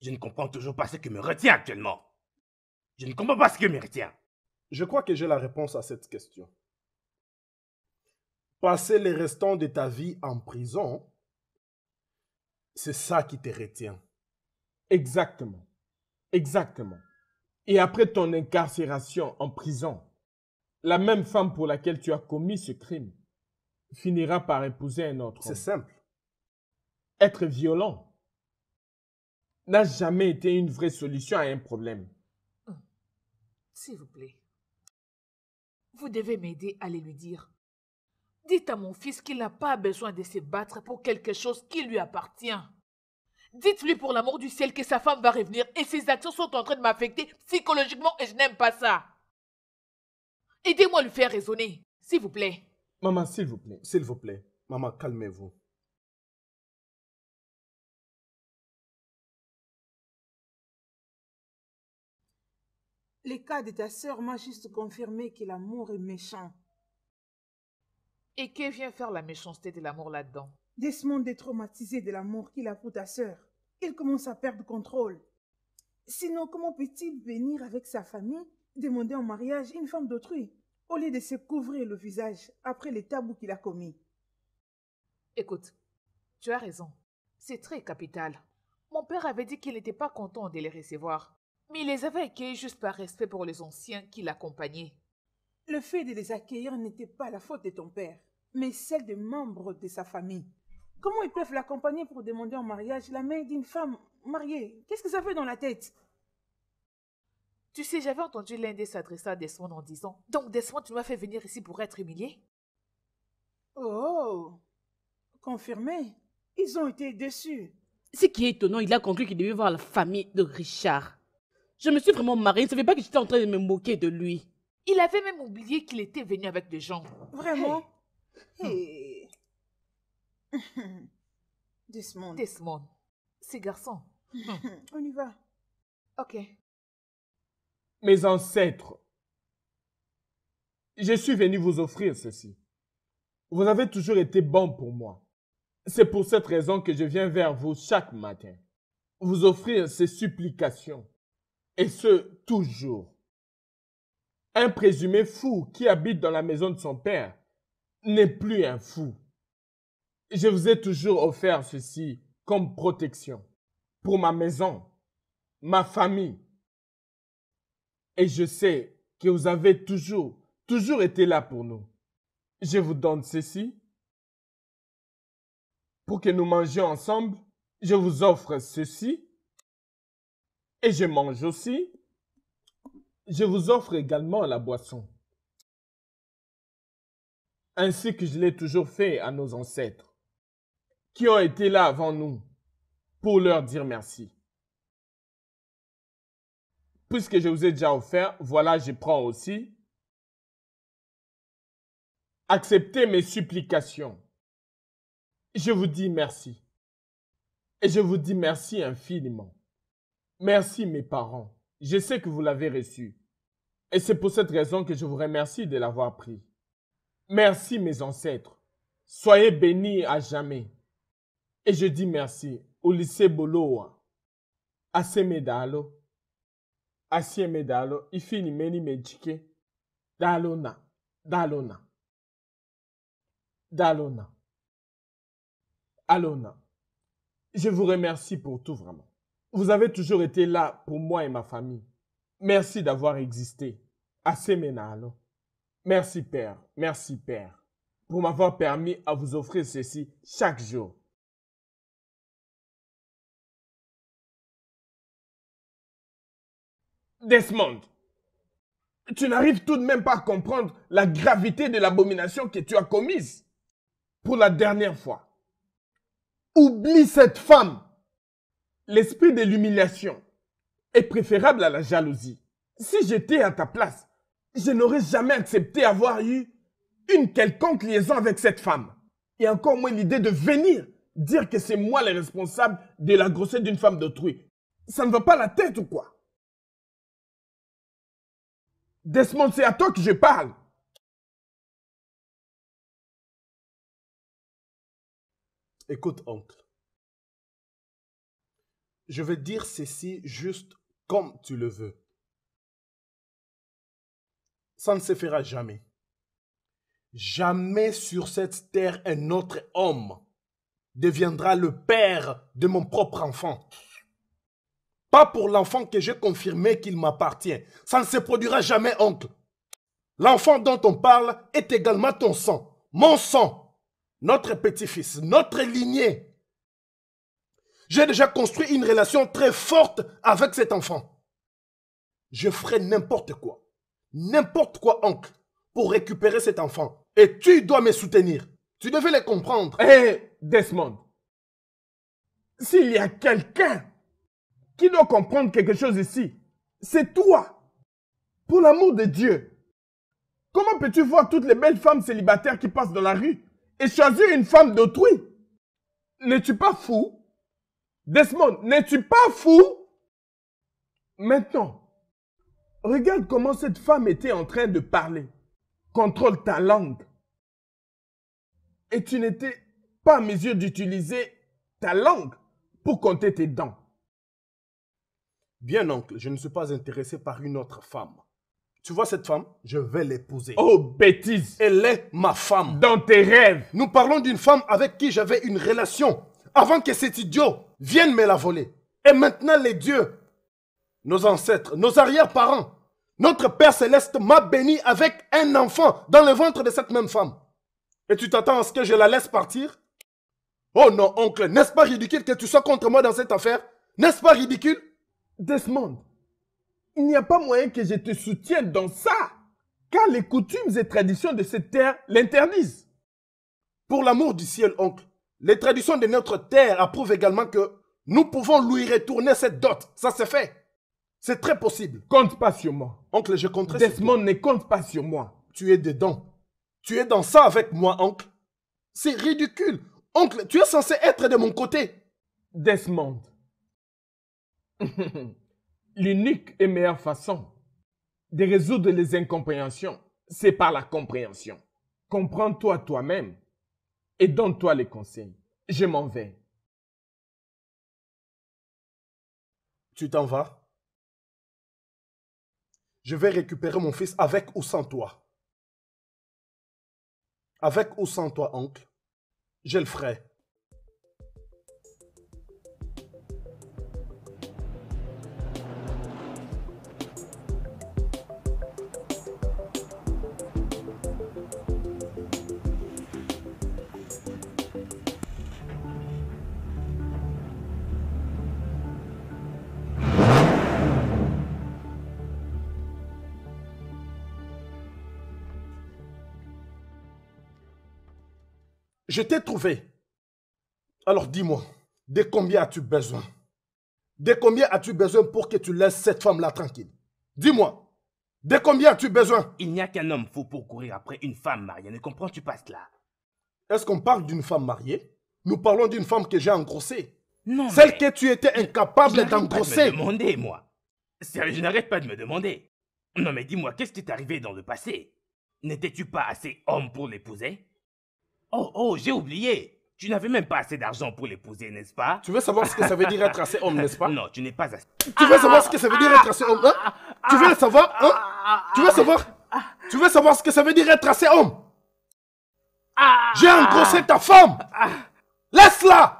Je ne comprends toujours pas ce qui me retient actuellement. Je ne comprends pas ce qui me retient. Je crois que j'ai la réponse à cette question. Passer le restant de ta vie en prison, c'est ça qui te retient. Exactement. Exactement. Et après ton incarcération en prison, la même femme pour laquelle tu as commis ce crime finira par épouser un autre. C'est simple. Être violent n'a jamais été une vraie solution à un problème. Oh. S'il vous plaît, vous devez m'aider à les lui dire. Dites à mon fils qu'il n'a pas besoin de se battre pour quelque chose qui lui appartient. Dites-lui pour l'amour du ciel que sa femme va revenir et ses actions sont en train de m'affecter psychologiquement et je n'aime pas ça. Aidez-moi à lui faire raisonner, s'il vous plaît. Maman, s'il vous plaît, s'il vous plaît. Maman, calmez-vous. Les cas de ta sœur m'a juste confirmé que l'amour est méchant. Et que vient faire la méchanceté de l'amour là-dedans Desmond est traumatisé de l'amour qu'il a pour ta sœur. Il commence à perdre contrôle. Sinon, comment peut-il venir avec sa famille demander en mariage une femme d'autrui au lieu de se couvrir le visage après les tabous qu'il a commis Écoute, tu as raison. C'est très capital. Mon père avait dit qu'il n'était pas content de les recevoir mais il les avait accueillis juste par respect pour les anciens qui l'accompagnaient. Le fait de les accueillir n'était pas la faute de ton père, mais celle des membres de sa famille. Comment ils peuvent l'accompagner pour demander en mariage la main d'une femme mariée Qu'est-ce que ça fait dans la tête Tu sais, j'avais entendu l'un des s'adresser à Desmond en disant Donc, Desmond, tu m'as fait venir ici pour être humilié Oh Confirmé Ils ont été déçus. Ce qui est étonnant, il a conclu qu'il devait voir la famille de Richard. Je me suis vraiment mariée. Il ne savait pas que j'étais en train de me moquer de lui. Il avait même oublié qu'il était venu avec des gens. Vraiment hmm. Desmond. Desmond. Ces garçons. Hmm. On y va. Ok. Mes ancêtres, je suis venu vous offrir ceci. Vous avez toujours été bon pour moi. C'est pour cette raison que je viens vers vous chaque matin. Vous offrir ces supplications et ce, toujours. Un présumé fou qui habite dans la maison de son père n'est plus un fou. Je vous ai toujours offert ceci comme protection pour ma maison, ma famille. Et je sais que vous avez toujours, toujours été là pour nous. Je vous donne ceci. Pour que nous mangions ensemble, je vous offre ceci et je mange aussi, je vous offre également la boisson. Ainsi que je l'ai toujours fait à nos ancêtres, qui ont été là avant nous, pour leur dire merci. Puisque je vous ai déjà offert, voilà, je prends aussi. Acceptez mes supplications. Je vous dis merci. Et je vous dis merci infiniment. Merci mes parents, je sais que vous l'avez reçu. Et c'est pour cette raison que je vous remercie de l'avoir pris. Merci mes ancêtres, soyez bénis à jamais. Et je dis merci au lycée Boloa, à Semedalo, Ifini Meni Medjike, Dalona, Dalona, Dalona, Alona. Je vous remercie pour tout vraiment. Vous avez toujours été là pour moi et ma famille. Merci d'avoir existé. Assez alors. Merci Père, merci Père, pour m'avoir permis à vous offrir ceci chaque jour. Desmond, tu n'arrives tout de même pas à comprendre la gravité de l'abomination que tu as commise. Pour la dernière fois, oublie cette femme. L'esprit de l'humiliation est préférable à la jalousie. Si j'étais à ta place, je n'aurais jamais accepté avoir eu une quelconque liaison avec cette femme. Et encore moins l'idée de venir dire que c'est moi le responsable de la grossesse d'une femme d'autrui. Ça ne va pas la tête ou quoi Desmond, c'est à toi que je parle. Écoute, oncle je veux dire ceci juste comme tu le veux. Ça ne se fera jamais. Jamais sur cette terre un autre homme deviendra le père de mon propre enfant. Pas pour l'enfant que j'ai confirmé qu'il m'appartient. Ça ne se produira jamais, oncle. L'enfant dont on parle est également ton sang, mon sang, notre petit-fils, notre lignée. J'ai déjà construit une relation très forte avec cet enfant. Je ferai n'importe quoi, n'importe quoi, oncle, pour récupérer cet enfant. Et tu dois me soutenir. Tu devais les comprendre. Hé, eh, Desmond, s'il y a quelqu'un qui doit comprendre quelque chose ici, c'est toi. Pour l'amour de Dieu, comment peux-tu voir toutes les belles femmes célibataires qui passent dans la rue et choisir une femme d'autrui N'es-tu pas fou Desmond, n'es-tu pas fou Maintenant, regarde comment cette femme était en train de parler. Contrôle ta langue. Et tu n'étais pas en mesure d'utiliser ta langue pour compter tes dents. Bien, oncle, je ne suis pas intéressé par une autre femme. Tu vois cette femme Je vais l'épouser. Oh, bêtise Elle est ma femme. Dans tes rêves Nous parlons d'une femme avec qui j'avais une relation avant que cet idiot vienne me la voler. Et maintenant les dieux, nos ancêtres, nos arrière-parents, notre Père céleste m'a béni avec un enfant dans le ventre de cette même femme. Et tu t'attends à ce que je la laisse partir Oh non, oncle, n'est-ce pas ridicule que tu sois contre moi dans cette affaire N'est-ce pas ridicule Desmond, il n'y a pas moyen que je te soutienne dans ça, car les coutumes et traditions de cette terre l'interdisent. Pour l'amour du ciel, oncle, les traditions de notre terre approuvent également que nous pouvons lui retourner cette dot. Ça se fait. C'est très possible. Compte pas sur moi. Oncle, je compterai Desmond ne compte pas sur moi. Tu es dedans. Tu es dans ça avec moi, oncle. C'est ridicule. Oncle, tu es censé être de mon côté. Desmond. L'unique et meilleure façon de résoudre les incompréhensions, c'est par la compréhension. Comprends-toi toi-même et donne-toi les conseils. Je m'en vais. Tu t'en vas Je vais récupérer mon fils avec ou sans toi. Avec ou sans toi, oncle, je le ferai. Je t'ai trouvé. Alors dis-moi, de combien as-tu besoin De combien as-tu besoin pour que tu laisses cette femme-là tranquille Dis-moi, de combien as-tu besoin Il n'y a qu'un homme fou pour courir après une femme mariée. Ne comprends-tu pas cela Est-ce qu'on parle d'une femme mariée Nous parlons d'une femme que j'ai engrossée. Non. Celle que tu étais incapable d'engrosser. De demander, moi. Sérieux, je n'arrête pas de me demander. Non, mais dis-moi, qu'est-ce qui t'est arrivé dans le passé N'étais-tu pas assez homme pour l'épouser Oh, oh, j'ai oublié. Tu n'avais même pas assez d'argent pour l'épouser, n'est-ce pas Tu veux savoir ce que ça veut dire être assez homme, n'est-ce pas Non, tu n'es pas assez... Tu veux savoir ce que ça veut dire être assez homme, hein Tu veux savoir, hein Tu veux savoir Tu veux savoir ce que ça veut dire être assez homme J'ai engrossé ta femme Laisse-la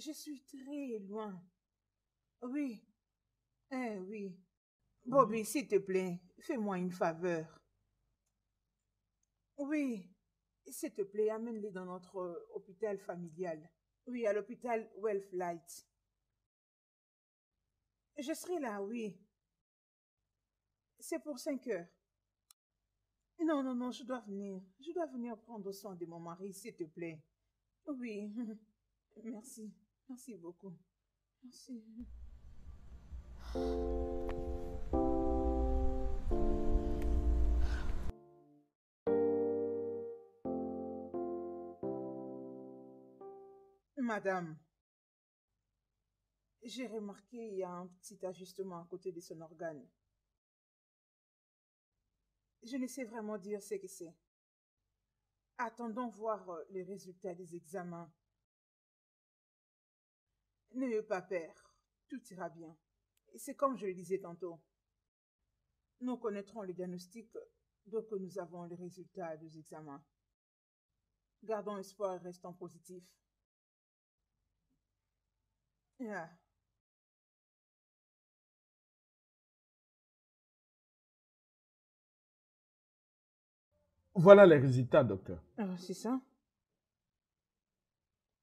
Je suis très loin. Oui. Eh oui. Bobby, s'il te plaît, fais-moi une faveur. Oui. S'il te plaît, amène-les dans notre euh, hôpital familial. Oui, à l'hôpital Light. Je serai là, oui. C'est pour cinq heures. Non, non, non, je dois venir. Je dois venir prendre soin de mon mari, s'il te plaît. Oui, merci. Merci beaucoup. Merci. Madame, j'ai remarqué il y a un petit ajustement à côté de son organe. Je ne sais vraiment dire ce que c'est. Attendons voir euh, les résultats des examens N'ayez pas peur, tout ira bien. C'est comme je le disais tantôt. Nous connaîtrons le diagnostic dès que nous avons les résultats des examens. Gardons espoir et restons positifs. Voilà les résultats, docteur. Ah, c'est ça.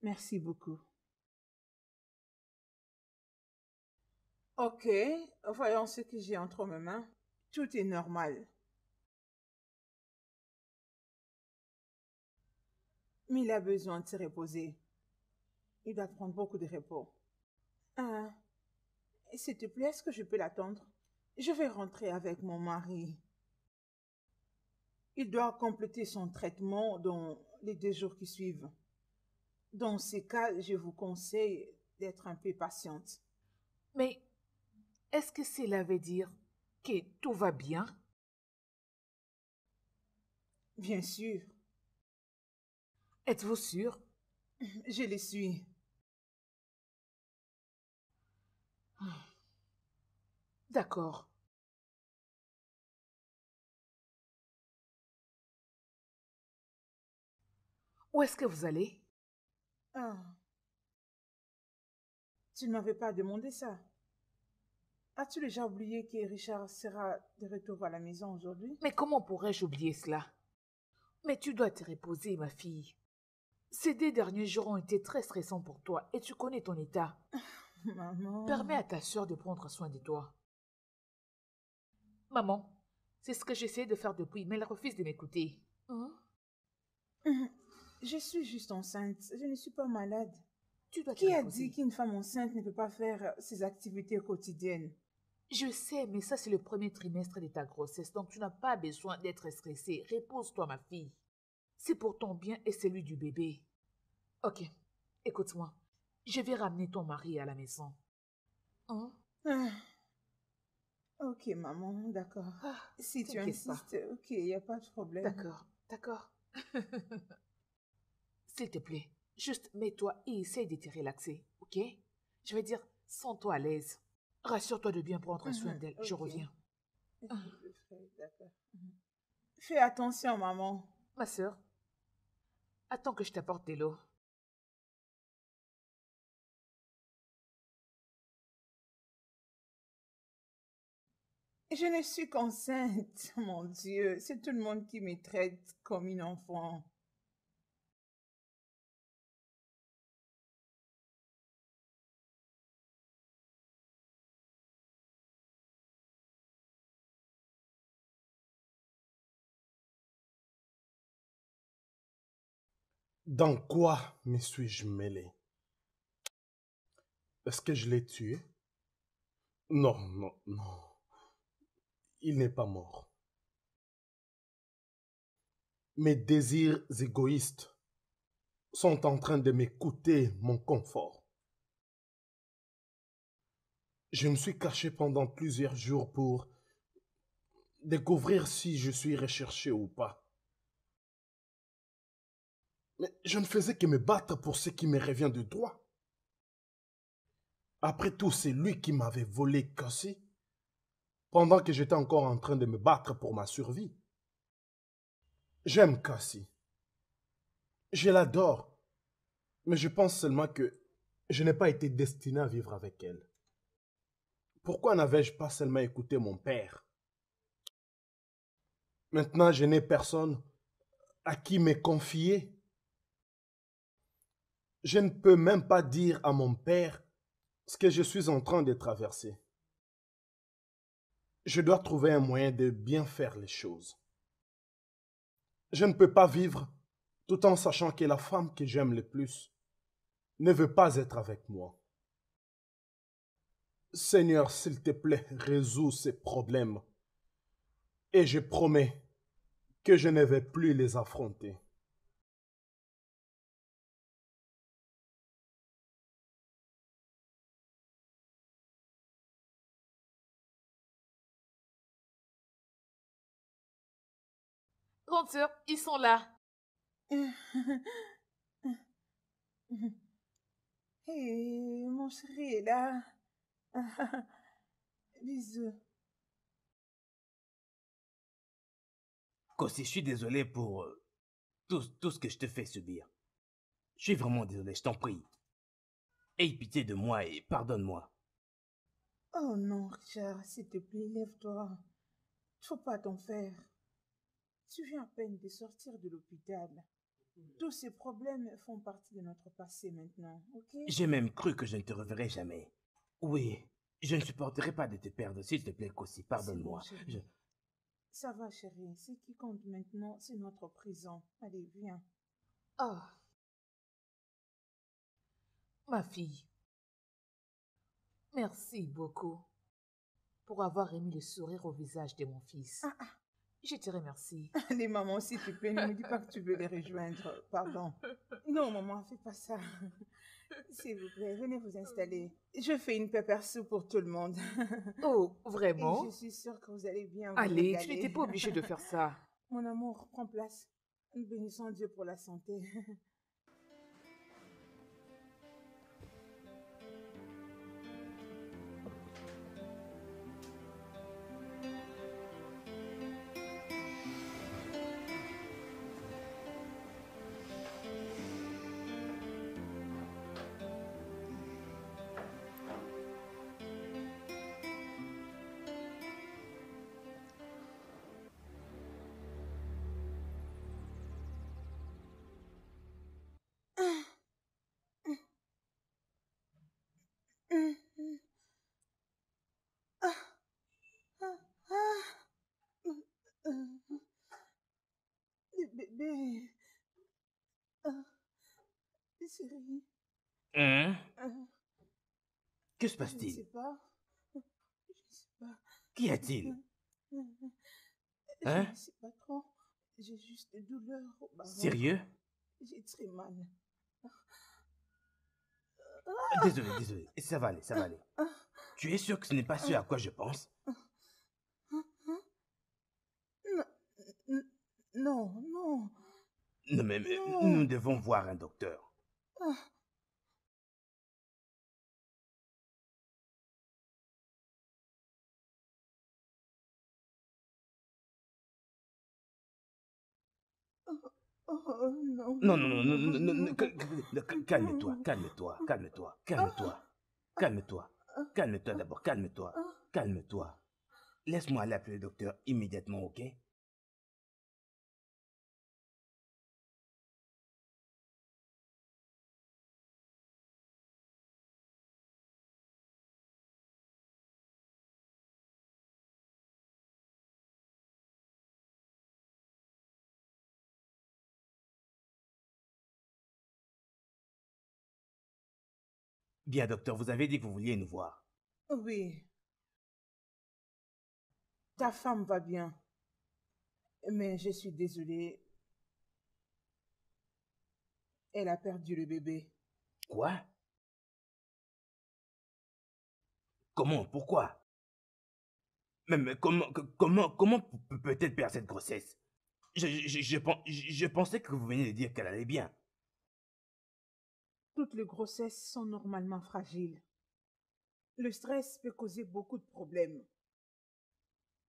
Merci beaucoup. Ok, voyons ce que j'ai entre mes mains. Tout est normal. Mais il a besoin de se reposer. Il doit prendre beaucoup de repos. Ah, s'il te plaît, est-ce que je peux l'attendre Je vais rentrer avec mon mari. Il doit compléter son traitement dans les deux jours qui suivent. Dans ces cas, je vous conseille d'être un peu patiente. Mais est-ce que cela veut dire que tout va bien Bien sûr. Êtes-vous sûr Je le suis. D'accord. Où est-ce que vous allez Ah. Tu ne m'avais pas demandé ça. As-tu déjà oublié que Richard sera de retour à la maison aujourd'hui Mais comment pourrais-je oublier cela Mais tu dois te reposer, ma fille. Ces deux derniers jours ont été très stressants pour toi et tu connais ton état. Maman. Permets à ta sœur de prendre soin de toi. Maman, c'est ce que j'essaie de faire depuis, mais elle refuse de m'écouter. Hein? Je suis juste enceinte. Je ne suis pas malade. Tu dois Qui a dit qu'une femme enceinte ne peut pas faire ses activités quotidiennes je sais, mais ça c'est le premier trimestre de ta grossesse, donc tu n'as pas besoin d'être stressée. Repose-toi, ma fille. C'est pour ton bien et celui du bébé. Ok, écoute-moi. Je vais ramener ton mari à la maison. Hein? Ah. Ok, maman, d'accord. Ah, si tu insistes, ok, il n'y a pas de problème. D'accord, d'accord. S'il te plaît, juste mets-toi et essaye de te relaxer, ok? Je veux dire, sens-toi à l'aise. Rassure-toi de bien prendre soin ah, d'elle. Ah, je reviens. Ah. Fais attention, maman. Ma soeur, attends que je t'apporte de l'eau. Je ne suis qu'enceinte, mon Dieu. C'est tout le monde qui me traite comme une enfant. Dans quoi me suis-je mêlé Est-ce que je l'ai tué Non, non, non. Il n'est pas mort. Mes désirs égoïstes sont en train de m'écouter mon confort. Je me suis caché pendant plusieurs jours pour découvrir si je suis recherché ou pas. Mais je ne faisais que me battre pour ce qui me revient de droit. Après tout, c'est lui qui m'avait volé Cassie pendant que j'étais encore en train de me battre pour ma survie. J'aime Cassie. Je l'adore. Mais je pense seulement que je n'ai pas été destiné à vivre avec elle. Pourquoi n'avais-je pas seulement écouté mon père Maintenant, je n'ai personne à qui me confier je ne peux même pas dire à mon père ce que je suis en train de traverser. Je dois trouver un moyen de bien faire les choses. Je ne peux pas vivre tout en sachant que la femme que j'aime le plus ne veut pas être avec moi. Seigneur, s'il te plaît, résous ces problèmes. Et je promets que je ne vais plus les affronter. ils sont là. Hey, mon chéri est là. Bisous. Kossi, je suis désolé pour euh, tout, tout, ce que je te fais subir. Je suis vraiment désolé, je t'en prie. Aie pitié de moi et pardonne-moi. Oh non, Richard, s'il te plaît, lève-toi. Faut pas t'en faire. Tu viens à peine de sortir de l'hôpital. Tous ces problèmes font partie de notre passé maintenant, ok J'ai même cru que je ne te reverrai jamais. Oui, je ne supporterai pas de te perdre, s'il te plaît, Kossi, pardonne-moi. Ça va, chérie, ce qui compte maintenant, c'est notre prison. Allez, viens. Ah Ma fille, merci beaucoup pour avoir remis le sourire au visage de mon fils. Ah, ah. Je te remercie. Allez, maman, s'il te plaît, ne me dis pas que tu veux les rejoindre. Pardon. Non, maman, fais pas ça. S'il vous plaît, venez vous installer. Je fais une pepper soup pour tout le monde. Oh, vraiment Et Je suis sûre que vous allez bien. Vous allez, tu n'étais pas obligée de faire ça. Mon amour, prends place. Nous bénissons Dieu pour la santé. Hey. Ah, ah, Chérie. Hein ah. Que se passe-t-il Je sais pas. Je sais pas. Qui a-t-il Hein Je sais pas trop. J'ai juste des douleurs au bas. Sérieux J'ai très mal. Désolé, désolé. Ça va aller, ça va aller. Tu es sûr que ce n'est pas ce à quoi je pense Non, non. Non, mais, nous devons voir un docteur. Non. Ah. Oh, oh, non. Non, non, non, non, non, calme-toi, calme-toi, calme-toi, ah. calme-toi, ah. calme-toi, calme-toi d'abord, calme-toi, calme-toi. Laisse-moi aller appeler le docteur immédiatement, ok Bien, docteur, vous avez dit que vous vouliez nous voir. Oui. Ta femme va bien. Mais je suis désolée. Elle a perdu le bébé. Quoi Comment Pourquoi Mais comment comment comment peut-elle perdre cette grossesse je, je, je, pensais que vous veniez de dire qu'elle allait bien toutes les grossesses sont normalement fragiles. Le stress peut causer beaucoup de problèmes.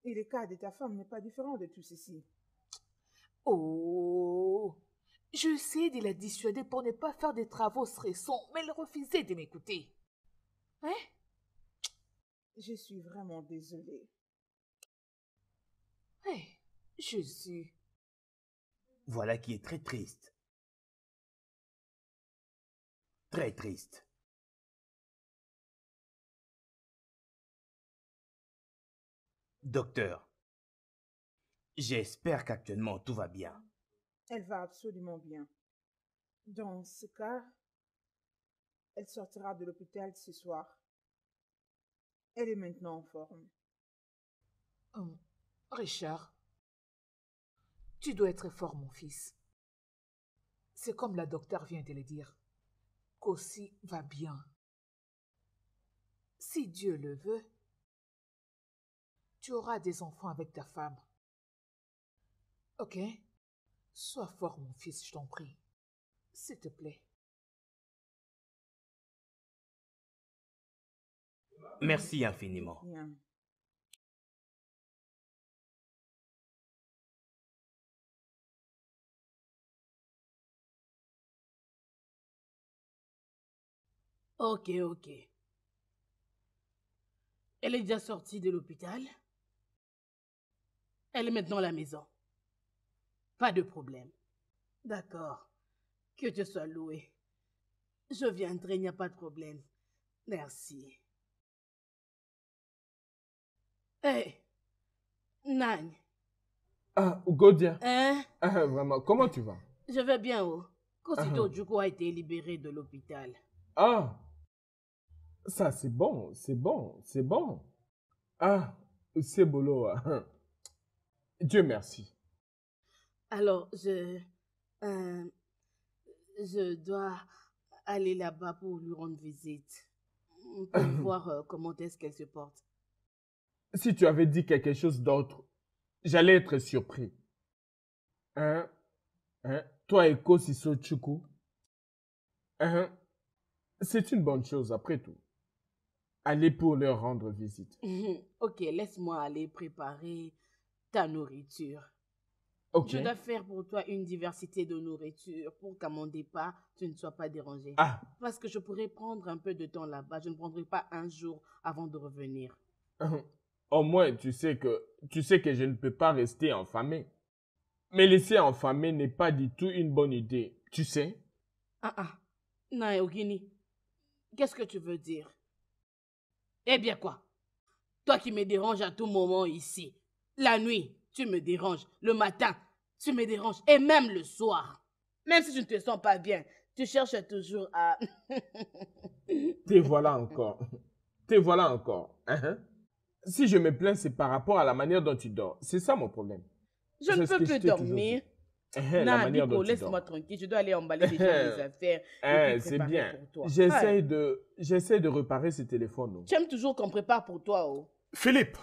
Et le cas de ta femme n'est pas différent de tout ceci. Oh Je sais de la dissuader pour ne pas faire des travaux stressants, mais elle refusait de m'écouter. Hein Je suis vraiment désolée. Hé, hein? je Jésus. Voilà qui est très triste très triste Docteur, j'espère qu'actuellement tout va bien. Elle va absolument bien. Dans ce cas, elle sortira de l'hôpital ce soir. Elle est maintenant en forme. Oh, Richard, tu dois être fort, mon fils. C'est comme la docteur vient de le dire qu'aussi va bien. Si Dieu le veut, tu auras des enfants avec ta femme. Ok Sois fort, mon fils, je t'en prie. S'il te plaît. Merci infiniment. Ok, ok. Elle est déjà sortie de l'hôpital. Elle est maintenant à la maison. Pas de problème. D'accord. Que tu sois loué. Je viendrai, il n'y a pas de problème. Merci. Hé, hey, Ah, Ougodia Hein? Ah, vraiment, comment tu vas? Je vais bien, oh. Ah. Considère a été libéré de l'hôpital. Ah, ça, c'est bon, c'est bon, c'est bon. Ah, c'est boulot. Hein. Dieu merci. Alors, je... Euh, je dois aller là-bas pour lui rendre visite. Pour voir euh, comment est-ce qu'elle se porte. Si tu avais dit quelque chose d'autre, j'allais être surpris. Hein? Hein? Toi, Eko Sisochuku? Hein? C'est une bonne chose après tout aller pour leur rendre visite. ok, laisse-moi aller préparer ta nourriture. Je dois faire pour toi une diversité de nourriture pour qu'à mon départ, tu ne sois pas dérangé. Ah. Parce que je pourrais prendre un peu de temps là-bas. Je ne prendrai pas un jour avant de revenir. Au moins, tu sais que, tu sais que je ne peux pas rester enfamé. Mais laisser enfamé n'est pas du tout une bonne idée, tu sais. Ah ah. Non, qu'est-ce que tu veux dire eh bien quoi Toi qui me déranges à tout moment ici. La nuit, tu me déranges. Le matin, tu me déranges. Et même le soir. Même si je ne te sens pas bien, tu cherches toujours à... Te voilà encore. Te voilà encore. Hein? Si je me plains, c'est par rapport à la manière dont tu dors. C'est ça mon problème. Je ne peux plus dormir. non, Nico, laisse-moi tranquille, je dois aller emballer déjà mes affaires. Eh, c'est bien. J'essaie de, j'essaie de réparer ce téléphone. J'aime toujours qu'on prépare pour toi. Oh. Philippe,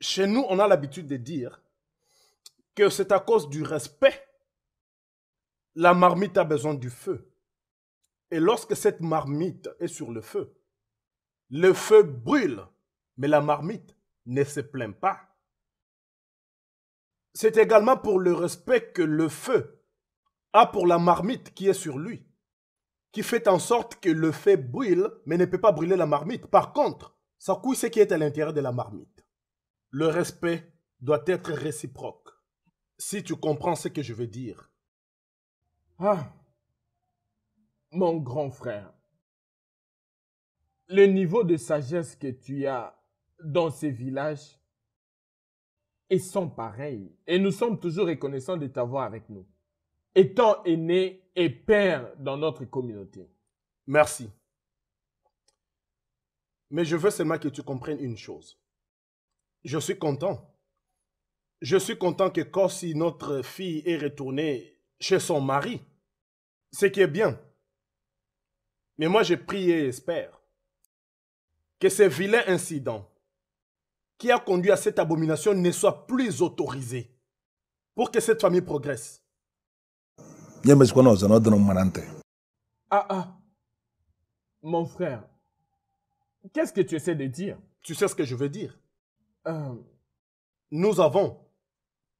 chez nous, on a l'habitude de dire que c'est à cause du respect la marmite a besoin du feu. Et lorsque cette marmite est sur le feu, le feu brûle, mais la marmite ne se plaint pas. C'est également pour le respect que le feu a pour la marmite qui est sur lui, qui fait en sorte que le feu brûle, mais ne peut pas brûler la marmite. Par contre, ça couille ce qui est à l'intérieur de la marmite. Le respect doit être réciproque, si tu comprends ce que je veux dire. Ah, mon grand frère, le niveau de sagesse que tu as dans ces villages et sans pareil. Et nous sommes toujours reconnaissants de t'avoir avec nous, étant aîné et père dans notre communauté. Merci. Mais je veux seulement que tu comprennes une chose. Je suis content. Je suis content que si notre fille, est retournée chez son mari. Ce qui est bien. Mais moi, j'ai prié et espère que ce vilain incident qui a conduit à cette abomination ne soit plus autorisé pour que cette famille progresse. Ah ah, mon frère, qu'est-ce que tu essaies de dire Tu sais ce que je veux dire. Euh, nous avons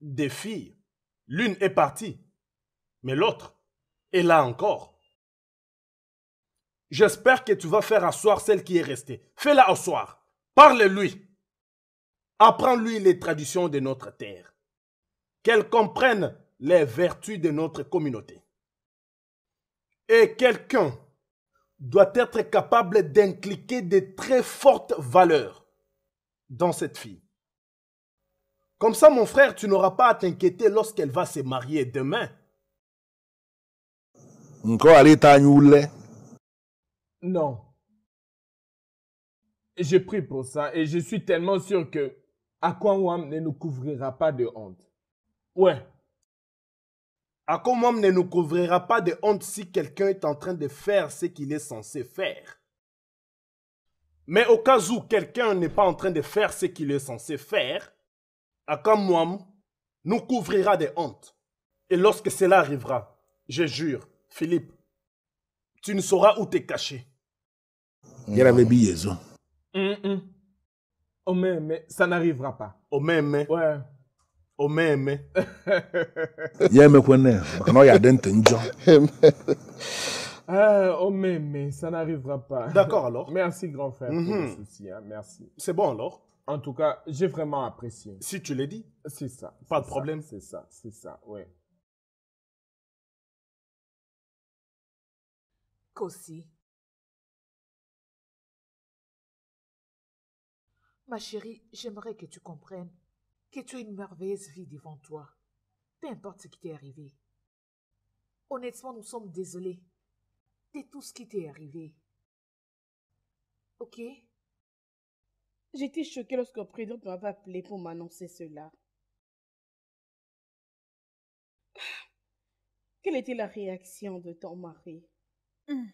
des filles. L'une est partie, mais l'autre est là encore. J'espère que tu vas faire asseoir celle qui est restée. Fais-la asseoir. Parle-lui. Apprends-lui les traditions de notre terre, qu'elle comprenne les vertus de notre communauté. Et quelqu'un doit être capable d'incliquer de très fortes valeurs dans cette fille. Comme ça, mon frère, tu n'auras pas à t'inquiéter lorsqu'elle va se marier demain. Non. J'ai pris pour ça et je suis tellement sûr que Aquamwam ne nous couvrira pas de honte. Ouais. homme ne nous couvrira pas de honte si quelqu'un est en train de faire ce qu'il est censé faire. Mais au cas où quelqu'un n'est pas en train de faire ce qu'il est censé faire, Akamwam nous couvrira de honte. Et lorsque cela arrivera, je jure, Philippe, tu ne sauras où te cacher. Mm -hmm. Oh mais, mais ça n'arrivera pas. Oh mais, mais. Ouais. Oh mais, mais. a mais est. il y a oh euh, mais, mais, ça n'arrivera pas. D'accord alors. Merci grand frère mhm. hein. merci. C'est bon alors. En tout cas, j'ai vraiment apprécié. Si tu l'as dit. C'est ça. Pas de problème. C'est ça, c'est ça, ouais. Cossi. Ma chérie, j'aimerais que tu comprennes que tu as une merveilleuse vie devant toi, peu importe ce qui t'est arrivé. Honnêtement, nous sommes désolés de tout ce qui t'est arrivé. Ok J'étais choquée lorsque le président m'avait appelé pour m'annoncer cela. Quelle était la réaction de ton mari hmm.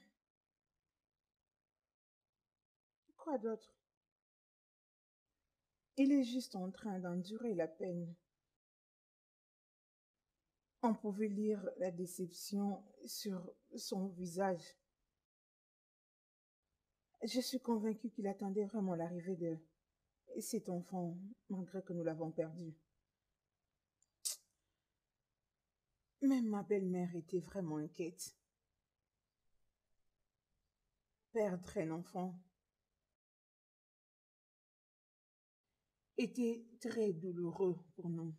Quoi d'autre il est juste en train d'endurer la peine. On pouvait lire la déception sur son visage. Je suis convaincue qu'il attendait vraiment l'arrivée de cet enfant, malgré que nous l'avons perdu. Même ma belle-mère était vraiment inquiète. Perdre un enfant, était très douloureux pour nous.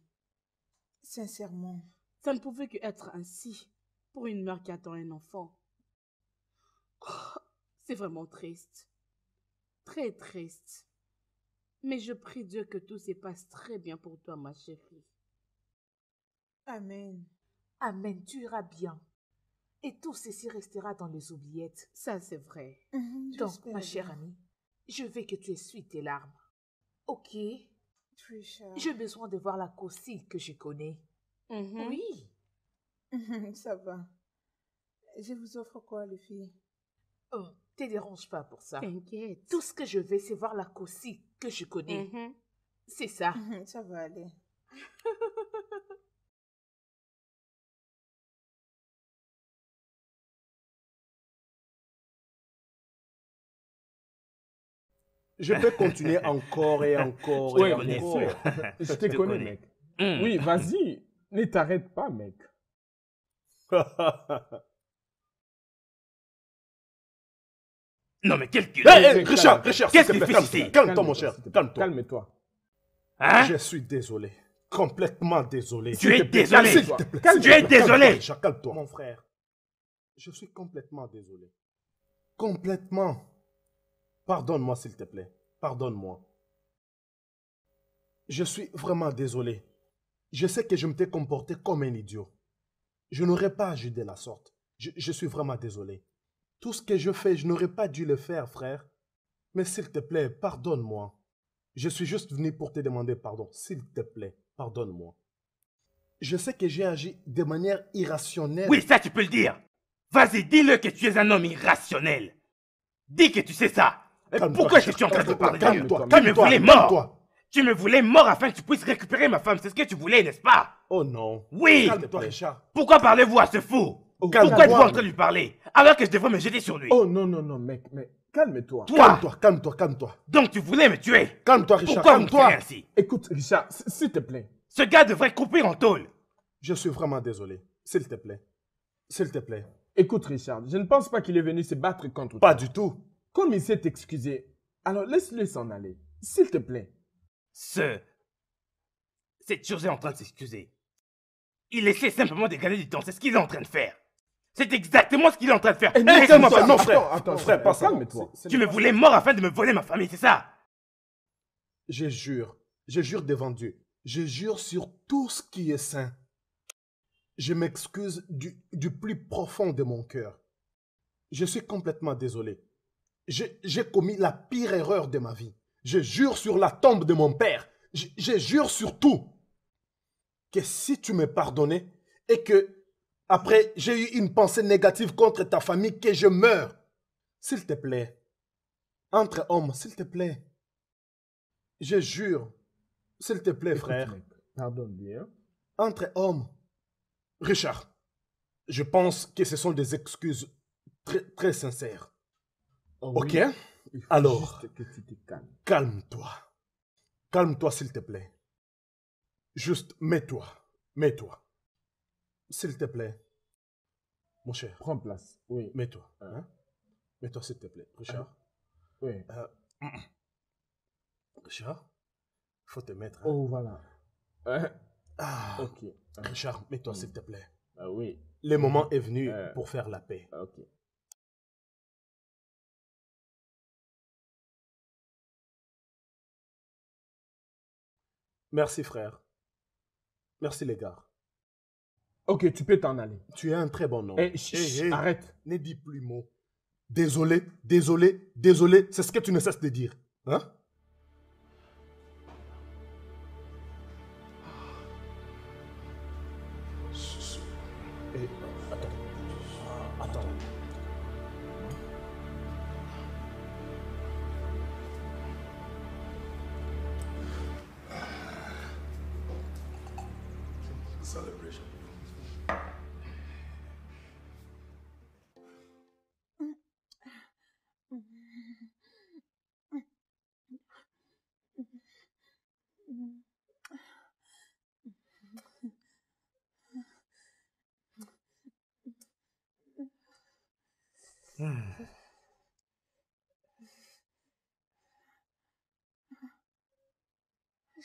Sincèrement. Ça ne pouvait que être ainsi pour une mère qui attend un enfant. Oh, c'est vraiment triste. Très triste. Mais je prie Dieu que tout se passe très bien pour toi, ma chérie. Amen. Amen, tu iras bien. Et tout ceci restera dans les oubliettes. Ça, c'est vrai. Mhm, Donc, ma chère amie, je veux que tu essuies tes larmes. Ok j'ai besoin de voir la Cossie que je connais. Mm-hmm. Oui. ça va. Je vous offre quoi, les filles Oh, te dérange pas pour ça. T'inquiète. Tout ce que je veux, c'est voir la Cossie que je connais. Mm-hmm. C'est ça. ça va aller. je peux continuer encore et encore et oui, encore. Je te connais, mec. Hmm. Oui, vas-y. Ne t'arrête pas, mec. non, mais quel cul. Hey, Richard, Richard, qu'est-ce Calme-toi, mon cher. Calme-toi. Calme-toi. Hein? Je suis désolé. Complètement désolé. Tu es désolé. Tu es désolé. Calme-toi, mon frère. Je suis complètement désolé. Complètement. Pardonne-moi, s'il te plaît. Pardonne-moi. Je suis vraiment désolé. Je sais que je me t'ai comporté comme un idiot. Je n'aurais pas agi de la sorte. Je, je suis vraiment désolé. Tout ce que je fais, je n'aurais pas dû le faire, frère. Mais s'il te plaît, pardonne-moi. Je suis juste venu pour te demander pardon. S'il te plaît, pardonne-moi. Je sais que j'ai agi de manière irrationnelle. Oui, ça tu peux le dire. Vas-y, dis-le que tu es un homme irrationnel. Dis que tu sais ça. Mais pourquoi je suis en train de parler Calme-toi, calme-toi, voulais toi Tu me voulais mort afin que tu puisses récupérer ma femme. C'est ce que tu voulais, n'est-ce pas Oh non. Oui. Calme-toi, Richard. Pourquoi parlez-vous à ce fou oh, Pourquoi êtes-vous en train de lui parler alors que je devrais me jeter sur lui Oh non, non, non, mec, mais calme-toi. Calme-toi, calme-toi, calme-toi. Donc tu voulais me tuer Calme-toi, Richard. Calme-toi. Écoute, Richard, s'il te plaît. Ce gars devrait couper en tôle. Je suis vraiment désolé. S'il te plaît. S'il te plaît. Écoute, Richard, je ne pense pas qu'il est venu se battre contre toi. Pas du tout. Comme il s'est excusé, alors laisse-le s'en aller, s'il te plaît. Ce. Cette chose est en train de s'excuser. Il essaie simplement de gagner du temps, c'est ce qu'il est en train de faire. C'est exactement ce qu'il est en train de faire. Eh, laisse Non, frère. Attends, attends frère, ça, calme-toi. Tu me voulais mort afin de me voler ma famille, c'est ça Je jure, je jure devant Dieu, je jure sur tout ce qui est saint. Je m'excuse du, du plus profond de mon cœur. Je suis complètement désolé j'ai commis la pire erreur de ma vie. Je jure sur la tombe de mon père. Je, jure sur tout que si tu me pardonnais et que après j'ai eu une pensée négative contre ta famille, que je meurs. S'il te plaît, entre hommes, s'il te plaît. Je jure, s'il te plaît, frère. Pardonne bien. Entre hommes. Richard, je pense que ce sont des excuses très sincères. Oh ok Alors, calme-toi. Calme-toi, s'il te plaît. Juste, mets-toi. Mets-toi. S'il te plaît. Mon cher. Prends place. Oui. Mets-toi. Ah. Hein? Mets-toi, s'il te plaît. Richard. Ah. Oui. Euh, Richard, il faut te mettre. Hein. Oh, voilà. Hein? Ah. Richard, mets-toi, s'il te plaît. Ah, oui. Le moment est venu euh. pour faire la paix. Ok. Merci frère. Merci les gars. Ok, tu peux t'en aller. Tu es un très bon homme. Hey, eh, eh, eh, arrête. Ne dis plus mot. Désolé, désolé, désolé, c'est ce que tu ne cesses de dire. Hein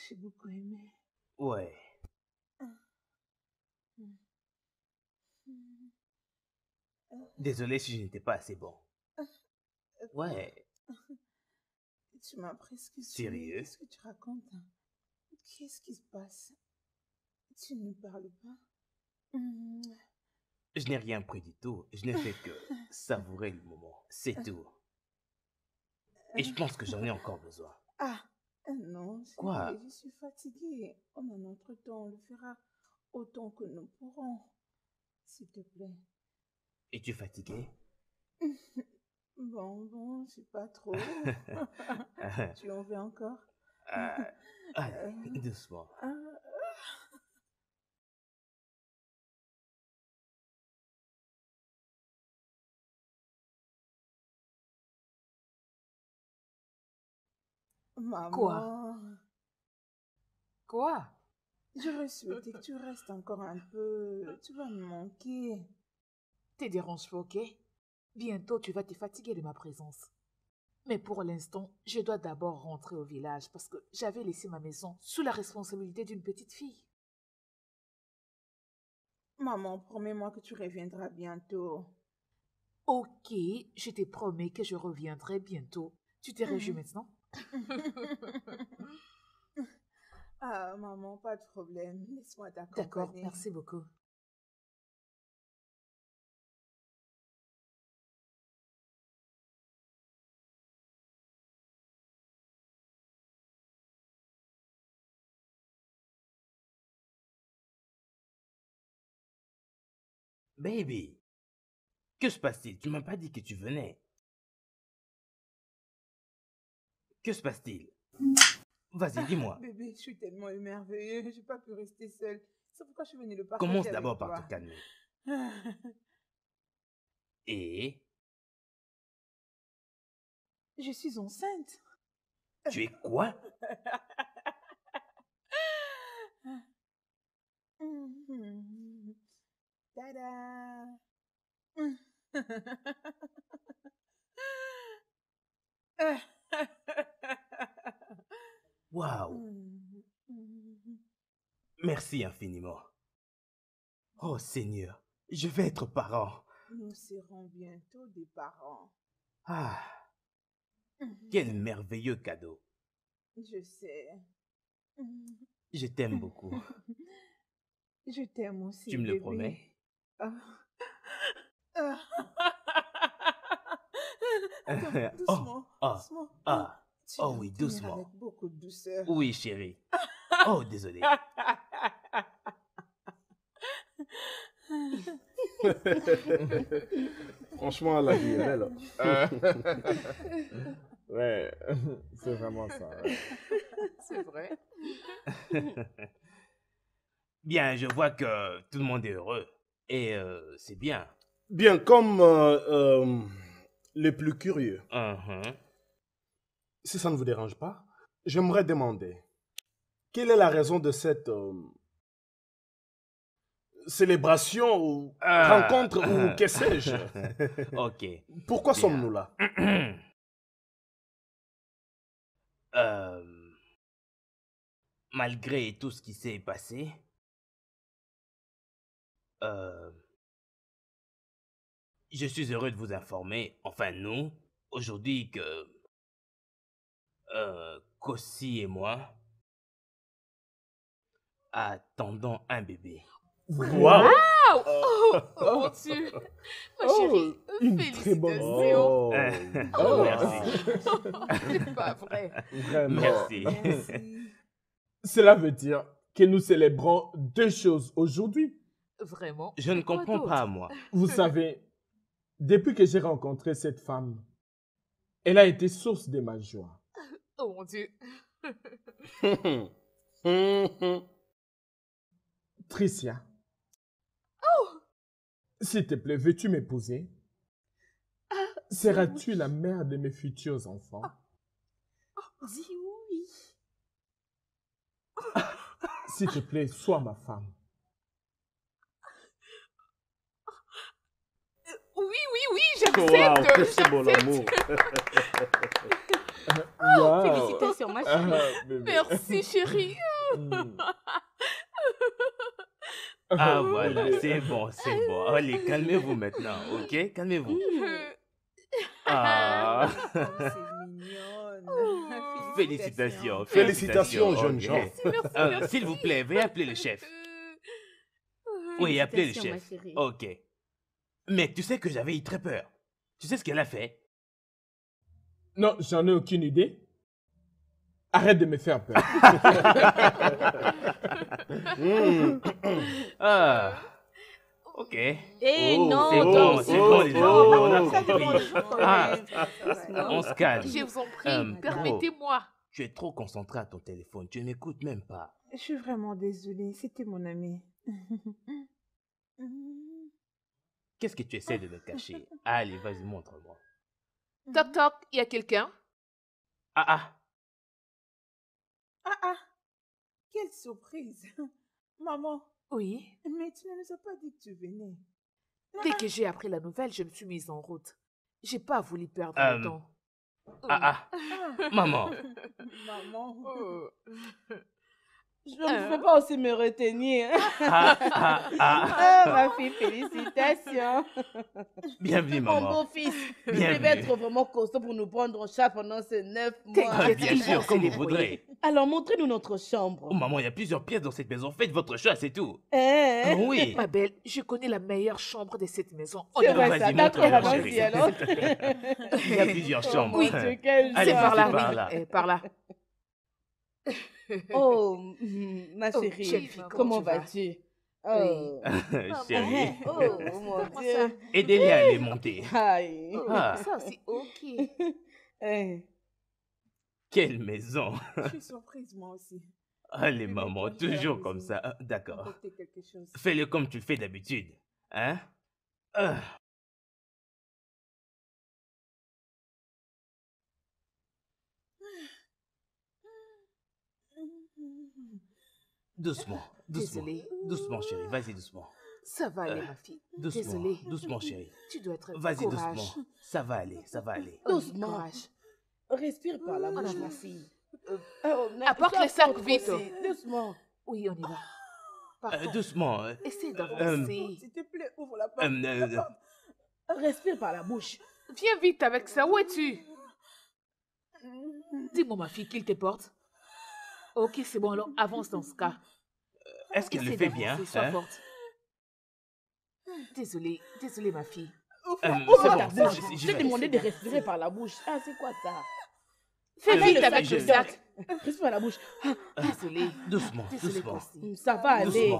j'ai beaucoup aimé. Ouais. Ah. Hmm. Hmm. Désolé si je n'étais pas assez bon. Ah. Ouais. Tu m'as presque... Sérieux Qu'est-ce que tu racontes hein? Qu'est-ce qui se passe Tu ne parles pas hmm. Je n'ai rien pris du tout. Je n'ai fait que savourer le moment. C'est ah. tout. Et je pense que j'en ai encore besoin. Ah non, Quoi je suis fatiguée. On oh, en notre temps, on le fera autant que nous pourrons. S'il te plaît. Es-tu fatiguée Bon, bon, je sais pas trop. tu en veux encore euh, Allez, euh, doucement. Ah, Maman. Quoi Quoi Je souhaité que tu restes encore un peu. Tu vas me manquer. Te dérange pas, ok Bientôt, tu vas te fatiguer de ma présence. Mais pour l'instant, je dois d'abord rentrer au village parce que j'avais laissé ma maison sous la responsabilité d'une petite fille. Maman, promets-moi que tu reviendras bientôt. Ok, je te promets que je reviendrai bientôt. Tu t'es réjouie mhm. maintenant ah, maman, pas de problème. Laisse-moi t'accompagner. D'accord, merci beaucoup. Baby, que se passe-t-il Tu m'as pas dit que tu venais. Que se passe-t-il Vas-y, ah, dis-moi. bébé, je suis tellement émerveillée, n'ai pas pu rester seule. C'est pourquoi je suis venue le partager. Commence d'abord par te calmer. Et Je suis enceinte. Tu es quoi Tada Wow, mmh. Merci infiniment. Oh Seigneur, je vais être parent. Nous serons bientôt des parents. Ah Quel mmh. merveilleux cadeau. Je sais. Mmh. Je t'aime beaucoup. Je t'aime aussi. Tu me le promets ah. Ah doucement. Oh, doucement. Ah, ah. oh, oh oui, doucement. Avec beaucoup de douceur. Oui, chérie. Oh, désolé. Franchement, la vie, est belle. ouais, c'est vraiment ça. C'est vrai. Bien, je vois que tout le monde est heureux. Et euh, c'est bien. Bien, comme euh, euh, les plus curieux. Uh-huh. Si ça ne vous dérange pas, j'aimerais demander quelle est la raison de cette euh, célébration ou ah. rencontre ou que sais-je Ok. Pourquoi sommes-nous là euh, Malgré tout ce qui s'est passé, euh, je suis heureux de vous informer, enfin nous, aujourd'hui que... Euh, Kossi et moi attendons un bébé. Waouh wow. Euh. Oh, oh, mon Dieu Ma chérie, oh, une très bonne... oh. oh. Merci. C'est pas vrai. Vraiment. Merci. Cela veut dire que nous célébrons deux choses aujourd'hui. Vraiment. Je ne comprends pas, moi. Vous savez, depuis que j'ai rencontré cette femme, elle a été source de ma joie. Oh mon Dieu. Tricia. Oh. S'il te plaît, veux-tu m'épouser ah, Seras-tu la mère de mes futurs enfants ah. oh, Dis oui. S'il te plaît, sois ma femme. Oui, oui, oui, j'accepte. Wow, c'est l'amour. oh, Félicitations, ma chérie. Ah, merci, chérie. Ah, ah voilà, c'est bon, c'est bon. Allez, calmez-vous maintenant, ok Calmez-vous. Ah. ah oh. Félicitations. Félicitations, Félicitations jeunes gens. Euh, s'il vous plaît, veuillez appeler le chef. Euh, oui, appelez le chef. Ok. Mec, tu sais que j'avais eu très peur. Tu sais ce qu'elle a fait Non, j'en ai aucune idée. Arrête de me faire peur. ah. Ok. Eh oh, non, c'est bon, c'est bon, on se calme. Je vous en prie, euh, permettez-moi. Tu es trop concentré à ton téléphone, tu n'écoutes même pas. Je suis vraiment désolée, c'était mon ami. Qu'est-ce que tu essaies de me cacher Allez, vas-y, montre-moi. Toc toc, il y a quelqu'un Ah ah Ah ah Quelle surprise Maman Oui Mais tu ne nous as pas dit que tu venais. Dès que j'ai appris la nouvelle, je me suis mise en route. J'ai pas voulu perdre le euh, temps. Ah ah, ah. Maman Maman oh. Je ne peux pas aussi me retenir. Ah, ah, ah, ah. ah ma fille, félicitations. Bienvenue, maman. Mon beau-fils, je vais être vraiment costaud pour nous prendre en chat pendant ces neuf ah, mois. bien sûr, comme vous voudrez. Alors, montrez-nous notre chambre. Oh, maman, il y a plusieurs pièces dans cette maison. Faites votre choix, c'est tout. Eh. Oui. Ma belle, je connais la meilleure chambre de cette maison. c'est vrai, ça. il y a plusieurs oh, chambres. Oui, c'est par là, oui. Par là. Eh, Oh, ma chérie, comment vas-tu? Oh. Chérie. Oh, mon Dieu. Aidez-les à les monter. Aïe. Oh, ah. Ça, c'est OK. Eh. Quelle maison. Je suis surprise, moi aussi. Ah, les mamans, toujours comme ça. Ah, d'accord. Fais-le comme tu le fais d'habitude. Hein? Ah. Doucement, doucement. Doucement, chérie, vas-y doucement. Ça va aller, euh, ma fille. Doucement, Désolée. doucement, chérie. Tu dois être Vas-y doucement. Ça va aller, ça va aller. Doucement. Respire par la oh bouche, ma fille. Euh, oh, Apporte les sacs vite. Doucement. Oui, on y va. Euh, doucement. Essaye d'avancer. S'il te plaît, ouvre La porte. Respire par la bouche. Viens vite avec ça. Où es-tu Dis-moi, ma fille, qu'il te porte. Ok, c'est bon, alors avance dans ce cas. Euh, est-ce qu'elle le fait bien hein? Désolée, hmm, désolée ma fille. Ouvre ta bouche. Je t'ai demandé de respirer par la bouche. Ah, c'est quoi ça Fais vite avec le sac. Respire par la bouche. Ah, ah. Désolée. Doucement, doucement. Hmm, ça va aller.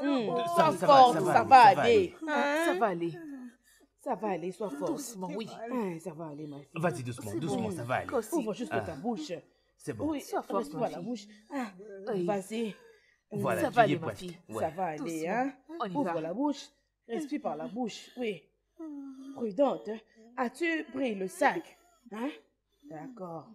Hmm. Sois forte, ça va aller. Ça va aller. Ça va aller, sois forte. Doucement, oui. Ça va aller, ma fille. Vas-y, doucement, doucement, ça va aller. Ouvre juste ah. ta bouche. Oui, ça va. la bouche. Vas-y. ça va aller, ma fille. Ça va aller, hein. On Ouvre la bouche. Respire par la bouche. Oui. Ah. Prudente. Hein. As-tu pris le sac? Hein? D'accord.